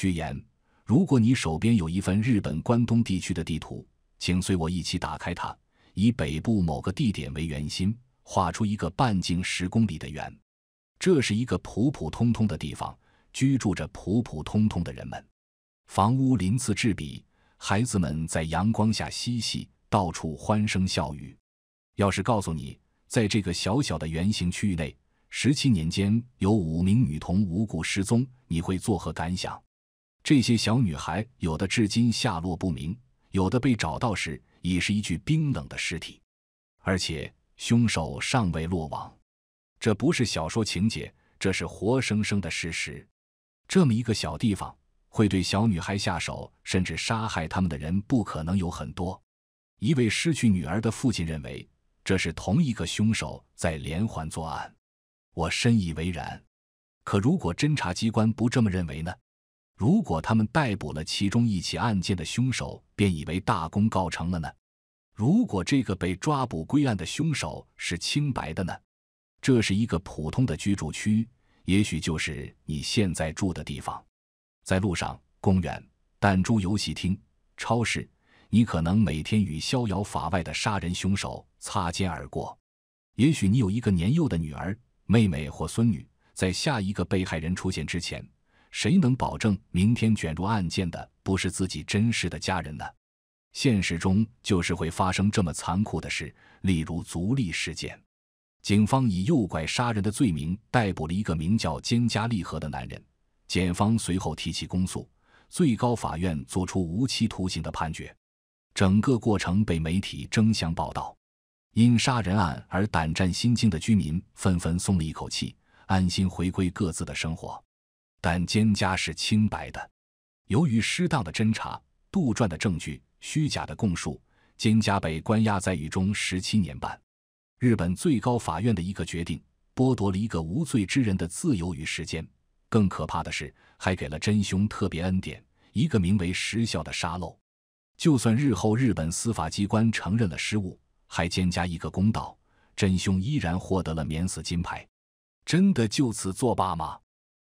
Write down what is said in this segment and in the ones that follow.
虚言，如果你手边有一份日本关东地区的地图，请随我一起打开它。以北部某个地点为圆心，画出一个半径十公里的圆。这是一个普普通通的地方，居住着普普通通的人们，房屋鳞次栉比，孩子们在阳光下嬉戏，到处欢声笑语。要是告诉你，在这个小小的圆形区域内，十七年间有五名女童无故失踪，你会作何感想？这些小女孩有的至今下落不明，有的被找到时已是一具冰冷的尸体，而且凶手尚未落网。这不是小说情节，这是活生生的事实。这么一个小地方，会对小女孩下手甚至杀害他们的人，不可能有很多。一位失去女儿的父亲认为，这是同一个凶手在连环作案。我深以为然。可如果侦查机关不这么认为呢？如果他们逮捕了其中一起案件的凶手，便以为大功告成了呢？如果这个被抓捕归案的凶手是清白的呢？这是一个普通的居住区，也许就是你现在住的地方。在路上、公园、弹珠游戏厅、超市，你可能每天与逍遥法外的杀人凶手擦肩而过。也许你有一个年幼的女儿、妹妹或孙女，在下一个被害人出现之前。谁能保证明天卷入案件的不是自己真实的家人呢？现实中就是会发生这么残酷的事，例如足力事件。警方以诱拐杀人的罪名逮捕了一个名叫兼加利和的男人，检方随后提起公诉，最高法院作出无期徒刑的判决。整个过程被媒体争相报道，因杀人案而胆战心惊的居民纷纷松了一口气，安心回归各自的生活。但蒹葭是清白的，由于失当的侦查、杜撰的证据、虚假的供述，蒹葭被关押在狱中十七年半。日本最高法院的一个决定，剥夺了一个无罪之人的自由与时间。更可怕的是，还给了真凶特别恩典——一个名为“失效”的沙漏。就算日后日本司法机关承认了失误，还菅加一个公道，真凶依然获得了免死金牌。真的就此作罢吗？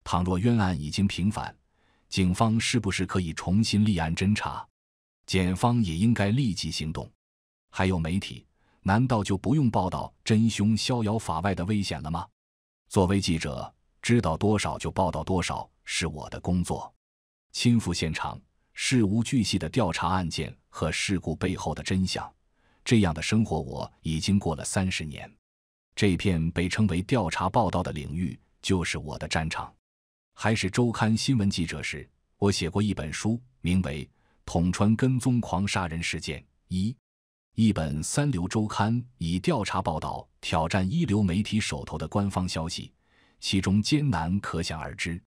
倘若冤案已经平反，警方是不是可以重新立案侦查？检方也应该立即行动。还有媒体，难道就不用报道真凶逍遥法外的危险了吗？作为记者，知道多少就报道多少是我的工作。亲赴现场，事无巨细的调查案件和事故背后的真相，这样的生活我已经过了三十年。这片被称为调查报道的领域，就是我的战场。还是周刊新闻记者时，我写过一本书，名为《统川跟踪狂杀人事件》一。一本三流周刊以调查报道挑战一流媒体手头的官方消息，其中艰难可想而知。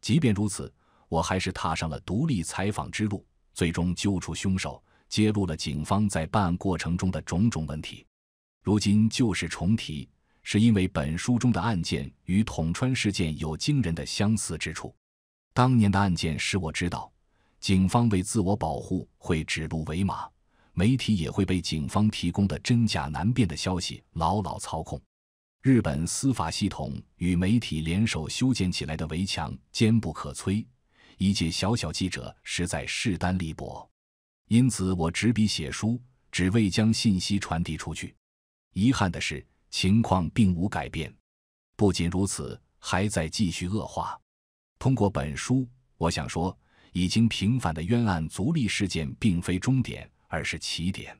即便如此，我还是踏上了独立采访之路，最终揪出凶手，揭露了警方在办案过程中的种种问题。如今旧事重提。是因为本书中的案件与统川事件有惊人的相似之处，当年的案件使我知道，警方为自我保护会指鹿为马，媒体也会被警方提供的真假难辨的消息牢牢操控。日本司法系统与媒体联手修建起来的围墙坚不可摧，一介小小记者实在势单力薄，因此我执笔写书，只为将信息传递出去。遗憾的是。情况并无改变，不仅如此，还在继续恶化。通过本书，我想说，已经平反的冤案足例事件并非终点，而是起点。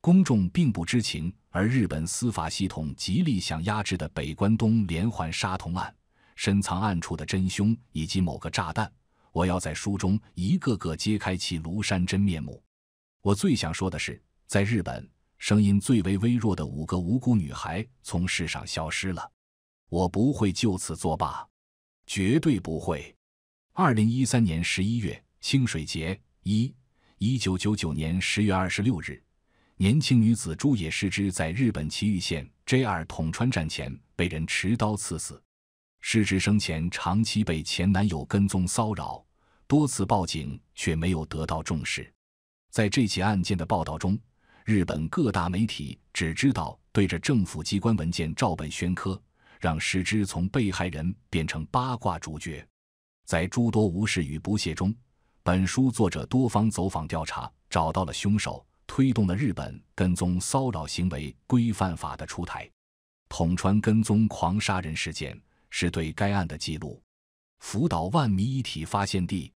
公众并不知情，而日本司法系统极力想压制的北关东连环杀童案，深藏暗处的真凶以及某个炸弹，我要在书中一个个揭开其庐山真面目。我最想说的是，在日本。声音最为微弱的五个无辜女孩从世上消失了，我不会就此作罢，绝对不会。二零一三年十一月，清水节一。一九九九年十月二十六日，年轻女子朱野诗织在日本崎玉县 J 二桶川站前被人持刀刺死。诗织生前长期被前男友跟踪骚扰，多次报警却没有得到重视。在这起案件的报道中。日本各大媒体只知道对着政府机关文件照本宣科，让失知从被害人变成八卦主角。在诸多无视与不屑中，本书作者多方走访调查，找到了凶手，推动了日本跟踪骚扰行为规范法的出台。统川跟踪狂杀人事件是对该案的记录。福岛万米遗体发现地，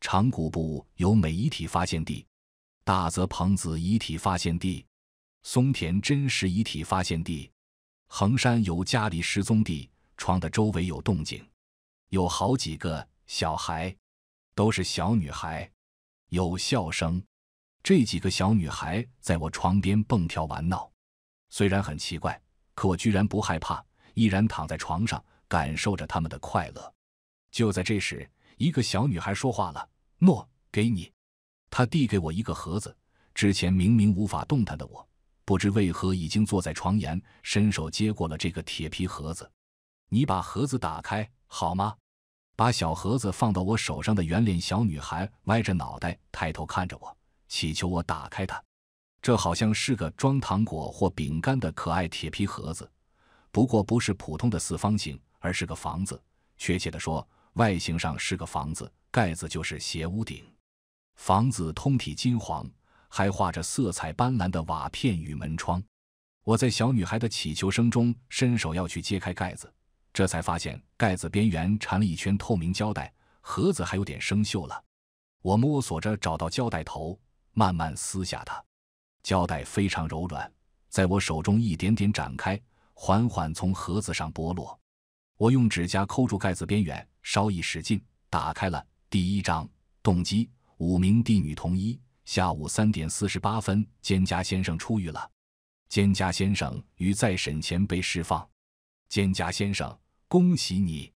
长谷部有美遗体发现地。大泽朋子遗体发现地，松田真实遗体发现地，横山有家里失踪地。床的周围有动静，有好几个小孩，都是小女孩，有笑声。这几个小女孩在我床边蹦跳玩闹，虽然很奇怪，可我居然不害怕，依然躺在床上感受着他们的快乐。就在这时，一个小女孩说话了：“诺，给你。”他递给我一个盒子，之前明明无法动弹的我，不知为何已经坐在床沿，伸手接过了这个铁皮盒子。你把盒子打开好吗？把小盒子放到我手上的圆脸小女孩歪着脑袋抬头看着我，祈求我打开它。这好像是个装糖果或饼干的可爱铁皮盒子，不过不是普通的四方形，而是个房子。确切地说，外形上是个房子，盖子就是斜屋顶。房子通体金黄，还画着色彩斑斓的瓦片与门窗。我在小女孩的乞求声中伸手要去揭开盖子，这才发现盖子边缘缠了一圈透明胶带，盒子还有点生锈了。我摸索着找到胶带头，慢慢撕下它。胶带非常柔软，在我手中一点点展开，缓缓从盒子上剥落。我用指甲抠住盖子边缘，稍一使劲，打开了。第一张动机。五名帝女同衣。下午三点四十八分，兼葭先生出狱了。兼葭先生于再审前被释放。兼葭先生，恭喜你！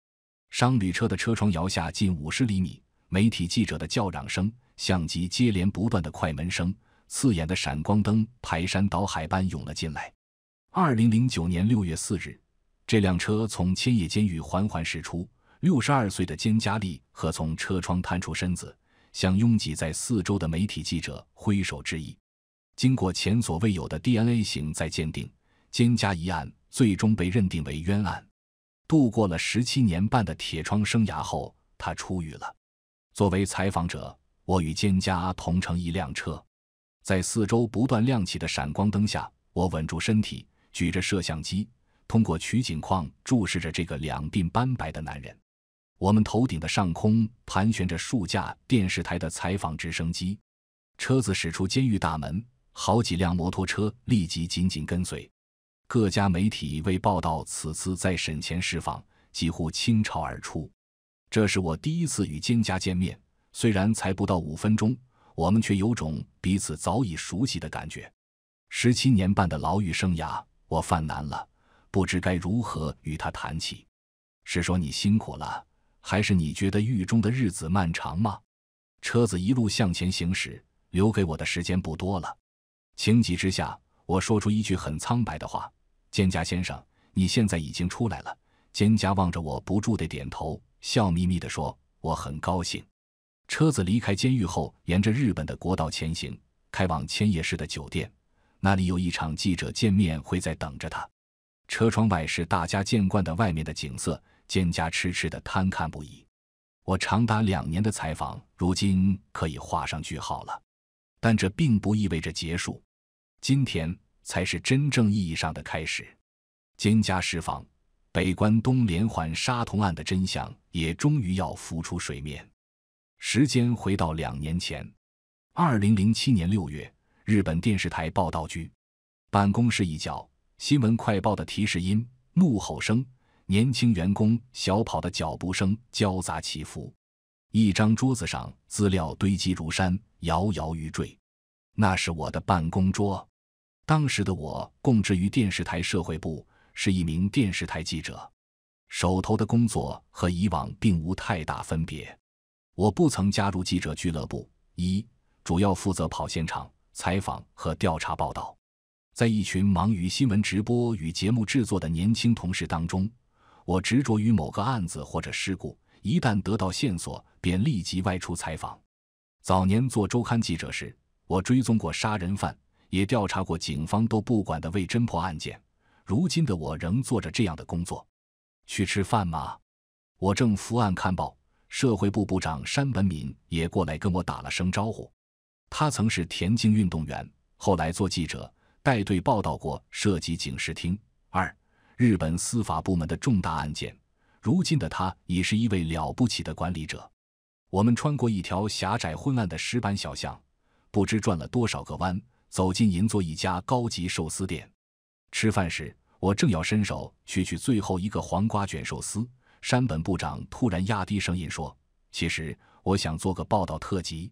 商旅车的车窗摇下近五十厘米，媒体记者的叫嚷声、相机接连不断的快门声、刺眼的闪光灯排山倒海般涌了进来。二零零九年六月四日，这辆车从千叶监狱缓缓驶出。六十二岁的兼葭利和从车窗探出身子。向拥挤在四周的媒体记者挥手致意。经过前所未有的 DNA 型再鉴定，蒹葭一案最终被认定为冤案。度过了十七年半的铁窗生涯后，他出狱了。作为采访者，我与蒹葭同乘一辆车，在四周不断亮起的闪光灯下，我稳住身体，举着摄像机，通过取景框注视着这个两鬓斑白的男人。我们头顶的上空盘旋着数架电视台的采访直升机。车子驶出监狱大门，好几辆摩托车立即紧紧跟随。各家媒体为报道此次再审前释放，几乎倾巢而出。这是我第一次与蒹家见面，虽然才不到五分钟，我们却有种彼此早已熟悉的感觉。十七年半的牢狱生涯，我犯难了，不知该如何与他谈起。是说你辛苦了。还是你觉得狱中的日子漫长吗？车子一路向前行驶，留给我的时间不多了。情急之下，我说出一句很苍白的话：“蒹葭先生，你现在已经出来了。”蒹葭望着我，不住地点头，笑眯眯地说：“我很高兴。”车子离开监狱后，沿着日本的国道前行，开往千叶市的酒店，那里有一场记者见面会在等着他。车窗外是大家见惯的外面的景色。《蒹葭》痴痴的，贪看不已。我长达两年的采访，如今可以画上句号了，但这并不意味着结束。今天才是真正意义上的开始，《蒹葭》十放，北关东连环杀童案的真相也终于要浮出水面。时间回到两年前，二零零七年六月，日本电视台报道局办公室一角，新闻快报的提示音，怒吼声。年轻员工小跑的脚步声交杂起伏，一张桌子上资料堆积如山，摇摇欲坠。那是我的办公桌。当时的我供职于电视台社会部，是一名电视台记者。手头的工作和以往并无太大分别。我不曾加入记者俱乐部，一主要负责跑现场采访和调查报道。在一群忙于新闻直播与节目制作的年轻同事当中。我执着于某个案子或者事故，一旦得到线索，便立即外出采访。早年做周刊记者时，我追踪过杀人犯，也调查过警方都不管的未侦破案件。如今的我仍做着这样的工作。去吃饭吗？我正伏案看报，社会部部长山本敏也过来跟我打了声招呼。他曾是田径运动员，后来做记者，带队报道过涉及警视厅二。日本司法部门的重大案件，如今的他已是一位了不起的管理者。我们穿过一条狭窄昏暗的石板小巷，不知转了多少个弯，走进银座一家高级寿司店。吃饭时，我正要伸手去取最后一个黄瓜卷寿司，山本部长突然压低声音说：“其实我想做个报道特辑。”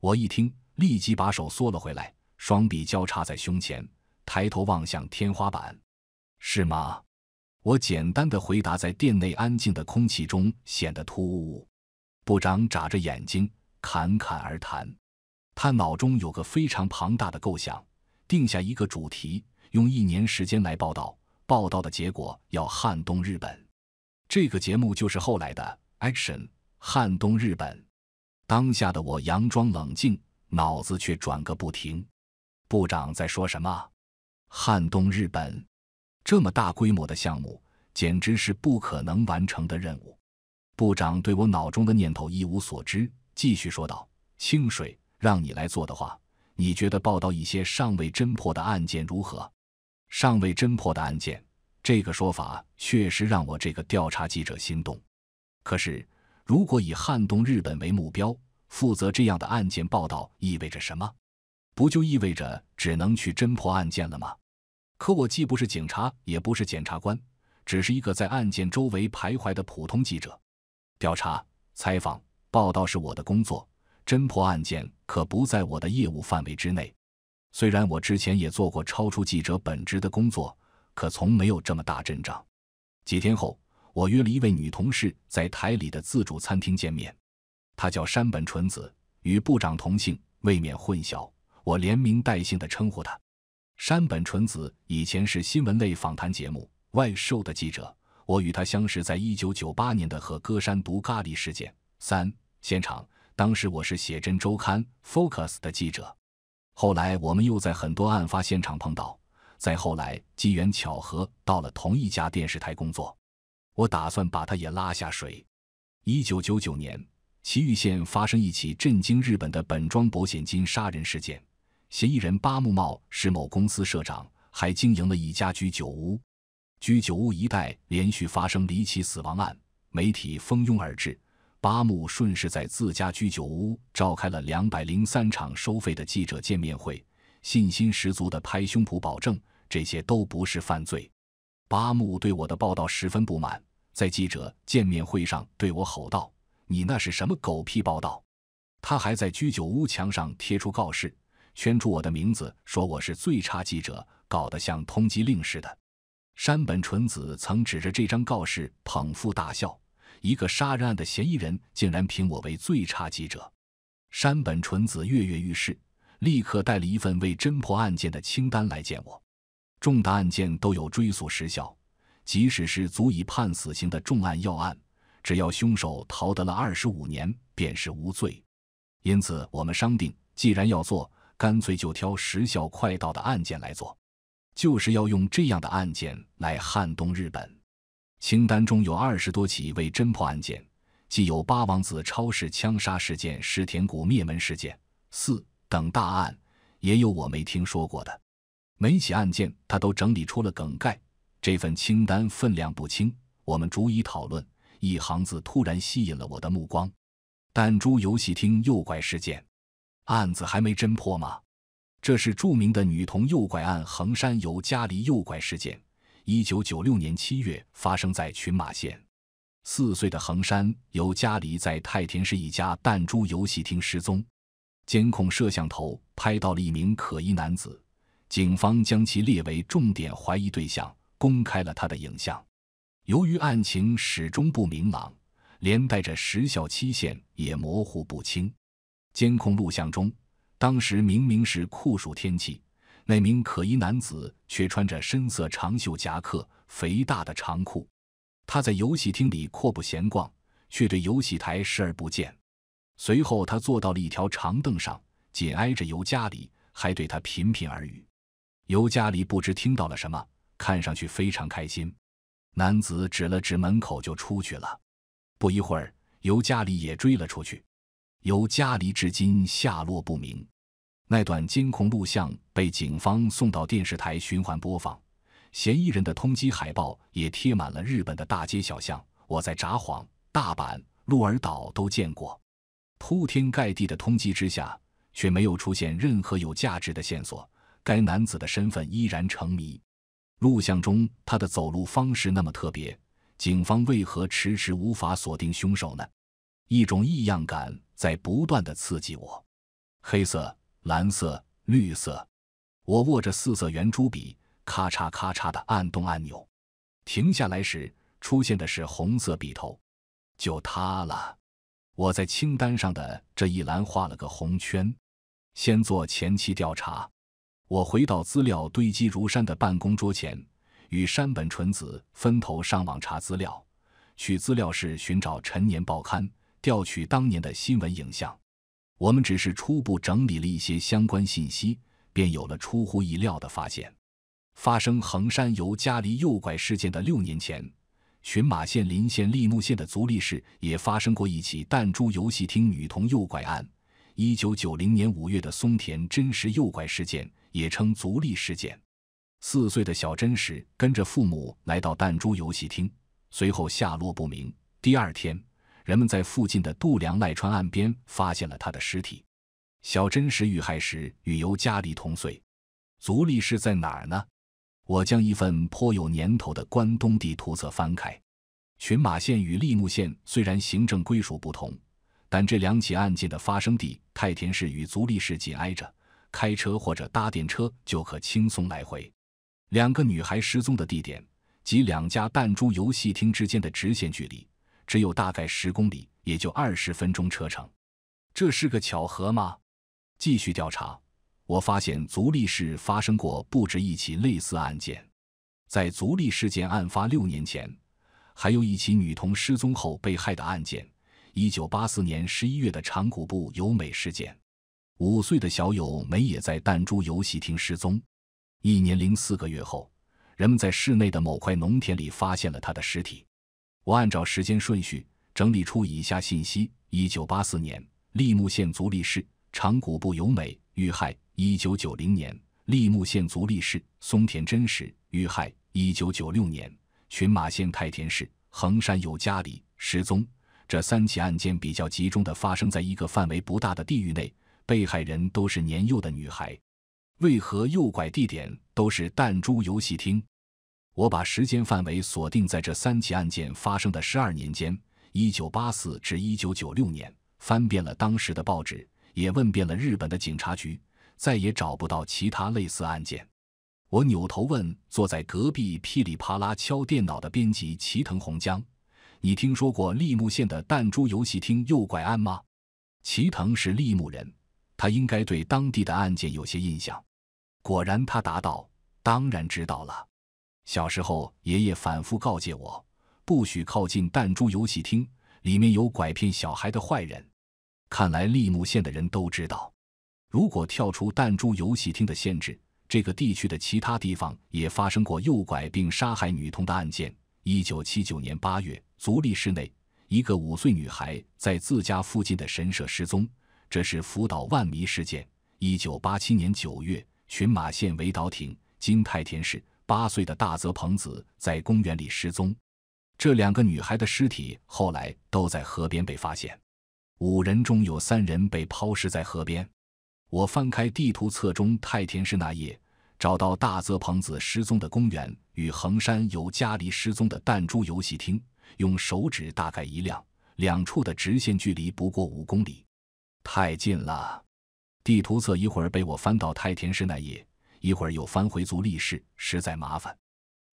我一听，立即把手缩了回来，双臂交叉在胸前，抬头望向天花板。是吗？我简单的回答，在店内安静的空气中显得突兀。部长眨着眼睛，侃侃而谈。他脑中有个非常庞大的构想，定下一个主题，用一年时间来报道。报道的结果要撼动日本。这个节目就是后来的《Action 撼动日本》。当下的我佯装冷静，脑子却转个不停。部长在说什么？撼动日本。这么大规模的项目，简直是不可能完成的任务。部长对我脑中的念头一无所知，继续说道：“清水，让你来做的话，你觉得报道一些尚未侦破的案件如何？尚未侦破的案件，这个说法确实让我这个调查记者心动。可是，如果以撼动日本为目标，负责这样的案件报道，意味着什么？不就意味着只能去侦破案件了吗？”可我既不是警察，也不是检察官，只是一个在案件周围徘徊的普通记者。调查、采访、报道是我的工作，侦破案件可不在我的业务范围之内。虽然我之前也做过超出记者本职的工作，可从没有这么大阵仗。几天后，我约了一位女同事在台里的自助餐厅见面。她叫山本纯子，与部长同姓，未免混淆，我连名带姓的称呼她。山本纯子以前是新闻类访谈节目《外售的记者。我与他相识在一九九八年的和歌山毒咖喱事件三现场，当时我是写真周刊《Focus》的记者。后来我们又在很多案发现场碰到，再后来机缘巧合到了同一家电视台工作。我打算把他也拉下水。一九九九年，埼玉县发生一起震惊日本的本庄保险金杀人事件。嫌疑人巴木茂是某公司社长，还经营了一家居酒屋。居酒屋一带连续发生离奇死亡案，媒体蜂拥而至。巴木顺势在自家居酒屋召开了两百零三场收费的记者见面会，信心十足地拍胸脯保证这些都不是犯罪。巴木对我的报道十分不满，在记者见面会上对我吼道：“你那是什么狗屁报道！”他还在居酒屋墙上贴出告示。圈出我的名字，说我是最差记者，搞得像通缉令似的。山本纯子曾指着这张告示捧腹大笑。一个杀人案的嫌疑人竟然评我为最差记者。山本纯子跃跃欲试，立刻带了一份未侦破案件的清单来见我。重大案件都有追诉时效，即使是足以判死刑的重案要案，只要凶手逃得了二十五年，便是无罪。因此，我们商定，既然要做。干脆就挑时效快到的案件来做，就是要用这样的案件来撼动日本。清单中有二十多起未侦破案件，既有八王子超市枪杀事件、石田谷灭门事件、四等大案，也有我没听说过的。每起案件他都整理出了梗概。这份清单分量不轻，我们逐一讨论。一行字突然吸引了我的目光：弹珠游戏厅诱拐事件。案子还没侦破吗？这是著名的女童诱拐案——横山由佳里诱拐事件。一九九六年七月，发生在群马县，四岁的横山由佳里在太田市一家弹珠游戏厅失踪。监控摄像头拍到了一名可疑男子，警方将其列为重点怀疑对象，公开了他的影像。由于案情始终不明朗，连带着时效期限也模糊不清。监控录像中，当时明明是酷暑天气，那名可疑男子却穿着深色长袖夹克、肥大的长裤。他在游戏厅里阔步闲逛，却对游戏台视而不见。随后，他坐到了一条长凳上，紧挨着尤加里，还对他频频耳语。尤加里不知听到了什么，看上去非常开心。男子指了指门口就出去了，不一会儿，尤加里也追了出去。由家离至今下落不明，那段监控录像被警方送到电视台循环播放，嫌疑人的通缉海报也贴满了日本的大街小巷。我在札幌、大阪、鹿儿岛都见过，铺天盖地的通缉之下，却没有出现任何有价值的线索。该男子的身份依然成谜。录像中他的走路方式那么特别，警方为何迟迟无法锁定凶手呢？一种异样感。在不断的刺激我，黑色、蓝色、绿色，我握着四色圆珠笔，咔嚓咔嚓地按动按钮。停下来时，出现的是红色笔头，就它了。我在清单上的这一栏画了个红圈。先做前期调查，我回到资料堆积如山的办公桌前，与山本纯子分头上网查资料，去资料室寻找陈年报刊。调取当年的新闻影像，我们只是初步整理了一些相关信息，便有了出乎意料的发现。发生横山由家里诱拐事件的六年前，群马县临县利木县的足利市也发生过一起弹珠游戏厅女童诱拐案。一九九零年五月的松田真实诱拐事件，也称足利事件。四岁的小真实跟着父母来到弹珠游戏厅，随后下落不明。第二天。人们在附近的度良濑川岸边发现了他的尸体。小真实遇害时与尤加里同岁。足利市在哪儿呢？我将一份颇有年头的关东地图册翻开。群马县与利木县虽然行政归属不同，但这两起案件的发生地太田市与足利市紧挨着，开车或者搭电车就可轻松来回。两个女孩失踪的地点及两家弹珠游戏厅之间的直线距离。只有大概十公里，也就二十分钟车程，这是个巧合吗？继续调查，我发现足利市发生过不止一起类似案件。在足利事件案发六年前，还有一起女童失踪后被害的案件。一九八四年十一月的长谷部由美事件，五岁的小友美也在弹珠游戏厅失踪。一年零四个月后，人们在市内的某块农田里发现了她的尸体。我按照时间顺序整理出以下信息：一九八四年，利木县足立市长谷部由美遇害；一九九零年，利木县足立市松田真史遇害；一九九六年，群马县太田市横山有家里失踪。这三起案件比较集中的发生在一个范围不大的地域内，被害人都是年幼的女孩。为何诱拐地点都是弹珠游戏厅？我把时间范围锁定在这三起案件发生的十二年间，一九八四至一九九六年。翻遍了当时的报纸，也问遍了日本的警察局，再也找不到其他类似案件。我扭头问坐在隔壁噼里啪啦敲电脑的编辑齐藤洪江：“你听说过立木县的弹珠游戏厅诱拐案吗？”齐藤是立木人，他应该对当地的案件有些印象。果然，他答道：“当然知道了。”小时候，爷爷反复告诫我，不许靠近弹珠游戏厅，里面有拐骗小孩的坏人。看来利木县的人都知道，如果跳出弹珠游戏厅的限制，这个地区的其他地方也发生过诱拐并杀害女童的案件。一九七九年八月，足利市内一个五岁女孩在自家附近的神社失踪，这是福岛万弥事件。一九八七年九月，群马县唯岛町金太田市。八岁的大泽朋子在公园里失踪，这两个女孩的尸体后来都在河边被发现。五人中有三人被抛尸在河边。我翻开地图册中太田市那页，找到大泽朋子失踪的公园与横山由佳里失踪的弹珠游戏厅，用手指大概一量，两处的直线距离不过五公里，太近了。地图册一会儿被我翻到太田市那页。一会儿又翻回族立式，实在麻烦。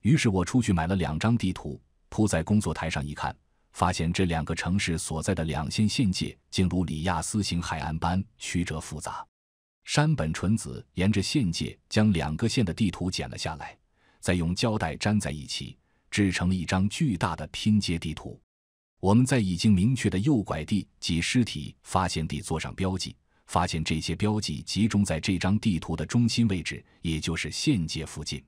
于是我出去买了两张地图，铺在工作台上一看，发现这两个城市所在的两县县界竟如里亚斯型海岸般曲折复杂。山本纯子沿着县界将两个县的地图剪了下来，再用胶带粘在一起，制成了一张巨大的拼接地图。我们在已经明确的右拐地及尸体发现地做上标记。发现这些标记集中在这张地图的中心位置，也就是县界附近。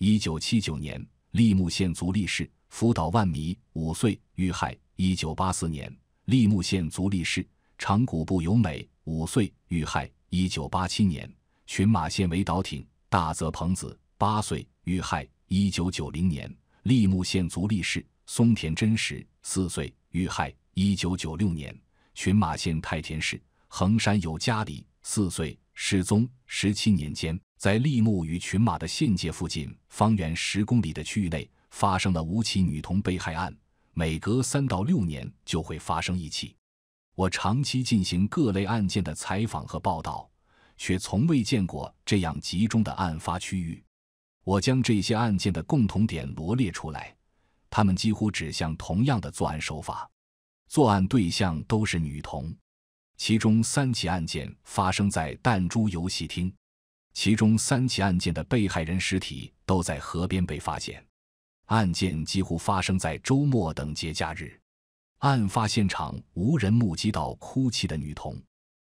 一九七九年，利木县足立市福岛万弥五岁遇害。一九八四年，利木县足立市长谷部由美五岁遇害。一九八七年，群马县为岛町大泽朋子八岁遇害。一九九零年，利木县足立市松田真实四岁遇害。一九九六年，群马县太田市。横山有家里四岁失踪，十七年间，在立木与群马的县界附近，方圆十公里的区域内发生了五起女童被害案，每隔三到六年就会发生一起。我长期进行各类案件的采访和报道，却从未见过这样集中的案发区域。我将这些案件的共同点罗列出来，他们几乎指向同样的作案手法，作案对象都是女童。其中三起案件发生在弹珠游戏厅，其中三起案件的被害人尸体都在河边被发现。案件几乎发生在周末等节假日，案发现场无人目击到哭泣的女童。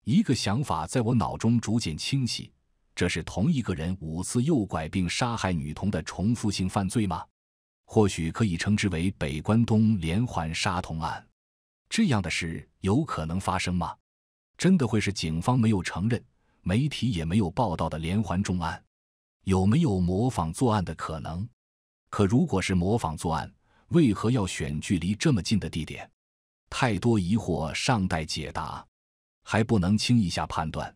一个想法在我脑中逐渐清晰：这是同一个人五次诱拐并杀害女童的重复性犯罪吗？或许可以称之为北关东连环杀童案。这样的事有可能发生吗？真的会是警方没有承认、媒体也没有报道的连环重案？有没有模仿作案的可能？可如果是模仿作案，为何要选距离这么近的地点？太多疑惑尚待解答，还不能轻易下判断。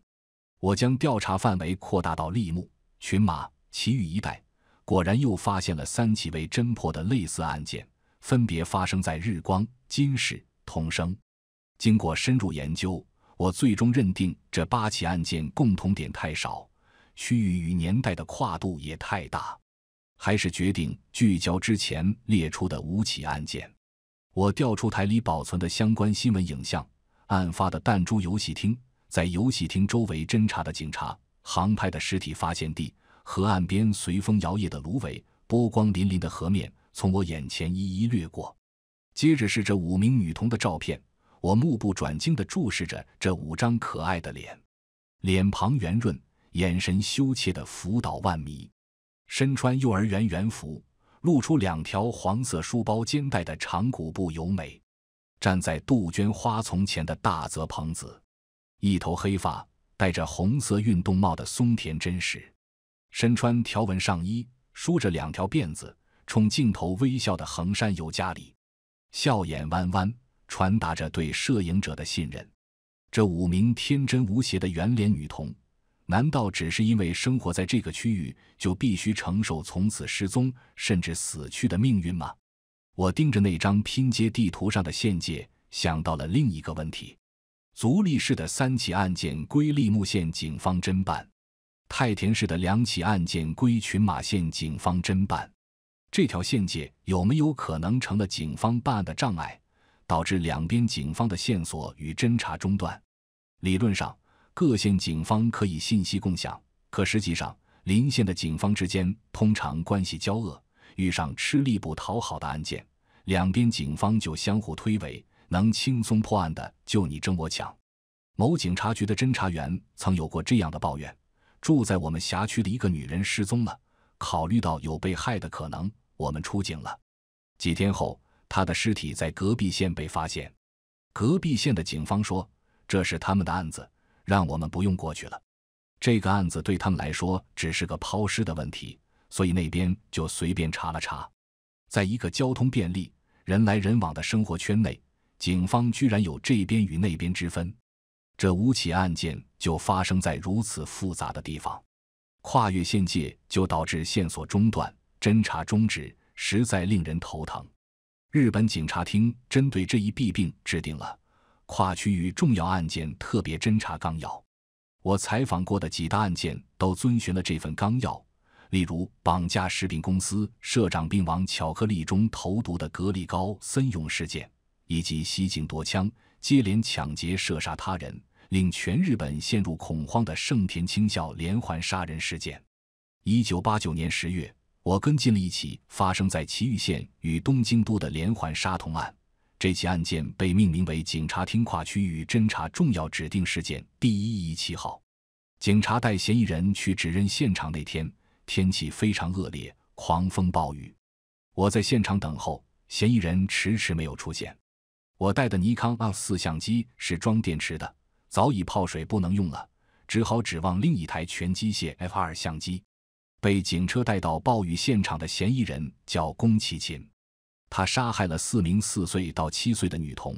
我将调查范围扩大到立木、群马、奇遇一带，果然又发现了三起未侦破的类似案件，分别发生在日光、金市、同生。经过深入研究。我最终认定这八起案件共同点太少，区域与年代的跨度也太大，还是决定聚焦之前列出的五起案件。我调出台里保存的相关新闻影像，案发的弹珠游戏厅，在游戏厅周围侦查的警察航拍的尸体发现地河岸边随风摇曳的芦苇，波光粼粼的河面从我眼前一一掠过。接着是这五名女童的照片。我目不转睛地注视着这五张可爱的脸，脸庞圆润，眼神羞怯的辅导万米，身穿幼儿园园服，露出两条黄色书包肩带的长谷部由美，站在杜鹃花丛前的大泽朋子，一头黑发，戴着红色运动帽的松田真实，身穿条纹上衣，梳着两条辫子，冲镜头微笑的横山由佳里，笑眼弯弯。传达着对摄影者的信任。这五名天真无邪的圆脸女童，难道只是因为生活在这个区域，就必须承受从此失踪甚至死去的命运吗？我盯着那张拼接地图上的县界，想到了另一个问题：足利市的三起案件归利木县警方侦办，太田市的两起案件归群马县警方侦办。这条县界有没有可能成了警方办案的障碍？导致两边警方的线索与侦查中断。理论上，各县警方可以信息共享，可实际上，邻县的警方之间通常关系交恶，遇上吃力不讨好的案件，两边警方就相互推诿。能轻松破案的，就你争我抢。某警察局的侦查员曾有过这样的抱怨：住在我们辖区的一个女人失踪了，考虑到有被害的可能，我们出警了。几天后。他的尸体在隔壁县被发现，隔壁县的警方说这是他们的案子，让我们不用过去了。这个案子对他们来说只是个抛尸的问题，所以那边就随便查了查。在一个交通便利、人来人往的生活圈内，警方居然有这边与那边之分。这五起案件就发生在如此复杂的地方，跨越县界就导致线索中断、侦查终止，实在令人头疼。日本警察厅针对这一弊病制定了跨区域重要案件特别侦查纲要。我采访过的几大案件都遵循了这份纲要，例如绑架食品公司社长并往巧克力中投毒的格力高森永事件，以及袭警夺枪、接连抢劫、射杀他人，令全日本陷入恐慌的盛田清孝连环杀人事件。一九八九年十月。我跟进了一起发生在埼玉县与东京都的连环杀童案，这起案件被命名为警察厅跨区域侦查重要指定事件第一一七号。警察带嫌疑人去指认现场那天，天气非常恶劣，狂风暴雨。我在现场等候，嫌疑人迟迟没有出现。我带的尼康 F 四相机是装电池的，早已泡水不能用了，只好指望另一台全机械 F 二相机。被警车带到暴雨现场的嫌疑人叫宫崎勤，他杀害了四名四岁到七岁的女童，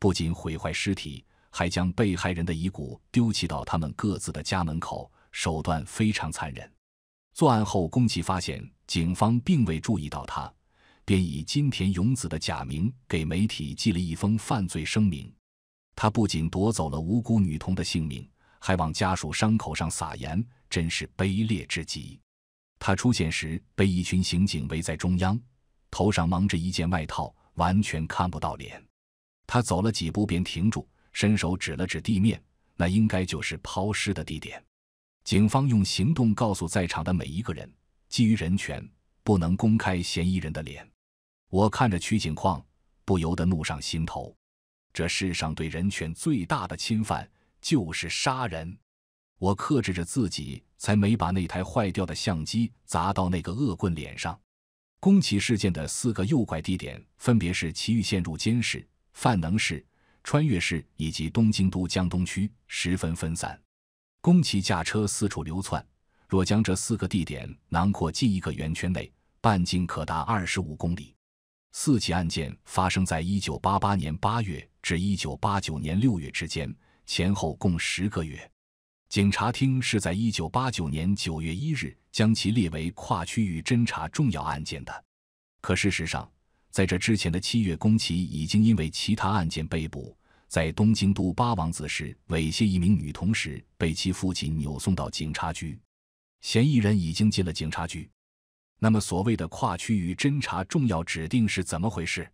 不仅毁坏尸体，还将被害人的遗骨丢弃到他们各自的家门口，手段非常残忍。作案后，宫崎发现警方并未注意到他，便以金田勇子的假名给媒体寄了一封犯罪声明。他不仅夺走了无辜女童的性命，还往家属伤口上撒盐，真是卑劣至极。他出现时，被一群刑警围在中央，头上蒙着一件外套，完全看不到脸。他走了几步，便停住，伸手指了指地面，那应该就是抛尸的地点。警方用行动告诉在场的每一个人：基于人权，不能公开嫌疑人的脸。我看着取景框，不由得怒上心头。这世上对人权最大的侵犯就是杀人。我克制着自己。才没把那台坏掉的相机砸到那个恶棍脸上。宫崎事件的四个诱拐地点分别是埼玉县入间市、范能市、穿越市以及东京都江东区，十分分散。宫崎驾车四处流窜，若将这四个地点囊括进一个圆圈内，半径可达二十五公里。四起案件发生在一九八八年八月至一九八九年六月之间，前后共十个月。警察厅是在1989年9月1日将其列为跨区域侦查重要案件的，可事实上，在这之前的七月，宫崎已经因为其他案件被捕，在东京都八王子市猥亵一名女童时，被其父亲扭送到警察局。嫌疑人已经进了警察局，那么所谓的跨区域侦查重要指定是怎么回事？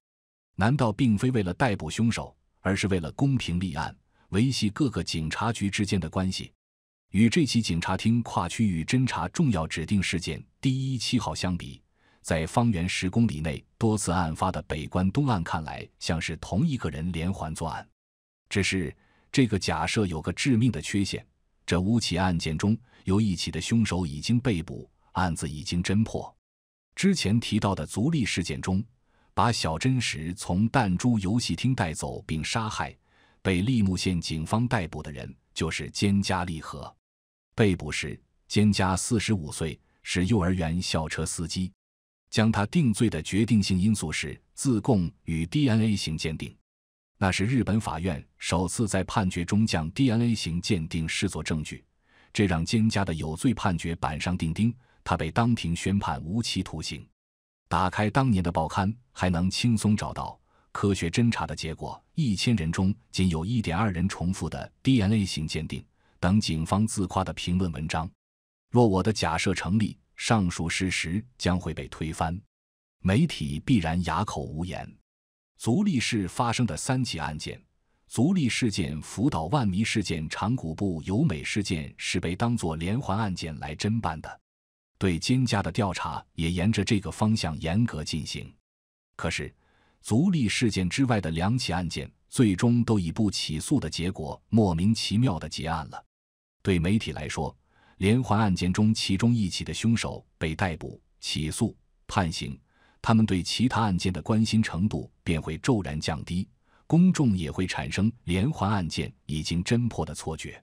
难道并非为了逮捕凶手，而是为了公平立案，维系各个警察局之间的关系？与这起警察厅跨区域侦查重要指定事件第一七号相比，在方圆十公里内多次案发的北关东案看来像是同一个人连环作案。只是这个假设有个致命的缺陷：这五起案件中有一起的凶手已经被捕，案子已经侦破。之前提到的足利事件中，把小真实从弹珠游戏厅带走并杀害、被利木县警方逮捕的人，就是兼加利和。被捕时，蒹葭四十五岁，是幼儿园校车司机。将他定罪的决定性因素是自供与 DNA 型鉴定。那是日本法院首次在判决中将 DNA 型鉴定视作证据，这让蒹葭的有罪判决板上钉钉。他被当庭宣判无期徒刑。打开当年的报刊，还能轻松找到科学侦查的结果：一千人中仅有一点二人重复的 DNA 型鉴定。等警方自夸的评论文章，若我的假设成立，上述事实将会被推翻，媒体必然哑口无言。足立市发生的三起案件，足立事件、福岛万弥事件、长谷部由美事件是被当作连环案件来侦办的，对金家的调查也沿着这个方向严格进行。可是，足力事件之外的两起案件。最终都以不起诉的结果莫名其妙的结案了。对媒体来说，连环案件中其中一起的凶手被逮捕、起诉、判刑，他们对其他案件的关心程度便会骤然降低，公众也会产生连环案件已经侦破的错觉。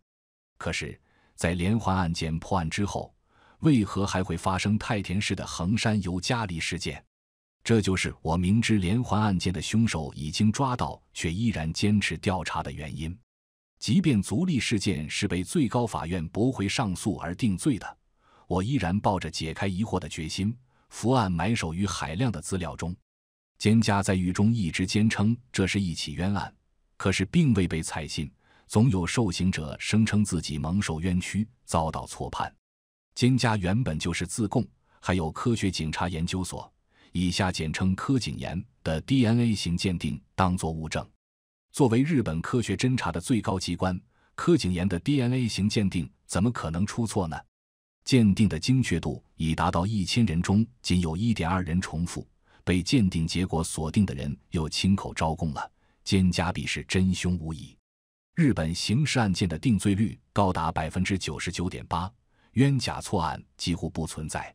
可是，在连环案件破案之后，为何还会发生太田市的横山由佳里事件？这就是我明知连环案件的凶手已经抓到，却依然坚持调查的原因。即便足利事件是被最高法院驳回上诉而定罪的，我依然抱着解开疑惑的决心，伏案埋首于海量的资料中。蒹葭在狱中一直坚称这是一起冤案，可是并未被采信。总有受刑者声称自己蒙受冤屈，遭到错判。蒹葭原本就是自供，还有科学警察研究所。以下简称柯景炎）的 DNA 型鉴定当做物证。作为日本科学侦查的最高机关，柯景炎的 DNA 型鉴定怎么可能出错呢？鉴定的精确度已达到一千人中仅有一点二人重复，被鉴定结果锁定的人又亲口招供了，肩佳比是真凶无疑。日本刑事案件的定罪率高达百分之九十九点八，冤假错案几乎不存在。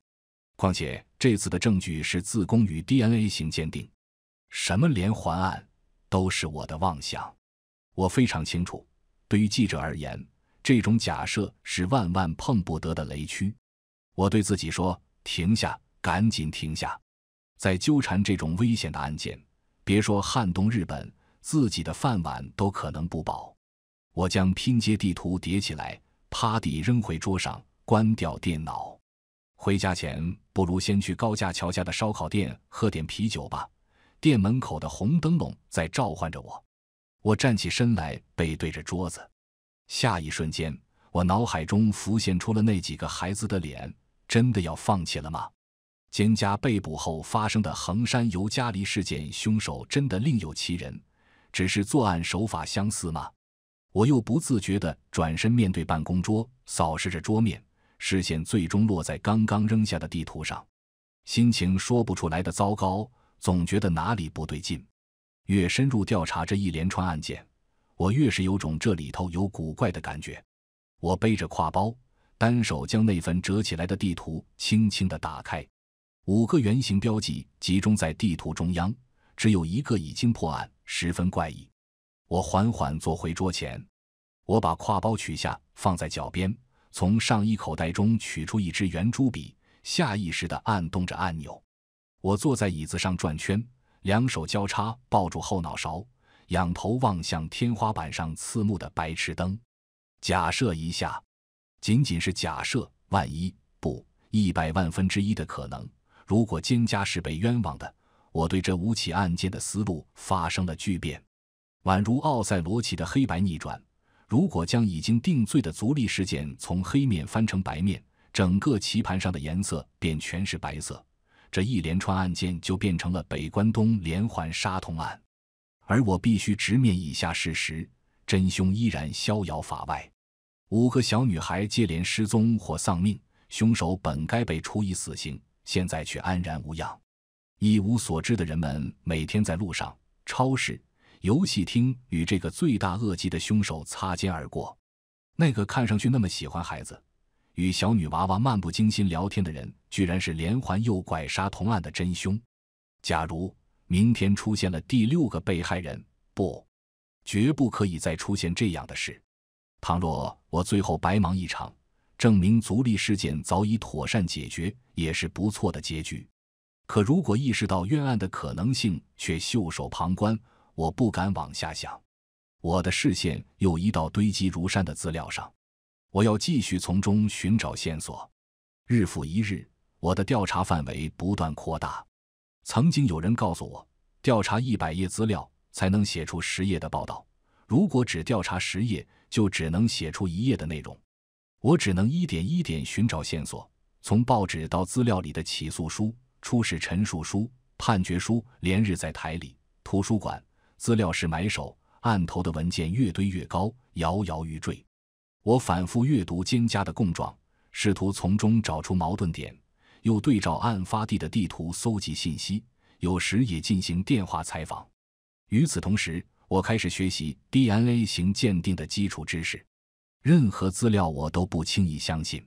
况且这次的证据是自宫与 DNA 型鉴定，什么连环案都是我的妄想。我非常清楚，对于记者而言，这种假设是万万碰不得的雷区。我对自己说：“停下，赶紧停下！再纠缠这种危险的案件，别说撼动日本，自己的饭碗都可能不保。”我将拼接地图叠起来，啪地扔回桌上，关掉电脑。回家前，不如先去高架桥下的烧烤店喝点啤酒吧。店门口的红灯笼在召唤着我。我站起身来，背对着桌子。下一瞬间，我脑海中浮现出了那几个孩子的脸。真的要放弃了吗？兼家被捕后发生的横山尤加里事件，凶手真的另有其人，只是作案手法相似吗？我又不自觉地转身面对办公桌，扫视着桌面。视线最终落在刚刚扔下的地图上，心情说不出来的糟糕，总觉得哪里不对劲。越深入调查这一连串案件，我越是有种这里头有古怪的感觉。我背着挎包，单手将那份折起来的地图轻轻地打开，五个圆形标记集中在地图中央，只有一个已经破案，十分怪异。我缓缓坐回桌前，我把挎包取下，放在脚边。从上衣口袋中取出一支圆珠笔，下意识地按动着按钮。我坐在椅子上转圈，两手交叉抱住后脑勺，仰头望向天花板上刺目的白炽灯。假设一下，仅仅是假设，万一不一百万分之一的可能，如果蒹葭是被冤枉的，我对这五起案件的思路发生了巨变，宛如奥赛罗奇的黑白逆转。如果将已经定罪的足利事件从黑面翻成白面，整个棋盘上的颜色便全是白色，这一连串案件就变成了北关东连环杀童案。而我必须直面以下事实：真凶依然逍遥法外，五个小女孩接连失踪或丧命，凶手本该被处以死刑，现在却安然无恙。一无所知的人们每天在路上、超市。游戏厅与这个罪大恶极的凶手擦肩而过，那个看上去那么喜欢孩子，与小女娃娃漫不经心聊天的人，居然是连环诱拐杀童案的真凶。假如明天出现了第六个被害人，不，绝不可以再出现这样的事。倘若我最后白忙一场，证明足利事件早已妥善解决，也是不错的结局。可如果意识到冤案的可能性，却袖手旁观。我不敢往下想，我的视线又移到堆积如山的资料上，我要继续从中寻找线索。日复一日，我的调查范围不断扩大。曾经有人告诉我，调查一百页资料才能写出十页的报道，如果只调查十页，就只能写出一页的内容。我只能一点一点寻找线索，从报纸到资料里的起诉书、初始陈述书、判决书，连日在台里图书馆。资料室，买手案头的文件越堆越高，摇摇欲坠。我反复阅读蒹葭的供状，试图从中找出矛盾点，又对照案发地的地图搜集信息，有时也进行电话采访。与此同时，我开始学习 DNA 型鉴定的基础知识。任何资料我都不轻易相信。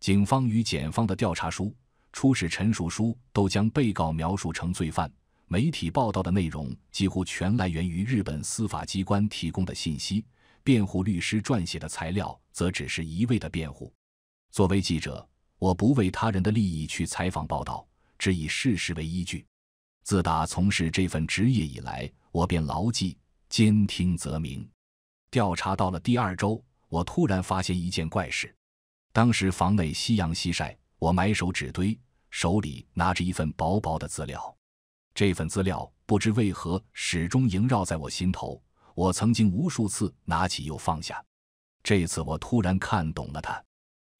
警方与检方的调查书、初始陈述书都将被告描述成罪犯。媒体报道的内容几乎全来源于日本司法机关提供的信息，辩护律师撰写的材料则只是一味的辩护。作为记者，我不为他人的利益去采访报道，只以事实为依据。自打从事这份职业以来，我便牢记“兼听则明”。调查到了第二周，我突然发现一件怪事。当时房内夕阳西晒，我埋首纸堆，手里拿着一份薄薄的资料。这份资料不知为何始终萦绕在我心头，我曾经无数次拿起又放下。这次我突然看懂了它，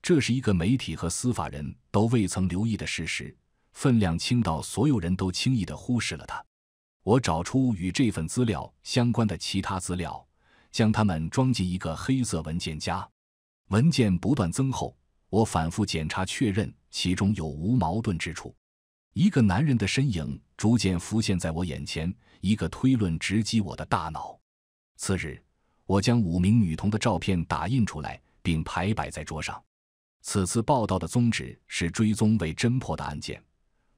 这是一个媒体和司法人都未曾留意的事实，分量轻到所有人都轻易的忽视了它。我找出与这份资料相关的其他资料，将它们装进一个黑色文件夹，文件不断增厚，我反复检查确认其中有无矛盾之处。一个男人的身影逐渐浮现在我眼前，一个推论直击我的大脑。次日，我将五名女童的照片打印出来，并排摆在桌上。此次报道的宗旨是追踪未侦破的案件，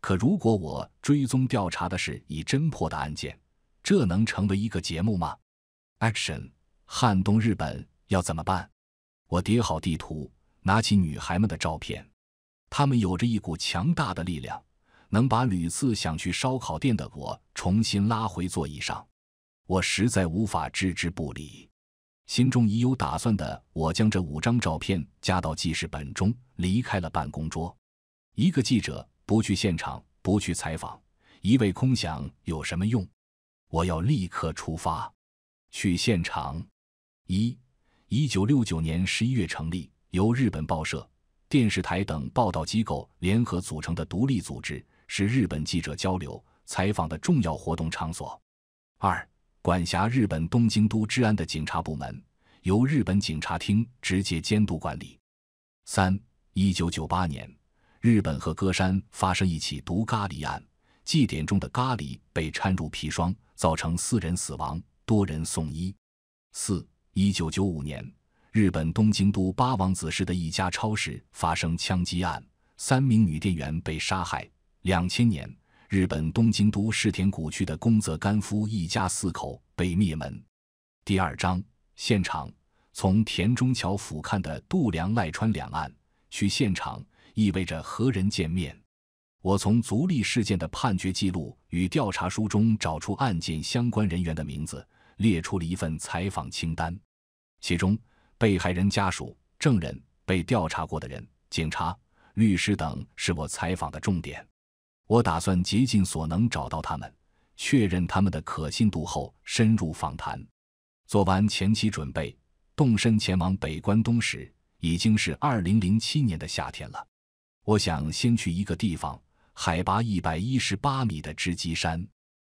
可如果我追踪调查的是已侦破的案件，这能成为一个节目吗？Action，汉东日本要怎么办？我叠好地图，拿起女孩们的照片，她们有着一股强大的力量。能把屡次想去烧烤店的我重新拉回座椅上，我实在无法置之不理。心中已有打算的我，将这五张照片加到记事本中，离开了办公桌。一个记者不去现场，不去采访，一味空想有什么用？我要立刻出发，去现场。一，一九六九年十一月成立，由日本报社、电视台等报道机构联合组成的独立组织。是日本记者交流采访的重要活动场所。二、管辖日本东京都治安的警察部门由日本警察厅直接监督管理。三、一九九八年，日本和歌山发生一起毒咖喱案，祭典中的咖喱被掺入砒霜，造成四人死亡，多人送医。四、一九九五年，日本东京都八王子市的一家超市发生枪击案，三名女店员被杀害。两千年，日本东京都世田谷区的宫泽干夫一家四口被灭门。第二章，现场从田中桥俯瞰的度良濑川两岸去现场意味着和人见面。我从足利事件的判决记录与调查书中找出案件相关人员的名字，列出了一份采访清单。其中，被害人家属、证人、被调查过的人、警察、律师等是我采访的重点。我打算竭尽所能找到他们，确认他们的可信度后，深入访谈。做完前期准备，动身前往北关东时，已经是二零零七年的夏天了。我想先去一个地方，海拔一百一十八米的织机山。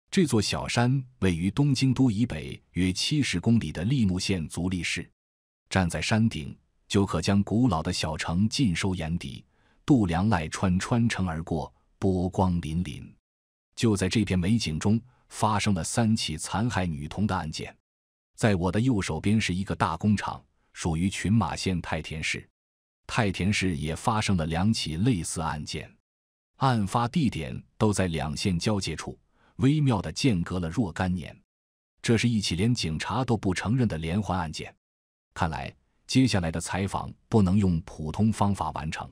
这座小山位于东京都以北约七十公里的立木县足利市。站在山顶，就可将古老的小城尽收眼底，度量濑川穿城而过。波光粼粼，就在这片美景中发生了三起残害女童的案件。在我的右手边是一个大工厂，属于群马县太田市。太田市也发生了两起类似案件，案发地点都在两县交界处，微妙的间隔了若干年。这是一起连警察都不承认的连环案件。看来，接下来的采访不能用普通方法完成。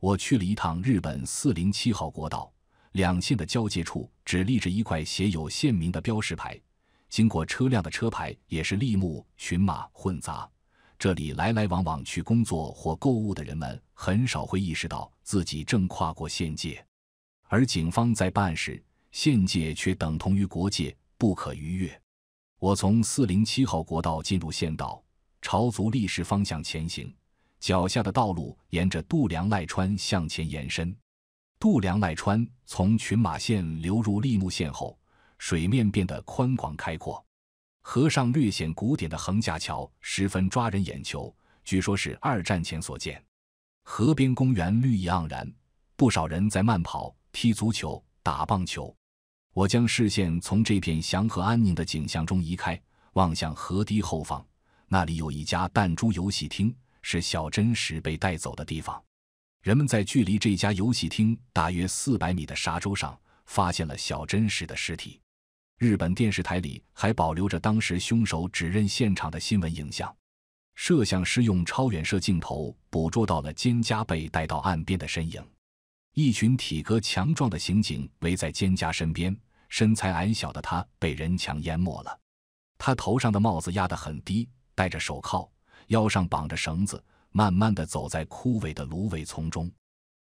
我去了一趟日本四零七号国道，两线的交界处只立着一块写有县名的标识牌。经过车辆的车牌也是立木群马混杂。这里来来往往去工作或购物的人们很少会意识到自己正跨过县界，而警方在办事，县界却等同于国界，不可逾越。我从四零七号国道进入县道，朝足立市方向前行。脚下的道路沿着渡良濑川向前延伸，渡良濑川从群马县流入立木县后，水面变得宽广开阔。河上略显古典的横架桥十分抓人眼球，据说是二战前所建。河边公园绿意盎然，不少人在慢跑、踢足球、打棒球。我将视线从这片祥和安宁的景象中移开，望向河堤后方，那里有一家弹珠游戏厅。是小真时被带走的地方。人们在距离这家游戏厅大约四百米的沙洲上发现了小真时的尸体。日本电视台里还保留着当时凶手指认现场的新闻影像。摄像师用超远摄镜头捕捉到了蒹葭被带到岸边的身影。一群体格强壮的刑警围在蒹葭身边，身材矮小的他被人墙淹没了。他头上的帽子压得很低，戴着手铐。腰上绑着绳子，慢慢的走在枯萎的芦苇丛中。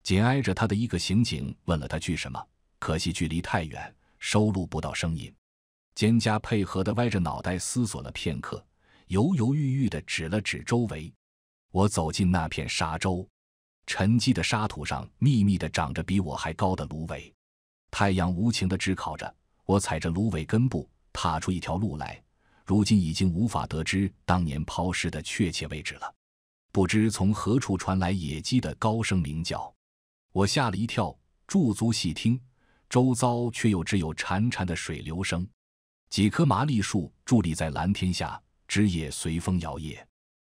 紧挨着他的一个刑警问了他句什么，可惜距离太远，收录不到声音。蒹葭配合的歪着脑袋思索了片刻，犹犹豫豫的指了指周围。我走进那片沙洲，沉积的沙土上密密的长着比我还高的芦苇。太阳无情的炙烤着，我踩着芦苇根部踏出一条路来。如今已经无法得知当年抛尸的确切位置了。不知从何处传来野鸡的高声鸣叫，我吓了一跳，驻足细听，周遭却又只有潺潺的水流声。几棵麻栎树伫立在蓝天下，枝叶随风摇曳。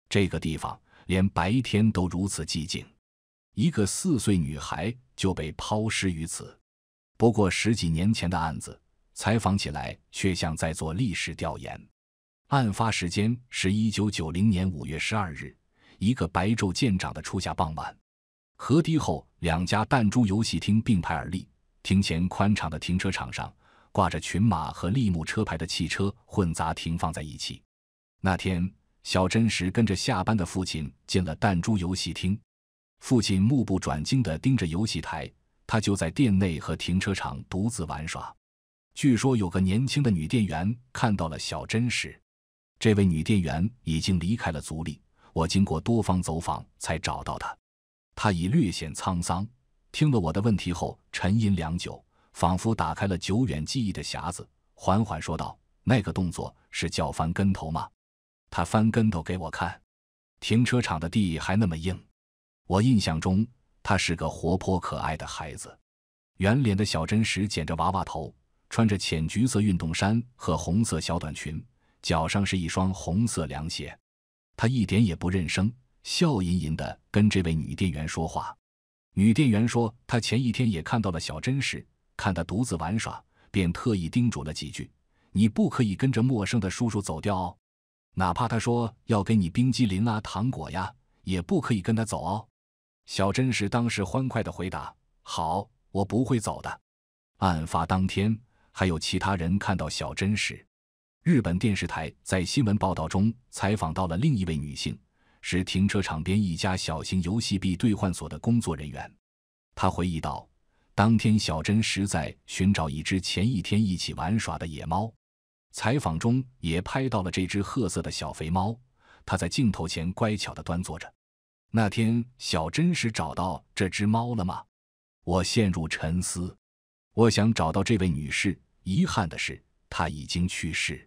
这个地方连白天都如此寂静。一个四岁女孩就被抛尸于此，不过十几年前的案子，采访起来却像在做历史调研。案发时间是一九九零年五月十二日，一个白昼渐长的初夏傍晚，河堤后两家弹珠游戏厅并排而立，厅前宽敞的停车场上，挂着群马和立木车牌的汽车混杂停放在一起。那天，小真实跟着下班的父亲进了弹珠游戏厅，父亲目不转睛地盯着游戏台，他就在店内和停车场独自玩耍。据说有个年轻的女店员看到了小真实。这位女店员已经离开了足利，我经过多方走访才找到她。她已略显沧桑，听了我的问题后沉吟良久，仿佛打开了久远记忆的匣子，缓缓说道：“那个动作是叫翻跟头吗？”他翻跟头给我看。停车场的地还那么硬。我印象中，他是个活泼可爱的孩子，圆脸的小真实剪着娃娃头，穿着浅橘色运动衫和红色小短裙。脚上是一双红色凉鞋，他一点也不认生，笑吟吟地跟这位女店员说话。女店员说：“她前一天也看到了小珍时，看他独自玩耍，便特意叮嘱了几句：‘你不可以跟着陌生的叔叔走掉哦，哪怕他说要给你冰激凌啊、糖果呀，也不可以跟他走哦。’”小珍时当时欢快地回答：“好，我不会走的。”案发当天还有其他人看到小珍时。日本电视台在新闻报道中采访到了另一位女性，是停车场边一家小型游戏币兑换所的工作人员。她回忆道：“当天小珍实在寻找一只前一天一起玩耍的野猫。”采访中也拍到了这只褐色的小肥猫，它在镜头前乖巧的端坐着。那天小珍是找到这只猫了吗？我陷入沉思。我想找到这位女士，遗憾的是她已经去世。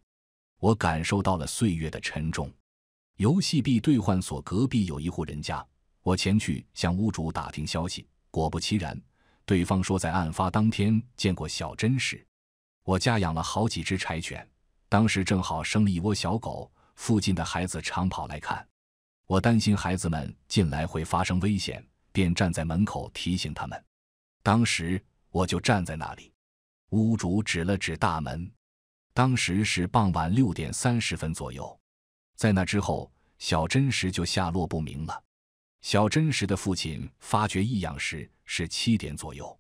我感受到了岁月的沉重。游戏币兑换所隔壁有一户人家，我前去向屋主打听消息。果不其然，对方说在案发当天见过小真时。我家养了好几只柴犬，当时正好生了一窝小狗，附近的孩子常跑来看。我担心孩子们进来会发生危险，便站在门口提醒他们。当时我就站在那里。屋主指了指大门。当时是傍晚六点三十分左右，在那之后，小真实就下落不明了。小真实的父亲发觉异样时是七点左右，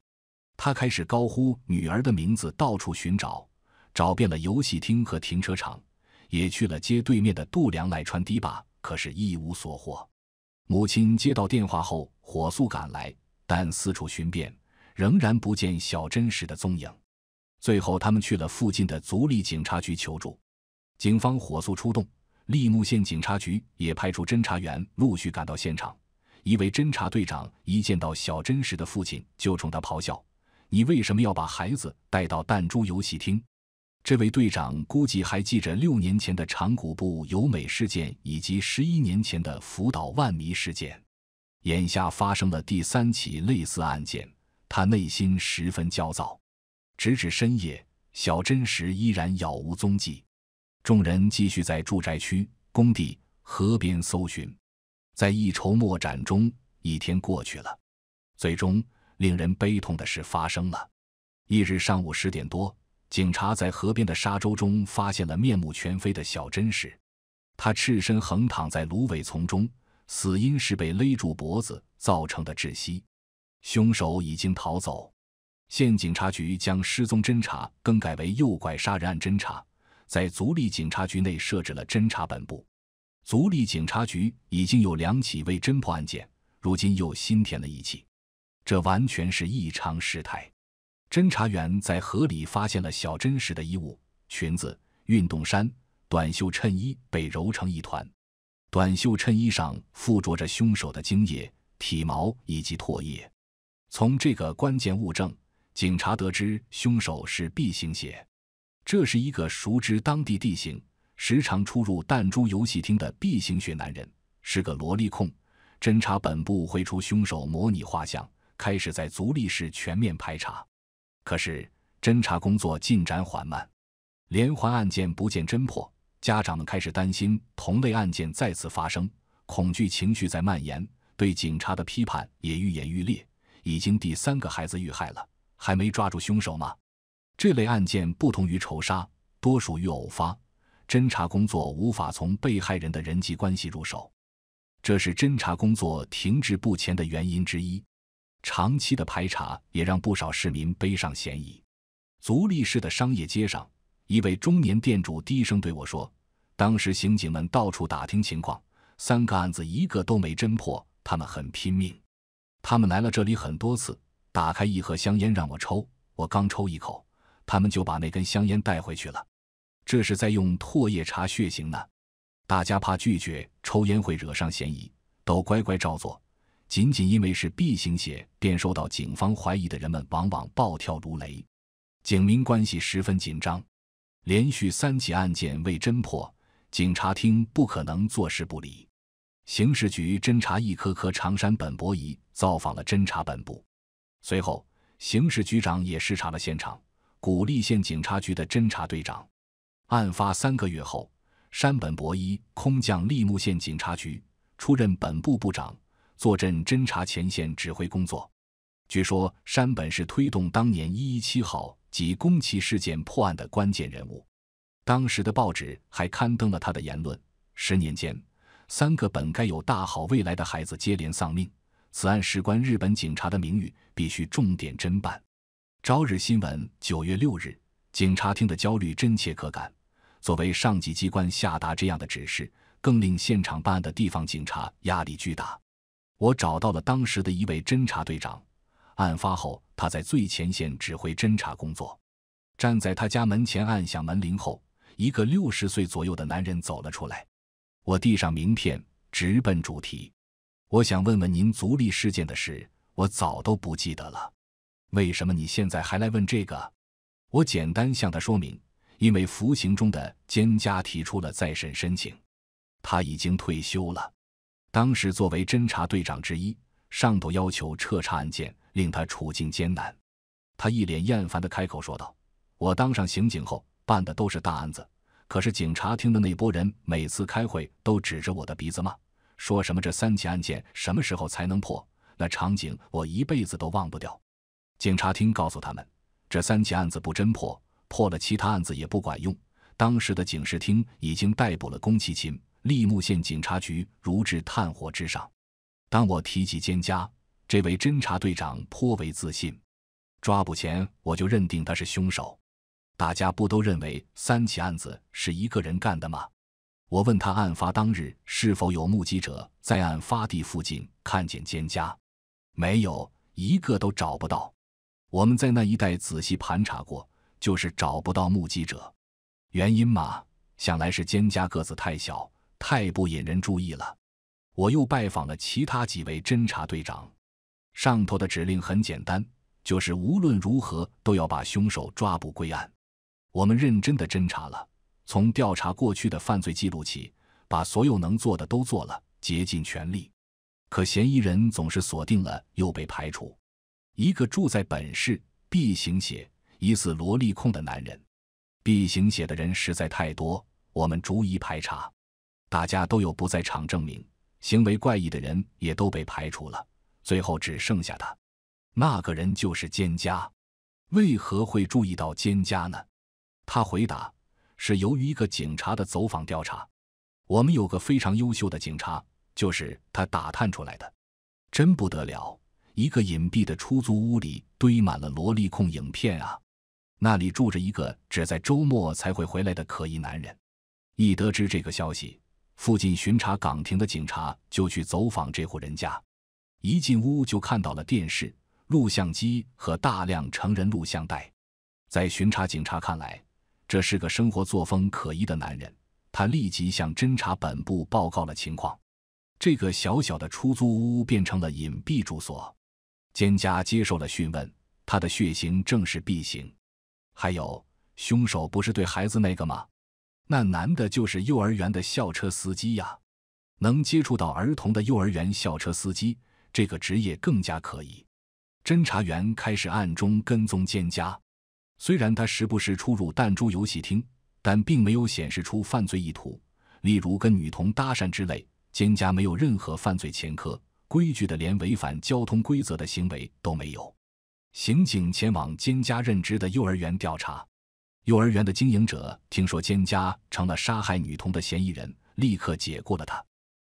他开始高呼女儿的名字，到处寻找，找遍了游戏厅和停车场，也去了街对面的度娘来川堤坝，可是一无所获。母亲接到电话后，火速赶来，但四处寻遍，仍然不见小真实的踪影。最后，他们去了附近的足利警察局求助。警方火速出动，利木县警察局也派出侦查员陆续赶到现场。一位侦查队长一见到小真实的父亲，就冲他咆哮：“你为什么要把孩子带到弹珠游戏厅？”这位队长估计还记着六年前的长谷部由美事件，以及十一年前的福岛万弥事件。眼下发生了第三起类似案件，他内心十分焦躁。直至深夜，小真实依然杳无踪迹。众人继续在住宅区、工地、河边搜寻，在一筹莫展中，一天过去了。最终，令人悲痛的事发生了。一日上午十点多，警察在河边的沙洲中发现了面目全非的小真实，他赤身横躺在芦苇丛中，死因是被勒住脖子造成的窒息。凶手已经逃走。县警察局将失踪侦查更改为诱拐杀人案侦查，在足利警察局内设置了侦查本部。足利警察局已经有两起未侦破案件，如今又新添了一起，这完全是异常事态。侦查员在河里发现了小真实的衣物：裙子、运动衫、短袖衬衣被揉成一团，短袖衬衣上附着着凶手的精液、体毛以及唾液。从这个关键物证。警察得知凶手是 B 型血，这是一个熟知当地地形、时常出入弹珠游戏厅的 B 型血男人，是个萝莉控。侦查本部绘出凶手模拟画像，开始在足立市全面排查。可是侦查工作进展缓慢，连环案件不见侦破，家长们开始担心同类案件再次发生，恐惧情绪在蔓延，对警察的批判也愈演愈烈。已经第三个孩子遇害了。还没抓住凶手吗？这类案件不同于仇杀，多属于偶发，侦查工作无法从被害人的人际关系入手，这是侦查工作停滞不前的原因之一。长期的排查也让不少市民背上嫌疑。足立市的商业街上，一位中年店主低声对我说：“当时刑警们到处打听情况，三个案子一个都没侦破，他们很拼命，他们来了这里很多次。”打开一盒香烟让我抽，我刚抽一口，他们就把那根香烟带回去了。这是在用唾液查血型呢。大家怕拒绝抽烟会惹上嫌疑，都乖乖照做。仅仅因为是 B 型血，便受到警方怀疑的人们往往暴跳如雷，警民关系十分紧张。连续三起案件未侦破，警察厅不可能坐视不理。刑事局侦查一科科长山本博仪造访了侦查本部。随后，刑事局长也视察了现场。古利县警察局的侦查队长，案发三个月后，山本博一空降利木县警察局，出任本部部长，坐镇侦查前线指挥工作。据说，山本是推动当年一一七号及宫崎事件破案的关键人物。当时的报纸还刊登了他的言论。十年间，三个本该有大好未来的孩子接连丧命。此案事关日本警察的名誉，必须重点侦办。朝日新闻九月六日，警察厅的焦虑真切可感。作为上级机关下达这样的指示，更令现场办案的地方警察压力巨大。我找到了当时的一位侦查队长，案发后他在最前线指挥侦查工作。站在他家门前按响门铃后，一个六十岁左右的男人走了出来。我递上名片，直奔主题。我想问问您足力事件的事，我早都不记得了。为什么你现在还来问这个？我简单向他说明，因为服刑中的菅家提出了再审申请，他已经退休了。当时作为侦查队长之一，上头要求彻查案件，令他处境艰难。他一脸厌烦地开口说道：“我当上刑警后办的都是大案子，可是警察厅的那拨人每次开会都指着我的鼻子骂。”说什么？这三起案件什么时候才能破？那场景我一辈子都忘不掉。警察厅告诉他们，这三起案子不侦破，破了其他案子也不管用。当时的警视厅已经逮捕了宫崎勤，立木县警察局如置炭火之上。当我提起蒹葭，这位侦查队长，颇为自信。抓捕前我就认定他是凶手。大家不都认为三起案子是一个人干的吗？我问他，案发当日是否有目击者在案发地附近看见蒹葭？没有，一个都找不到。我们在那一带仔细盘查过，就是找不到目击者。原因嘛，想来是蒹葭个子太小，太不引人注意了。我又拜访了其他几位侦查队长，上头的指令很简单，就是无论如何都要把凶手抓捕归案。我们认真的侦查了。从调查过去的犯罪记录起，把所有能做的都做了，竭尽全力。可嫌疑人总是锁定了又被排除。一个住在本市 B 型血、疑似萝莉控的男人。B 型血的人实在太多，我们逐一排查，大家都有不在场证明，行为怪异的人也都被排除了。最后只剩下他。那个人就是蒹葭。为何会注意到蒹葭呢？他回答。是由于一个警察的走访调查，我们有个非常优秀的警察，就是他打探出来的，真不得了！一个隐蔽的出租屋里堆满了萝莉控影片啊，那里住着一个只在周末才会回来的可疑男人。一得知这个消息，附近巡查岗亭的警察就去走访这户人家，一进屋就看到了电视、录像机和大量成人录像带。在巡查警察看来，这是个生活作风可疑的男人，他立即向侦查本部报告了情况。这个小小的出租屋变成了隐蔽住所。兼葭接受了讯问，他的血型正是 B 型。还有，凶手不是对孩子那个吗？那男的就是幼儿园的校车司机呀，能接触到儿童的幼儿园校车司机，这个职业更加可疑。侦查员开始暗中跟踪兼葭。虽然他时不时出入弹珠游戏厅，但并没有显示出犯罪意图，例如跟女童搭讪之类。蒹家没有任何犯罪前科，规矩的连违反交通规则的行为都没有。刑警前往蒹家任职的幼儿园调查，幼儿园的经营者听说蒹家成了杀害女童的嫌疑人，立刻解雇了他。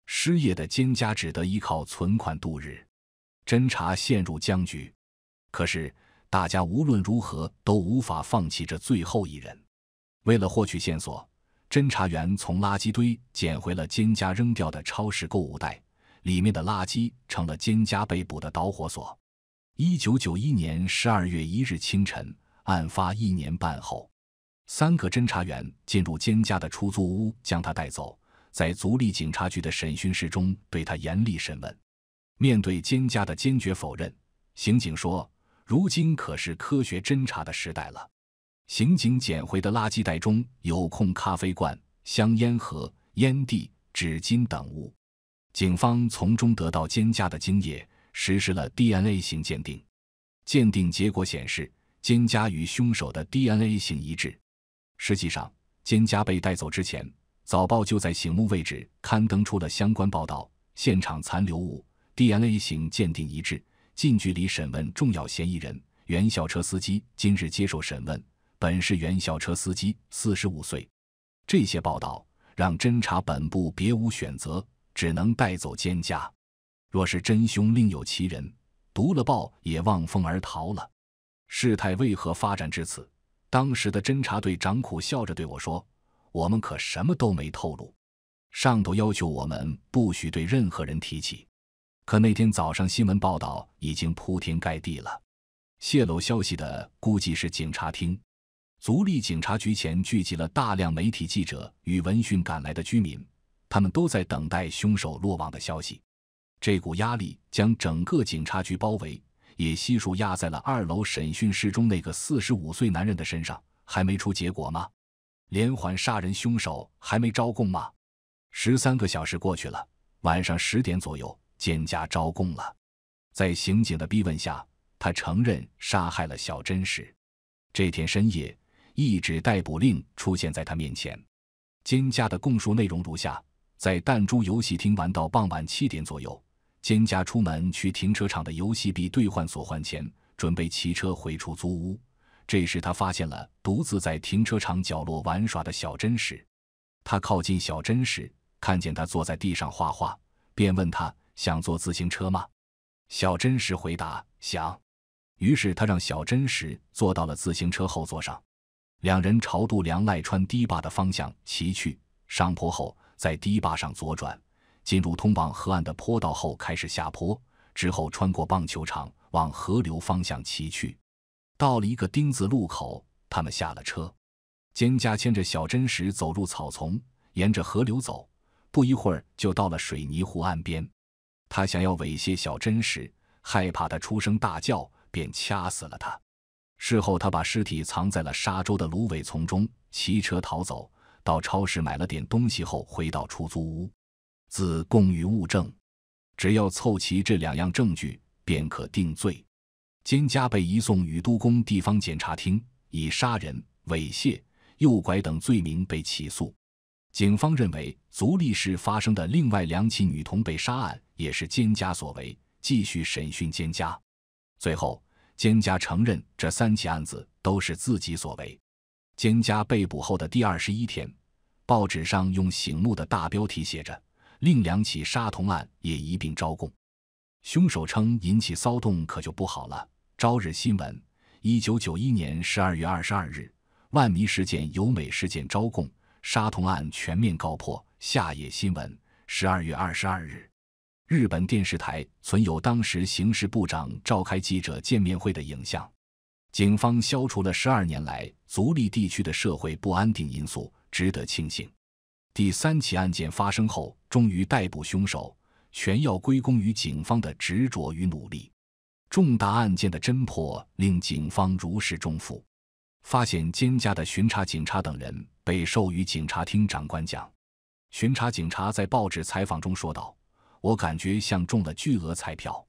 失业的蒹家只得依靠存款度日，侦查陷入僵局。可是。大家无论如何都无法放弃这最后一人。为了获取线索，侦查员从垃圾堆捡回了蒹家扔掉的超市购物袋，里面的垃圾成了蒹家被捕的导火索。一九九一年十二月一日清晨，案发一年半后，三个侦查员进入蒹家的出租屋，将他带走，在足立警察局的审讯室中对他严厉审问。面对蒹家的坚决否认，刑警说。如今可是科学侦查的时代了，刑警捡回的垃圾袋中有空咖啡罐、香烟盒、烟蒂、纸巾等物，警方从中得到尖嘉的精液，实施了 DNA 型鉴定。鉴定结果显示，尖嘉与凶手的 DNA 型一致。实际上，尖嘉被带走之前，早报就在醒目位置刊登出了相关报道：现场残留物 DNA 型鉴定一致。近距离审问重要嫌疑人，原校车司机今日接受审问。本是原校车司机，四十五岁。这些报道让侦查本部别无选择，只能带走奸家。若是真凶另有其人，读了报也望风而逃了。事态为何发展至此？当时的侦查队长苦笑着对我说：“我们可什么都没透露，上头要求我们不许对任何人提起。”可那天早上新闻报道已经铺天盖地了，泄露消息的估计是警察厅。足立警察局前聚集了大量媒体记者与闻讯赶来的居民，他们都在等待凶手落网的消息。这股压力将整个警察局包围，也悉数压在了二楼审讯室中那个四十五岁男人的身上。还没出结果吗？连环杀人凶手还没招供吗？十三个小时过去了，晚上十点左右。奸家招供了，在刑警的逼问下，他承认杀害了小真时。这天深夜，一纸逮捕令出现在他面前。蒹家的供述内容如下：在弹珠游戏厅玩到傍晚七点左右，蒹家出门去停车场的游戏币兑换所换钱，准备骑车回出租屋。这时，他发现了独自在停车场角落玩耍的小真时。他靠近小真时，看见他坐在地上画画，便问他。想坐自行车吗？小真实回答：“想。”于是他让小真实坐到了自行车后座上，两人朝度量赖川堤坝的方向骑去。上坡后，在堤坝上左转，进入通往河岸的坡道后开始下坡，之后穿过棒球场，往河流方向骑去。到了一个丁字路口，他们下了车，蒹葭牵着小真实走入草丛，沿着河流走，不一会儿就到了水泥湖岸边。他想要猥亵小珍时，害怕他出声大叫，便掐死了她。事后，他把尸体藏在了沙洲的芦苇丛中，骑车逃走。到超市买了点东西后，回到出租屋。自供与物证，只要凑齐这两样证据，便可定罪。金家被移送禹都宫地方检察厅，以杀人、猥亵、诱拐等罪名被起诉。警方认为，足立市发生的另外两起女童被杀案。也是菅家所为，继续审讯菅家。最后，菅家承认这三起案子都是自己所为。菅家被捕后的第二十一天，报纸上用醒目的大标题写着：“另两起杀童案也一并招供。”凶手称：“引起骚动可就不好了。”朝日新闻，一九九一年十二月二十二日，万迷事件、由美事件招供，杀童案全面告破。夏野新闻，十二月二十二日。日本电视台存有当时刑事部长召开记者见面会的影像。警方消除了十二年来足利地区的社会不安定因素，值得庆幸。第三起案件发生后，终于逮捕凶手，全要归功于警方的执着与努力。重大案件的侦破令警方如释重负。发现奸家的巡查警察等人被授予警察厅长官奖。巡查警察在报纸采访中说道。我感觉像中了巨额彩票。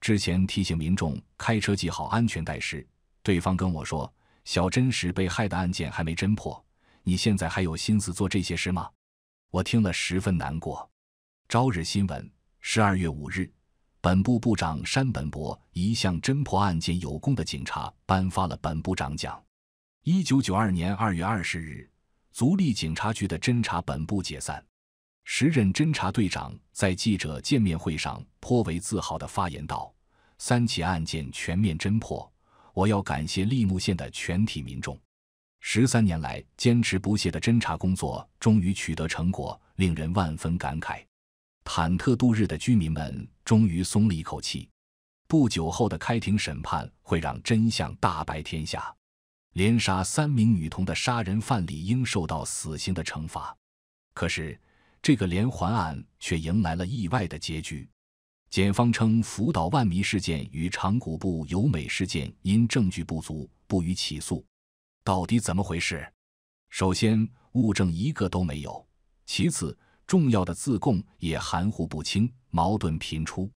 之前提醒民众开车系好安全带时，对方跟我说：“小真实被害的案件还没侦破，你现在还有心思做这些事吗？”我听了十分难过。朝日新闻十二月五日，本部部长山本博一向侦破案件有功的警察颁发了本部长奖。一九九二年二月二十日，足利警察局的侦查本部解散。时任侦查队长在记者见面会上颇为自豪的发言道：“三起案件全面侦破，我要感谢利木县的全体民众。十三年来坚持不懈的侦查工作终于取得成果，令人万分感慨。忐忑度日的居民们终于松了一口气。不久后的开庭审判会让真相大白天下。连杀三名女童的杀人犯理应受到死刑的惩罚，可是。”这个连环案却迎来了意外的结局。检方称，福岛万迷事件与长谷部由美事件因证据不足不予起诉。到底怎么回事？首先，物证一个都没有；其次，重要的自供也含糊不清，矛盾频出。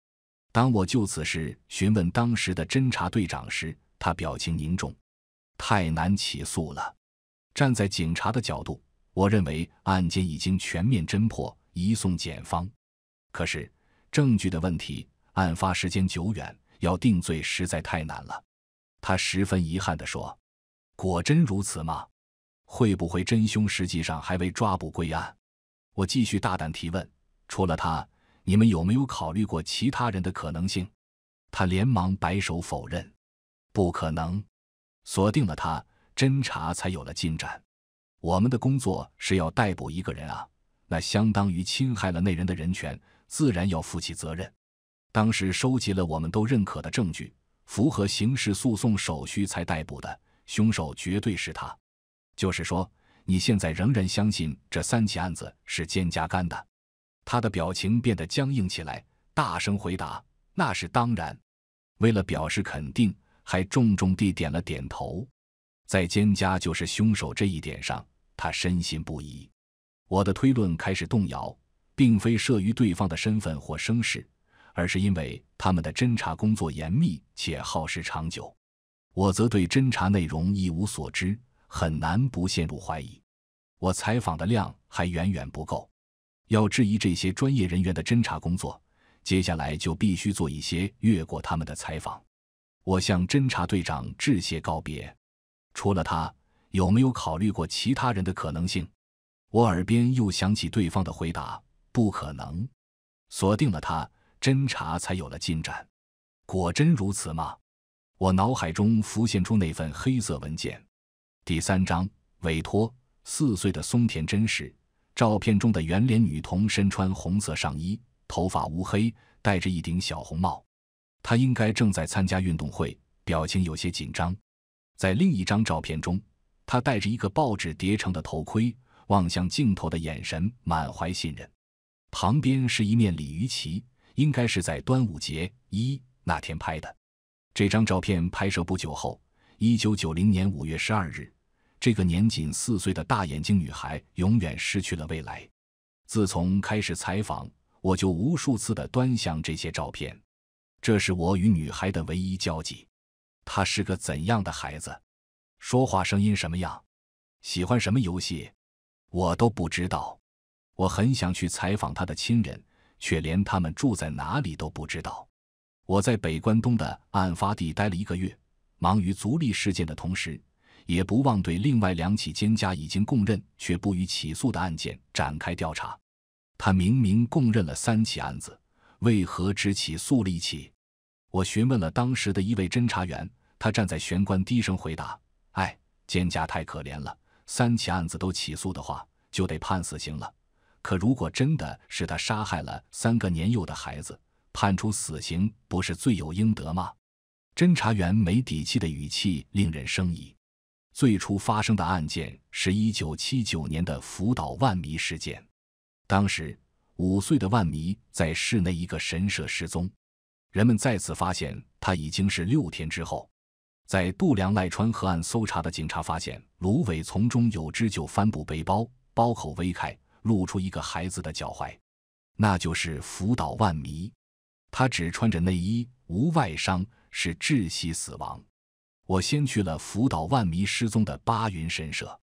当我就此事询问当时的侦查队长时，他表情凝重：“太难起诉了。”站在警察的角度。我认为案件已经全面侦破，移送检方。可是证据的问题，案发时间久远，要定罪实在太难了。他十分遗憾地说：“果真如此吗？会不会真凶实际上还未抓捕归案？”我继续大胆提问：“除了他，你们有没有考虑过其他人的可能性？”他连忙摆手否认：“不可能，锁定了他，侦查才有了进展。”我们的工作是要逮捕一个人啊，那相当于侵害了那人的人权，自然要负起责任。当时收集了我们都认可的证据，符合刑事诉讼手续才逮捕的凶手，绝对是他。就是说，你现在仍然相信这三起案子是蒹葭干的？他的表情变得僵硬起来，大声回答：“那是当然。”为了表示肯定，还重重地点了点头。在蒹葭就是凶手这一点上。他深信不疑，我的推论开始动摇，并非慑于对方的身份或声势，而是因为他们的侦查工作严密且耗时长久。我则对侦查内容一无所知，很难不陷入怀疑。我采访的量还远远不够，要质疑这些专业人员的侦查工作，接下来就必须做一些越过他们的采访。我向侦查队长致谢告别，除了他。有没有考虑过其他人的可能性？我耳边又响起对方的回答：“不可能。”锁定了他，侦查才有了进展。果真如此吗？我脑海中浮现出那份黑色文件。第三章委托。四岁的松田真实，照片中的圆脸女童身穿红色上衣，头发乌黑，戴着一顶小红帽。她应该正在参加运动会，表情有些紧张。在另一张照片中。他戴着一个报纸叠成的头盔，望向镜头的眼神满怀信任。旁边是一面鲤鱼旗，应该是在端午节一那天拍的。这张照片拍摄不久后，一九九零年五月十二日，这个年仅四岁的大眼睛女孩永远失去了未来。自从开始采访，我就无数次的端详这些照片，这是我与女孩的唯一交集。她是个怎样的孩子？说话声音什么样？喜欢什么游戏？我都不知道。我很想去采访他的亲人，却连他们住在哪里都不知道。我在北关东的案发地待了一个月，忙于足利事件的同时，也不忘对另外两起菅家已经供认却不予起诉的案件展开调查。他明明供认了三起案子，为何只起诉了一起？我询问了当时的一位侦查员，他站在玄关低声回答。奸家太可怜了，三起案子都起诉的话，就得判死刑了。可如果真的是他杀害了三个年幼的孩子，判处死刑不是罪有应得吗？侦查员没底气的语气令人生疑。最初发生的案件是一九七九年的福岛万迷事件，当时五岁的万迷在市内一个神社失踪，人们再次发现他已经是六天之后。在度量濑川河岸搜查的警察发现，芦苇丛中有只旧帆布背包，包口微开，露出一个孩子的脚踝，那就是福岛万弥。他只穿着内衣，无外伤，是窒息死亡。我先去了福岛万弥失踪的八云神社，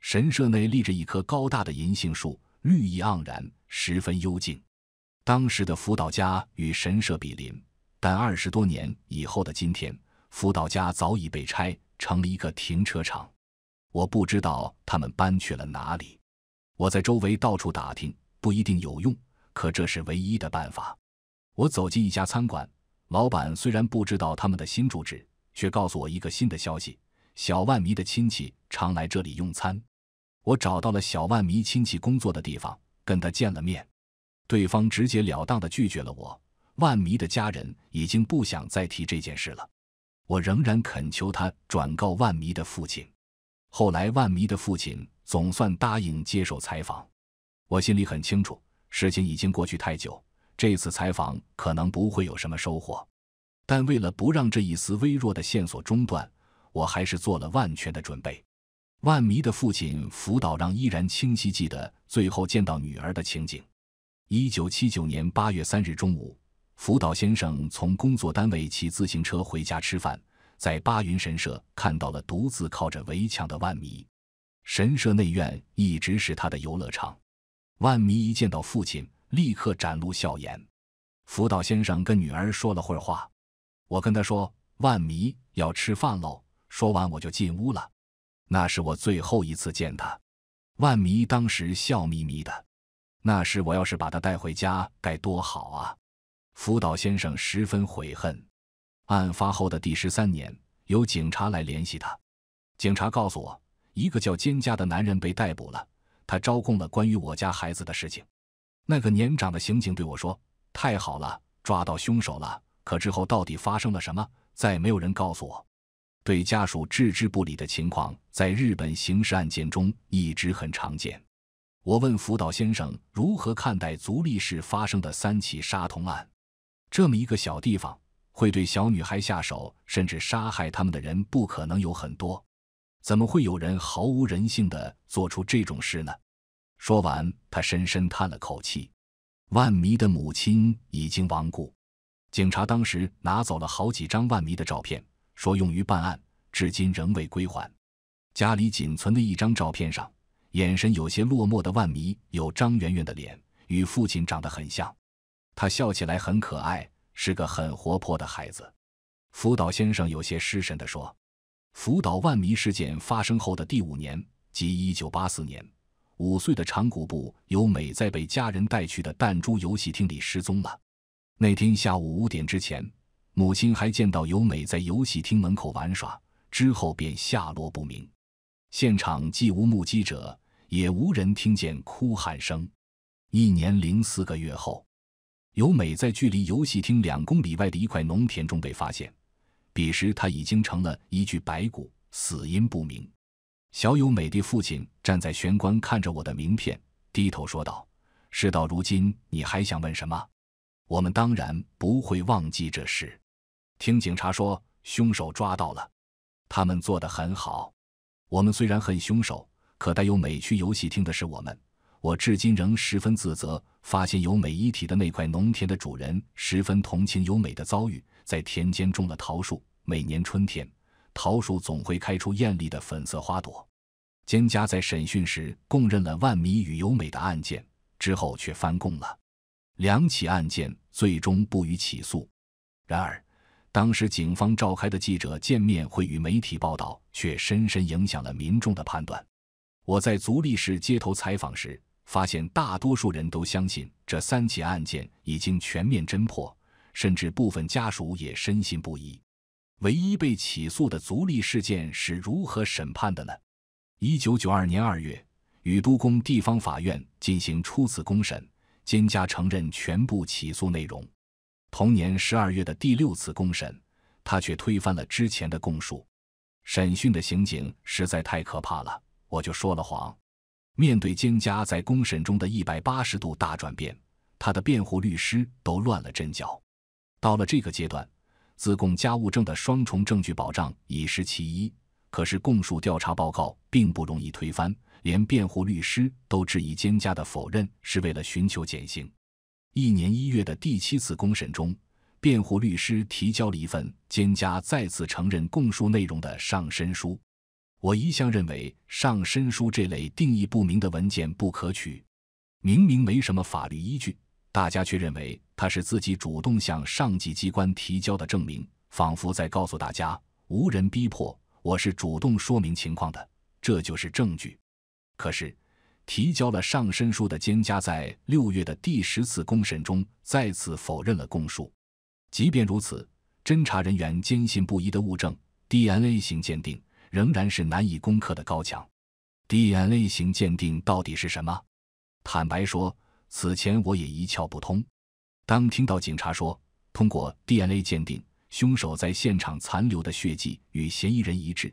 神社内立着一棵高大的银杏树，绿意盎然，十分幽静。当时的福岛家与神社比邻，但二十多年以后的今天。辅导家早已被拆成了一个停车场，我不知道他们搬去了哪里。我在周围到处打听，不一定有用，可这是唯一的办法。我走进一家餐馆，老板虽然不知道他们的新住址，却告诉我一个新的消息：小万迷的亲戚常来这里用餐。我找到了小万迷亲戚工作的地方，跟他见了面。对方直截了当地拒绝了我。万迷的家人已经不想再提这件事了。我仍然恳求他转告万迷的父亲。后来，万迷的父亲总算答应接受采访。我心里很清楚，事情已经过去太久，这次采访可能不会有什么收获。但为了不让这一丝微弱的线索中断，我还是做了万全的准备。万迷的父亲福岛让依然清晰记得最后见到女儿的情景：一九七九年八月三日中午。福岛先生从工作单位骑自行车回家吃饭，在八云神社看到了独自靠着围墙的万弥。神社内院一直是他的游乐场。万弥一见到父亲，立刻展露笑颜。福岛先生跟女儿说了会儿话，我跟他说：“万弥要吃饭喽。”说完我就进屋了。那是我最后一次见他。万弥当时笑眯眯的，那时我要是把他带回家，该多好啊！福岛先生十分悔恨。案发后的第十三年，有警察来联系他。警察告诉我，一个叫蒹家的男人被逮捕了，他招供了关于我家孩子的事情。那个年长的刑警对我说：“太好了，抓到凶手了。”可之后到底发生了什么，再没有人告诉我。对家属置之不理的情况，在日本刑事案件中一直很常见。我问福岛先生如何看待足立市发生的三起杀童案。这么一个小地方，会对小女孩下手，甚至杀害他们的人不可能有很多。怎么会有人毫无人性的做出这种事呢？说完，他深深叹了口气。万迷的母亲已经亡故，警察当时拿走了好几张万迷的照片，说用于办案，至今仍未归还。家里仅存的一张照片上，眼神有些落寞的万迷，有张圆圆的脸，与父亲长得很像。他笑起来很可爱，是个很活泼的孩子。福岛先生有些失神地说：“福岛万迷事件发生后的第五年，即一九八四年，五岁的长谷部由美在被家人带去的弹珠游戏厅里失踪了。那天下午五点之前，母亲还见到由美在游戏厅门口玩耍，之后便下落不明。现场既无目击者，也无人听见哭喊声。一年零四个月后。”由美在距离游戏厅两公里外的一块农田中被发现，彼时他已经成了一具白骨，死因不明。小有美的父亲站在玄关，看着我的名片，低头说道：“事到如今，你还想问什么？我们当然不会忘记这事。听警察说，凶手抓到了，他们做得很好。我们虽然恨凶手，可带有美去游戏厅的是我们，我至今仍十分自责。”发现由美遗体的那块农田的主人十分同情由美的遭遇，在田间种了桃树。每年春天，桃树总会开出艳丽的粉色花朵。兼葭在审讯时供认了万米与由美的案件，之后却翻供了。两起案件最终不予起诉。然而，当时警方召开的记者见面会与媒体报道却深深影响了民众的判断。我在足立市街头采访时。发现大多数人都相信这三起案件已经全面侦破，甚至部分家属也深信不疑。唯一被起诉的足利事件是如何审判的呢？一九九二年二月，宇都宫地方法院进行初次公审，金家承认全部起诉内容。同年十二月的第六次公审，他却推翻了之前的供述。审讯的刑警实在太可怕了，我就说了谎。面对菅家在公审中的一百八十度大转变，他的辩护律师都乱了阵脚。到了这个阶段，自供家务证的双重证据保障已是其一，可是供述调查报告并不容易推翻，连辩护律师都质疑菅家的否认是为了寻求减刑。一年一月的第七次公审中，辩护律师提交了一份菅家再次承认供述内容的上申书。我一向认为上申书这类定义不明的文件不可取，明明没什么法律依据，大家却认为它是自己主动向上级机关提交的证明，仿佛在告诉大家无人逼迫，我是主动说明情况的，这就是证据。可是，提交了上申书的奸家在六月的第十次公审中再次否认了供述。即便如此，侦查人员坚信不疑的物证 DNA 型鉴定。仍然是难以攻克的高墙。DNA 型鉴定到底是什么？坦白说，此前我也一窍不通。当听到警察说通过 DNA 鉴定，凶手在现场残留的血迹与嫌疑人一致，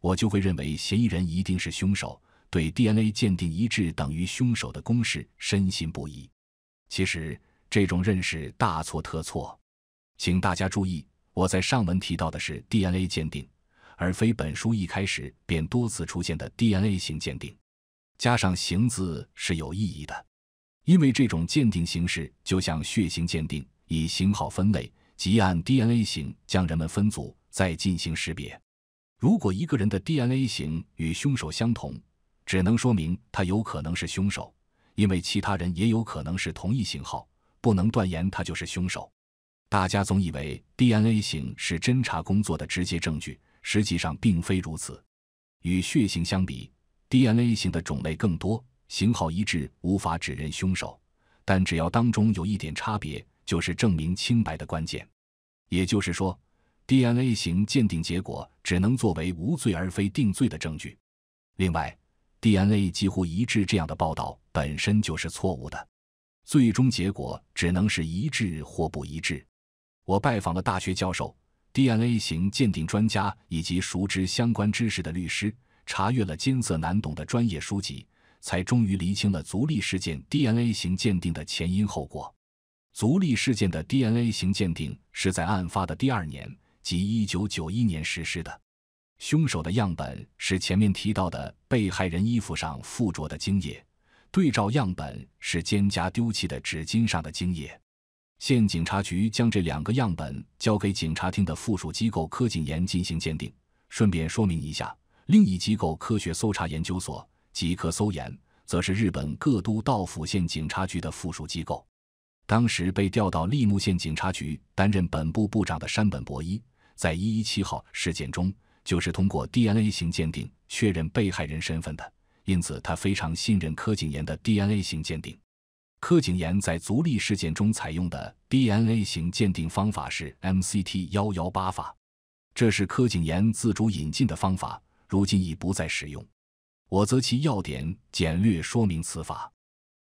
我就会认为嫌疑人一定是凶手，对 DNA 鉴定一致等于凶手的公式深信不疑。其实这种认识大错特错。请大家注意，我在上文提到的是 DNA 鉴定。而非本书一开始便多次出现的 DNA 型鉴定，加上“型”字是有意义的，因为这种鉴定形式就像血型鉴定，以型号分类，即按 DNA 型将人们分组，再进行识别。如果一个人的 DNA 型与凶手相同，只能说明他有可能是凶手，因为其他人也有可能是同一型号，不能断言他就是凶手。大家总以为 DNA 型是侦查工作的直接证据。实际上并非如此，与血型相比，DNA 型的种类更多，型号一致无法指认凶手，但只要当中有一点差别，就是证明清白的关键。也就是说，DNA 型鉴定结果只能作为无罪而非定罪的证据。另外，DNA 几乎一致这样的报道本身就是错误的，最终结果只能是一致或不一致。我拜访了大学教授。DNA 型鉴定专家以及熟知相关知识的律师，查阅了艰涩难懂的专业书籍，才终于厘清了足力事件 DNA 型鉴定的前因后果。足力事件的 DNA 型鉴定是在案发的第二年，即1991年实施的。凶手的样本是前面提到的被害人衣服上附着的精液，对照样本是肩胛丢弃的纸巾上的精液。县警察局将这两个样本交给警察厅的附属机构柯景研进行鉴定。顺便说明一下，另一机构科学搜查研究所即科搜研，则是日本各都道府县警察局的附属机构。当时被调到立木县警察局担任本部部长的山本博一，在一一七号事件中就是通过 DNA 型鉴定确认被害人身份的，因此他非常信任柯景研的 DNA 型鉴定。柯景炎在足力事件中采用的 DNA 型鉴定方法是 MCT 幺幺八法，这是柯景炎自主引进的方法，如今已不再使用。我择其要点简略说明此法：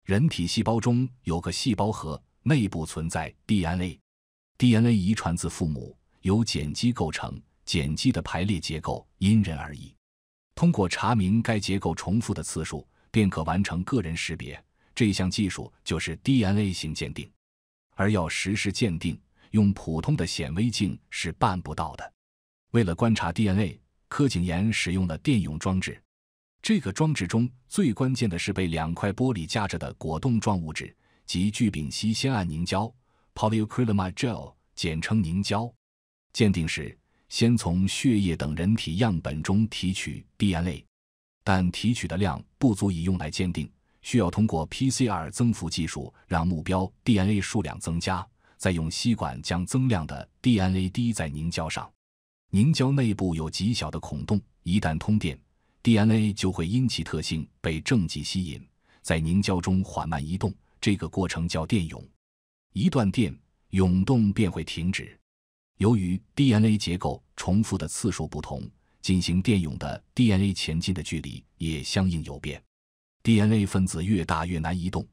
人体细胞中有个细胞核，内部存在 DNA，DNA 遗传自父母，由碱基构成，碱基的排列结构因人而异。通过查明该结构重复的次数，便可完成个人识别。这项技术就是 DNA 型鉴定，而要实施鉴定，用普通的显微镜是办不到的。为了观察 DNA，柯景岩使用了电泳装置。这个装置中最关键的是被两块玻璃夹着的果冻状物质，及聚丙烯酰胺凝胶 （Polyacrylamide gel，简称凝胶）。鉴定时，先从血液等人体样本中提取 DNA，但提取的量不足以用来鉴定。需要通过 PCR 增幅技术让目标 DNA 数量增加，再用吸管将增量的 DNA 滴在凝胶上。凝胶内部有极小的孔洞，一旦通电，DNA 就会因其特性被正极吸引，在凝胶中缓慢移动。这个过程叫电泳。一断电，涌动便会停止。由于 DNA 结构重复的次数不同，进行电泳的 DNA 前进的距离也相应有变。DNA 分子越大越难移动，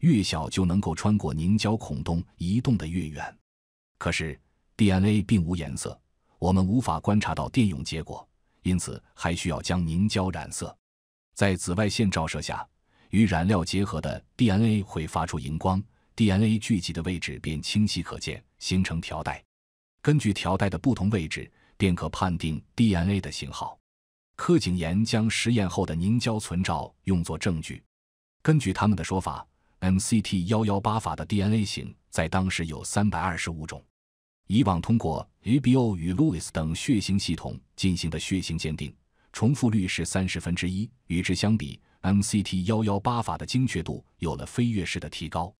越小就能够穿过凝胶孔洞移动的越远。可是 DNA 并无颜色，我们无法观察到电泳结果，因此还需要将凝胶染色。在紫外线照射下，与染料结合的 DNA 会发出荧光，DNA 聚集的位置便清晰可见，形成条带。根据条带的不同位置，便可判定 DNA 的型号。柯景言将实验后的凝胶存照用作证据。根据他们的说法，MCT 幺幺八法的 DNA 型在当时有三百二十五种。以往通过 ABO 与 Lewis 等血型系统进行的血型鉴定，重复率是三十分之一。与之相比，MCT 幺幺八法的精确度有了飞跃式的提高。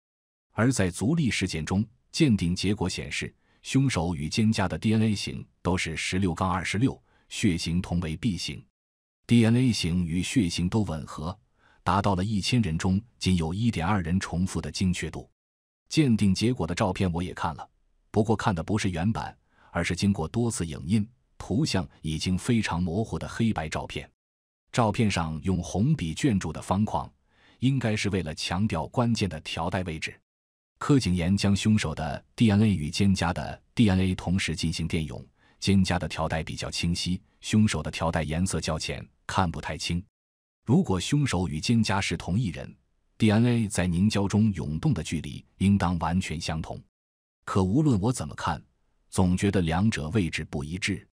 而在足力事件中，鉴定结果显示，凶手与蒹葭的 DNA 型都是十六杠二十六。血型同为 B 型，DNA 型与血型都吻合，达到了一千人中仅有1.2人重复的精确度。鉴定结果的照片我也看了，不过看的不是原版，而是经过多次影印，图像已经非常模糊的黑白照片。照片上用红笔圈住的方框，应该是为了强调关键的条带位置。柯景言将凶手的 DNA 与蒹葭的 DNA 同时进行电泳。肩家的条带比较清晰，凶手的条带颜色较浅，看不太清。如果凶手与肩家是同一人，DNA 在凝胶中涌动的距离应当完全相同。可无论我怎么看，总觉得两者位置不一致。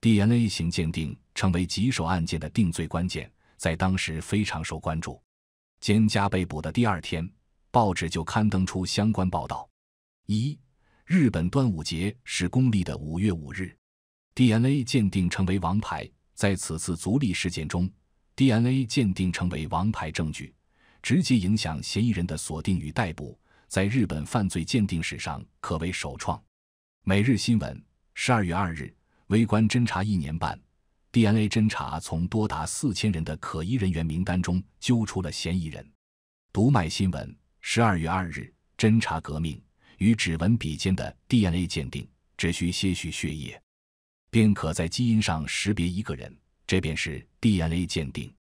DNA 型鉴定成为棘手案件的定罪关键，在当时非常受关注。金家被捕的第二天，报纸就刊登出相关报道。一日本端午节是公历的五月五日。DNA 鉴定成为王牌，在此次足力事件中，DNA 鉴定成为王牌证据，直接影响嫌疑人的锁定与逮捕，在日本犯罪鉴定史上可谓首创。每日新闻，十二月二日，微观侦查一年半，DNA 侦查从多达四千人的可疑人员名单中揪出了嫌疑人。读卖新闻，十二月二日，侦查革命与指纹比肩的 DNA 鉴定，只需些许血液。便可在基因上识别一个人，这便是 DNA 鉴定。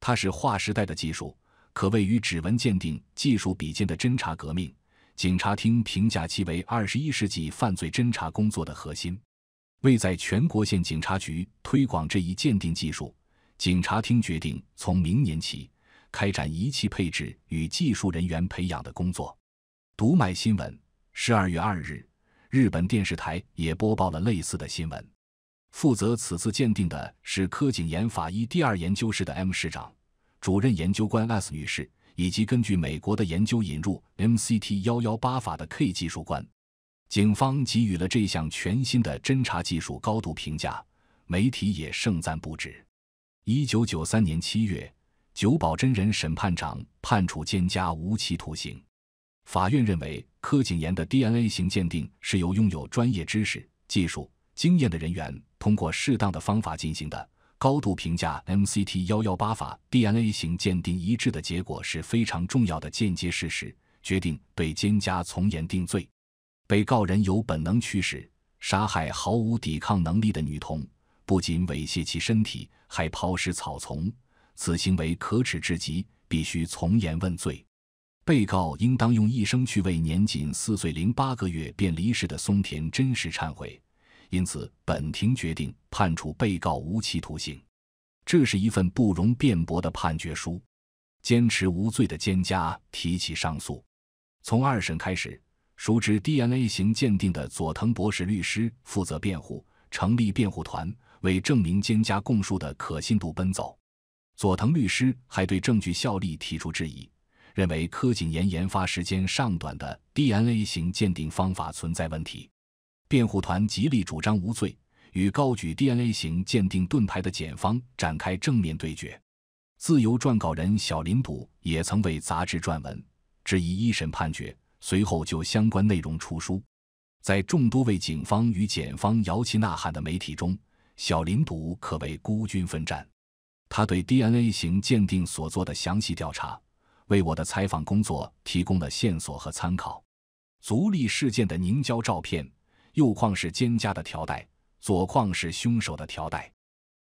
它是划时代的技术，可与指纹鉴定技术比肩的侦查革命。警察厅评价其为二十一世纪犯罪侦查工作的核心。为在全国县警察局推广这一鉴定技术，警察厅决定从明年起开展仪器配置与技术人员培养的工作。读卖新闻十二月二日，日本电视台也播报了类似的新闻。负责此次鉴定的是柯景妍法医第二研究室的 M 市长、主任研究官 S 女士，以及根据美国的研究引入 MCT 幺幺八法的 K 技术官。警方给予了这项全新的侦查技术高度评价，媒体也盛赞不止。一九九三年七月，九保真人审判长判处兼加无期徒刑。法院认为，柯景妍的 DNA 型鉴定是由拥有专业知识、技术、经验的人员。通过适当的方法进行的高度评价，MCT 幺幺八法 DNA 型鉴定一致的结果是非常重要的间接事实，决定对奸家从严定罪。被告人有本能驱使杀害毫无抵抗能力的女童，不仅猥亵其身体，还抛尸草丛，此行为可耻至极，必须从严问罪。被告应当用一生去为年仅四岁零八个月便离世的松田真实忏悔。因此，本庭决定判处被告无期徒刑。这是一份不容辩驳的判决书。坚持无罪的蒹葭提起上诉。从二审开始，熟知 DNA 型鉴定的佐藤博士律师负责辩护，成立辩护团为证明蒹葭供述的可信度奔走。佐藤律师还对证据效力提出质疑，认为柯景言研发时间尚短的 DNA 型鉴定方法存在问题。辩护团极力主张无罪，与高举 DNA 型鉴定盾牌的检方展开正面对决。自由撰稿人小林笃也曾为杂志撰文，质疑一审判决，随后就相关内容出书。在众多为警方与检方摇旗呐喊的媒体中，小林笃可谓孤军奋战。他对 DNA 型鉴定所做的详细调查，为我的采访工作提供了线索和参考。足利事件的凝胶照片。右框是肩胛的条带，左框是凶手的条带。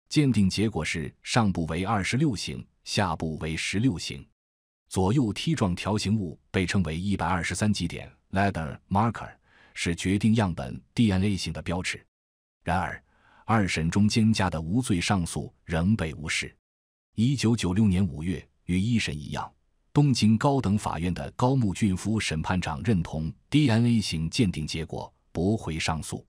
鉴定结果是上部为二十六型，下部为十六型。左右梯状条形物被称为一百二十三基点 （Ladder Marker），是决定样本 DNA 型的标尺。然而，二审中肩胛的无罪上诉仍被无视。一九九六年五月，与一审一样，东京高等法院的高木俊夫审判长认同 DNA 型鉴定结果。驳回上诉，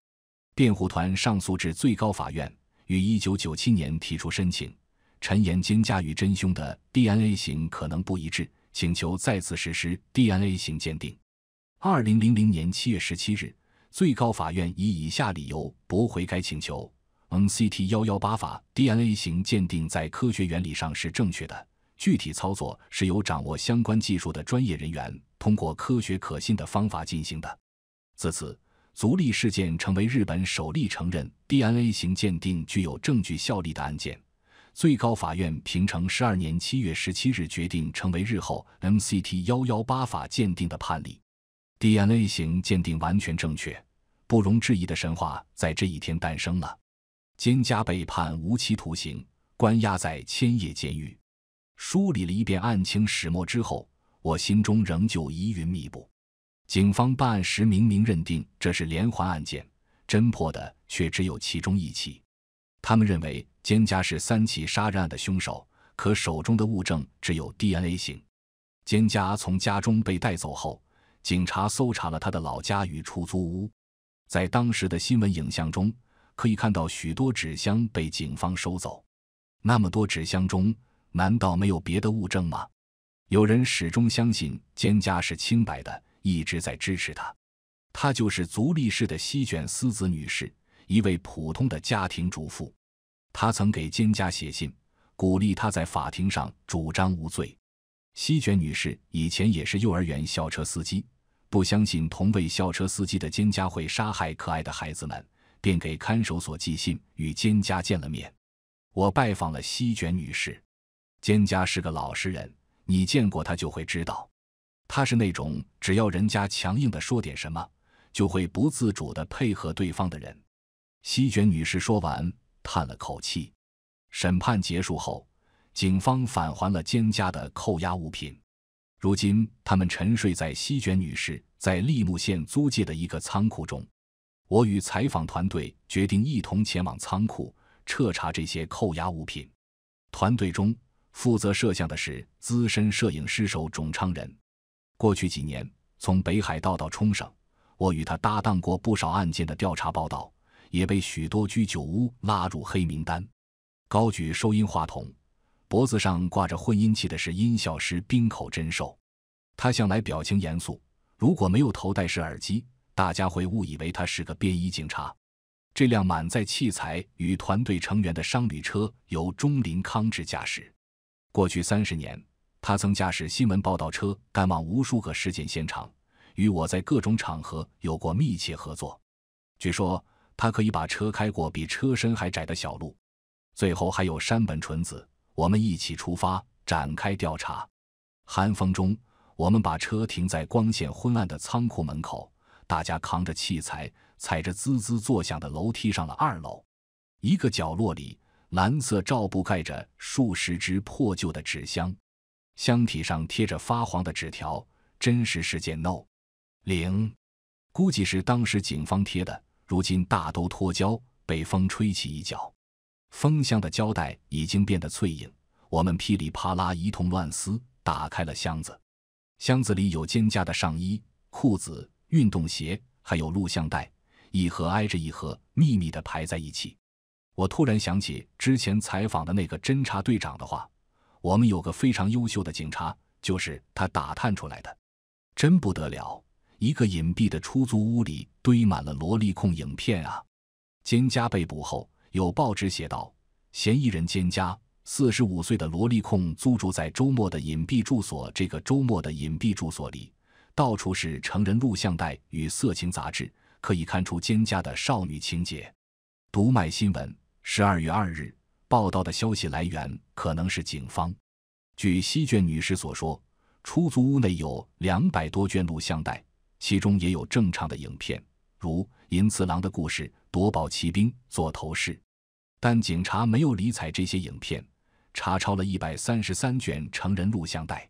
辩护团上诉至最高法院，于一九九七年提出申请，陈岩金家与真凶的 DNA 型可能不一致，请求再次实施 DNA 型鉴定。二零零零年七月十七日，最高法院以以下理由驳回该请求：NCT 幺幺八法 DNA 型鉴定在科学原理上是正确的，具体操作是由掌握相关技术的专业人员通过科学可信的方法进行的。自此。足利事件成为日本首例承认 DNA 型鉴定具有证据效力的案件。最高法院平成十二年七月十七日决定成为日后 MCT 幺幺八法鉴定的判例。DNA 型鉴定完全正确，不容置疑的神话在这一天诞生了。菅家被判无期徒刑，关押在千叶监狱。梳理了一遍案情始末之后，我心中仍旧疑云密布。警方办案时明明认定这是连环案件，侦破的却只有其中一起。他们认为蒹家是三起杀人案的凶手，可手中的物证只有 DNA 型。蒹家从家中被带走后，警察搜查了他的老家与出租屋。在当时的新闻影像中，可以看到许多纸箱被警方收走。那么多纸箱中，难道没有别的物证吗？有人始终相信蒹家是清白的。一直在支持他，她就是足立市的西卷思子女士，一位普通的家庭主妇。她曾给蒹家写信，鼓励她在法庭上主张无罪。西卷女士以前也是幼儿园校车司机，不相信同为校车司机的蒹家会杀害可爱的孩子们，便给看守所寄信，与蒹家见了面。我拜访了西卷女士，蒹家是个老实人，你见过他就会知道。他是那种只要人家强硬的说点什么，就会不自主的配合对方的人。席卷女士说完，叹了口气。审判结束后，警方返还了菅家的扣押物品，如今他们沉睡在席卷女士在利木县租借的一个仓库中。我与采访团队决定一同前往仓库彻查这些扣押物品。团队中负责摄像的是资深摄影师手冢昌人。过去几年，从北海道到冲绳，我与他搭档过不少案件的调查报道，也被许多居酒屋拉入黑名单。高举收音话筒，脖子上挂着混音器的是音效师滨口真寿，他向来表情严肃，如果没有头戴式耳机，大家会误以为他是个便衣警察。这辆满载器材与团队成员的商旅车由钟林康治驾驶。过去三十年。他曾驾驶新闻报道车赶往无数个事件现场，与我在各种场合有过密切合作。据说他可以把车开过比车身还窄的小路。最后还有山本纯子，我们一起出发展开调查。寒风中，我们把车停在光线昏暗的仓库门口，大家扛着器材，踩着滋滋作响的楼梯上了二楼。一个角落里，蓝色罩布盖着数十只破旧的纸箱。箱体上贴着发黄的纸条，真实事件 No. 零，估计是当时警方贴的，如今大都脱胶，被风吹起一角。封箱的胶带已经变得脆硬，我们噼里啪啦一通乱撕，打开了箱子。箱子里有肩架的上衣、裤子、运动鞋，还有录像带，一盒挨着一盒，密密的排在一起。我突然想起之前采访的那个侦查队长的话。我们有个非常优秀的警察，就是他打探出来的，真不得了！一个隐蔽的出租屋里堆满了萝莉控影片啊。兼家被捕后，有报纸写道：嫌疑人兼家，四十五岁的萝莉控，租住在周末的隐蔽住所。这个周末的隐蔽住所里，到处是成人录像带与色情杂志，可以看出兼家的少女情节。读卖新闻，十二月二日。报道的消息来源可能是警方。据西卷女士所说，出租屋内有两百多卷录像带，其中也有正常的影片，如《银次郎的故事》《夺宝奇兵》《做头饰》。但警察没有理睬这些影片，查抄了一百三十三卷成人录像带。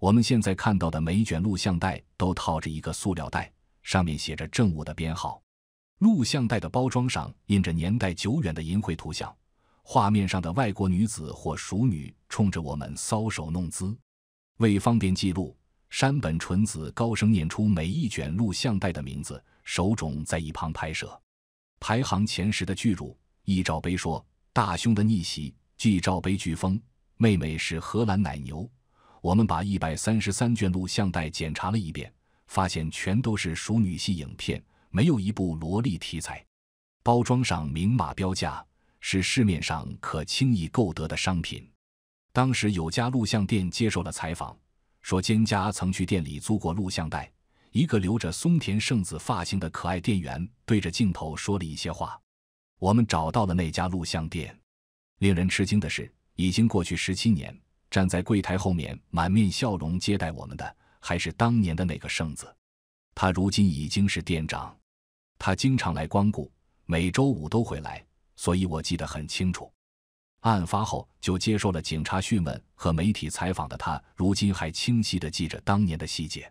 我们现在看到的每卷录像带都套着一个塑料袋，上面写着证物的编号。录像带的包装上印着年代久远的淫秽图像。画面上的外国女子或熟女冲着我们搔首弄姿。为方便记录，山本纯子高声念出每一卷录像带的名字，手冢在一旁拍摄。排行前十的巨乳一罩杯说：“大胸的逆袭。”一照杯飓风，妹妹是荷兰奶牛。我们把一百三十三卷录像带检查了一遍，发现全都是熟女系影片，没有一部萝莉题材。包装上明码标价。是市面上可轻易购得的商品。当时有家录像店接受了采访，说蒹家曾去店里租过录像带。一个留着松田圣子发型的可爱店员对着镜头说了一些话。我们找到了那家录像店。令人吃惊的是，已经过去十七年，站在柜台后面满面笑容接待我们的还是当年的那个圣子。他如今已经是店长，他经常来光顾，每周五都会来。所以我记得很清楚，案发后就接受了警察讯问和媒体采访的他，如今还清晰地记着当年的细节。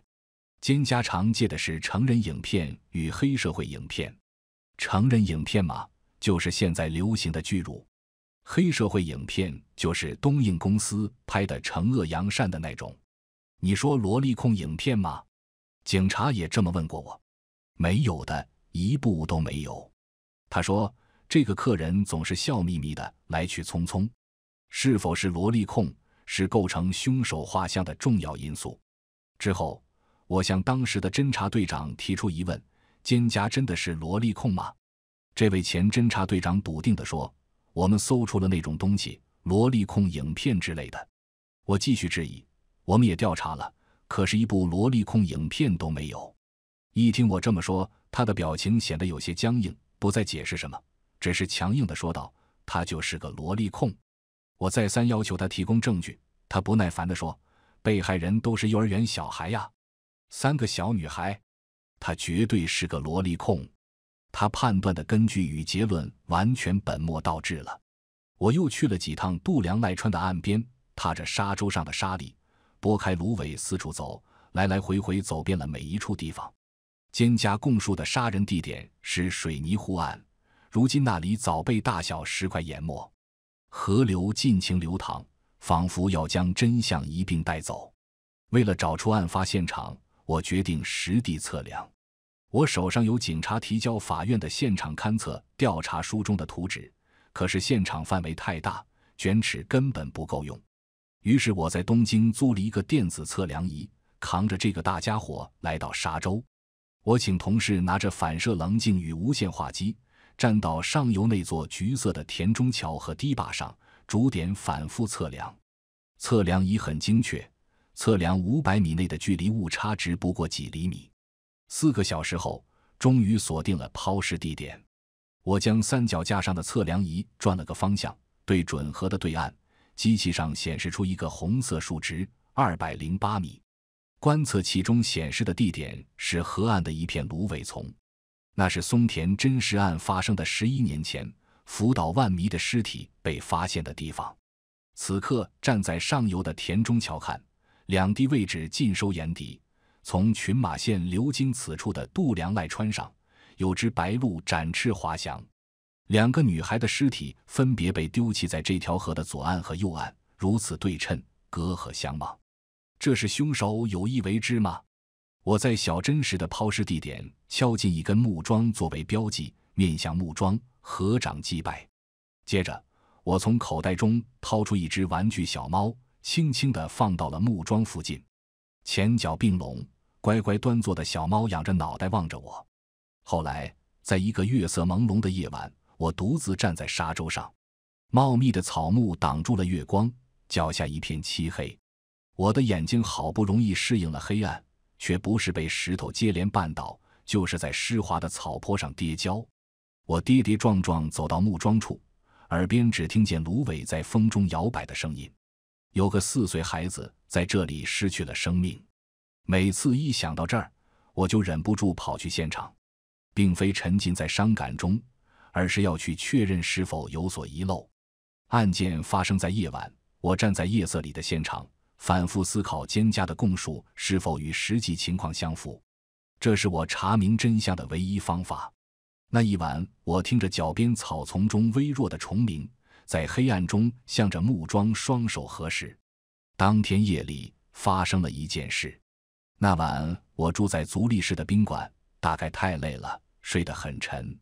兼家常借的是成人影片与黑社会影片，成人影片嘛，就是现在流行的巨乳；黑社会影片就是东映公司拍的惩恶扬善的那种。你说萝莉控影片吗？警察也这么问过我，没有的，一部都没有。他说。这个客人总是笑眯眯的，来去匆匆。是否是萝莉控，是构成凶手画像的重要因素。之后，我向当时的侦查队长提出疑问：“蒹葭真的是萝莉控吗？”这位前侦查队长笃定地说：“我们搜出了那种东西，萝莉控影片之类的。”我继续质疑：“我们也调查了，可是一部萝莉控影片都没有。”一听我这么说，他的表情显得有些僵硬，不再解释什么。只是强硬地说道：“他就是个萝莉控。”我再三要求他提供证据，他不耐烦地说：“被害人都是幼儿园小孩呀，三个小女孩，他绝对是个萝莉控。”他判断的根据与结论完全本末倒置了。我又去了几趟度量赖川的岸边，踏着沙洲上的沙砾，拨开芦苇，四处走，来来回回走遍了每一处地方。蒹葭供述的杀人地点是水泥湖岸。如今那里早被大小石块淹没，河流尽情流淌，仿佛要将真相一并带走。为了找出案发现场，我决定实地测量。我手上有警察提交法院的现场勘测调查书中的图纸，可是现场范围太大，卷尺根本不够用。于是我在东京租了一个电子测量仪，扛着这个大家伙来到沙洲。我请同事拿着反射棱镜与无线话机。站到上游那座橘色的田中桥和堤坝上，逐点反复测量。测量仪很精确，测量五百米内的距离误差值不过几厘米。四个小时后，终于锁定了抛尸地点。我将三脚架上的测量仪转了个方向，对准河的对岸，机器上显示出一个红色数值：二百零八米。观测器中显示的地点是河岸的一片芦苇丛。那是松田真实案发生的十一年前，福岛万弥的尸体被发现的地方。此刻站在上游的田中桥看，两地位置尽收眼底。从群马县流经此处的度良濑川上，有只白鹭展翅滑翔。两个女孩的尸体分别被丢弃在这条河的左岸和右岸，如此对称，隔河相望。这是凶手有意为之吗？我在小真实的抛尸地点敲进一根木桩作为标记，面向木桩合掌祭拜。接着，我从口袋中掏出一只玩具小猫，轻轻地放到了木桩附近。前脚并拢，乖乖端坐的小猫仰着脑袋望着我。后来，在一个月色朦胧的夜晚，我独自站在沙洲上，茂密的草木挡住了月光，脚下一片漆黑。我的眼睛好不容易适应了黑暗。却不是被石头接连绊倒，就是在湿滑的草坡上跌跤。我跌跌撞撞走到木桩处，耳边只听见芦苇在风中摇摆的声音。有个四岁孩子在这里失去了生命。每次一想到这儿，我就忍不住跑去现场，并非沉浸在伤感中，而是要去确认是否有所遗漏。案件发生在夜晚，我站在夜色里的现场。反复思考，蒹葭的供述是否与实际情况相符？这是我查明真相的唯一方法。那一晚，我听着脚边草丛中微弱的虫鸣，在黑暗中向着木桩双手合十。当天夜里发生了一件事。那晚我住在足立市的宾馆，大概太累了，睡得很沉。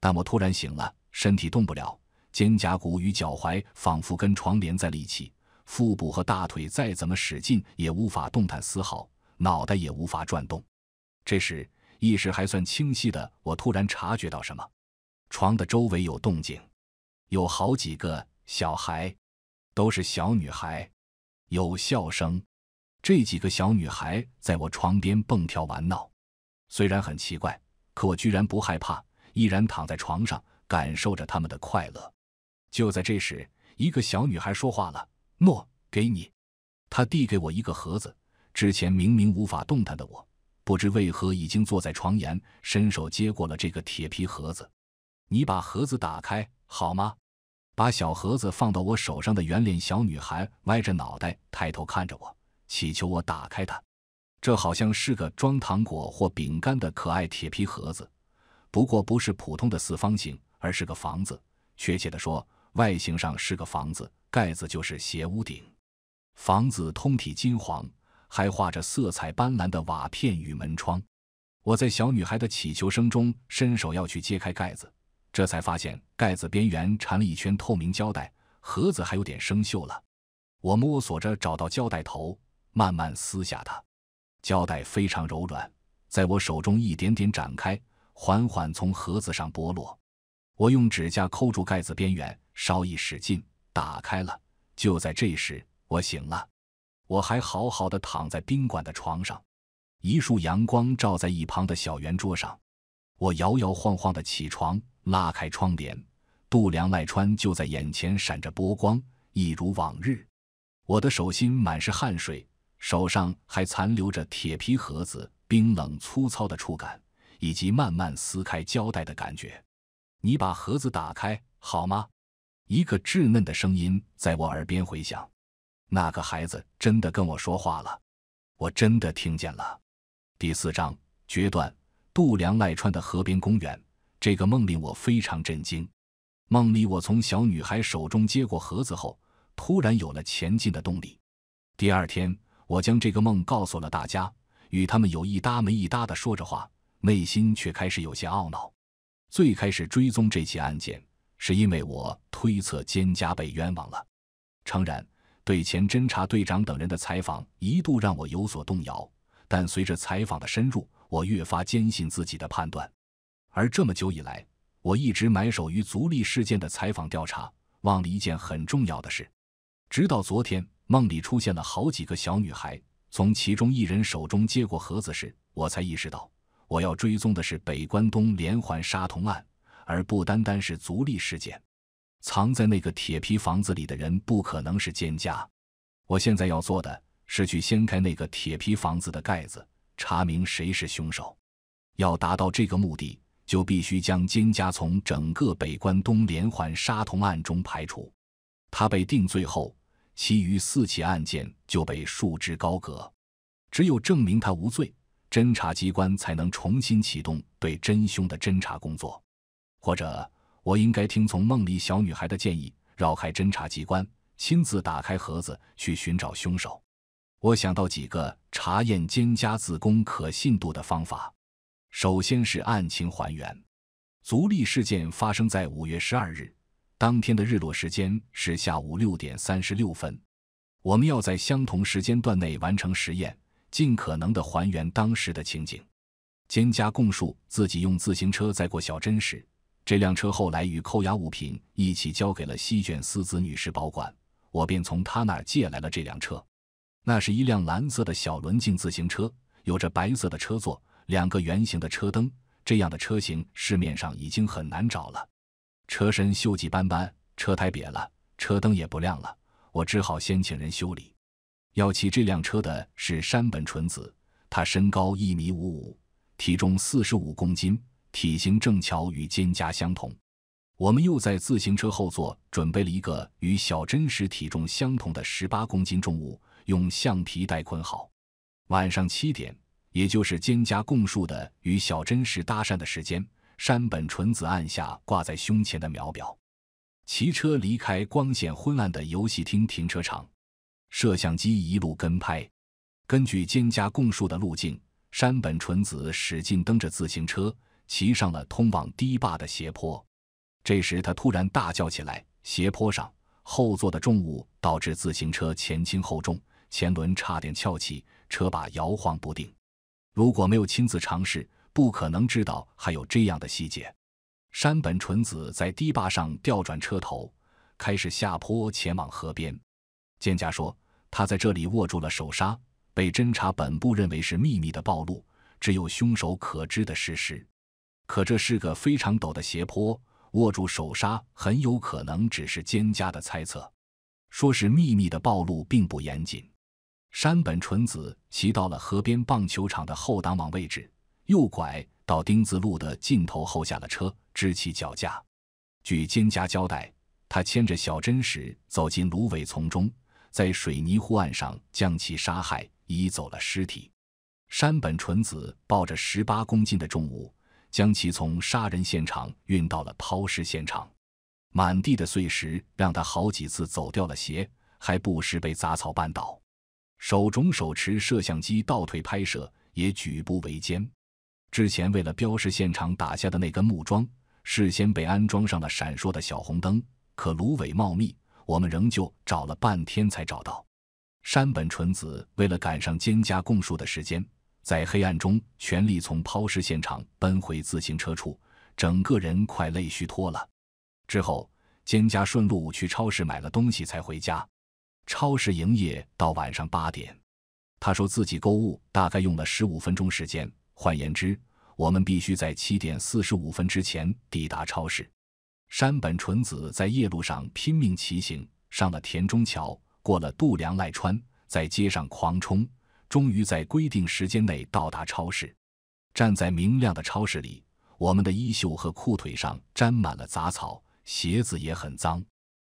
但我突然醒了，身体动不了，肩胛骨与脚踝仿佛跟床连在了一起。腹部和大腿再怎么使劲也无法动弹丝毫，脑袋也无法转动。这时，意识还算清晰的我突然察觉到什么，床的周围有动静，有好几个小孩，都是小女孩，有笑声。这几个小女孩在我床边蹦跳玩闹，虽然很奇怪，可我居然不害怕，依然躺在床上感受着他们的快乐。就在这时，一个小女孩说话了。诺，给你。他递给我一个盒子。之前明明无法动弹的我，不知为何已经坐在床沿，伸手接过了这个铁皮盒子。你把盒子打开好吗？把小盒子放到我手上的圆脸小女孩歪着脑袋抬头看着我，祈求我打开它。这好像是个装糖果或饼干的可爱铁皮盒子，不过不是普通的四方形，而是个房子。确切的说，外形上是个房子。盖子就是斜屋顶，房子通体金黄，还画着色彩斑斓的瓦片与门窗。我在小女孩的乞求声中伸手要去揭开盖子，这才发现盖子边缘缠了一圈透明胶带，盒子还有点生锈了。我摸索着找到胶带头，慢慢撕下它。胶带非常柔软，在我手中一点点展开，缓缓从盒子上剥落。我用指甲抠住盖子边缘，稍一使劲。打开了。就在这时，我醒了，我还好好的躺在宾馆的床上，一束阳光照在一旁的小圆桌上。我摇摇晃晃的起床，拉开窗帘，度量濑川就在眼前，闪着波光，一如往日。我的手心满是汗水，手上还残留着铁皮盒子冰冷粗糙的触感，以及慢慢撕开胶带的感觉。你把盒子打开好吗？一个稚嫩的声音在我耳边回响，那个孩子真的跟我说话了，我真的听见了。第四章决断，度量濑川的河边公园。这个梦令我非常震惊。梦里，我从小女孩手中接过盒子后，突然有了前进的动力。第二天，我将这个梦告诉了大家，与他们有一搭没一搭的说着话，内心却开始有些懊恼。最开始追踪这起案件。是因为我推测蒹葭被冤枉了。诚然，对前侦察队长等人的采访一度让我有所动摇，但随着采访的深入，我越发坚信自己的判断。而这么久以来，我一直埋首于足利事件的采访调查，忘了一件很重要的事。直到昨天，梦里出现了好几个小女孩，从其中一人手中接过盒子时，我才意识到，我要追踪的是北关东连环杀童案。而不单单是足力事件，藏在那个铁皮房子里的人不可能是奸家。我现在要做的是去掀开那个铁皮房子的盖子，查明谁是凶手。要达到这个目的，就必须将金家从整个北关东连环杀童案中排除。他被定罪后，其余四起案件就被束之高阁。只有证明他无罪，侦查机关才能重新启动对真凶的侦查工作。或者我应该听从梦里小女孩的建议，绕开侦查机关，亲自打开盒子去寻找凶手。我想到几个查验蒹葭自宫可信度的方法：首先是案情还原。足利事件发生在五月十二日，当天的日落时间是下午六点三十六分。我们要在相同时间段内完成实验，尽可能的还原当时的情景。蒹葭供述自己用自行车载过小珍时。这辆车后来与扣押物品一起交给了西卷丝子女士保管，我便从她那儿借来了这辆车。那是一辆蓝色的小轮径自行车，有着白色的车座、两个圆形的车灯。这样的车型市面上已经很难找了。车身锈迹斑斑，车胎瘪了，车灯也不亮了。我只好先请人修理。要骑这辆车的是山本纯子，她身高一米五五，体重四十五公斤。体型正巧与蒹葭相同，我们又在自行车后座准备了一个与小真实体重相同的十八公斤重物，用橡皮带捆好。晚上七点，也就是蒹葭供述的与小真实搭讪的时间，山本纯子按下挂在胸前的秒表，骑车离开光线昏暗的游戏厅停车场。摄像机一路跟拍。根据蒹葭供述的路径，山本纯子使劲蹬着自行车。骑上了通往堤坝的斜坡，这时他突然大叫起来。斜坡上后座的重物导致自行车前倾后重，前轮差点翘起，车把摇晃不定。如果没有亲自尝试，不可能知道还有这样的细节。山本纯子在堤坝上调转车头，开始下坡前往河边。蒹葭说，他在这里握住了手刹，被侦查本部认为是秘密的暴露，只有凶手可知的事实。可这是个非常陡的斜坡，握住手刹很有可能只是蒹葭的猜测，说是秘密的暴露并不严谨。山本纯子骑到了河边棒球场的后挡网位置，右拐到丁字路的尽头后下了车，支起脚架。据蒹葭交代，他牵着小真时走进芦苇丛中，在水泥护岸上将其杀害，移走了尸体。山本纯子抱着十八公斤的重物。将其从杀人现场运到了抛尸现场，满地的碎石让他好几次走掉了鞋，还不时被杂草绊倒。手中手持摄像机倒退拍摄也举步维艰。之前为了标识现场打下的那根木桩，事先被安装上了闪烁的小红灯，可芦苇茂密，我们仍旧找了半天才找到。山本纯子为了赶上蒹葭供述的时间。在黑暗中，全力从抛尸现场奔回自行车处，整个人快累虚脱了。之后，蒹葭顺路去超市买了东西才回家。超市营业到晚上八点，他说自己购物大概用了十五分钟时间。换言之，我们必须在七点四十五分之前抵达超市。山本纯子在夜路上拼命骑行，上了田中桥，过了度良濑川，在街上狂冲。终于在规定时间内到达超市。站在明亮的超市里，我们的衣袖和裤腿上沾满了杂草，鞋子也很脏。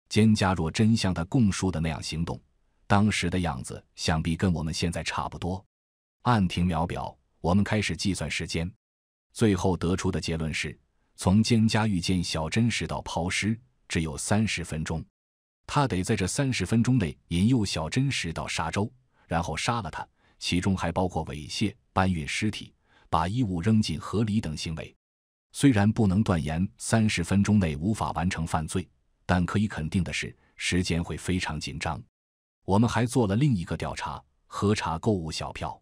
蒹葭若真像他供述的那样行动，当时的样子想必跟我们现在差不多。按停秒表，我们开始计算时间。最后得出的结论是：从蒹葭遇见小真时到抛尸，只有三十分钟。他得在这三十分钟内引诱小真时到沙洲，然后杀了他。其中还包括猥亵、搬运尸体、把衣物扔进河里等行为。虽然不能断言三十分钟内无法完成犯罪，但可以肯定的是，时间会非常紧张。我们还做了另一个调查，核查购物小票。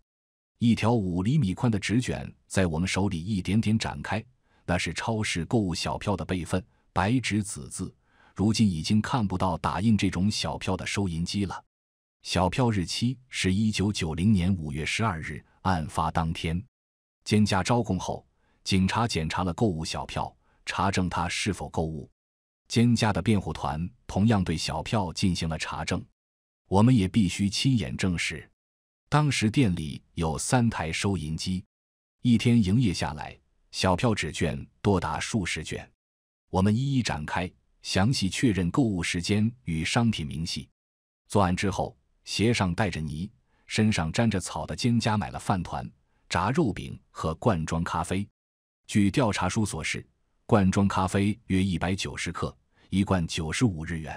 一条五厘米宽的纸卷在我们手里一点点展开，那是超市购物小票的备份，白纸紫字。如今已经看不到打印这种小票的收银机了。小票日期是一九九零年五月十二日，案发当天。兼家招供后，警察检查了购物小票，查证他是否购物。兼家的辩护团同样对小票进行了查证。我们也必须亲眼证实。当时店里有三台收银机，一天营业下来，小票纸卷多达数十卷。我们一一展开，详细确认购物时间与商品明细。作案之后。鞋上带着泥，身上沾着草的蒹葭买了饭团、炸肉饼和罐装咖啡。据调查书所示，罐装咖啡约一百九十克，一罐九十五日元；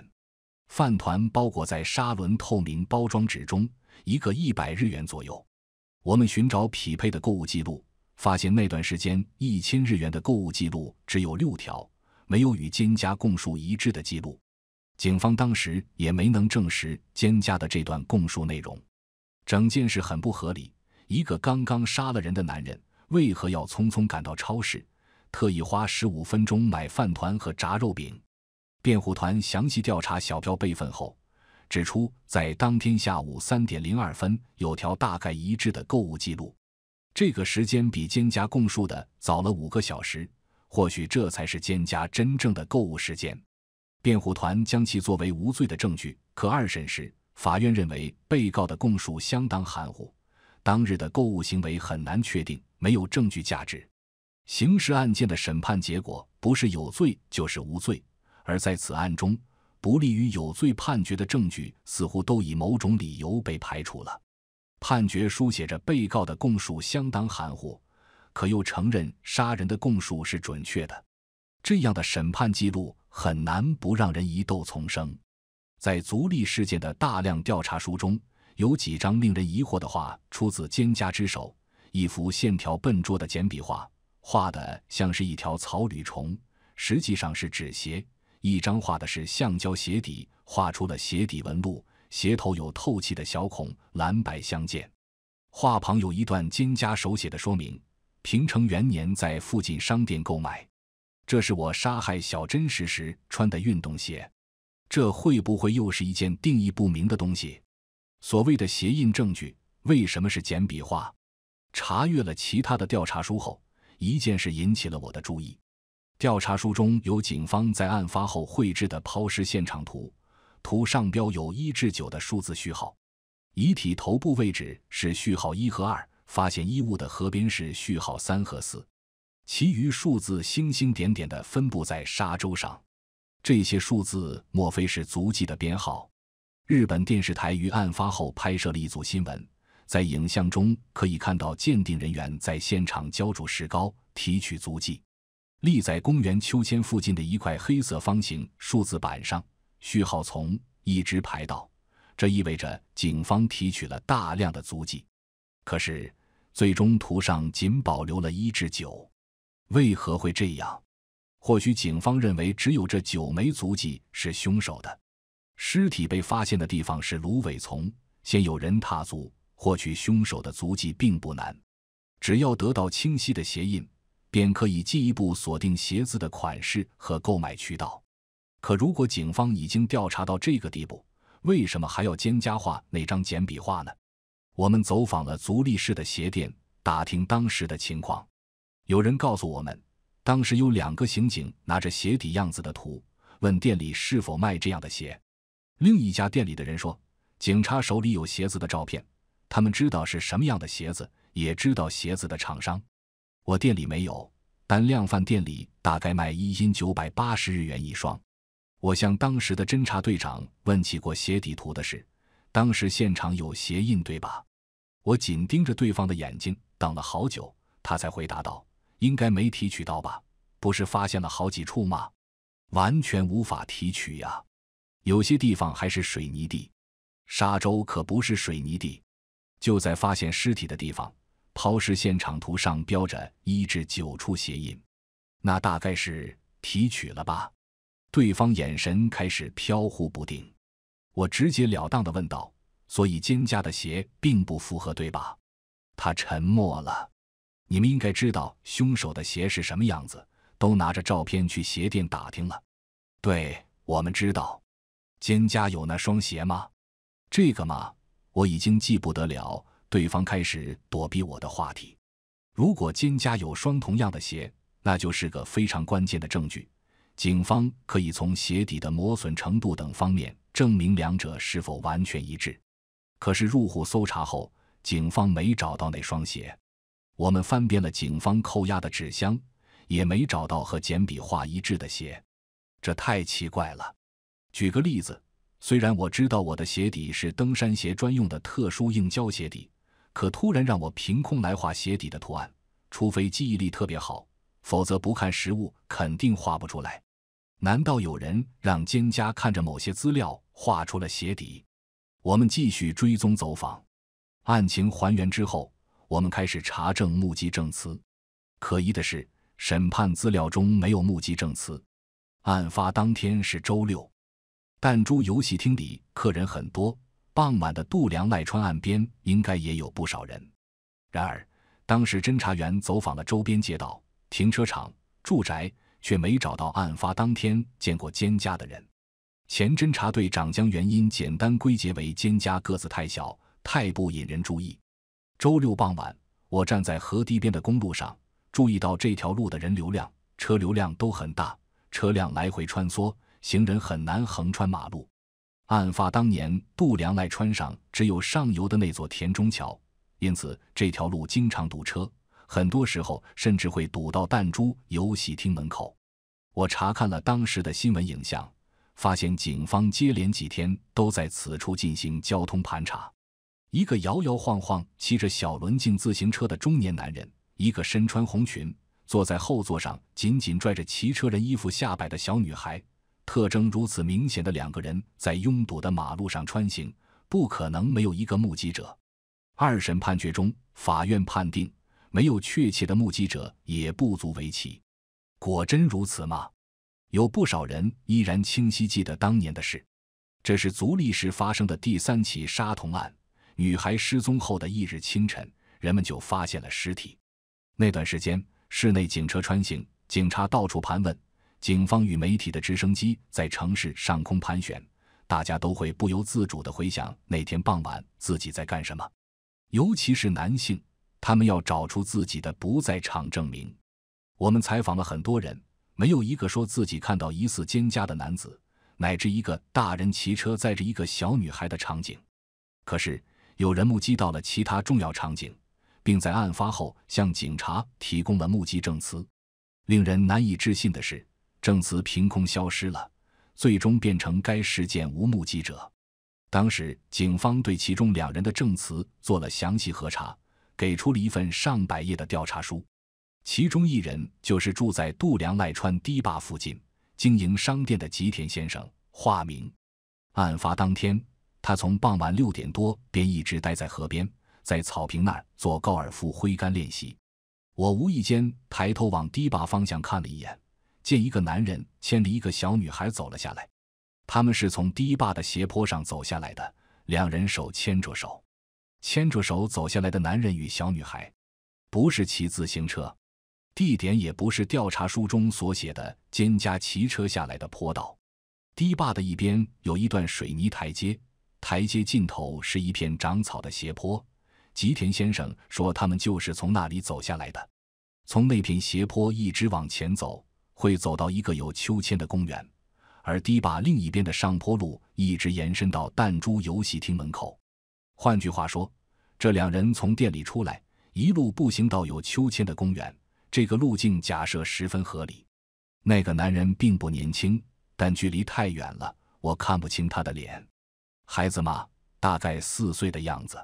饭团包裹在沙轮透明包装纸中，一个一百日元左右。我们寻找匹配的购物记录，发现那段时间一千日元的购物记录只有六条，没有与蒹葭供述一致的记录。警方当时也没能证实蒹葭的这段供述内容，整件事很不合理。一个刚刚杀了人的男人，为何要匆匆赶到超市，特意花十五分钟买饭团和炸肉饼？辩护团详细调查小票备份后，指出在当天下午三点零二分有条大概一致的购物记录，这个时间比蒹葭供述的早了五个小时，或许这才是蒹葭真正的购物时间。辩护团将其作为无罪的证据，可二审时，法院认为被告的供述相当含糊，当日的购物行为很难确定，没有证据价值。刑事案件的审判结果不是有罪就是无罪，而在此案中，不利于有罪判决的证据似乎都以某种理由被排除了。判决书写着被告的供述相当含糊，可又承认杀人的供述是准确的，这样的审判记录。很难不让人疑窦丛生。在足利事件的大量调查书中，有几张令人疑惑的画出自蒹葭之手。一幅线条笨拙的简笔画，画的像是一条草履虫，实际上是纸鞋。一张画的是橡胶鞋底，画出了鞋底纹路，鞋头有透气的小孔，蓝白相间。画旁有一段蒹葭手写的说明：平成元年在附近商店购买。这是我杀害小真实时穿的运动鞋，这会不会又是一件定义不明的东西？所谓的鞋印证据，为什么是简笔画？查阅了其他的调查书后，一件事引起了我的注意：调查书中有警方在案发后绘制的抛尸现场图，图上标有一至九的数字序号，遗体头部位置是序号一和二，发现衣物的河边是序号三和四。其余数字星星点点的分布在沙洲上，这些数字莫非是足迹的编号？日本电视台于案发后拍摄了一组新闻，在影像中可以看到鉴定人员在现场浇筑石膏提取足迹。立在公园秋千附近的一块黑色方形数字板上，序号从一直排到，这意味着警方提取了大量的足迹，可是最终图上仅保留了一至九。为何会这样？或许警方认为只有这九枚足迹是凶手的。尸体被发现的地方是芦苇丛，先有人踏足，获取凶手的足迹并不难。只要得到清晰的鞋印，便可以进一步锁定鞋子的款式和购买渠道。可如果警方已经调查到这个地步，为什么还要兼胛画那张简笔画呢？我们走访了足力士的鞋店，打听当时的情况。有人告诉我们，当时有两个刑警拿着鞋底样子的图，问店里是否卖这样的鞋。另一家店里的人说，警察手里有鞋子的照片，他们知道是什么样的鞋子，也知道鞋子的厂商。我店里没有，但量贩店里大概卖一斤九百八十日元一双。我向当时的侦查队长问起过鞋底图的事，当时现场有鞋印，对吧？我紧盯着对方的眼睛，等了好久，他才回答道。应该没提取到吧？不是发现了好几处吗？完全无法提取呀！有些地方还是水泥地，沙洲可不是水泥地。就在发现尸体的地方，抛尸现场图上标着一至九处鞋印，那大概是提取了吧？对方眼神开始飘忽不定。我直截了当的问道：“所以金家的鞋并不符合，对吧？”他沉默了。你们应该知道凶手的鞋是什么样子，都拿着照片去鞋店打听了。对我们知道，蒹家有那双鞋吗？这个嘛，我已经记不得了。对方开始躲避我的话题。如果蒹家有双同样的鞋，那就是个非常关键的证据。警方可以从鞋底的磨损程度等方面证明两者是否完全一致。可是入户搜查后，警方没找到那双鞋。我们翻遍了警方扣押的纸箱，也没找到和简笔画一致的鞋，这太奇怪了。举个例子，虽然我知道我的鞋底是登山鞋专用的特殊硬胶鞋底，可突然让我凭空来画鞋底的图案，除非记忆力特别好，否则不看实物肯定画不出来。难道有人让蒹葭看着某些资料画出了鞋底？我们继续追踪走访，案情还原之后。我们开始查证目击证词。可疑的是，审判资料中没有目击证词。案发当天是周六，弹珠游戏厅里客人很多，傍晚的渡良濑川岸边应该也有不少人。然而，当时侦查员走访了周边街道、停车场、住宅，却没找到案发当天见过蒹家的人。前侦查队长将原因简单归结为蒹家个子太小，太不引人注意。周六傍晚，我站在河堤边的公路上，注意到这条路的人流量、车流量都很大，车辆来回穿梭，行人很难横穿马路。案发当年，渡良濑川上只有上游的那座田中桥，因此这条路经常堵车，很多时候甚至会堵到弹珠游戏厅门口。我查看了当时的新闻影像，发现警方接连几天都在此处进行交通盘查。一个摇摇晃晃骑着小轮径自行车的中年男人，一个身穿红裙坐在后座上，紧紧拽着骑车人衣服下摆的小女孩，特征如此明显的两个人在拥堵的马路上穿行，不可能没有一个目击者。二审判决中，法院判定没有确切的目击者也不足为奇。果真如此吗？有不少人依然清晰记得当年的事。这是足利市发生的第三起杀童案。女孩失踪后的一日清晨，人们就发现了尸体。那段时间，市内警车穿行，警察到处盘问，警方与媒体的直升机在城市上空盘旋。大家都会不由自主地回想那天傍晚自己在干什么，尤其是男性，他们要找出自己的不在场证明。我们采访了很多人，没有一个说自己看到疑似奸家的男子，乃至一个大人骑车载着一个小女孩的场景。可是。有人目击到了其他重要场景，并在案发后向警察提供了目击证词。令人难以置信的是，证词凭空消失了，最终变成该事件无目击者。当时，警方对其中两人的证词做了详细核查，给出了一份上百页的调查书。其中一人就是住在度良濑川堤坝附近经营商店的吉田先生（化名）。案发当天。他从傍晚六点多便一直待在河边，在草坪那儿做高尔夫挥杆练习。我无意间抬头往堤坝方向看了一眼，见一个男人牵着一个小女孩走了下来。他们是从堤坝的斜坡上走下来的，两人手牵着手，牵着手走下来的男人与小女孩，不是骑自行车，地点也不是调查书中所写的蒹葭骑车下来的坡道。堤坝的一边有一段水泥台阶。台阶尽头是一片长草的斜坡，吉田先生说他们就是从那里走下来的。从那片斜坡一直往前走，会走到一个有秋千的公园，而堤坝另一边的上坡路一直延伸到弹珠游戏厅门口。换句话说，这两人从店里出来，一路步行到有秋千的公园，这个路径假设十分合理。那个男人并不年轻，但距离太远了，我看不清他的脸。孩子嘛，大概四岁的样子。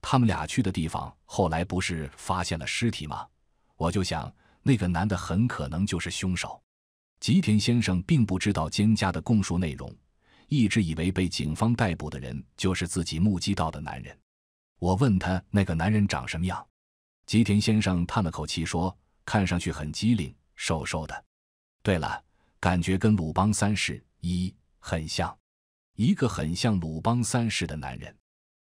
他们俩去的地方，后来不是发现了尸体吗？我就想，那个男的很可能就是凶手。吉田先生并不知道菅家的供述内容，一直以为被警方逮捕的人就是自己目击到的男人。我问他那个男人长什么样，吉田先生叹了口气说：“看上去很机灵，瘦瘦的。对了，感觉跟鲁邦三世一很像。”一个很像鲁邦三世的男人，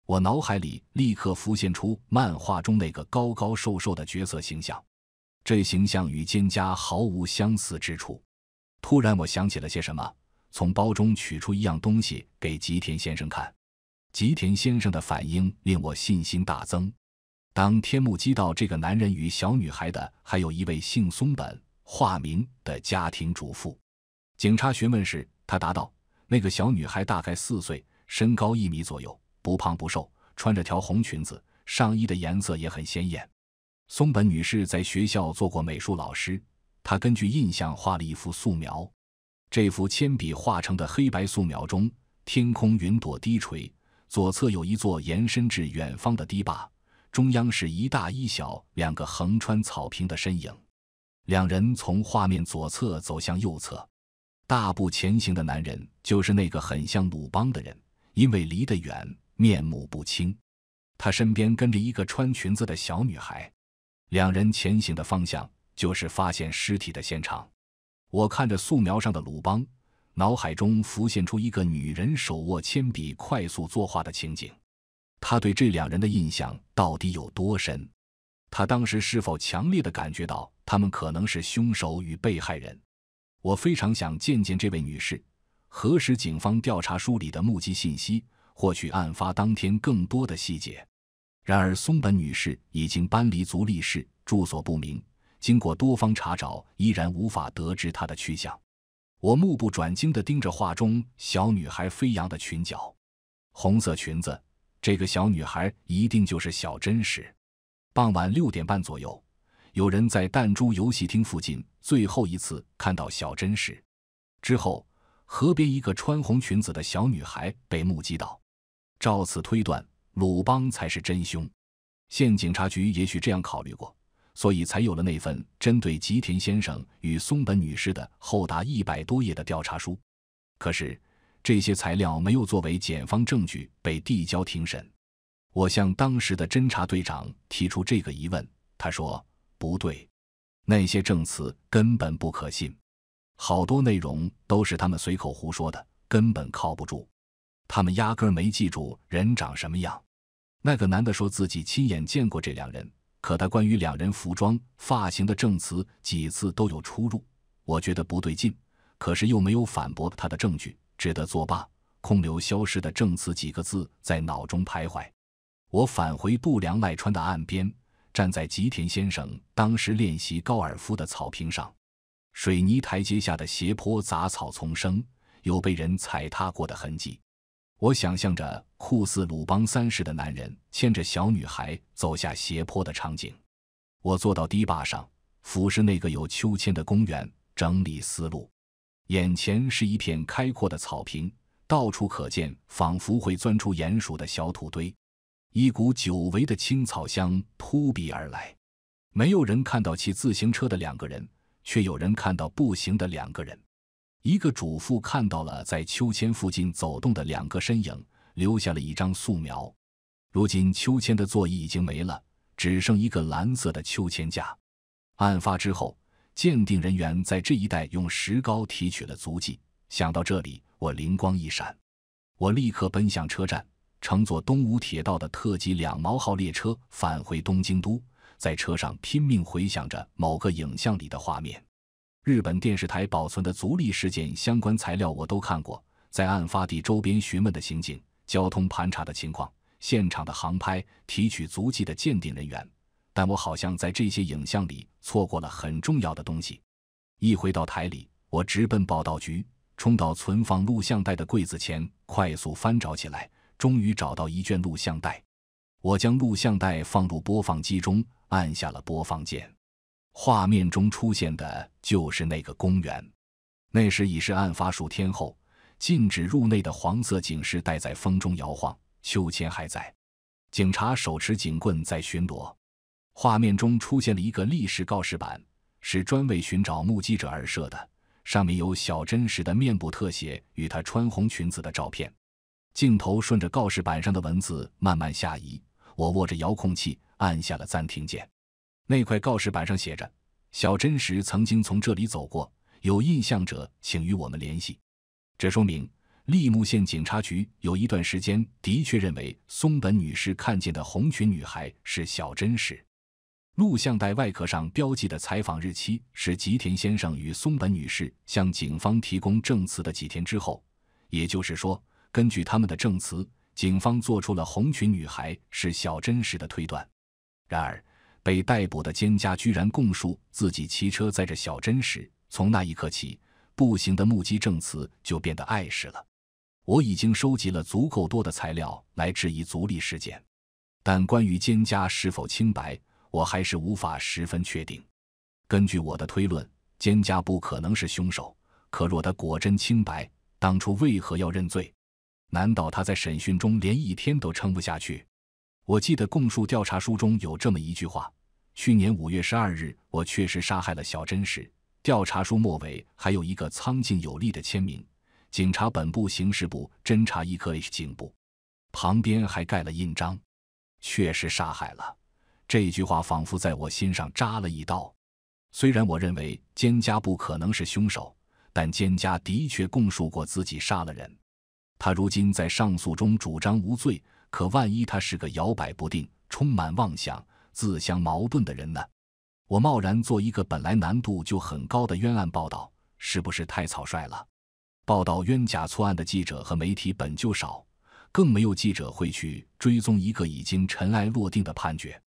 我脑海里立刻浮现出漫画中那个高高瘦瘦的角色形象，这形象与《蒹葭毫无相似之处。突然，我想起了些什么，从包中取出一样东西给吉田先生看。吉田先生的反应令我信心大增。当天目击到这个男人与小女孩的，还有一位姓松本化名的家庭主妇。警察询问时，他答道。那个小女孩大概四岁，身高一米左右，不胖不瘦，穿着条红裙子，上衣的颜色也很鲜艳。松本女士在学校做过美术老师，她根据印象画了一幅素描。这幅铅笔画成的黑白素描中，天空云朵低垂，左侧有一座延伸至远方的堤坝，中央是一大一小两个横穿草坪的身影，两人从画面左侧走向右侧。大步前行的男人就是那个很像鲁邦的人，因为离得远，面目不清。他身边跟着一个穿裙子的小女孩，两人前行的方向就是发现尸体的现场。我看着素描上的鲁邦，脑海中浮现出一个女人手握铅笔快速作画的情景。他对这两人的印象到底有多深？他当时是否强烈的感觉到他们可能是凶手与被害人？我非常想见见这位女士，核实警方调查书里的目击信息，获取案发当天更多的细节。然而，松本女士已经搬离足利市，住所不明，经过多方查找，依然无法得知她的去向。我目不转睛地盯着画中小女孩飞扬的裙角，红色裙子，这个小女孩一定就是小真实。傍晚六点半左右。有人在弹珠游戏厅附近最后一次看到小珍时，之后河边一个穿红裙子的小女孩被目击到。照此推断，鲁邦才是真凶。县警察局也许这样考虑过，所以才有了那份针对吉田先生与松本女士的厚达一百多页的调查书。可是，这些材料没有作为检方证据被递交庭审。我向当时的侦查队长提出这个疑问，他说。不对，那些证词根本不可信，好多内容都是他们随口胡说的，根本靠不住。他们压根儿没记住人长什么样。那个男的说自己亲眼见过这两人，可他关于两人服装、发型的证词几次都有出入，我觉得不对劲，可是又没有反驳他的证据，只得作罢，空留消失的证词几个字在脑中徘徊。我返回不良赖川的岸边。站在吉田先生当时练习高尔夫的草坪上，水泥台阶下的斜坡杂草丛生，有被人踩踏过的痕迹。我想象着酷似鲁邦三世的男人牵着小女孩走下斜坡的场景。我坐到堤坝上，俯视那个有秋千的公园，整理思路。眼前是一片开阔的草坪，到处可见仿佛会钻出鼹鼠的小土堆。一股久违的青草香扑鼻而来，没有人看到骑自行车的两个人，却有人看到步行的两个人。一个主妇看到了在秋千附近走动的两个身影，留下了一张素描。如今秋千的座椅已经没了，只剩一个蓝色的秋千架。案发之后，鉴定人员在这一带用石膏提取了足迹。想到这里，我灵光一闪，我立刻奔向车站。乘坐东武铁道的特急两毛号列车返回东京都，在车上拼命回想着某个影像里的画面。日本电视台保存的足力事件相关材料我都看过，在案发地周边询问的刑警、交通盘查的情况、现场的航拍、提取足迹的鉴定人员，但我好像在这些影像里错过了很重要的东西。一回到台里，我直奔报道局，冲到存放录像带的柜子前，快速翻找起来。终于找到一卷录像带，我将录像带放入播放机中，按下了播放键。画面中出现的就是那个公园。那时已是案发数天后，禁止入内的黄色警示带在风中摇晃，秋千还在。警察手持警棍在巡逻。画面中出现了一个立式告示板，是专为寻找目击者而设的，上面有小真实的面部特写与她穿红裙子的照片。镜头顺着告示板上的文字慢慢下移，我握着遥控器按下了暂停键。那块告示板上写着：“小真实曾经从这里走过，有印象者请与我们联系。”这说明利木县警察局有一段时间的确认为松本女士看见的红裙女孩是小真实。录像带外壳上标记的采访日期是吉田先生与松本女士向警方提供证词的几天之后，也就是说。根据他们的证词，警方做出了红裙女孩是小真实的推断。然而，被逮捕的兼家居然供述自己骑车载着小真实。从那一刻起，步行的目击证词就变得碍事了。我已经收集了足够多的材料来质疑足力事件，但关于兼家是否清白，我还是无法十分确定。根据我的推论，兼家不可能是凶手。可若他果真清白，当初为何要认罪？难道他在审讯中连一天都撑不下去？我记得供述调查书中有这么一句话：“去年五月十二日，我确实杀害了小珍时，调查书末尾还有一个苍劲有力的签名：“警察本部刑事部侦查一科 H 警部”，旁边还盖了印章。确实杀害了。这句话仿佛在我心上扎了一刀。虽然我认为蒹葭不可能是凶手，但蒹葭的确供述过自己杀了人。他如今在上诉中主张无罪，可万一他是个摇摆不定、充满妄想、自相矛盾的人呢？我贸然做一个本来难度就很高的冤案报道，是不是太草率了？报道冤假错案的记者和媒体本就少，更没有记者会去追踪一个已经尘埃落定的判决。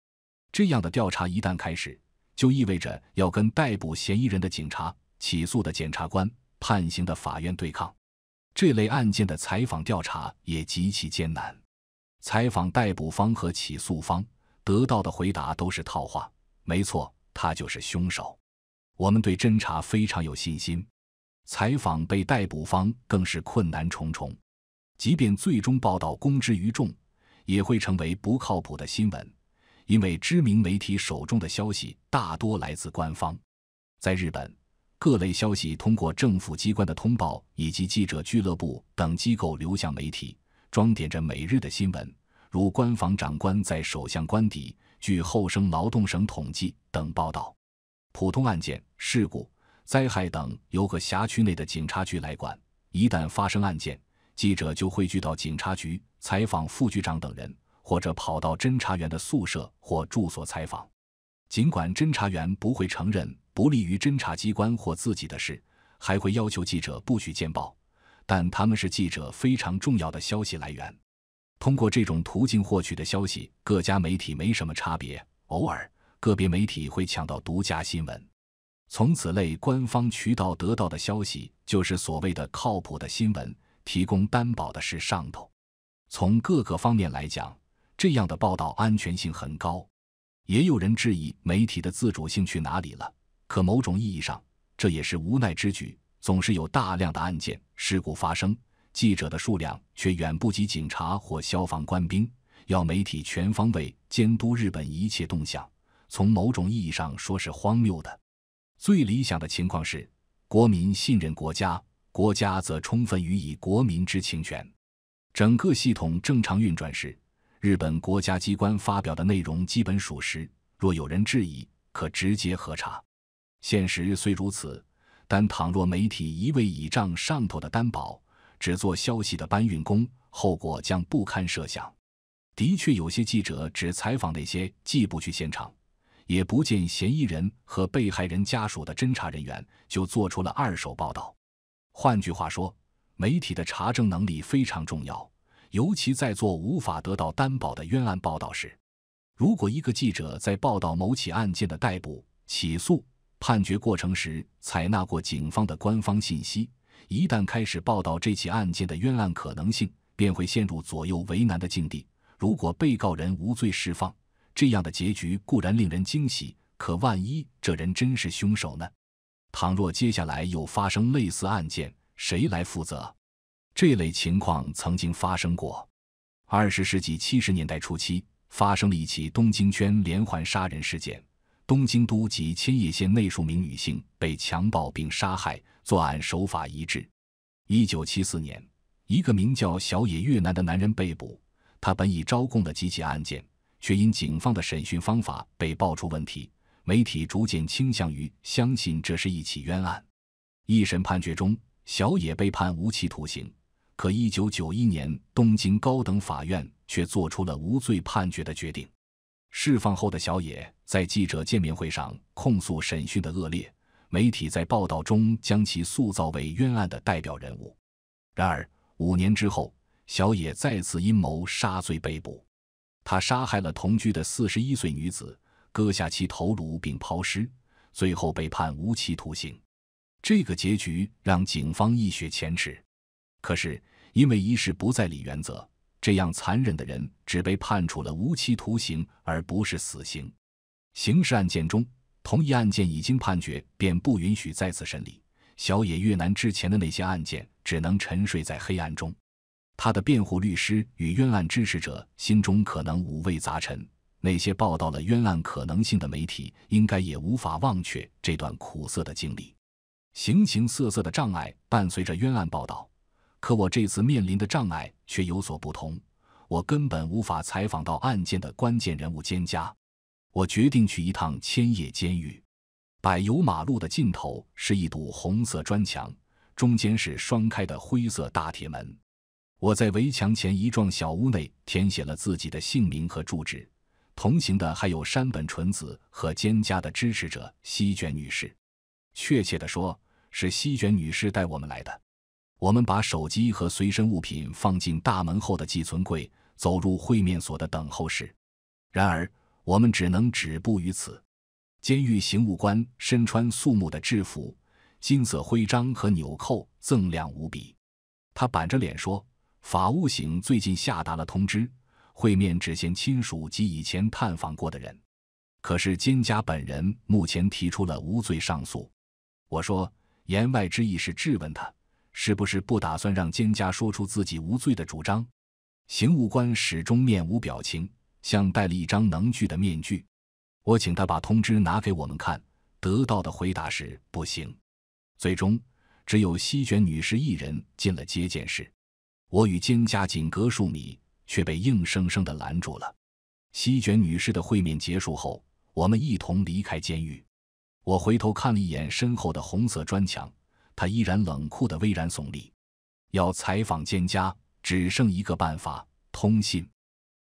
这样的调查一旦开始，就意味着要跟逮捕嫌疑人的警察、起诉的检察官、判刑的法院对抗。这类案件的采访调查也极其艰难，采访逮捕方和起诉方得到的回答都是套话。没错，他就是凶手。我们对侦查非常有信心。采访被逮捕方更是困难重重，即便最终报道公之于众，也会成为不靠谱的新闻，因为知名媒体手中的消息大多来自官方。在日本。各类消息通过政府机关的通报以及记者俱乐部等机构流向媒体，装点着每日的新闻，如官方长官在首相官邸、据后生劳动省统计等报道。普通案件、事故、灾害等由各辖区内的警察局来管。一旦发生案件，记者就汇聚到警察局采访副局长等人，或者跑到侦查员的宿舍或住所采访。尽管侦查员不会承认。不利于侦查机关或自己的事，还会要求记者不许见报。但他们是记者非常重要的消息来源。通过这种途径获取的消息，各家媒体没什么差别。偶尔个别媒体会抢到独家新闻。从此类官方渠道得到的消息，就是所谓的靠谱的新闻，提供担保的是上头。从各个方面来讲，这样的报道安全性很高。也有人质疑媒体的自主性去哪里了？可某种意义上，这也是无奈之举。总是有大量的案件事故发生，记者的数量却远不及警察或消防官兵。要媒体全方位监督日本一切动向，从某种意义上说是荒谬的。最理想的情况是，国民信任国家，国家则充分予以国民知情权。整个系统正常运转时，日本国家机关发表的内容基本属实。若有人质疑，可直接核查。现实虽如此，但倘若媒体一味倚仗上头的担保，只做消息的搬运工，后果将不堪设想。的确，有些记者只采访那些既不去现场，也不见嫌疑人和被害人家属的侦查人员，就做出了二手报道。换句话说，媒体的查证能力非常重要，尤其在做无法得到担保的冤案报道时。如果一个记者在报道某起案件的逮捕、起诉，判决过程时采纳过警方的官方信息，一旦开始报道这起案件的冤案可能性，便会陷入左右为难的境地。如果被告人无罪释放，这样的结局固然令人惊喜，可万一这人真是凶手呢？倘若接下来又发生类似案件，谁来负责？这类情况曾经发生过。二十世纪七十年代初期，发生了一起东京圈连环杀人事件。东京都及千叶县内数名女性被强暴并杀害，作案手法一致。1974年，一个名叫小野越南的男人被捕，他本已招供的几起案件，却因警方的审讯方法被爆出问题，媒体逐渐倾向于相信这是一起冤案。一审判决中，小野被判无期徒刑，可1991年东京高等法院却做出了无罪判决的决定。释放后的小野在记者见面会上控诉审讯的恶劣，媒体在报道中将其塑造为冤案的代表人物。然而五年之后，小野再次阴谋杀罪被捕，他杀害了同居的四十一岁女子，割下其头颅并抛尸，最后被判无期徒刑。这个结局让警方一雪前耻，可是因为一事不再理原则。这样残忍的人只被判处了无期徒刑，而不是死刑。刑事案件中，同一案件已经判决，便不允许再次审理。小野越南之前的那些案件只能沉睡在黑暗中。他的辩护律师与冤案支持者心中可能五味杂陈。那些报道了冤案可能性的媒体，应该也无法忘却这段苦涩的经历。形形色色的障碍伴随着冤案报道。可我这次面临的障碍却有所不同，我根本无法采访到案件的关键人物兼家。我决定去一趟千叶监狱。柏油马路的尽头是一堵红色砖墙，中间是双开的灰色大铁门。我在围墙前一幢小屋内填写了自己的姓名和住址，同行的还有山本纯子和兼家的支持者西卷女士。确切地说，是西卷女士带我们来的。我们把手机和随身物品放进大门后的寄存柜，走入会面所的等候室。然而，我们只能止步于此。监狱刑务官身穿肃穆的制服，金色徽章和纽扣锃亮无比。他板着脸说：“法务省最近下达了通知，会面只限亲属及以前探访过的人。可是，金家本人目前提出了无罪上诉。”我说，言外之意是质问他。是不是不打算让蒹葭说出自己无罪的主张？刑务官始终面无表情，像戴了一张能拒的面具。我请他把通知拿给我们看，得到的回答是不行。最终，只有西卷女士一人进了接见室。我与蒹葭仅隔数米，却被硬生生的拦住了。西卷女士的会面结束后，我们一同离开监狱。我回头看了一眼身后的红色砖墙。他依然冷酷的巍然耸立。要采访蒹葭，只剩一个办法——通信。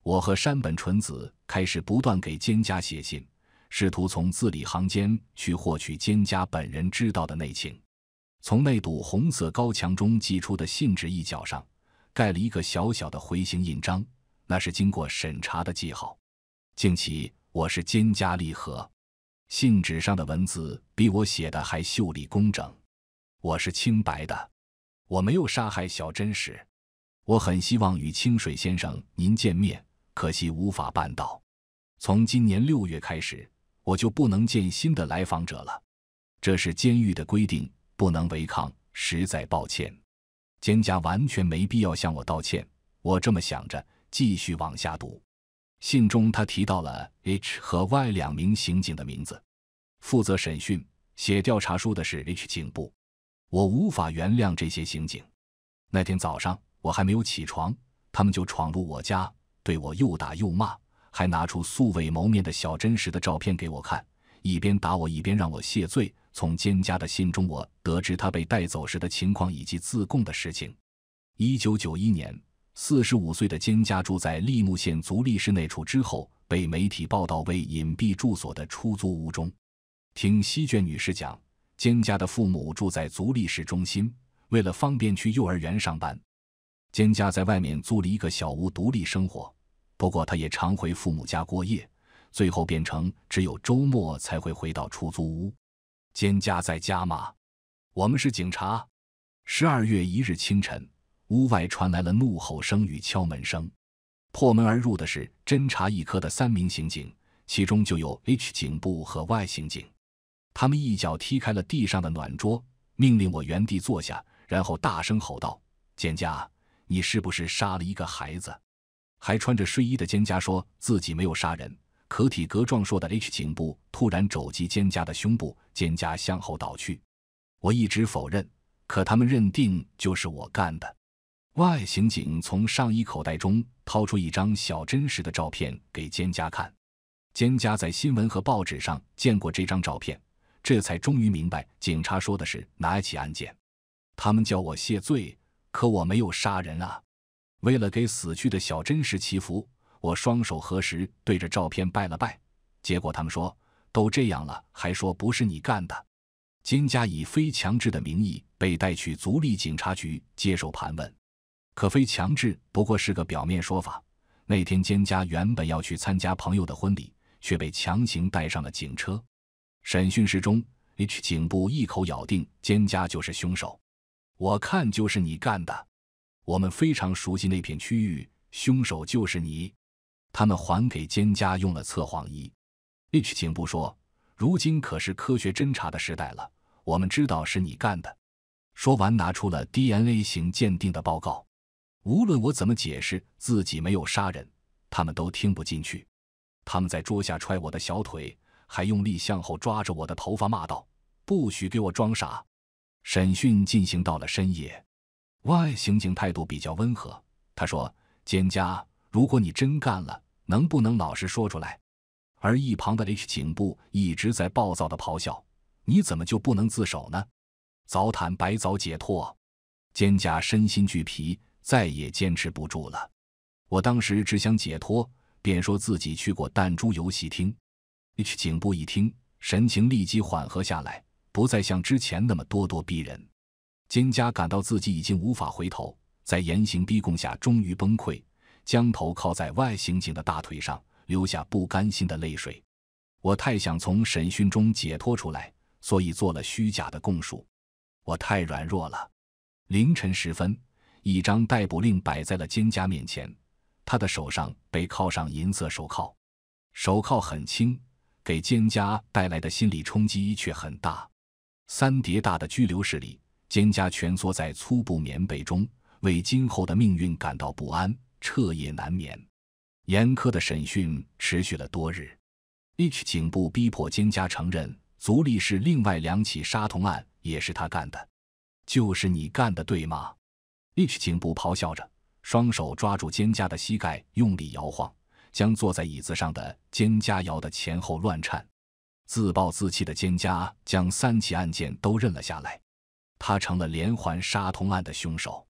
我和山本纯子开始不断给蒹葭写信，试图从字里行间去获取蒹葭本人知道的内情。从那堵红色高墙中寄出的信纸一角上，盖了一个小小的回形印章，那是经过审查的记号。敬启：我是蒹葭立和。信纸上的文字比我写的还秀丽工整。我是清白的，我没有杀害小真时。我很希望与清水先生您见面，可惜无法办到。从今年六月开始，我就不能见新的来访者了，这是监狱的规定，不能违抗。实在抱歉，兼葭完全没必要向我道歉。我这么想着，继续往下读。信中他提到了 H 和 Y 两名刑警的名字，负责审讯、写调查书的是 H 警部。我无法原谅这些刑警。那天早上，我还没有起床，他们就闯入我家，对我又打又骂，还拿出素未谋面的小真实的照片给我看，一边打我，一边让我谢罪。从蒹家的信中，我得知他被带走时的情况以及自供的事情。一九九一年，四十五岁的兼家住在利木县足立市那处之后被媒体报道为隐蔽住所的出租屋中。听西卷女士讲。蒹葭的父母住在足利市中心，为了方便去幼儿园上班，蒹葭在外面租了一个小屋独立生活。不过，他也常回父母家过夜，最后变成只有周末才会回到出租屋。蒹葭在家吗？我们是警察。十二月一日清晨，屋外传来了怒吼声与敲门声，破门而入的是侦查一科的三名刑警，其中就有 H 警部和 Y 刑警。他们一脚踢开了地上的暖桌，命令我原地坐下，然后大声吼道：“蒹葭，你是不是杀了一个孩子？”还穿着睡衣的蒹葭说自己没有杀人。可体格壮硕的 H 警部突然肘击蒹葭的胸部，蒹葭向后倒去。我一直否认，可他们认定就是我干的。Y 刑警从上衣口袋中掏出一张小真实的照片给蒹葭看，蒹葭在新闻和报纸上见过这张照片。这才终于明白，警察说的是哪起案件。他们叫我谢罪，可我没有杀人啊。为了给死去的小真实祈福，我双手合十，对着照片拜了拜。结果他们说都这样了，还说不是你干的。金家以非强制的名义被带去足利警察局接受盘问，可非强制不过是个表面说法。那天金家原本要去参加朋友的婚礼，却被强行带上了警车。审讯室中，H 警部一口咬定蒹葭就是凶手。我看就是你干的。我们非常熟悉那片区域，凶手就是你。他们还给蒹葭用了测谎仪。H 警部说：“如今可是科学侦查的时代了，我们知道是你干的。”说完，拿出了 DNA 型鉴定的报告。无论我怎么解释自己没有杀人，他们都听不进去。他们在桌下踹我的小腿。还用力向后抓着我的头发，骂道：“不许给我装傻！”审讯进行到了深夜。Y 刑警态度比较温和，他说：“蒹葭，如果你真干了，能不能老实说出来？”而一旁的 H 警部一直在暴躁的咆哮：“你怎么就不能自首呢？早坦白早解脱！”蒹葭身心俱疲，再也坚持不住了。我当时只想解脱，便说自己去过弹珠游戏厅。H 警部一听，神情立即缓和下来，不再像之前那么咄咄逼人。金家感到自己已经无法回头，在严刑逼供下终于崩溃，将头靠在外刑警的大腿上，流下不甘心的泪水。我太想从审讯中解脱出来，所以做了虚假的供述。我太软弱了。凌晨时分，一张逮捕令摆在了金家面前，他的手上被铐上银色手铐，手铐很轻。给蒹葭带来的心理冲击却很大。三叠大的拘留室里，蒹葭蜷缩在粗布棉被中，为今后的命运感到不安，彻夜难眠。严苛的审讯持续了多日，H 警部逼迫蒹葭承认，足力市另外两起杀童案也是他干的，就是你干的，对吗？H 警部咆哮着，双手抓住蒹葭的膝盖，用力摇晃。将坐在椅子上的蒹家摇得前后乱颤，自暴自弃的蒹家将三起案件都认了下来，他成了连环杀童案的凶手。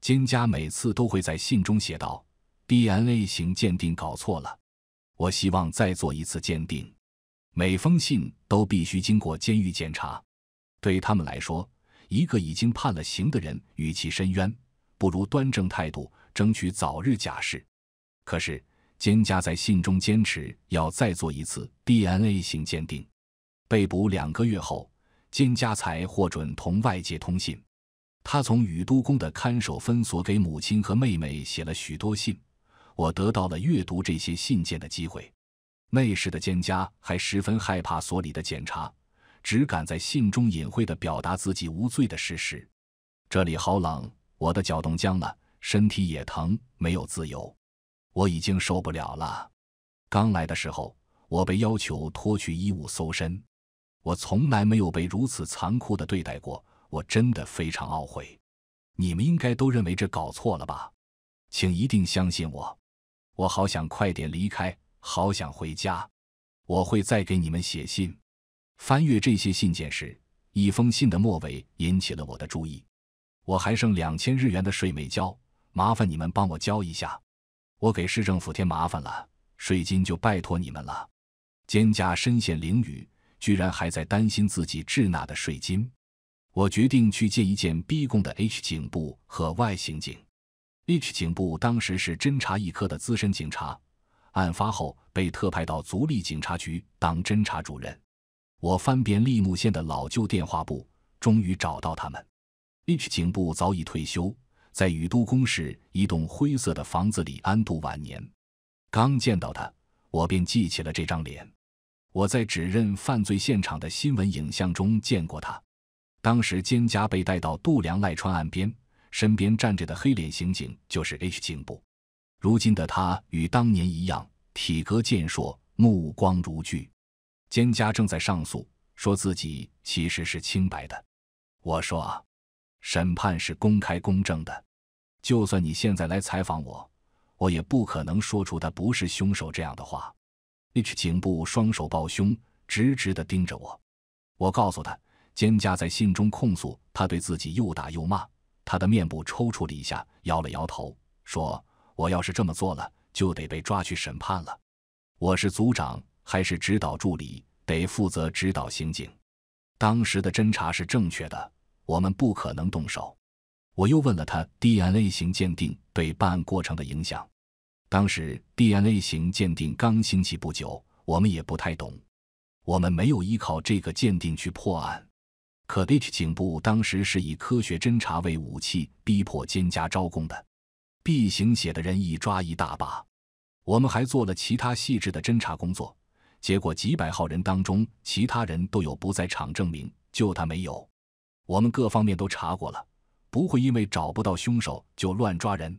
兼葭每次都会在信中写道：“DNA 型鉴定搞错了，我希望再做一次鉴定。”每封信都必须经过监狱检查。对他们来说，一个已经判了刑的人，与其申冤，不如端正态度，争取早日假释。可是。蒹葭在信中坚持要再做一次 DNA 型鉴定。被捕两个月后，蒹葭才获准同外界通信。他从禹都宫的看守分所给母亲和妹妹写了许多信。我得到了阅读这些信件的机会。那时的蒹葭还十分害怕所里的检查，只敢在信中隐晦的表达自己无罪的事实。这里好冷，我的脚冻僵了，身体也疼，没有自由。我已经受不了了。刚来的时候，我被要求脱去衣物搜身，我从来没有被如此残酷的对待过。我真的非常懊悔。你们应该都认为这搞错了吧？请一定相信我。我好想快点离开，好想回家。我会再给你们写信。翻阅这些信件时，一封信的末尾引起了我的注意。我还剩两千日元的税没交，麻烦你们帮我交一下。我给市政府添麻烦了，税金就拜托你们了。蒹葭身陷囹圄，居然还在担心自己滞纳的税金。我决定去见一见逼供的 H 警部和 Y 刑警。H 警部当时是侦查一科的资深警察，案发后被特派到足利警察局当侦查主任。我翻遍利木县的老旧电话簿，终于找到他们。H 警部早已退休。在宇都宫市一栋灰色的房子里安度晚年。刚见到他，我便记起了这张脸。我在指认犯罪现场的新闻影像中见过他。当时，兼葭被带到度量濑川岸边，身边站着的黑脸刑警就是 H 警部。如今的他与当年一样，体格健硕，目光如炬。兼葭正在上诉，说自己其实是清白的。我说。审判是公开公正的，就算你现在来采访我，我也不可能说出他不是凶手这样的话。H 警部双手抱胸，直直地盯着我。我告诉他，蒹葭在信中控诉他对自己又打又骂。他的面部抽搐了一下，摇了摇头，说：“我要是这么做了，就得被抓去审判了。我是组长，还是指导助理，得负责指导刑警。当时的侦查是正确的。”我们不可能动手。我又问了他 DNA 型鉴定对办案过程的影响。当时 DNA 型鉴定刚兴起不久，我们也不太懂。我们没有依靠这个鉴定去破案。可 H 警部当时是以科学侦查为武器，逼迫奸家招供的。B 型血的人一抓一大把。我们还做了其他细致的侦查工作。结果几百号人当中，其他人都有不在场证明，就他没有。我们各方面都查过了，不会因为找不到凶手就乱抓人。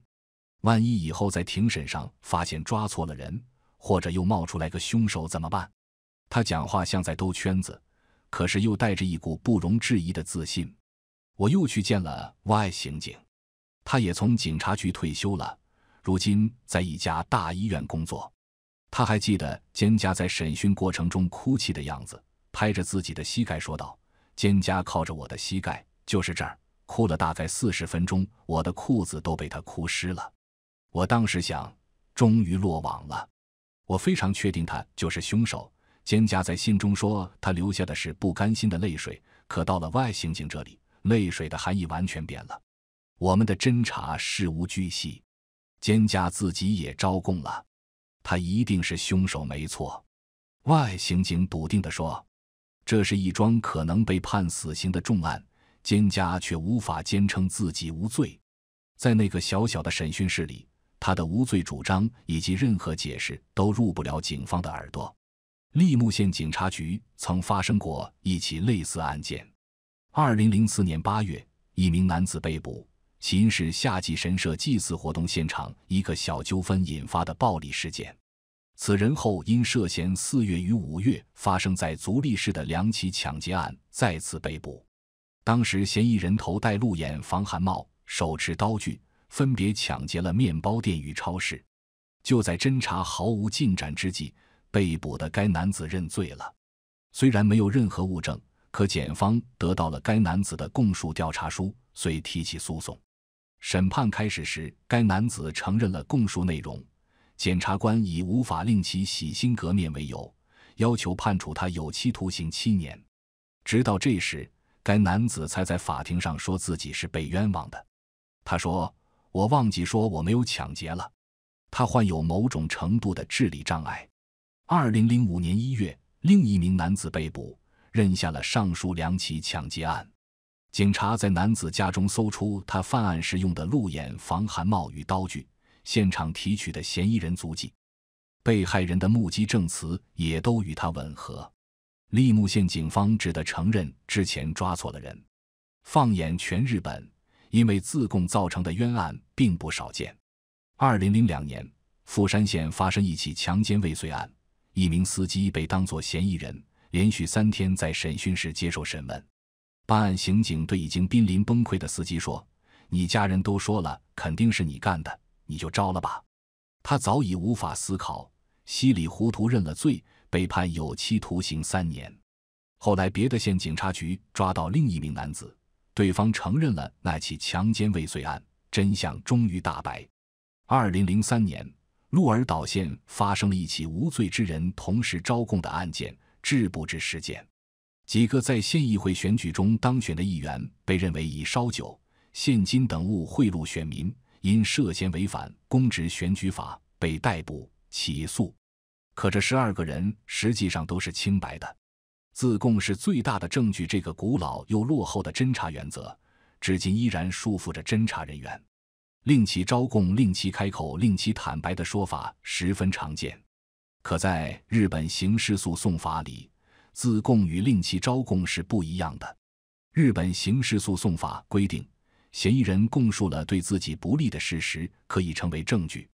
万一以后在庭审上发现抓错了人，或者又冒出来个凶手怎么办？他讲话像在兜圈子，可是又带着一股不容置疑的自信。我又去见了 Y 刑警，他也从警察局退休了，如今在一家大医院工作。他还记得蒹葭在审讯过程中哭泣的样子，拍着自己的膝盖说道。蒹葭靠着我的膝盖，就是这儿，哭了大概四十分钟，我的裤子都被他哭湿了。我当时想，终于落网了，我非常确定他就是凶手。蒹葭在信中说，他流下的是不甘心的泪水，可到了外刑警这里，泪水的含义完全变了。我们的侦查事无巨细，蒹葭自己也招供了，他一定是凶手没错。外刑警笃定地说。这是一桩可能被判死刑的重案，菅家却无法坚称自己无罪。在那个小小的审讯室里，他的无罪主张以及任何解释都入不了警方的耳朵。利木县警察局曾发生过一起类似案件：二零零四年八月，一名男子被捕，起因是夏季神社祭祀活动现场一个小纠纷引发的暴力事件。此人后因涉嫌四月与五月发生在足利市的两起抢劫案再次被捕。当时，嫌疑人头戴鹿眼防寒帽，手持刀具，分别抢劫了面包店与超市。就在侦查毫无进展之际，被捕的该男子认罪了。虽然没有任何物证，可检方得到了该男子的供述调查书，遂提起诉讼。审判开始时，该男子承认了供述内容。检察官以无法令其洗心革面为由，要求判处他有期徒刑七年。直到这时，该男子才在法庭上说自己是被冤枉的。他说：“我忘记说我没有抢劫了。”他患有某种程度的智力障碍。二零零五年一月，另一名男子被捕，认下了上述两起抢劫案。警察在男子家中搜出他犯案时用的鹿眼防寒帽与刀具。现场提取的嫌疑人足迹，被害人的目击证词也都与他吻合。利木县警方只得承认之前抓错了人。放眼全日本，因为自贡造成的冤案并不少见。二零零两年，富山县发生一起强奸未遂案，一名司机被当作嫌疑人，连续三天在审讯室接受审问。办案刑警对已经濒临崩溃的司机说：“你家人都说了，肯定是你干的。”你就招了吧，他早已无法思考，稀里糊涂认了罪，被判有期徒刑三年。后来，别的县警察局抓到另一名男子，对方承认了那起强奸未遂案，真相终于大白。二零零三年，鹿儿岛县发生了一起无罪之人同时招供的案件——治不治事件。几个在县议会选举中当选的议员被认为以烧酒、现金等物贿赂选民。因涉嫌违反公职选举法被逮捕起诉，可这十二个人实际上都是清白的。自供是最大的证据，这个古老又落后的侦查原则，至今依然束缚着侦查人员。令其招供、令其开口、令其坦白的说法十分常见，可在日本刑事诉讼法里，自供与令其招供是不一样的。日本刑事诉讼法规定。嫌疑人供述了对自己不利的事实，可以成为证据，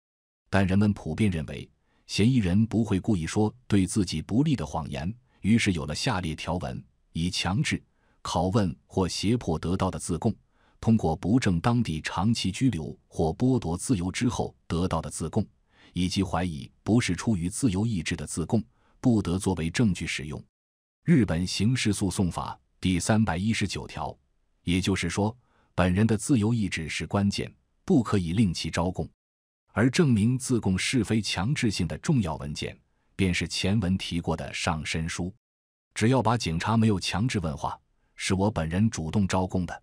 但人们普遍认为嫌疑人不会故意说对自己不利的谎言，于是有了下列条文：以强制、拷问或胁迫得到的自供，通过不正当地长期拘留或剥夺自由之后得到的自供，以及怀疑不是出于自由意志的自供，不得作为证据使用。日本刑事诉讼法第三百一十九条，也就是说。本人的自由意志是关键，不可以令其招供。而证明自供是非强制性的重要文件，便是前文提过的上身书。只要把“警察没有强制问话，是我本人主动招供的”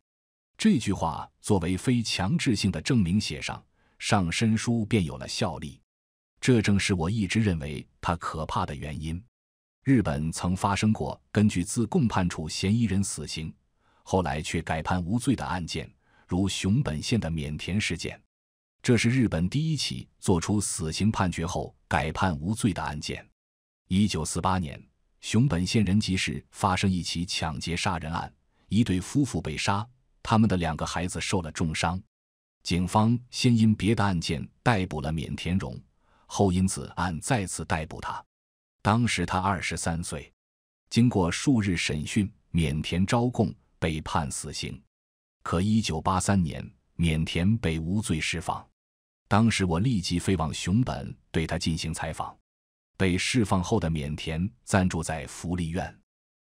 这句话作为非强制性的证明写上，上身书便有了效力。这正是我一直认为它可怕的原因。日本曾发生过根据自供判处嫌疑人死刑。后来却改判无罪的案件，如熊本县的免田事件，这是日本第一起作出死刑判决后改判无罪的案件。一九四八年，熊本县人吉市发生一起抢劫杀人案，一对夫妇被杀，他们的两个孩子受了重伤。警方先因别的案件逮捕了免田荣，后因此案再次逮捕他。当时他二十三岁，经过数日审讯，免田招供。被判死刑，可一九八三年，缅田被无罪释放。当时我立即飞往熊本，对他进行采访。被释放后的缅田暂住在福利院，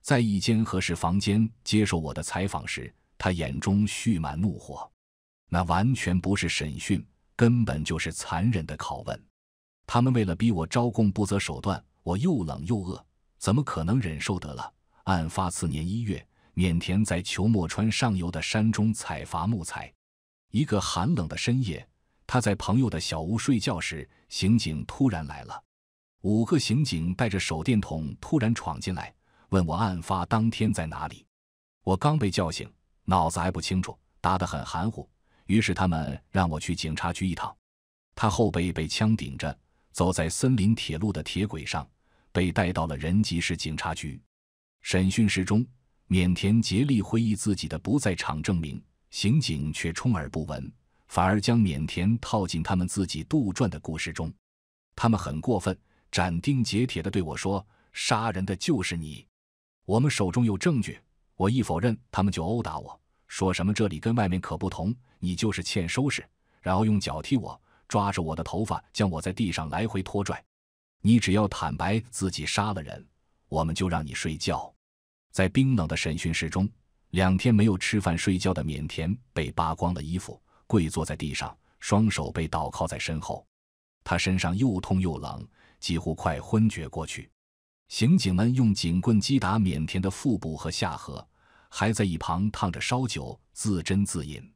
在一间合适房间接受我的采访时，他眼中蓄满怒火。那完全不是审讯，根本就是残忍的拷问。他们为了逼我招供不择手段，我又冷又饿，怎么可能忍受得了？案发次年一月。缅甸在球墨川上游的山中采伐木材。一个寒冷的深夜，他在朋友的小屋睡觉时，刑警突然来了。五个刑警带着手电筒突然闯进来，问我案发当天在哪里。我刚被叫醒，脑子还不清楚，答得很含糊。于是他们让我去警察局一趟。他后背被枪顶着，走在森林铁路的铁轨上，被带到了仁吉市警察局。审讯室中。缅田竭力回忆自己的不在场证明，刑警却充耳不闻，反而将缅田套进他们自己杜撰的故事中。他们很过分，斩钉截铁地对我说：“杀人的就是你，我们手中有证据。”我一否认，他们就殴打我，说什么这里跟外面可不同，你就是欠收拾。然后用脚踢我，抓着我的头发，将我在地上来回拖拽。你只要坦白自己杀了人，我们就让你睡觉。在冰冷的审讯室中，两天没有吃饭睡觉的缅田被扒光了衣服，跪坐在地上，双手被倒扣在身后。他身上又痛又冷，几乎快昏厥过去。刑警们用警棍击打缅田的腹部和下颌，还在一旁烫着烧酒，自斟自饮。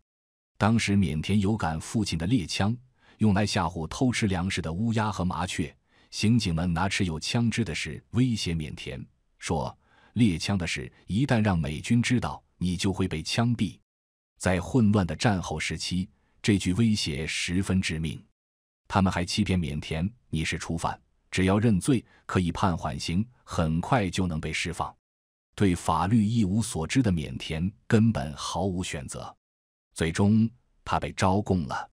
当时缅田有杆父亲的猎枪，用来吓唬偷吃粮食的乌鸦和麻雀。刑警们拿持有枪支的事威胁缅田，说。猎枪的事，一旦让美军知道，你就会被枪毙。在混乱的战后时期，这句威胁十分致命。他们还欺骗缅田，你是初犯，只要认罪可以判缓刑，很快就能被释放。对法律一无所知的缅田根本毫无选择。最终，他被招供了。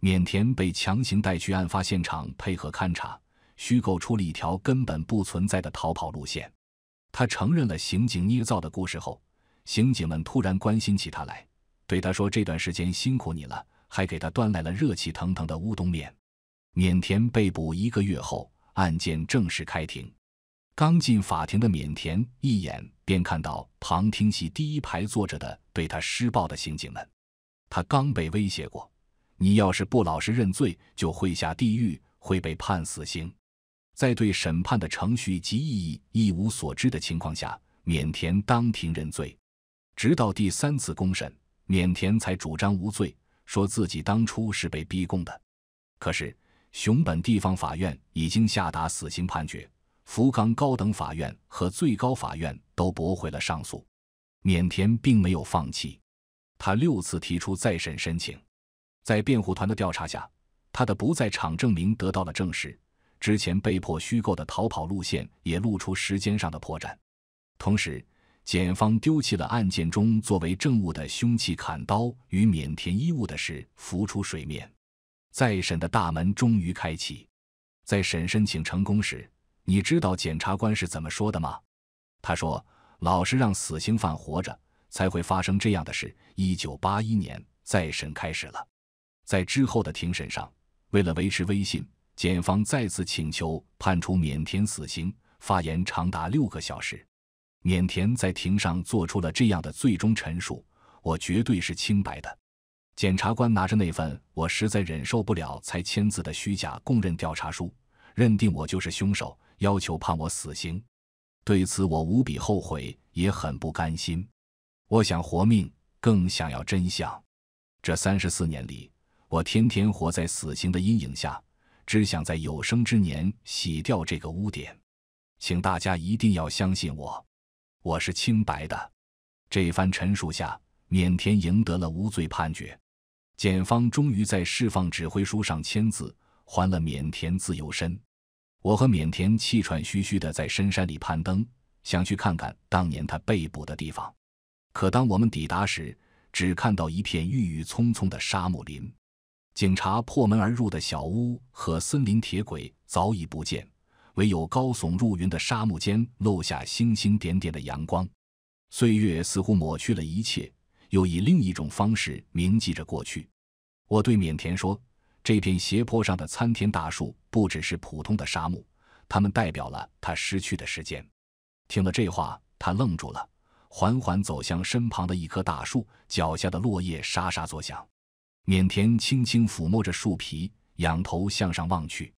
缅田被强行带去案发现场配合勘查，虚构出了一条根本不存在的逃跑路线。他承认了刑警捏造的故事后，刑警们突然关心起他来，对他说：“这段时间辛苦你了。”还给他端来了热气腾腾的乌冬面。缅田被捕一个月后，案件正式开庭。刚进法庭的缅田一眼便看到旁听席第一排坐着的对他施暴的刑警们。他刚被威胁过：“你要是不老实认罪，就会下地狱，会被判死刑。”在对审判的程序及意义一无所知的情况下，缅甸当庭认罪。直到第三次公审，缅甸才主张无罪，说自己当初是被逼供的。可是，熊本地方法院已经下达死刑判决，福冈高等法院和最高法院都驳回了上诉。缅甸并没有放弃，他六次提出再审申请。在辩护团的调查下，他的不在场证明得到了证实。之前被迫虚构的逃跑路线也露出时间上的破绽，同时，检方丢弃了案件中作为证物的凶器砍刀与缅甸衣物的事浮出水面，再审的大门终于开启。再审申请成功时，你知道检察官是怎么说的吗？他说：“老是让死刑犯活着，才会发生这样的事。”一九八一年，再审开始了。在之后的庭审上，为了维持威信。检方再次请求判处缅甸死刑。发言长达六个小时，缅甸在庭上做出了这样的最终陈述：“我绝对是清白的。”检察官拿着那份我实在忍受不了才签字的虚假供认调查书，认定我就是凶手，要求判我死刑。对此，我无比后悔，也很不甘心。我想活命，更想要真相。这三十四年里，我天天活在死刑的阴影下。只想在有生之年洗掉这个污点，请大家一定要相信我，我是清白的。这一番陈述下，缅甸赢得了无罪判决，检方终于在释放指挥书上签字，还了缅甸自由身。我和缅甸气喘吁吁地在深山里攀登，想去看看当年他被捕的地方，可当我们抵达时，只看到一片郁郁葱葱的沙漠林。警察破门而入的小屋和森林铁轨早已不见，唯有高耸入云的沙木间漏下星星点点的阳光。岁月似乎抹去了一切，又以另一种方式铭记着过去。我对缅田说：“这片斜坡上的参天大树不只是普通的沙木，它们代表了他失去的时间。”听了这话，他愣住了，缓缓走向身旁的一棵大树，脚下的落叶沙沙作响。缅田轻轻抚摸着树皮，仰头向上望去，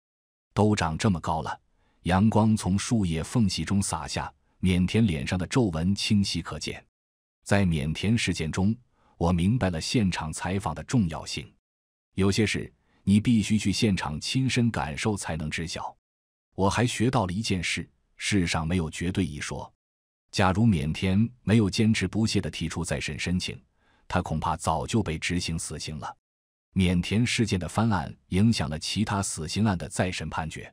都长这么高了。阳光从树叶缝隙中洒下，缅田脸上的皱纹清晰可见。在缅田事件中，我明白了现场采访的重要性。有些事你必须去现场亲身感受才能知晓。我还学到了一件事：世上没有绝对一说。假如缅田没有坚持不懈地提出再审申请。他恐怕早就被执行死刑了。缅田事件的翻案影响了其他死刑案的再审判决。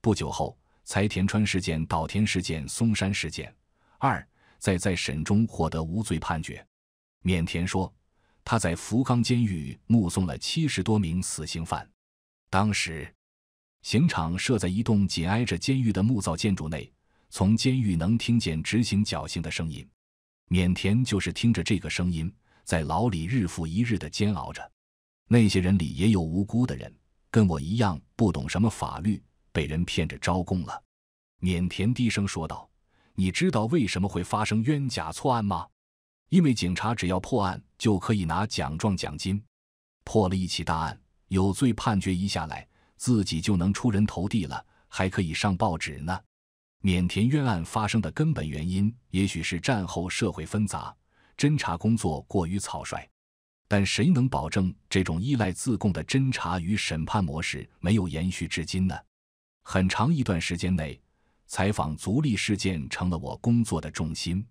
不久后，财田川事件、岛田事件、松山事件二在再审中获得无罪判决。缅田说，他在福冈监狱目送了七十多名死刑犯。当时，刑场设在一栋紧挨着监狱的木造建筑内，从监狱能听见执行绞刑的声音。缅田就是听着这个声音。在牢里日复一日的煎熬着，那些人里也有无辜的人，跟我一样不懂什么法律，被人骗着招供了。缅田低声说道：“你知道为什么会发生冤假错案吗？因为警察只要破案就可以拿奖状奖金，破了一起大案，有罪判决一下来，自己就能出人头地了，还可以上报纸呢。缅田冤案发生的根本原因，也许是战后社会纷杂。”侦查工作过于草率，但谁能保证这种依赖自供的侦查与审判模式没有延续至今呢？很长一段时间内，采访足利事件成了我工作的重心。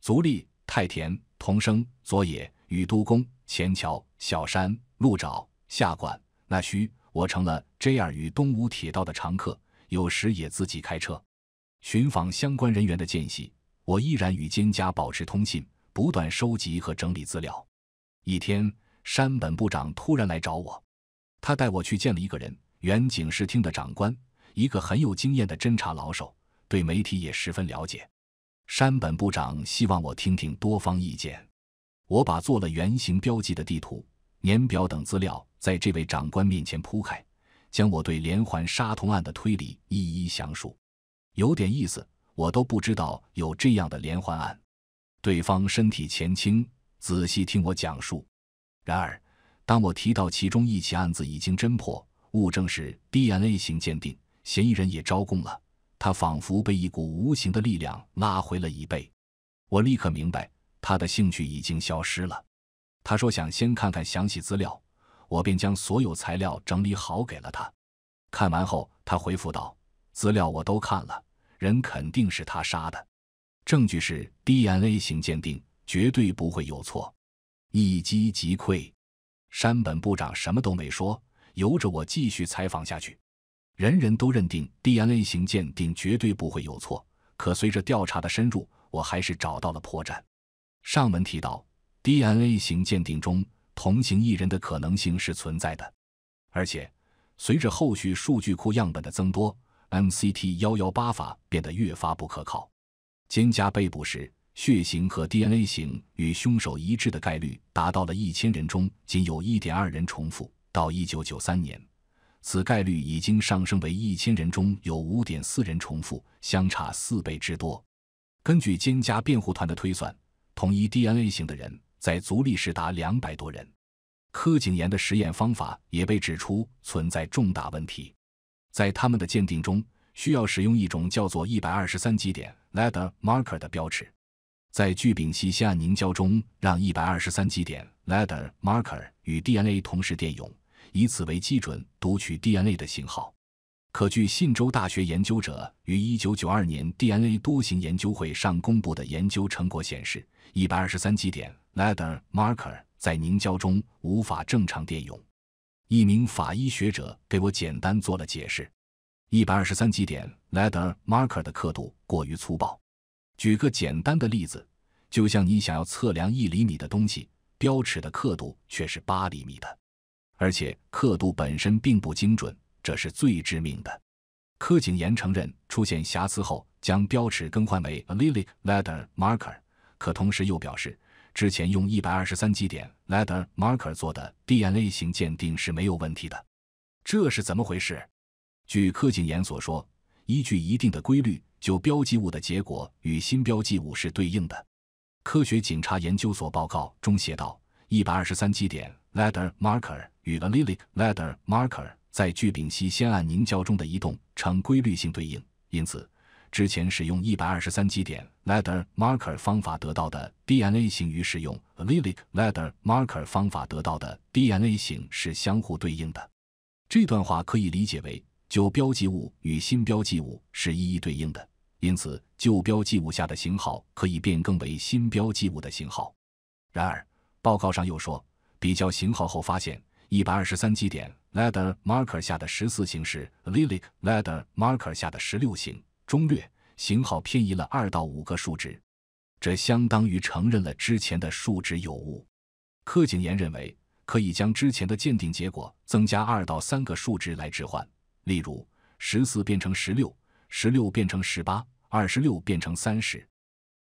足利、太田、同生、佐野、宇都宫、前桥、小山、鹿沼、下馆、那须，我成了 JR 与东武铁道的常客，有时也自己开车。寻访相关人员的间隙，我依然与蒹葭保持通信。不断收集和整理资料。一天，山本部长突然来找我，他带我去见了一个人——原警视厅的长官，一个很有经验的侦查老手，对媒体也十分了解。山本部长希望我听听多方意见。我把做了原型标记的地图、年表等资料在这位长官面前铺开，将我对连环杀童案的推理一一详述。有点意思，我都不知道有这样的连环案。对方身体前倾，仔细听我讲述。然而，当我提到其中一起案子已经侦破，物证是 DNA 型鉴定，嫌疑人也招供了，他仿佛被一股无形的力量拉回了一倍。我立刻明白，他的兴趣已经消失了。他说想先看看详细资料，我便将所有材料整理好给了他。看完后，他回复道：“资料我都看了，人肯定是他杀的。”证据是 DNA 型鉴定，绝对不会有错，一击即溃。山本部长什么都没说，由着我继续采访下去。人人都认定 DNA 型鉴定绝对不会有错，可随着调查的深入，我还是找到了破绽。上文提到，DNA 型鉴定中同行异人的可能性是存在的，而且随着后续数据库样本的增多，MCT 幺幺八法变得越发不可靠。肩胛被捕时，血型和 DNA 型与凶手一致的概率达到了一千人中仅有一点二人重复。到1993年，此概率已经上升为一千人中有五点四人重复，相差四倍之多。根据肩胛辩护团的推算，同一 DNA 型的人在足力时达两百多人。柯景炎的实验方法也被指出存在重大问题，在他们的鉴定中。需要使用一种叫做一百二十三基点 ladder marker 的标尺，在聚丙烯酰胺凝胶中让一百二十三基点 ladder marker 与 DNA 同时电泳，以此为基准读取 DNA 的信号。可据信州大学研究者于一九九二年 DNA 多型研究会上公布的研究成果显示，一百二十三基点 ladder marker 在凝胶中无法正常电泳。一名法医学者给我简单做了解释。一百二十三基点 ladder marker 的刻度过于粗暴。举个简单的例子，就像你想要测量一厘米的东西，标尺的刻度却是八厘米的，而且刻度本身并不精准，这是最致命的。柯景延承认出现瑕疵后，将标尺更换为 a little ladder marker，可同时又表示之前用一百二十三基点 ladder marker 做的 DNA 型鉴定是没有问题的，这是怎么回事？据柯景言所说，依据一定的规律，旧标记物的结果与新标记物是对应的。科学警察研究所报告中写道：“一百二十三基点 ladder marker 与 a l l y l i c ladder marker 在聚丙烯酰胺凝胶中的移动呈规律性对应，因此，之前使用一百二十三基点 ladder marker 方法得到的 DNA 型与使用 a l l y l i c ladder marker 方法得到的 DNA 型是相互对应的。”这段话可以理解为。旧标记物与新标记物是一一对应的，因此旧标记物下的型号可以变更为新标记物的型号。然而，报告上又说，比较型号后发现，一百二十三基点 l a d d e r marker 下的十四型是 lilic l a d d e r marker 下的十六型，中略型号偏移了二到五个数值，这相当于承认了之前的数值有误。柯景言认为，可以将之前的鉴定结果增加二到三个数值来置换。例如，十四变成十六，十六变成十八，二十六变成三十。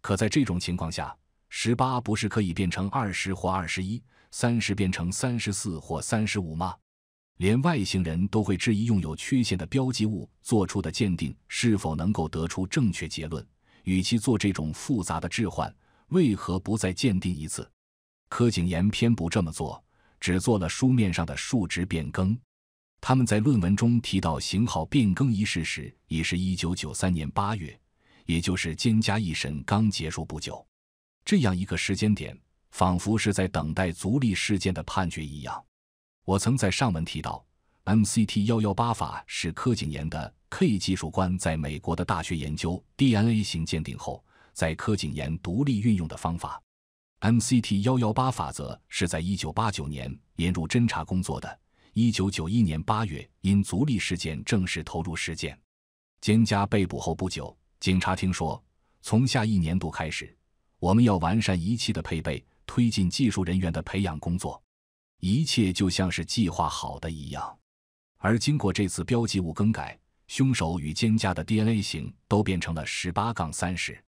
可在这种情况下，十八不是可以变成二十或二十一，三十变成三十四或三十五吗？连外星人都会质疑用有缺陷的标记物做出的鉴定是否能够得出正确结论。与其做这种复杂的置换，为何不再鉴定一次？柯景延偏不这么做，只做了书面上的数值变更。他们在论文中提到型号变更一事时，已是一九九三年八月，也就是兼加一审刚结束不久。这样一个时间点，仿佛是在等待足利事件的判决一样。我曾在上文提到，MCT 幺幺八法是柯景年的 K 技术官在美国的大学研究 DNA 型鉴定后，在柯景年独立运用的方法。MCT 幺幺八法则是在一九八九年引入侦查工作的。一九九一年八月，因足力事件正式投入实践。兼家被捕后不久，警察听说，从下一年度开始，我们要完善仪器的配备，推进技术人员的培养工作。一切就像是计划好的一样。而经过这次标记物更改，凶手与兼家的 DNA 型都变成了十八杠三十。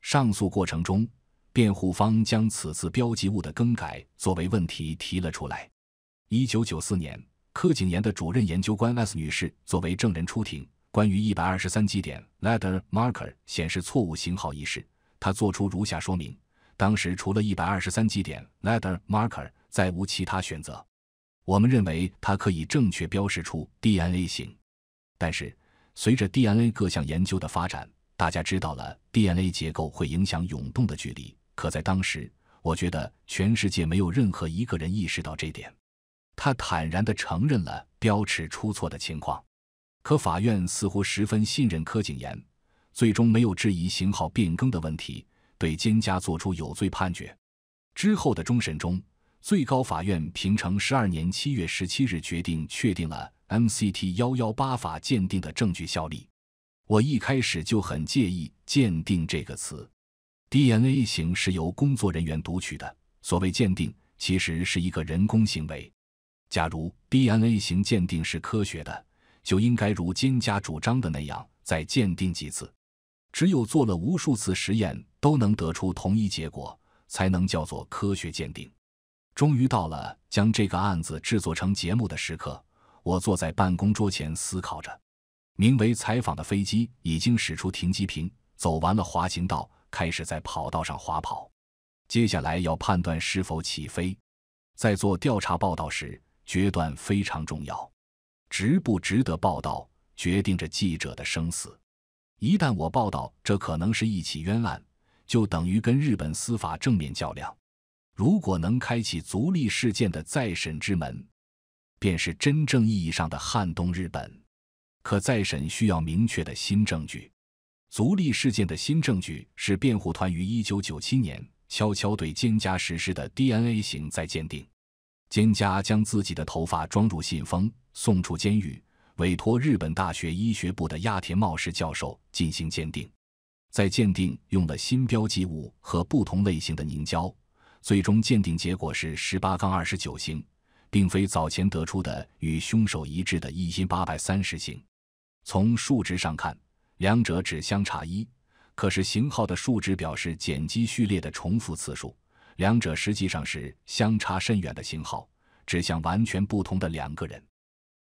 上诉过程中，辩护方将此次标记物的更改作为问题提了出来。一九九四年，柯景妍的主任研究官 S 女士作为证人出庭。关于一百二十三基点 ladder marker 显示错误型号一事，她作出如下说明：当时除了一百二十三基点 ladder marker，再无其他选择。我们认为它可以正确标识出 DNA 型，但是随着 DNA 各项研究的发展，大家知道了 DNA 结构会影响涌动的距离。可在当时，我觉得全世界没有任何一个人意识到这点。他坦然地承认了标尺出错的情况，可法院似乎十分信任柯景延，最终没有质疑型号变更的问题，对蒹葭作出有罪判决。之后的终审中，最高法院平成十二年七月十七日决定确定了 MCT 幺幺八法鉴定的证据效力。我一开始就很介意“鉴定”这个词，DNA 型是由工作人员读取的，所谓鉴定其实是一个人工行为。假如 DNA 型鉴定是科学的，就应该如金家主张的那样再鉴定几次。只有做了无数次实验都能得出同一结果，才能叫做科学鉴定。终于到了将这个案子制作成节目的时刻，我坐在办公桌前思考着。名为“采访”的飞机已经驶出停机坪，走完了滑行道，开始在跑道上滑跑。接下来要判断是否起飞。在做调查报道时。决断非常重要，值不值得报道，决定着记者的生死。一旦我报道这可能是一起冤案，就等于跟日本司法正面较量。如果能开启足立事件的再审之门，便是真正意义上的撼动日本。可再审需要明确的新证据，足立事件的新证据是辩护团于一九九七年悄悄对菅家实施的 DNA 型再鉴定。蒹葭将自己的头发装入信封，送出监狱，委托日本大学医学部的亚田茂士教授进行鉴定。在鉴定用了新标记物和不同类型的凝胶，最终鉴定结果是十八杠二十九型，并非早前得出的与凶手一致的一千八百三十型。从数值上看，两者只相差一，可是型号的数值表示碱基序列的重复次数。两者实际上是相差甚远的型号，指向完全不同的两个人。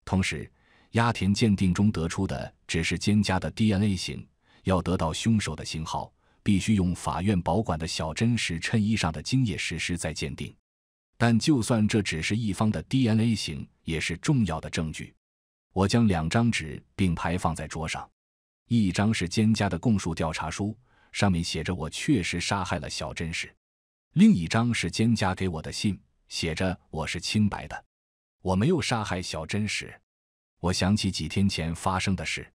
同时，押田鉴定中得出的只是兼家的 DNA 型，要得到凶手的型号，必须用法院保管的小真实衬衣上的精液实施再鉴定。但就算这只是一方的 DNA 型，也是重要的证据。我将两张纸并排放在桌上，一张是兼家的供述调查书，上面写着我确实杀害了小真实。另一张是蒹葭给我的信，写着：“我是清白的，我没有杀害小真时。”我想起几天前发生的事。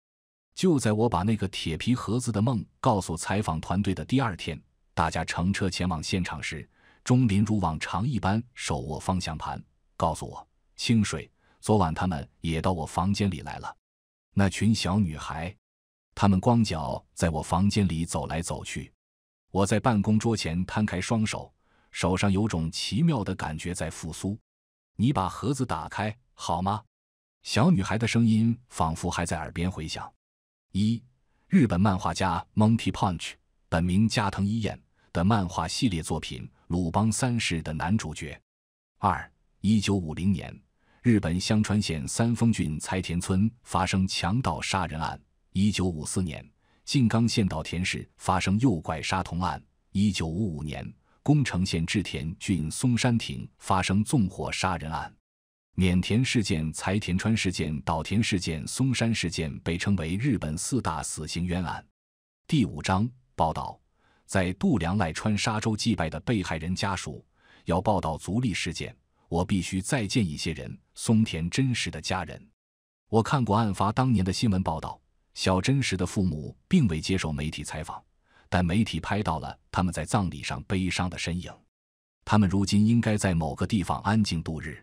就在我把那个铁皮盒子的梦告诉采访团队的第二天，大家乘车前往现场时，钟林如往常一般手握方向盘，告诉我：“清水，昨晚他们也到我房间里来了，那群小女孩，她们光脚在我房间里走来走去。”我在办公桌前摊开双手，手上有种奇妙的感觉在复苏。你把盒子打开好吗？小女孩的声音仿佛还在耳边回响。一，日本漫画家 Monty Punch，本名加藤一彦的漫画系列作品《鲁邦三世》的男主角。二，一九五零年，日本香川县三丰郡财田村发生强盗杀人案。一九五四年。静冈县岛田市发生诱拐杀童案。一九五五年，宫城县志田郡松山町发生纵火杀人案。缅田事件、财田川事件、岛田事件、松山事件被称为日本四大死刑冤案。第五章报道，在度良濑川沙洲祭拜的被害人家属，要报道足利事件，我必须再见一些人。松田真实的家人，我看过案发当年的新闻报道。小真实的父母并未接受媒体采访，但媒体拍到了他们在葬礼上悲伤的身影。他们如今应该在某个地方安静度日。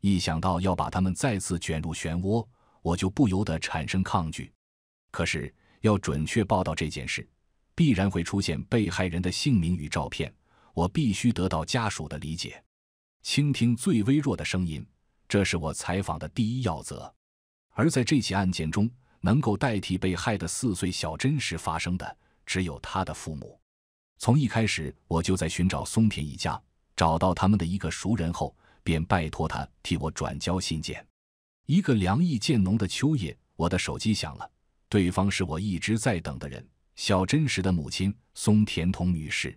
一想到要把他们再次卷入漩涡，我就不由得产生抗拒。可是要准确报道这件事，必然会出现被害人的姓名与照片。我必须得到家属的理解，倾听最微弱的声音，这是我采访的第一要则。而在这起案件中，能够代替被害的四岁小真实发生的，只有他的父母。从一开始，我就在寻找松田一家，找到他们的一个熟人后，便拜托他替我转交信件。一个凉意渐浓的秋夜，我的手机响了，对方是我一直在等的人——小真实的母亲松田桐女士。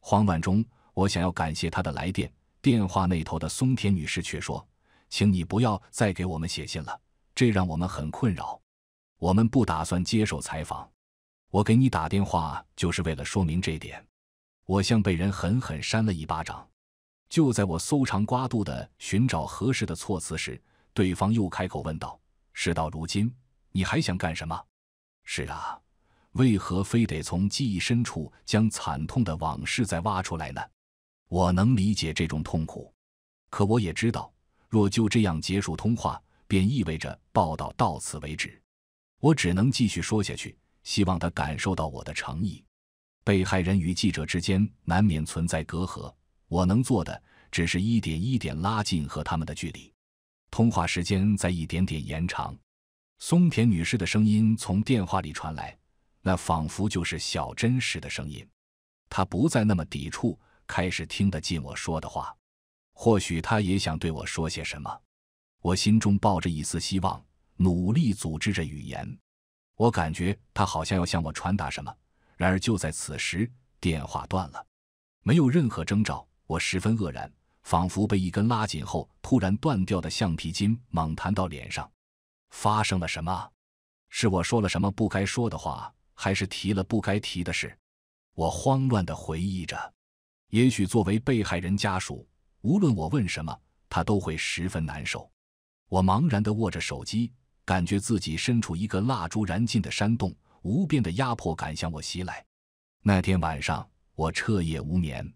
慌乱中，我想要感谢她的来电，电话那头的松田女士却说：“请你不要再给我们写信了，这让我们很困扰。”我们不打算接受采访，我给你打电话就是为了说明这点。我像被人狠狠扇了一巴掌。就在我搜肠刮肚的寻找合适的措辞时，对方又开口问道：“事到如今，你还想干什么？”“是啊，为何非得从记忆深处将惨痛的往事再挖出来呢？”“我能理解这种痛苦，可我也知道，若就这样结束通话，便意味着报道到此为止。”我只能继续说下去，希望他感受到我的诚意。被害人与记者之间难免存在隔阂，我能做的只是一点一点拉近和他们的距离。通话时间在一点点延长，松田女士的声音从电话里传来，那仿佛就是小真实的声音。她不再那么抵触，开始听得进我说的话。或许她也想对我说些什么，我心中抱着一丝希望。努力组织着语言，我感觉他好像要向我传达什么。然而就在此时，电话断了，没有任何征兆。我十分愕然，仿佛被一根拉紧后突然断掉的橡皮筋猛弹到脸上。发生了什么？是我说了什么不该说的话，还是提了不该提的事？我慌乱的回忆着。也许作为被害人家属，无论我问什么，他都会十分难受。我茫然的握着手机。感觉自己身处一个蜡烛燃尽的山洞，无边的压迫感向我袭来。那天晚上，我彻夜无眠。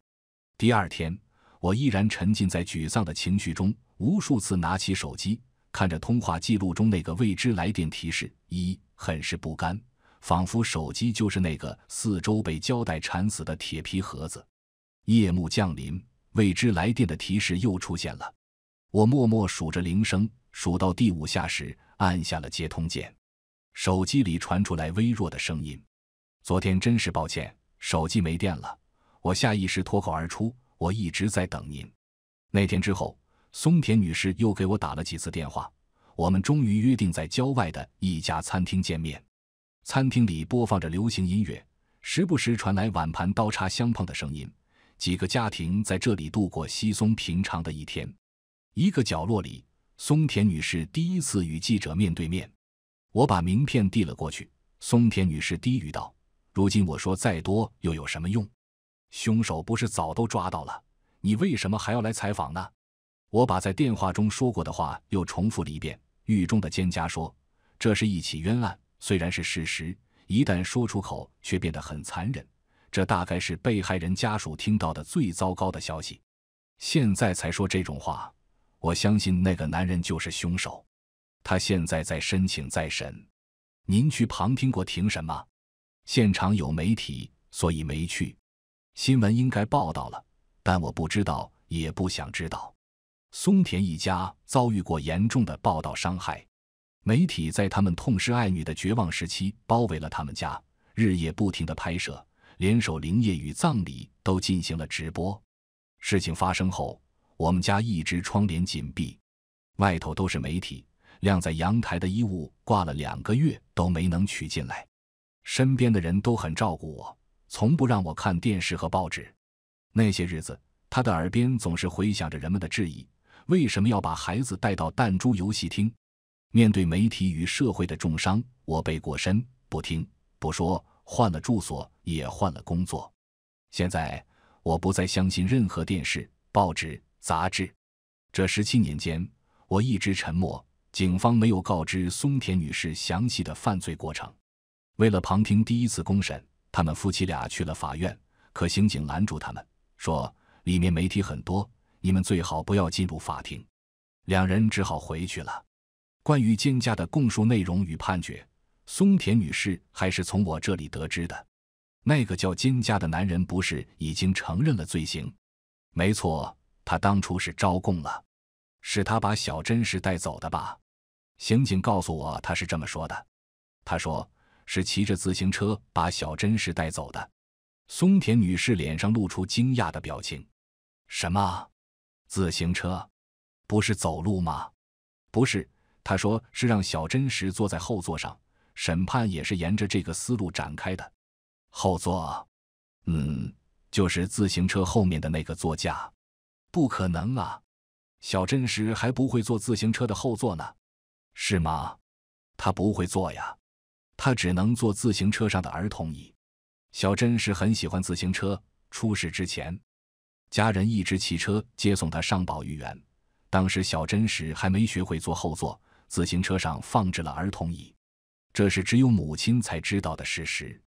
第二天，我依然沉浸在沮丧的情绪中，无数次拿起手机，看着通话记录中那个未知来电提示一，很是不甘，仿佛手机就是那个四周被胶带缠死的铁皮盒子。夜幕降临，未知来电的提示又出现了，我默默数着铃声。数到第五下时，按下了接通键，手机里传出来微弱的声音：“昨天真是抱歉，手机没电了。”我下意识脱口而出：“我一直在等您。”那天之后，松田女士又给我打了几次电话。我们终于约定在郊外的一家餐厅见面。餐厅里播放着流行音乐，时不时传来碗盘刀叉相碰的声音。几个家庭在这里度过稀松平常的一天。一个角落里。松田女士第一次与记者面对面，我把名片递了过去。松田女士低语道：“如今我说再多又有什么用？凶手不是早都抓到了？你为什么还要来采访呢？”我把在电话中说过的话又重复了一遍。狱中的监葭说：“这是一起冤案，虽然是事实，一旦说出口却变得很残忍。这大概是被害人家属听到的最糟糕的消息。现在才说这种话。”我相信那个男人就是凶手，他现在在申请再审。您去旁听过庭审吗？现场有媒体，所以没去。新闻应该报道了，但我不知道，也不想知道。松田一家遭遇过严重的报道伤害，媒体在他们痛失爱女的绝望时期包围了他们家，日夜不停的拍摄，连守灵夜与葬礼都进行了直播。事情发生后。我们家一直窗帘紧闭，外头都是媒体。晾在阳台的衣物挂了两个月都没能取进来。身边的人都很照顾我，从不让我看电视和报纸。那些日子，他的耳边总是回响着人们的质疑：为什么要把孩子带到弹珠游戏厅？面对媒体与社会的重伤，我背过身，不听不说，换了住所，也换了工作。现在，我不再相信任何电视、报纸。杂志，这十七年间我一直沉默。警方没有告知松田女士详细的犯罪过程。为了旁听第一次公审，他们夫妻俩去了法院，可刑警拦住他们，说里面媒体很多，你们最好不要进入法庭。两人只好回去了。关于金家的供述内容与判决，松田女士还是从我这里得知的。那个叫金家的男人不是已经承认了罪行？没错。他当初是招供了，是他把小真氏带走的吧？刑警告诉我，他是这么说的。他说是骑着自行车把小真氏带走的。松田女士脸上露出惊讶的表情。什么？自行车？不是走路吗？不是，他说是让小真实坐在后座上。审判也是沿着这个思路展开的。后座？嗯，就是自行车后面的那个座驾。不可能啊！小真实还不会坐自行车的后座呢，是吗？他不会坐呀，他只能坐自行车上的儿童椅。小真实很喜欢自行车，出事之前，家人一直骑车接送他上保育园。当时小真实还没学会坐后座，自行车上放置了儿童椅，这是只有母亲才知道的事实。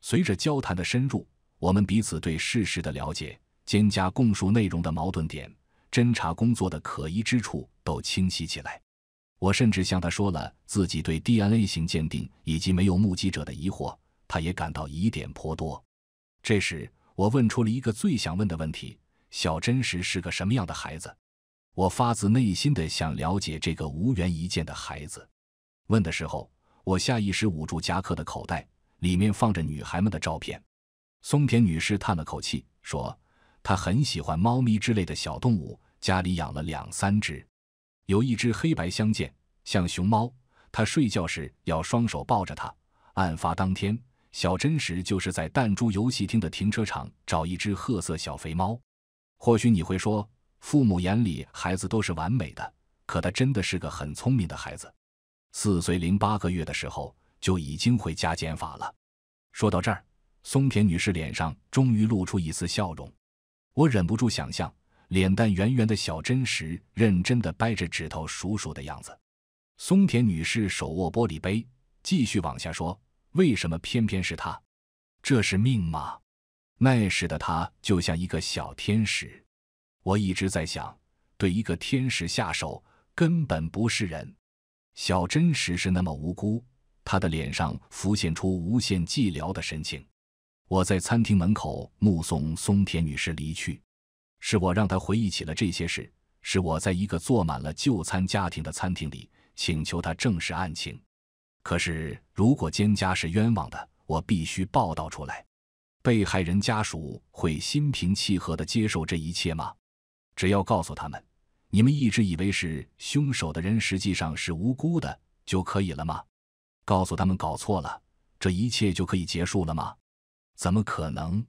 随着交谈的深入，我们彼此对事实的了解。兼加供述内容的矛盾点，侦查工作的可疑之处都清晰起来。我甚至向他说了自己对 DNA 型鉴定以及没有目击者的疑惑，他也感到疑点颇多。这时，我问出了一个最想问的问题：小真实是个什么样的孩子？我发自内心的想了解这个无缘一见的孩子。问的时候，我下意识捂住夹克的口袋，里面放着女孩们的照片。松田女士叹了口气说。他很喜欢猫咪之类的小动物，家里养了两三只，有一只黑白相间，像熊猫。他睡觉时要双手抱着它。案发当天，小真实就是在弹珠游戏厅的停车场找一只褐色小肥猫。或许你会说，父母眼里孩子都是完美的，可他真的是个很聪明的孩子，四岁零八个月的时候就已经会加减法了。说到这儿，松田女士脸上终于露出一丝笑容。我忍不住想象，脸蛋圆圆的小真实认真的掰着指头数数的样子。松田女士手握玻璃杯，继续往下说：“为什么偏偏是他？这是命吗？”那时的他就像一个小天使。我一直在想，对一个天使下手，根本不是人。小真实是那么无辜，他的脸上浮现出无限寂寥的神情。我在餐厅门口目送松田女士离去，是我让她回忆起了这些事。是我在一个坐满了就餐家庭的餐厅里，请求她正视案情。可是，如果蒹家是冤枉的，我必须报道出来。被害人家属会心平气和地接受这一切吗？只要告诉他们，你们一直以为是凶手的人实际上是无辜的，就可以了吗？告诉他们搞错了，这一切就可以结束了吗？怎么可能？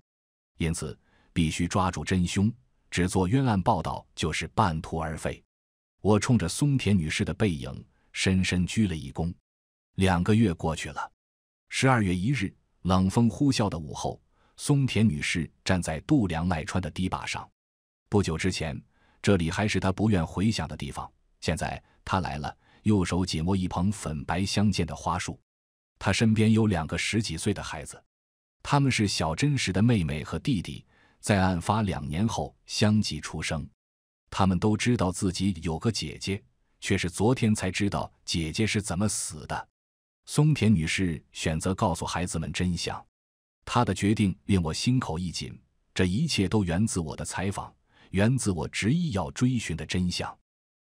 因此，必须抓住真凶，只做冤案报道就是半途而废。我冲着松田女士的背影深深鞠了一躬。两个月过去了，十二月一日，冷风呼啸的午后，松田女士站在度量濑川的堤坝上。不久之前，这里还是她不愿回想的地方。现在她来了，右手紧握一捧粉白相间的花束。她身边有两个十几岁的孩子。他们是小真实的妹妹和弟弟，在案发两年后相继出生。他们都知道自己有个姐姐，却是昨天才知道姐姐是怎么死的。松田女士选择告诉孩子们真相，她的决定令我心口一紧。这一切都源自我的采访，源自我执意要追寻的真相。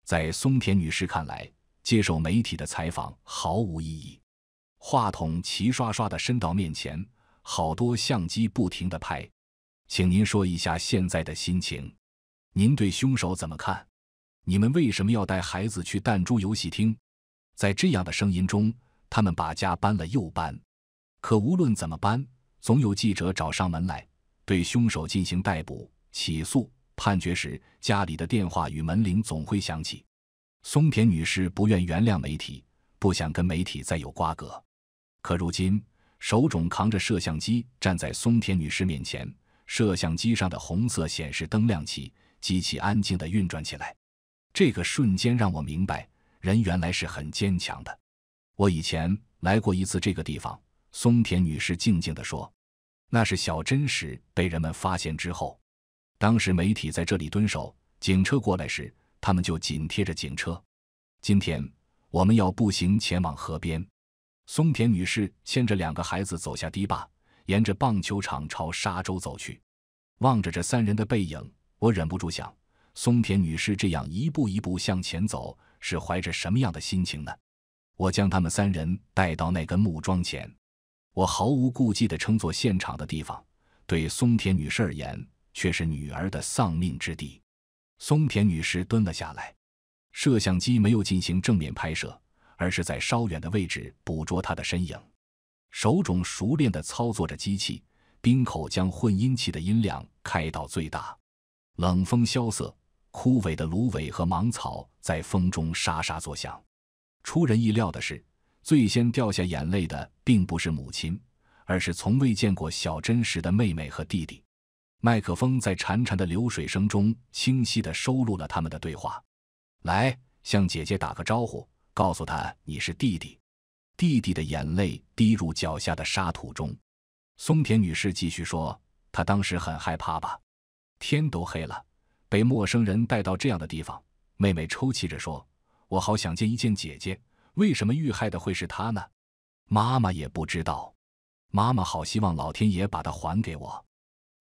在松田女士看来，接受媒体的采访毫无意义。话筒齐刷刷的伸到面前。好多相机不停的拍，请您说一下现在的心情。您对凶手怎么看？你们为什么要带孩子去弹珠游戏厅？在这样的声音中，他们把家搬了又搬，可无论怎么搬，总有记者找上门来，对凶手进行逮捕、起诉、判决时，家里的电话与门铃总会响起。松田女士不愿原谅媒体，不想跟媒体再有瓜葛，可如今。手冢扛着摄像机站在松田女士面前，摄像机上的红色显示灯亮起，机器安静地运转起来。这个瞬间让我明白，人原来是很坚强的。我以前来过一次这个地方。松田女士静静地说：“那是小真实被人们发现之后，当时媒体在这里蹲守，警车过来时，他们就紧贴着警车。今天我们要步行前往河边。”松田女士牵着两个孩子走下堤坝，沿着棒球场朝沙洲走去。望着这三人的背影，我忍不住想：松田女士这样一步一步向前走，是怀着什么样的心情呢？我将他们三人带到那根木桩前。我毫无顾忌地称作现场的地方，对松田女士而言却是女儿的丧命之地。松田女士蹲了下来。摄像机没有进行正面拍摄。而是在稍远的位置捕捉他的身影。手冢熟练的操作着机器，冰口将混音器的音量开到最大。冷风萧瑟，枯萎的芦苇和芒草在风中沙沙作响。出人意料的是，最先掉下眼泪的并不是母亲，而是从未见过小真实的妹妹和弟弟。麦克风在潺潺的流水声中清晰的收录了他们的对话。来，向姐姐打个招呼。告诉他你是弟弟，弟弟的眼泪滴入脚下的沙土中。松田女士继续说：“她当时很害怕吧？天都黑了，被陌生人带到这样的地方。”妹妹抽泣着说：“我好想见一见姐姐，为什么遇害的会是她呢？妈妈也不知道。妈妈好希望老天爷把她还给我。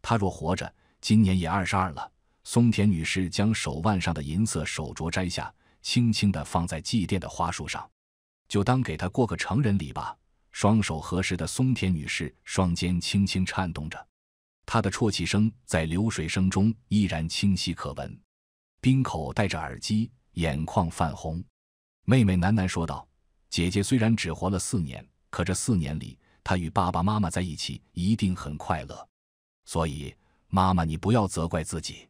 她若活着，今年也二十二了。”松田女士将手腕上的银色手镯摘下。轻轻地放在祭奠的花束上，就当给他过个成人礼吧。双手合十的松田女士，双肩轻轻颤动着，她的啜泣声在流水声中依然清晰可闻。冰口戴着耳机，眼眶泛红，妹妹喃喃说道：“姐姐虽然只活了四年，可这四年里，她与爸爸妈妈在一起一定很快乐。所以，妈妈，你不要责怪自己。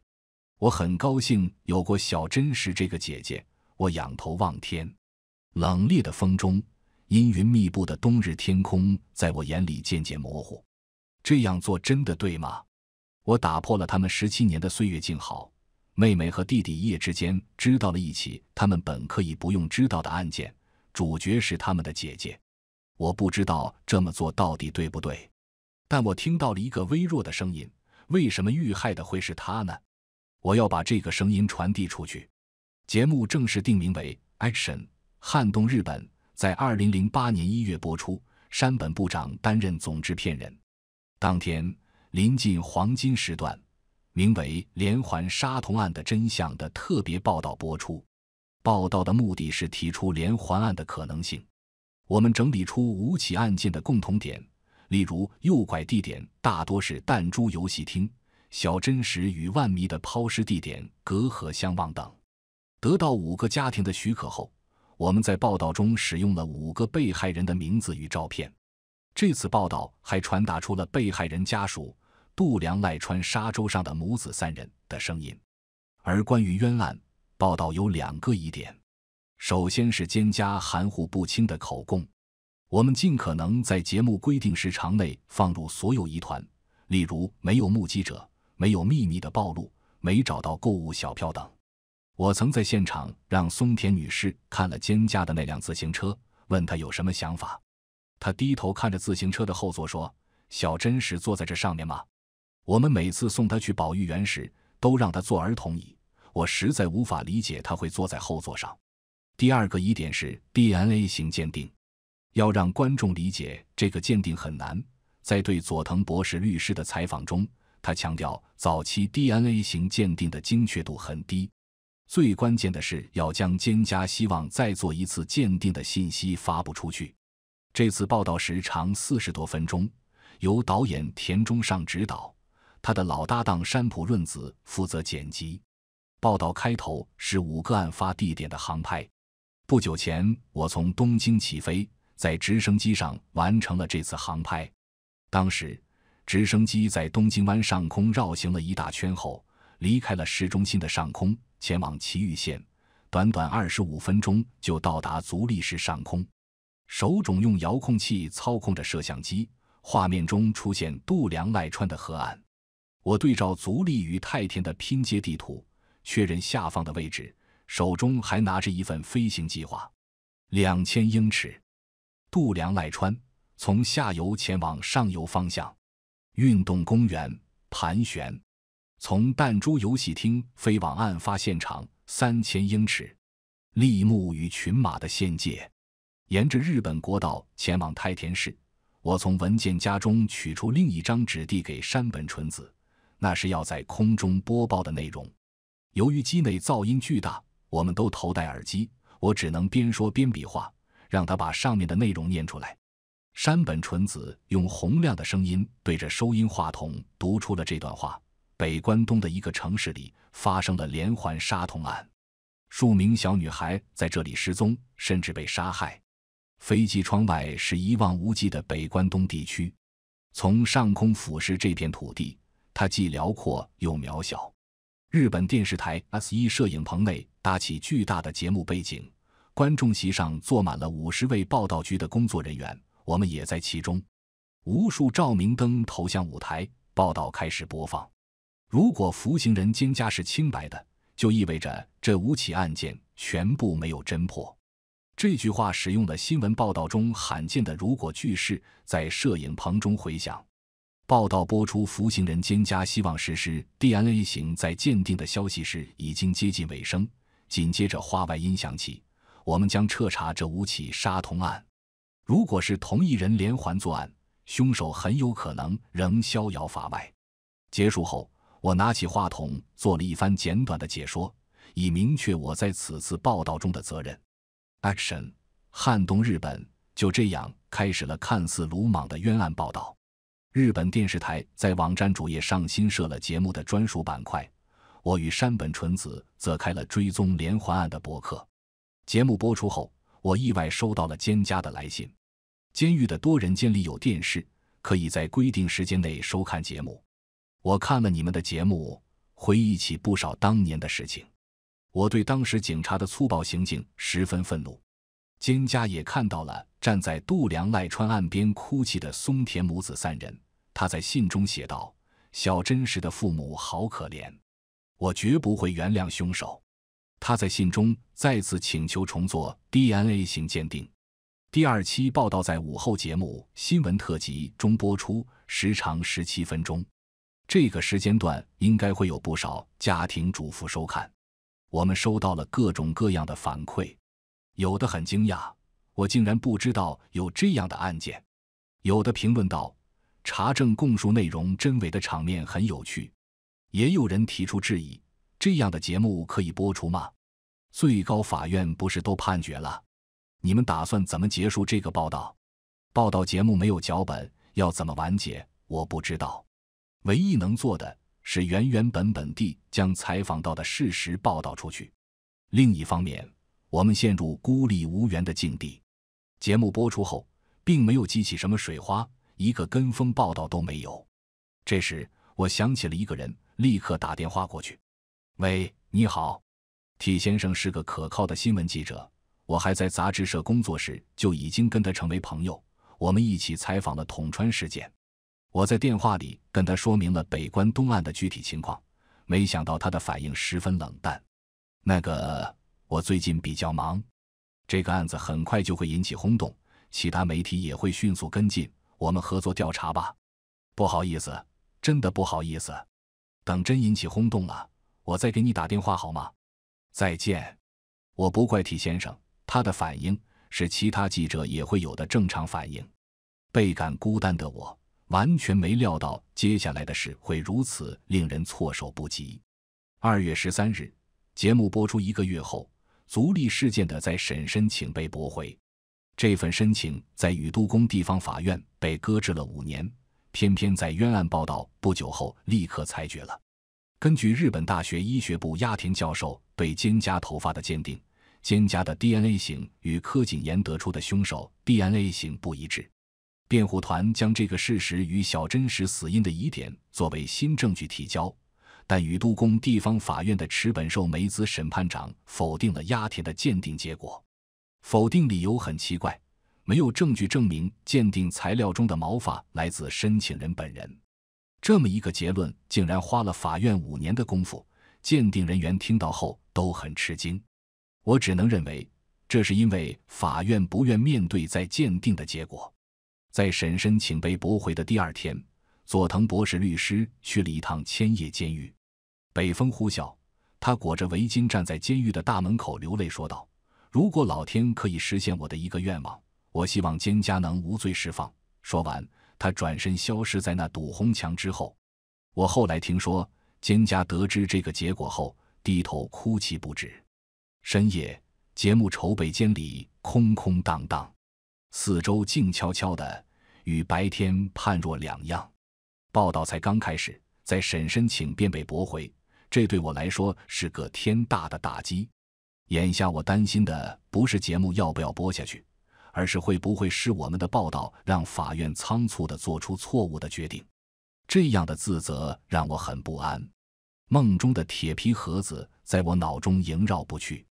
我很高兴有过小真实这个姐姐。”我仰头望天，冷冽的风中，阴云密布的冬日天空在我眼里渐渐模糊。这样做真的对吗？我打破了他们十七年的岁月静好，妹妹和弟弟一夜之间知道了一起他们本可以不用知道的案件，主角是他们的姐姐。我不知道这么做到底对不对，但我听到了一个微弱的声音。为什么遇害的会是他呢？我要把这个声音传递出去。节目正式定名为《Action》，撼动日本，在二零零八年一月播出。山本部长担任总制片人。当天临近黄金时段，名为《连环杀童案的真相》的特别报道播出。报道的目的是提出连环案的可能性。我们整理出五起案件的共同点，例如诱拐地点大多是弹珠游戏厅，小真实与万迷的抛尸地点隔河相望等。得到五个家庭的许可后，我们在报道中使用了五个被害人的名字与照片。这次报道还传达出了被害人家属度良赖川沙洲上的母子三人的声音。而关于冤案报道有两个疑点：首先是蒹家含糊不清的口供。我们尽可能在节目规定时长内放入所有疑团，例如没有目击者、没有秘密的暴露、没找到购物小票等。我曾在现场让松田女士看了肩架的那辆自行车，问她有什么想法。她低头看着自行车的后座，说：“小真是坐在这上面吗？我们每次送她去保育园时都让她坐儿童椅，我实在无法理解她会坐在后座上。”第二个疑点是 DNA 型鉴定。要让观众理解这个鉴定很难。在对佐藤博士律师的采访中，他强调早期 DNA 型鉴定的精确度很低。最关键的是要将蒹葭希望再做一次鉴定的信息发布出去。这次报道时长四十多分钟，由导演田中尚执导，他的老搭档山浦润子负责剪辑。报道开头是五个案发地点的航拍。不久前，我从东京起飞，在直升机上完成了这次航拍。当时，直升机在东京湾上空绕行了一大圈后，离开了市中心的上空。前往祁玉县，短短二十五分钟就到达足立市上空。手冢用遥控器操控着摄像机，画面中出现度良濑川的河岸。我对照足立与太田的拼接地图，确认下方的位置。手中还拿着一份飞行计划：两千英尺，度量濑川，从下游前往上游方向。运动公园，盘旋。从弹珠游戏厅飞往案发现场三千英尺，立木与群马的仙界，沿着日本国道前往太田市。我从文件夹中取出另一张纸，递给山本纯子，那是要在空中播报的内容。由于机内噪音巨大，我们都头戴耳机，我只能边说边比划，让他把上面的内容念出来。山本纯子用洪亮的声音对着收音话筒读出了这段话。北关东的一个城市里发生了连环杀童案，数名小女孩在这里失踪，甚至被杀害。飞机窗外是一望无际的北关东地区，从上空俯视这片土地，它既辽阔又渺小。日本电视台 S 一摄影棚内搭起巨大的节目背景，观众席上坐满了五十位报道局的工作人员，我们也在其中。无数照明灯投向舞台，报道开始播放。如果服刑人兼家是清白的，就意味着这五起案件全部没有侦破。这句话使用的新闻报道中罕见的“如果”句式在摄影棚中回响。报道播出服刑人兼家希望实施 DNA 型在鉴定的消息时已经接近尾声。紧接着，话外音响起：“我们将彻查这五起杀童案。如果是同一人连环作案，凶手很有可能仍逍遥法外。”结束后。我拿起话筒，做了一番简短的解说，以明确我在此次报道中的责任。Action，撼动日本，就这样开始了看似鲁莽的冤案报道。日本电视台在网站主页上新设了节目的专属板块，我与山本纯子则开了追踪连环案的博客。节目播出后，我意外收到了监家的来信。监狱的多人监里有电视，可以在规定时间内收看节目。我看了你们的节目，回忆起不少当年的事情。我对当时警察的粗暴行径十分愤怒。金家也看到了站在度量濑川岸边哭泣的松田母子三人。他在信中写道：“小真实的父母好可怜，我绝不会原谅凶手。”他在信中再次请求重做 DNA 型鉴定。第二期报道在午后节目新闻特辑中播出，时长十七分钟。这个时间段应该会有不少家庭主妇收看。我们收到了各种各样的反馈，有的很惊讶，我竟然不知道有这样的案件；有的评论道：“查证供述内容真伪的场面很有趣。”也有人提出质疑：“这样的节目可以播出吗？最高法院不是都判决了？你们打算怎么结束这个报道？报道节目没有脚本，要怎么完结？我不知道。”唯一能做的，是原原本本地将采访到的事实报道出去。另一方面，我们陷入孤立无援的境地。节目播出后，并没有激起什么水花，一个跟风报道都没有。这时，我想起了一个人，立刻打电话过去。喂，你好，T 先生是个可靠的新闻记者。我还在杂志社工作时，就已经跟他成为朋友。我们一起采访了统川事件。我在电话里跟他说明了北关东岸的具体情况，没想到他的反应十分冷淡。那个，我最近比较忙，这个案子很快就会引起轰动，其他媒体也会迅速跟进。我们合作调查吧。不好意思，真的不好意思。等真引起轰动了，我再给你打电话好吗？再见。我不怪提先生，他的反应是其他记者也会有的正常反应。倍感孤单的我。完全没料到接下来的事会如此令人措手不及。二月十三日，节目播出一个月后，足利事件的再审申请被驳回。这份申请在宇都宫地方法院被搁置了五年，偏偏在冤案报道不久后立刻裁决了。根据日本大学医学部亚田教授对菅家头发的鉴定，菅家的 DNA 型与柯景言得出的凶手 DNA 型不一致。辩护团将这个事实与小真实死因的疑点作为新证据提交，但宇都宫地方法院的池本寿美子审判长否定了鸭田的鉴定结果，否定理由很奇怪，没有证据证明鉴定材料中的毛发来自申请人本人。这么一个结论竟然花了法院五年的功夫，鉴定人员听到后都很吃惊。我只能认为，这是因为法院不愿面对在鉴定的结果。在审申请被驳回的第二天，佐藤博士律师去了一趟千叶监狱。北风呼啸，他裹着围巾站在监狱的大门口，流泪说道：“如果老天可以实现我的一个愿望，我希望蒹葭能无罪释放。”说完，他转身消失在那堵红墙之后。我后来听说，蒹葭得知这个结果后，低头哭泣不止。深夜，节目筹备间里空空荡荡。四周静悄悄的，与白天判若两样。报道才刚开始，在审申请便被驳回，这对我来说是个天大的打击。眼下我担心的不是节目要不要播下去，而是会不会是我们的报道让法院仓促地做出错误的决定。这样的自责让我很不安。梦中的铁皮盒子在我脑中萦绕不去，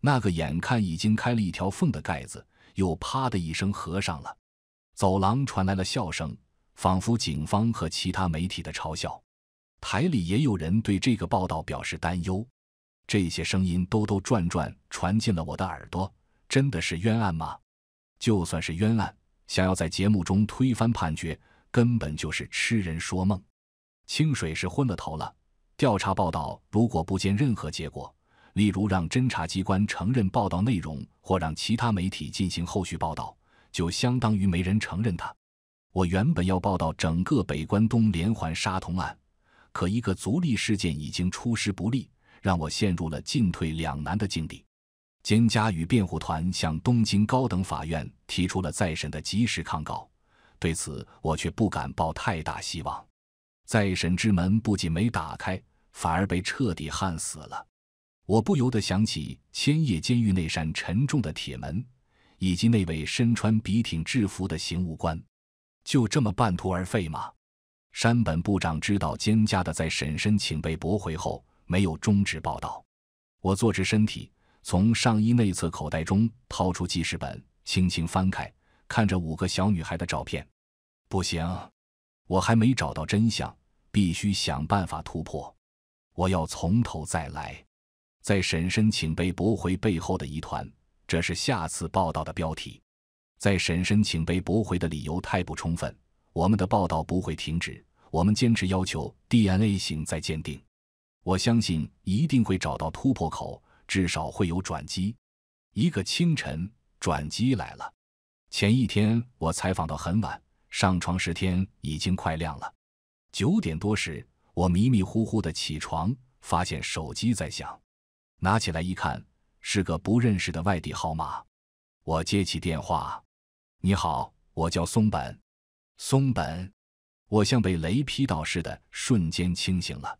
那个眼看已经开了一条缝的盖子。又啪的一声合上了，走廊传来了笑声，仿佛警方和其他媒体的嘲笑。台里也有人对这个报道表示担忧。这些声音兜兜转转传进了我的耳朵，真的是冤案吗？就算是冤案，想要在节目中推翻判决，根本就是痴人说梦。清水是昏了头了，调查报道如果不见任何结果，例如让侦查机关承认报道内容。或让其他媒体进行后续报道，就相当于没人承认他。我原本要报道整个北关东连环杀童案，可一个足利事件已经出师不利，让我陷入了进退两难的境地。兼家与辩护团向东京高等法院提出了再审的及时抗告，对此我却不敢抱太大希望。再审之门不仅没打开，反而被彻底焊死了。我不由得想起千叶监狱那扇沉重的铁门，以及那位身穿笔挺制服的刑务官。就这么半途而废吗？山本部长知道菅家的在审申请被驳回后，没有终止报道。我坐直身体，从上衣内侧口袋中掏出记事本，轻轻翻开，看着五个小女孩的照片。不行，我还没找到真相，必须想办法突破。我要从头再来。在审申请被驳回背后的疑团，这是下次报道的标题。在审申请被驳回的理由太不充分，我们的报道不会停止。我们坚持要求 DNA 型再鉴定，我相信一定会找到突破口，至少会有转机。一个清晨，转机来了。前一天我采访到很晚，上床时天已经快亮了。九点多时，我迷迷糊糊的起床，发现手机在响。拿起来一看，是个不认识的外地号码。我接起电话：“你好，我叫松本。”松本，我像被雷劈到似的，瞬间清醒了。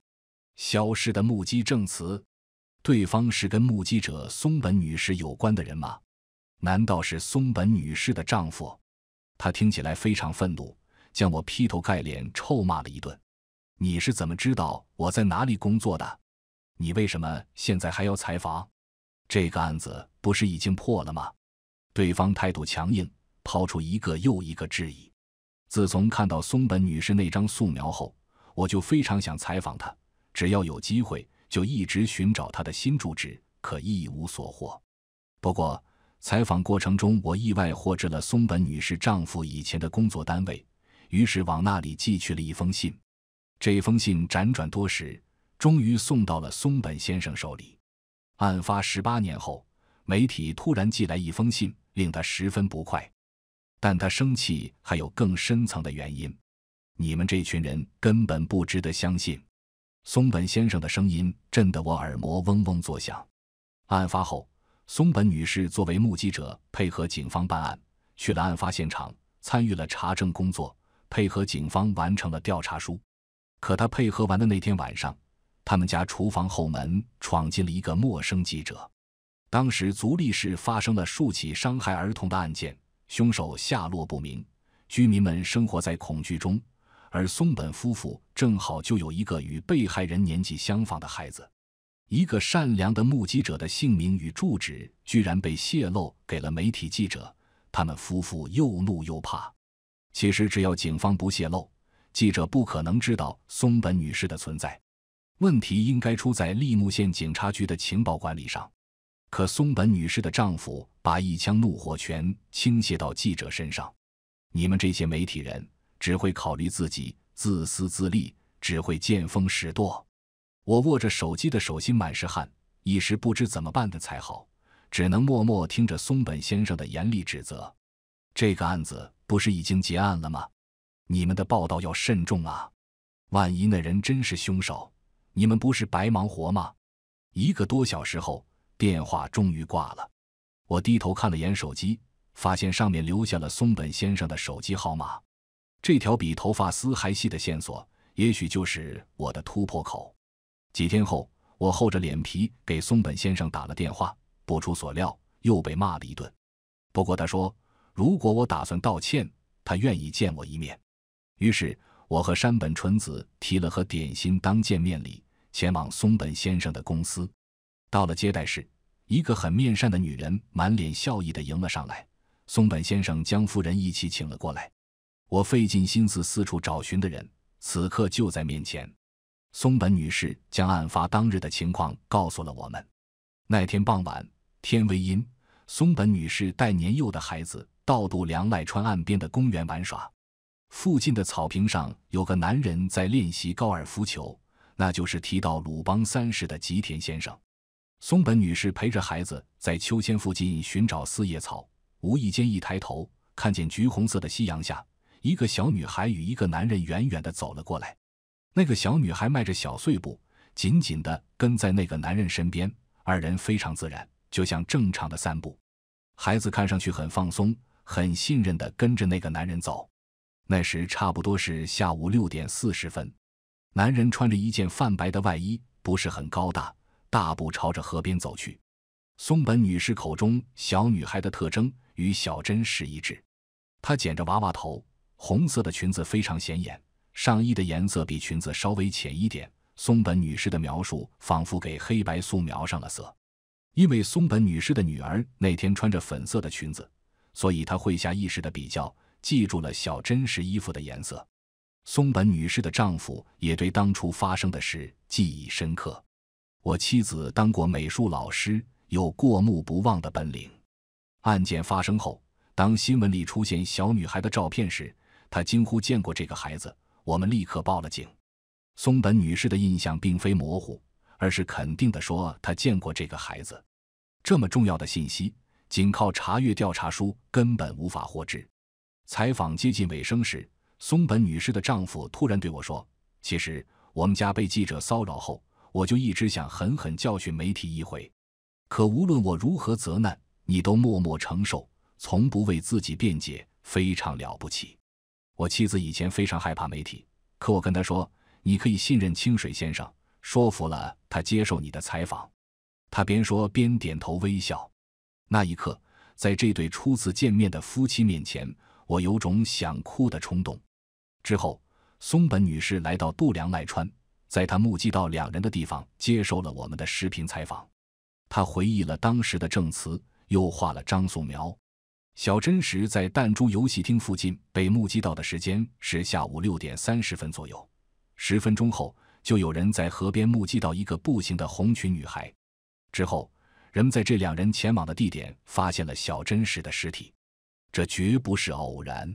消失的目击证词，对方是跟目击者松本女士有关的人吗？难道是松本女士的丈夫？他听起来非常愤怒，将我劈头盖脸臭骂了一顿。你是怎么知道我在哪里工作的？你为什么现在还要采访？这个案子不是已经破了吗？对方态度强硬，抛出一个又一个质疑。自从看到松本女士那张素描后，我就非常想采访她。只要有机会，就一直寻找她的新住址，可一无所获。不过，采访过程中我意外获知了松本女士丈夫以前的工作单位，于是往那里寄去了一封信。这封信辗转多时。终于送到了松本先生手里。案发十八年后，媒体突然寄来一封信，令他十分不快。但他生气还有更深层的原因：你们这群人根本不值得相信。松本先生的声音震得我耳膜嗡嗡作响。案发后，松本女士作为目击者配合警方办案，去了案发现场，参与了查证工作，配合警方完成了调查书。可她配合完的那天晚上。他们家厨房后门闯进了一个陌生记者。当时足立市发生了数起伤害儿童的案件，凶手下落不明，居民们生活在恐惧中。而松本夫妇正好就有一个与被害人年纪相仿的孩子。一个善良的目击者的姓名与住址居然被泄露给了媒体记者，他们夫妇又怒又怕。其实只要警方不泄露，记者不可能知道松本女士的存在。问题应该出在利木县警察局的情报管理上，可松本女士的丈夫把一腔怒火全倾泻到记者身上，你们这些媒体人只会考虑自己，自私自利，只会见风使舵。我握着手机的手心满是汗，一时不知怎么办的才好，只能默默听着松本先生的严厉指责。这个案子不是已经结案了吗？你们的报道要慎重啊，万一那人真是凶手。你们不是白忙活吗？一个多小时后，电话终于挂了。我低头看了眼手机，发现上面留下了松本先生的手机号码。这条比头发丝还细的线索，也许就是我的突破口。几天后，我厚着脸皮给松本先生打了电话，不出所料，又被骂了一顿。不过他说，如果我打算道歉，他愿意见我一面。于是，我和山本纯子提了盒点心当见面礼。前往松本先生的公司，到了接待室，一个很面善的女人满脸笑意地迎了上来。松本先生将夫人一起请了过来。我费尽心思四处找寻的人，此刻就在面前。松本女士将案发当日的情况告诉了我们。那天傍晚，天微阴。松本女士带年幼的孩子到渡梁濑川岸边的公园玩耍，附近的草坪上有个男人在练习高尔夫球。那就是提到鲁邦三世的吉田先生，松本女士陪着孩子在秋千附近寻找四叶草，无意间一抬头，看见橘红色的夕阳下，一个小女孩与一个男人远远的走了过来。那个小女孩迈着小碎步，紧紧的跟在那个男人身边，二人非常自然，就像正常的散步。孩子看上去很放松，很信任的跟着那个男人走。那时差不多是下午六点四十分。男人穿着一件泛白的外衣，不是很高大，大步朝着河边走去。松本女士口中小女孩的特征与小真是一致，她剪着娃娃头，红色的裙子非常显眼，上衣的颜色比裙子稍微浅一点。松本女士的描述仿佛给黑白素描上了色，因为松本女士的女儿那天穿着粉色的裙子，所以她会下意识的比较，记住了小真实衣服的颜色。松本女士的丈夫也对当初发生的事记忆深刻。我妻子当过美术老师，有过目不忘的本领。案件发生后，当新闻里出现小女孩的照片时，她惊呼见过这个孩子。我们立刻报了警。松本女士的印象并非模糊，而是肯定的说她见过这个孩子。这么重要的信息，仅靠查阅调查书根本无法获知。采访接近尾声时。松本女士的丈夫突然对我说：“其实我们家被记者骚扰后，我就一直想狠狠教训媒体一回。可无论我如何责难，你都默默承受，从不为自己辩解，非常了不起。”我妻子以前非常害怕媒体，可我跟她说：“你可以信任清水先生，说服了他接受你的采访。”他边说边点头微笑。那一刻，在这对初次见面的夫妻面前，我有种想哭的冲动。之后，松本女士来到度良赖川，在她目击到两人的地方接受了我们的视频采访。她回忆了当时的证词，又画了张素描。小真实在弹珠游戏厅附近被目击到的时间是下午六点三十分左右，十分钟后就有人在河边目击到一个步行的红裙女孩。之后，人们在这两人前往的地点发现了小真实的尸体，这绝不是偶然。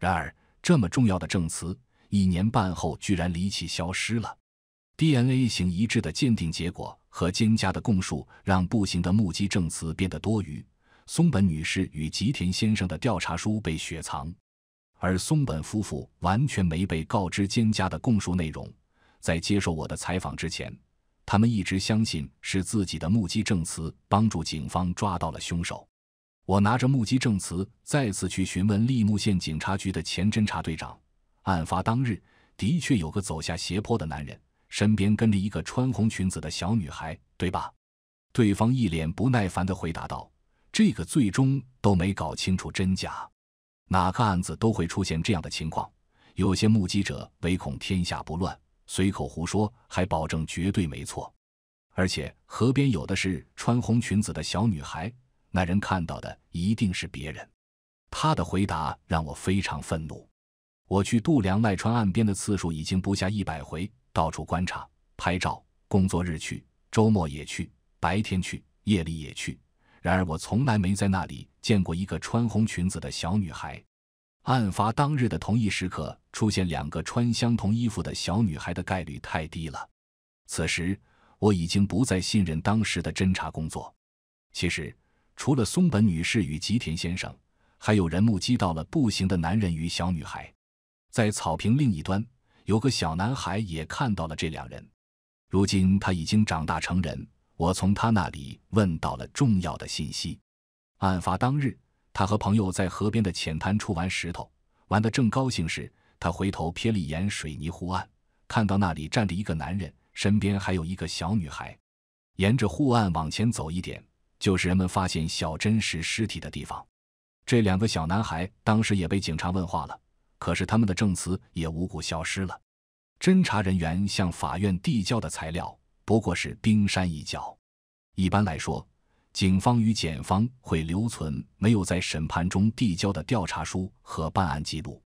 然而。这么重要的证词，一年半后居然离奇消失了。DNA 型一致的鉴定结果和蒹家的供述，让步行的目击证词变得多余。松本女士与吉田先生的调查书被雪藏，而松本夫妇完全没被告知蒹家的供述内容。在接受我的采访之前，他们一直相信是自己的目击证词帮助警方抓到了凶手。我拿着目击证词，再次去询问利木县警察局的前侦查队长。案发当日，的确有个走下斜坡的男人，身边跟着一个穿红裙子的小女孩，对吧？对方一脸不耐烦地回答道：“这个最终都没搞清楚真假，哪个案子都会出现这样的情况。有些目击者唯恐天下不乱，随口胡说，还保证绝对没错。而且河边有的是穿红裙子的小女孩。”那人看到的一定是别人。他的回答让我非常愤怒。我去度娘外川岸边的次数已经不下一百回，到处观察、拍照。工作日去，周末也去，白天去，夜里也去。然而，我从来没在那里见过一个穿红裙子的小女孩。案发当日的同一时刻出现两个穿相同衣服的小女孩的概率太低了。此时，我已经不再信任当时的侦查工作。其实。除了松本女士与吉田先生，还有人目击到了步行的男人与小女孩。在草坪另一端，有个小男孩也看到了这两人。如今他已经长大成人，我从他那里问到了重要的信息。案发当日，他和朋友在河边的浅滩处玩石头，玩得正高兴时，他回头瞥了一眼水泥护岸，看到那里站着一个男人，身边还有一个小女孩。沿着护岸往前走一点。就是人们发现小真实尸体的地方。这两个小男孩当时也被警察问话了，可是他们的证词也无故消失了。侦查人员向法院递交的材料不过是冰山一角。一般来说，警方与检方会留存没有在审判中递交的调查书和办案记录。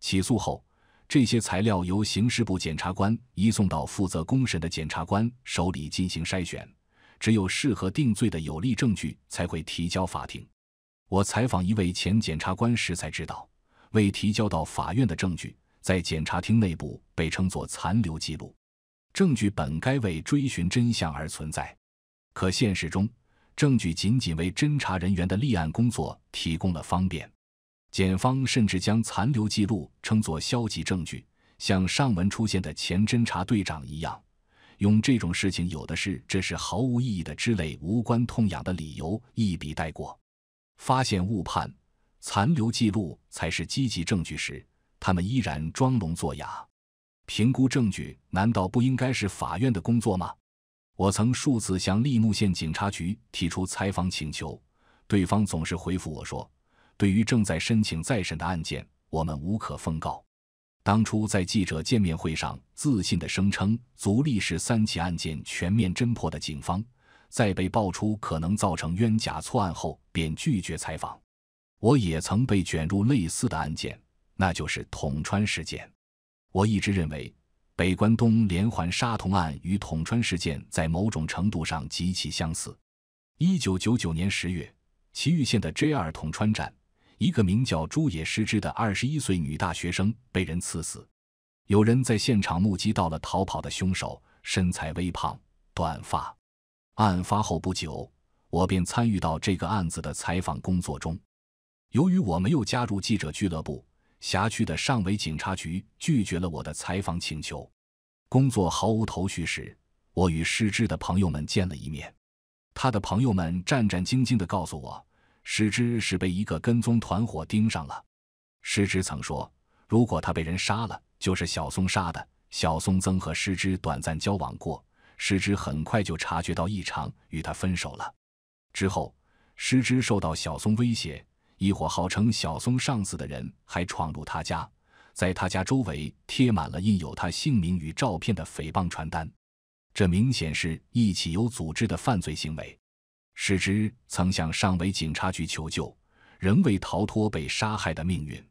起诉后，这些材料由刑事部检察官移送到负责公审的检察官手里进行筛选。只有适合定罪的有力证据才会提交法庭。我采访一位前检察官时才知道，未提交到法院的证据在检察厅内部被称作残留记录。证据本该为追寻真相而存在，可现实中，证据仅仅为侦查人员的立案工作提供了方便。检方甚至将残留记录称作消极证据，像上文出现的前侦查队长一样。用这种事情有的是，这是毫无意义的之类无关痛痒的理由一笔带过。发现误判、残留记录才是积极证据时，他们依然装聋作哑。评估证据难道不应该是法院的工作吗？我曾数次向利木县警察局提出采访请求，对方总是回复我说：“对于正在申请再审的案件，我们无可奉告。”当初在记者见面会上自信地声称足立市三起案件全面侦破的警方，在被爆出可能造成冤假错案后，便拒绝采访。我也曾被卷入类似的案件，那就是捅川事件。我一直认为，北关东连环杀童案与捅川事件在某种程度上极其相似。一九九九年十月，埼玉县的 JR 桶川站。一个名叫朱野失之的二十一岁女大学生被人刺死，有人在现场目击到了逃跑的凶手，身材微胖，短发。案发后不久，我便参与到这个案子的采访工作中。由于我没有加入记者俱乐部，辖区的上尾警察局拒绝了我的采访请求。工作毫无头绪时，我与失之的朋友们见了一面，他的朋友们战战兢兢地告诉我。师之是被一个跟踪团伙盯上了。师之曾说，如果他被人杀了，就是小松杀的。小松曾和师之短暂交往过，师之很快就察觉到异常，与他分手了。之后，师之受到小松威胁，一伙号称小松上司的人还闯入他家，在他家周围贴满了印有他姓名与照片的诽谤传单，这明显是一起有组织的犯罪行为。矢之曾向上尾警察局求救，仍未逃脱被杀害的命运。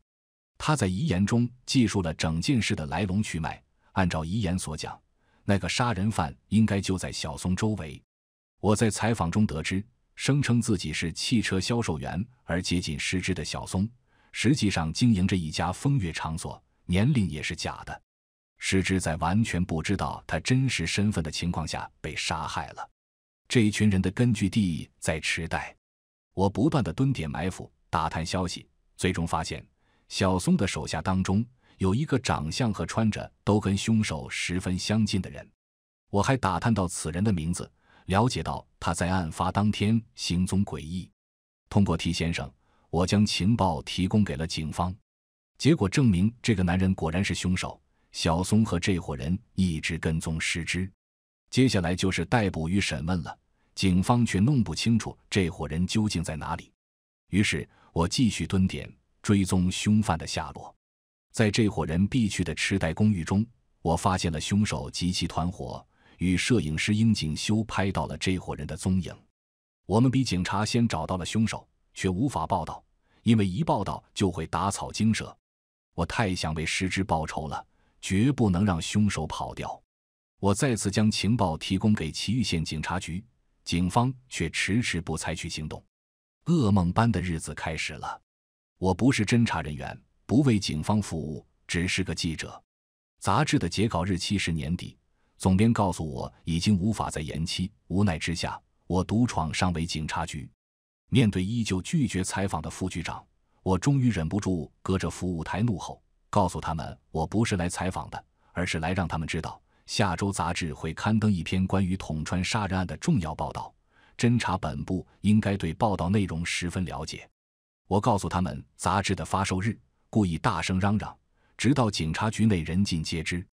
他在遗言中记述了整件事的来龙去脉。按照遗言所讲，那个杀人犯应该就在小松周围。我在采访中得知，声称自己是汽车销售员而接近矢之的小松，实际上经营着一家风月场所，年龄也是假的。矢之在完全不知道他真实身份的情况下被杀害了。这一群人的根据地在池袋，我不断的蹲点埋伏，打探消息，最终发现小松的手下当中有一个长相和穿着都跟凶手十分相近的人。我还打探到此人的名字，了解到他在案发当天行踪诡异。通过提先生，我将情报提供给了警方，结果证明这个男人果然是凶手。小松和这伙人一直跟踪失之。接下来就是逮捕与审问了，警方却弄不清楚这伙人究竟在哪里。于是，我继续蹲点追踪凶犯的下落。在这伙人必去的池袋公寓中，我发现了凶手及其团伙。与摄影师应景修拍到了这伙人的踪影。我们比警察先找到了凶手，却无法报道，因为一报道就会打草惊蛇。我太想为失之报仇了，绝不能让凶手跑掉。我再次将情报提供给祁玉县警察局，警方却迟迟不采取行动。噩梦般的日子开始了。我不是侦查人员，不为警方服务，只是个记者。杂志的截稿日期是年底，总编告诉我已经无法再延期。无奈之下，我独闯上委警察局。面对依旧拒绝采访的副局长，我终于忍不住隔着服务台怒吼：“告诉他们，我不是来采访的，而是来让他们知道。”下周杂志会刊登一篇关于统川杀人案的重要报道，侦查本部应该对报道内容十分了解。我告诉他们杂志的发售日，故意大声嚷嚷，直到警察局内人尽皆知。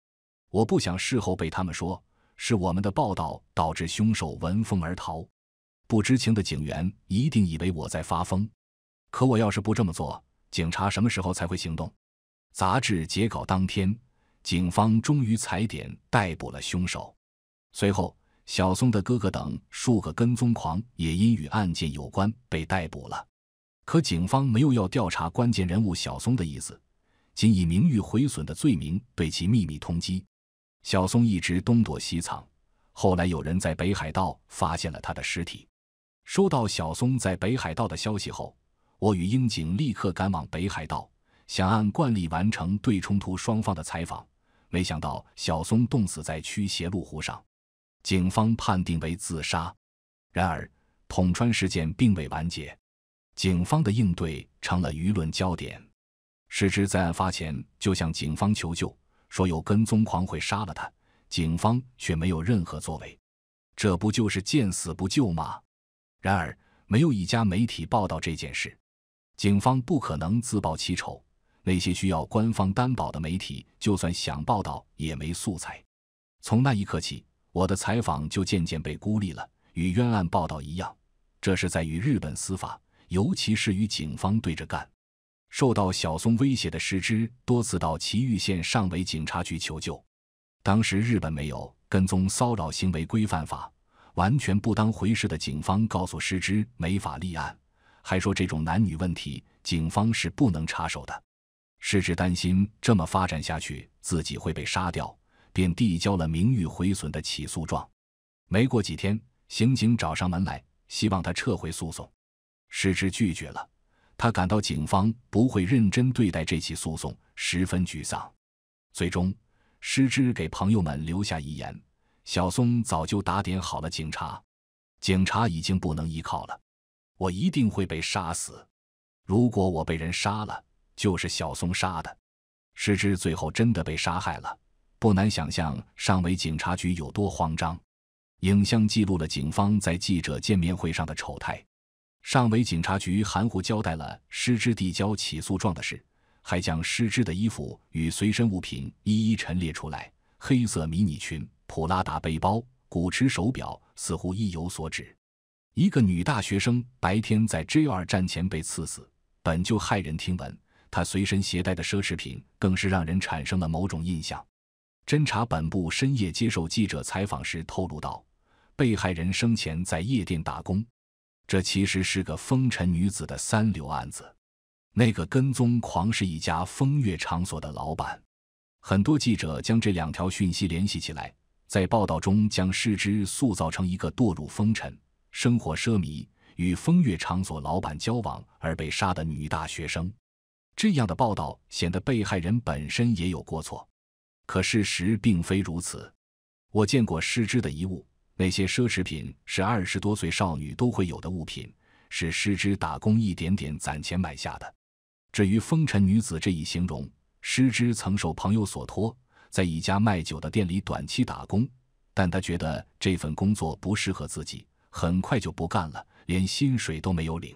我不想事后被他们说是我们的报道导致凶手闻风而逃。不知情的警员一定以为我在发疯。可我要是不这么做，警察什么时候才会行动？杂志截稿当天。警方终于踩点逮捕了凶手，随后小松的哥哥等数个跟踪狂也因与案件有关被逮捕了。可警方没有要调查关键人物小松的意思，仅以名誉毁损的罪名对其秘密通缉。小松一直东躲西藏，后来有人在北海道发现了他的尸体。收到小松在北海道的消息后，我与英警立刻赶往北海道，想按惯例完成对冲突双方的采访。没想到小松冻死在驱邪路湖上，警方判定为自杀。然而，捅穿事件并未完结，警方的应对成了舆论焦点。时之在案发前就向警方求救，说有跟踪狂会杀了他，警方却没有任何作为，这不就是见死不救吗？然而，没有一家媒体报道这件事，警方不可能自报其丑。那些需要官方担保的媒体，就算想报道也没素材。从那一刻起，我的采访就渐渐被孤立了。与冤案报道一样，这是在与日本司法，尤其是与警方对着干。受到小松威胁的石之多次到岐玉县上尾警察局求救。当时日本没有跟踪骚扰行为规范法，完全不当回事的警方告诉石之没法立案，还说这种男女问题，警方是不能插手的。矢之担心这么发展下去自己会被杀掉，便递交了名誉毁损的起诉状。没过几天，刑警找上门来，希望他撤回诉讼。失之拒绝了，他感到警方不会认真对待这起诉讼，十分沮丧。最终，失之给朋友们留下遗言：“小松早就打点好了警察，警察已经不能依靠了，我一定会被杀死。如果我被人杀了。”就是小松杀的，失之最后真的被杀害了。不难想象上尾警察局有多慌张。影像记录了警方在记者见面会上的丑态。上尾警察局含糊交代了失之递交起诉状的事，还将失之的衣服与随身物品一一陈列出来：黑色迷你裙、普拉达背包、古驰手表，似乎意有所指。一个女大学生白天在 JR 站前被刺死，本就骇人听闻。他随身携带的奢侈品更是让人产生了某种印象。侦查本部深夜接受记者采访时透露道：“被害人生前在夜店打工，这其实是个风尘女子的三流案子。”那个跟踪狂是一家风月场所的老板。很多记者将这两条讯息联系起来，在报道中将失之塑造成一个堕入风尘、生活奢靡、与风月场所老板交往而被杀的女大学生。这样的报道显得被害人本身也有过错，可事实并非如此。我见过失之的遗物，那些奢侈品是二十多岁少女都会有的物品，是失之打工一点点攒钱买下的。至于“风尘女子”这一形容，失之曾受朋友所托，在一家卖酒的店里短期打工，但他觉得这份工作不适合自己，很快就不干了，连薪水都没有领。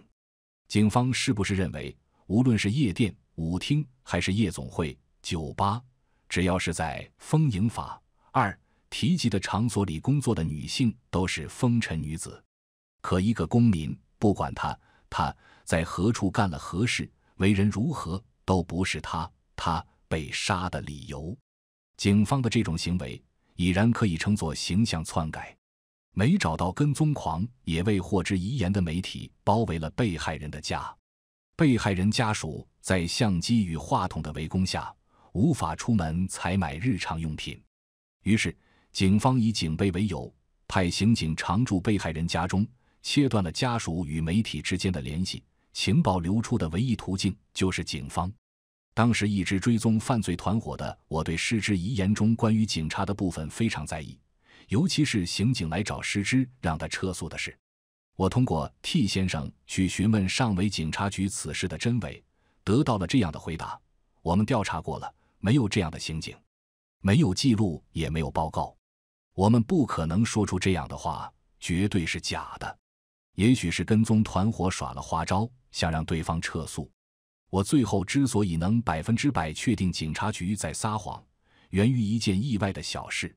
警方是不是认为？无论是夜店、舞厅，还是夜总会、酒吧，只要是在《风影法二》提及的场所里工作的女性，都是风尘女子。可一个公民，不管他他在何处干了何事，为人如何，都不是他他被杀的理由。警方的这种行为已然可以称作形象篡改。没找到跟踪狂，也未获知遗言的媒体包围了被害人的家。被害人家属在相机与话筒的围攻下，无法出门采买日常用品。于是，警方以警备为由，派刑警常驻被害人家中，切断了家属与媒体之间的联系。情报流出的唯一途径就是警方。当时一直追踪犯罪团伙的我，对失之遗言中关于警察的部分非常在意，尤其是刑警来找失之让他撤诉的事。我通过 T 先生去询问上尾警察局此事的真伪，得到了这样的回答：我们调查过了，没有这样的刑警，没有记录，也没有报告，我们不可能说出这样的话，绝对是假的。也许是跟踪团伙耍了花招，想让对方撤诉。我最后之所以能百分之百确定警察局在撒谎，源于一件意外的小事。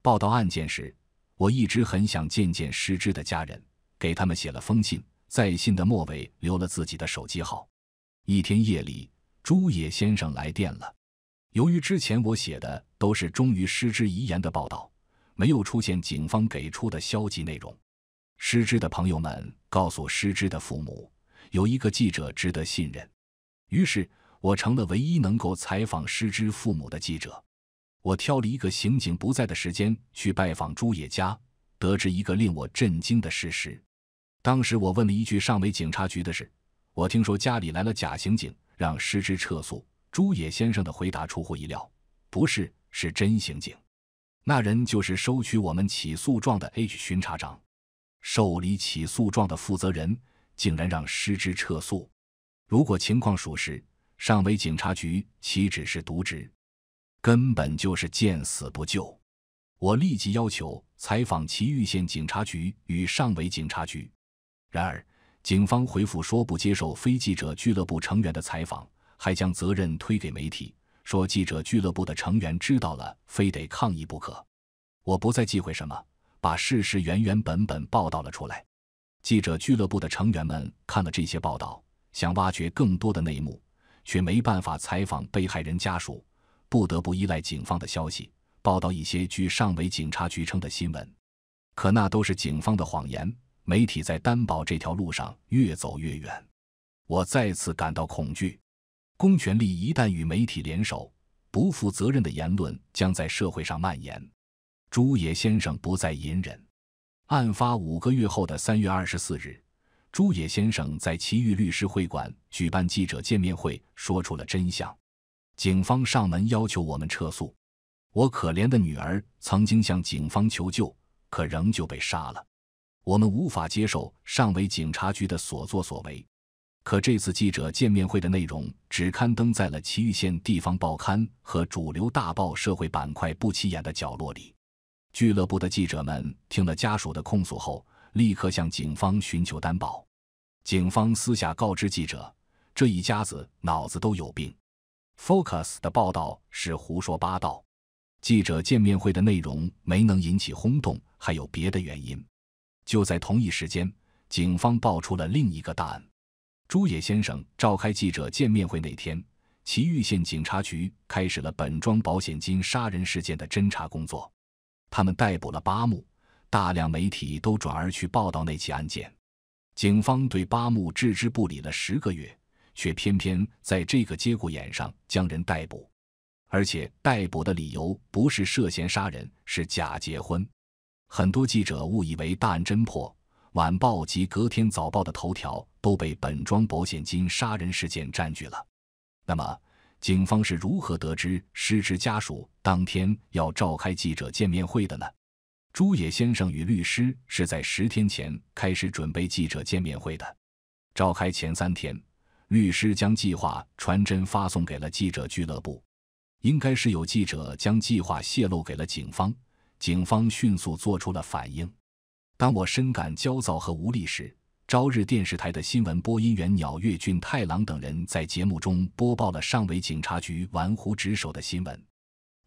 报道案件时，我一直很想见见失之的家人。给他们写了封信，在信的末尾留了自己的手机号。一天夜里，朱野先生来电了。由于之前我写的都是忠于失之遗言的报道，没有出现警方给出的消极内容。失之的朋友们告诉失之的父母，有一个记者值得信任。于是我成了唯一能够采访失之父母的记者。我挑了一个刑警不在的时间去拜访朱野家，得知一个令我震惊的事实。当时我问了一句上尾警察局的事，我听说家里来了假刑警，让失职撤诉。朱野先生的回答出乎意料，不是是真刑警，那人就是收取我们起诉状的 H 巡查长，受理起诉状的负责人竟然让失职撤诉。如果情况属实，上尾警察局岂止是渎职，根本就是见死不救。我立即要求采访祁玉县警察局与上尾警察局。然而，警方回复说不接受非记者俱乐部成员的采访，还将责任推给媒体，说记者俱乐部的成员知道了，非得抗议不可。我不再忌讳什么，把事实原原本本报道了出来。记者俱乐部的成员们看了这些报道，想挖掘更多的内幕，却没办法采访被害人家属，不得不依赖警方的消息，报道一些据上韦警察局称的新闻，可那都是警方的谎言。媒体在担保这条路上越走越远，我再次感到恐惧。公权力一旦与媒体联手，不负责任的言论将在社会上蔓延。朱野先生不再隐忍。案发五个月后的三月二十四日，朱野先生在奇遇律师会馆举办记者见面会，说出了真相。警方上门要求我们撤诉。我可怜的女儿曾经向警方求救，可仍旧被杀了。我们无法接受上尾警察局的所作所为，可这次记者见面会的内容只刊登在了祁玉县地方报刊和主流大报社会板块不起眼的角落里。俱乐部的记者们听了家属的控诉后，立刻向警方寻求担保。警方私下告知记者，这一家子脑子都有病。Focus 的报道是胡说八道。记者见面会的内容没能引起轰动，还有别的原因。就在同一时间，警方爆出了另一个大案。朱野先生召开记者见面会那天，奇玉县警察局开始了本庄保险金杀人事件的侦查工作。他们逮捕了八木，大量媒体都转而去报道那起案件。警方对八木置之不理了十个月，却偏偏在这个节骨眼上将人逮捕，而且逮捕的理由不是涉嫌杀人，是假结婚。很多记者误以为大案侦破，晚报及隔天早报的头条都被本庄保险金杀人事件占据了。那么，警方是如何得知失职家属当天要召开记者见面会的呢？朱野先生与律师是在十天前开始准备记者见面会的。召开前三天，律师将计划传真发送给了记者俱乐部。应该是有记者将计划泄露给了警方。警方迅速做出了反应。当我深感焦躁和无力时，朝日电视台的新闻播音员鸟越俊太郎等人在节目中播报了上尾警察局玩忽职守的新闻。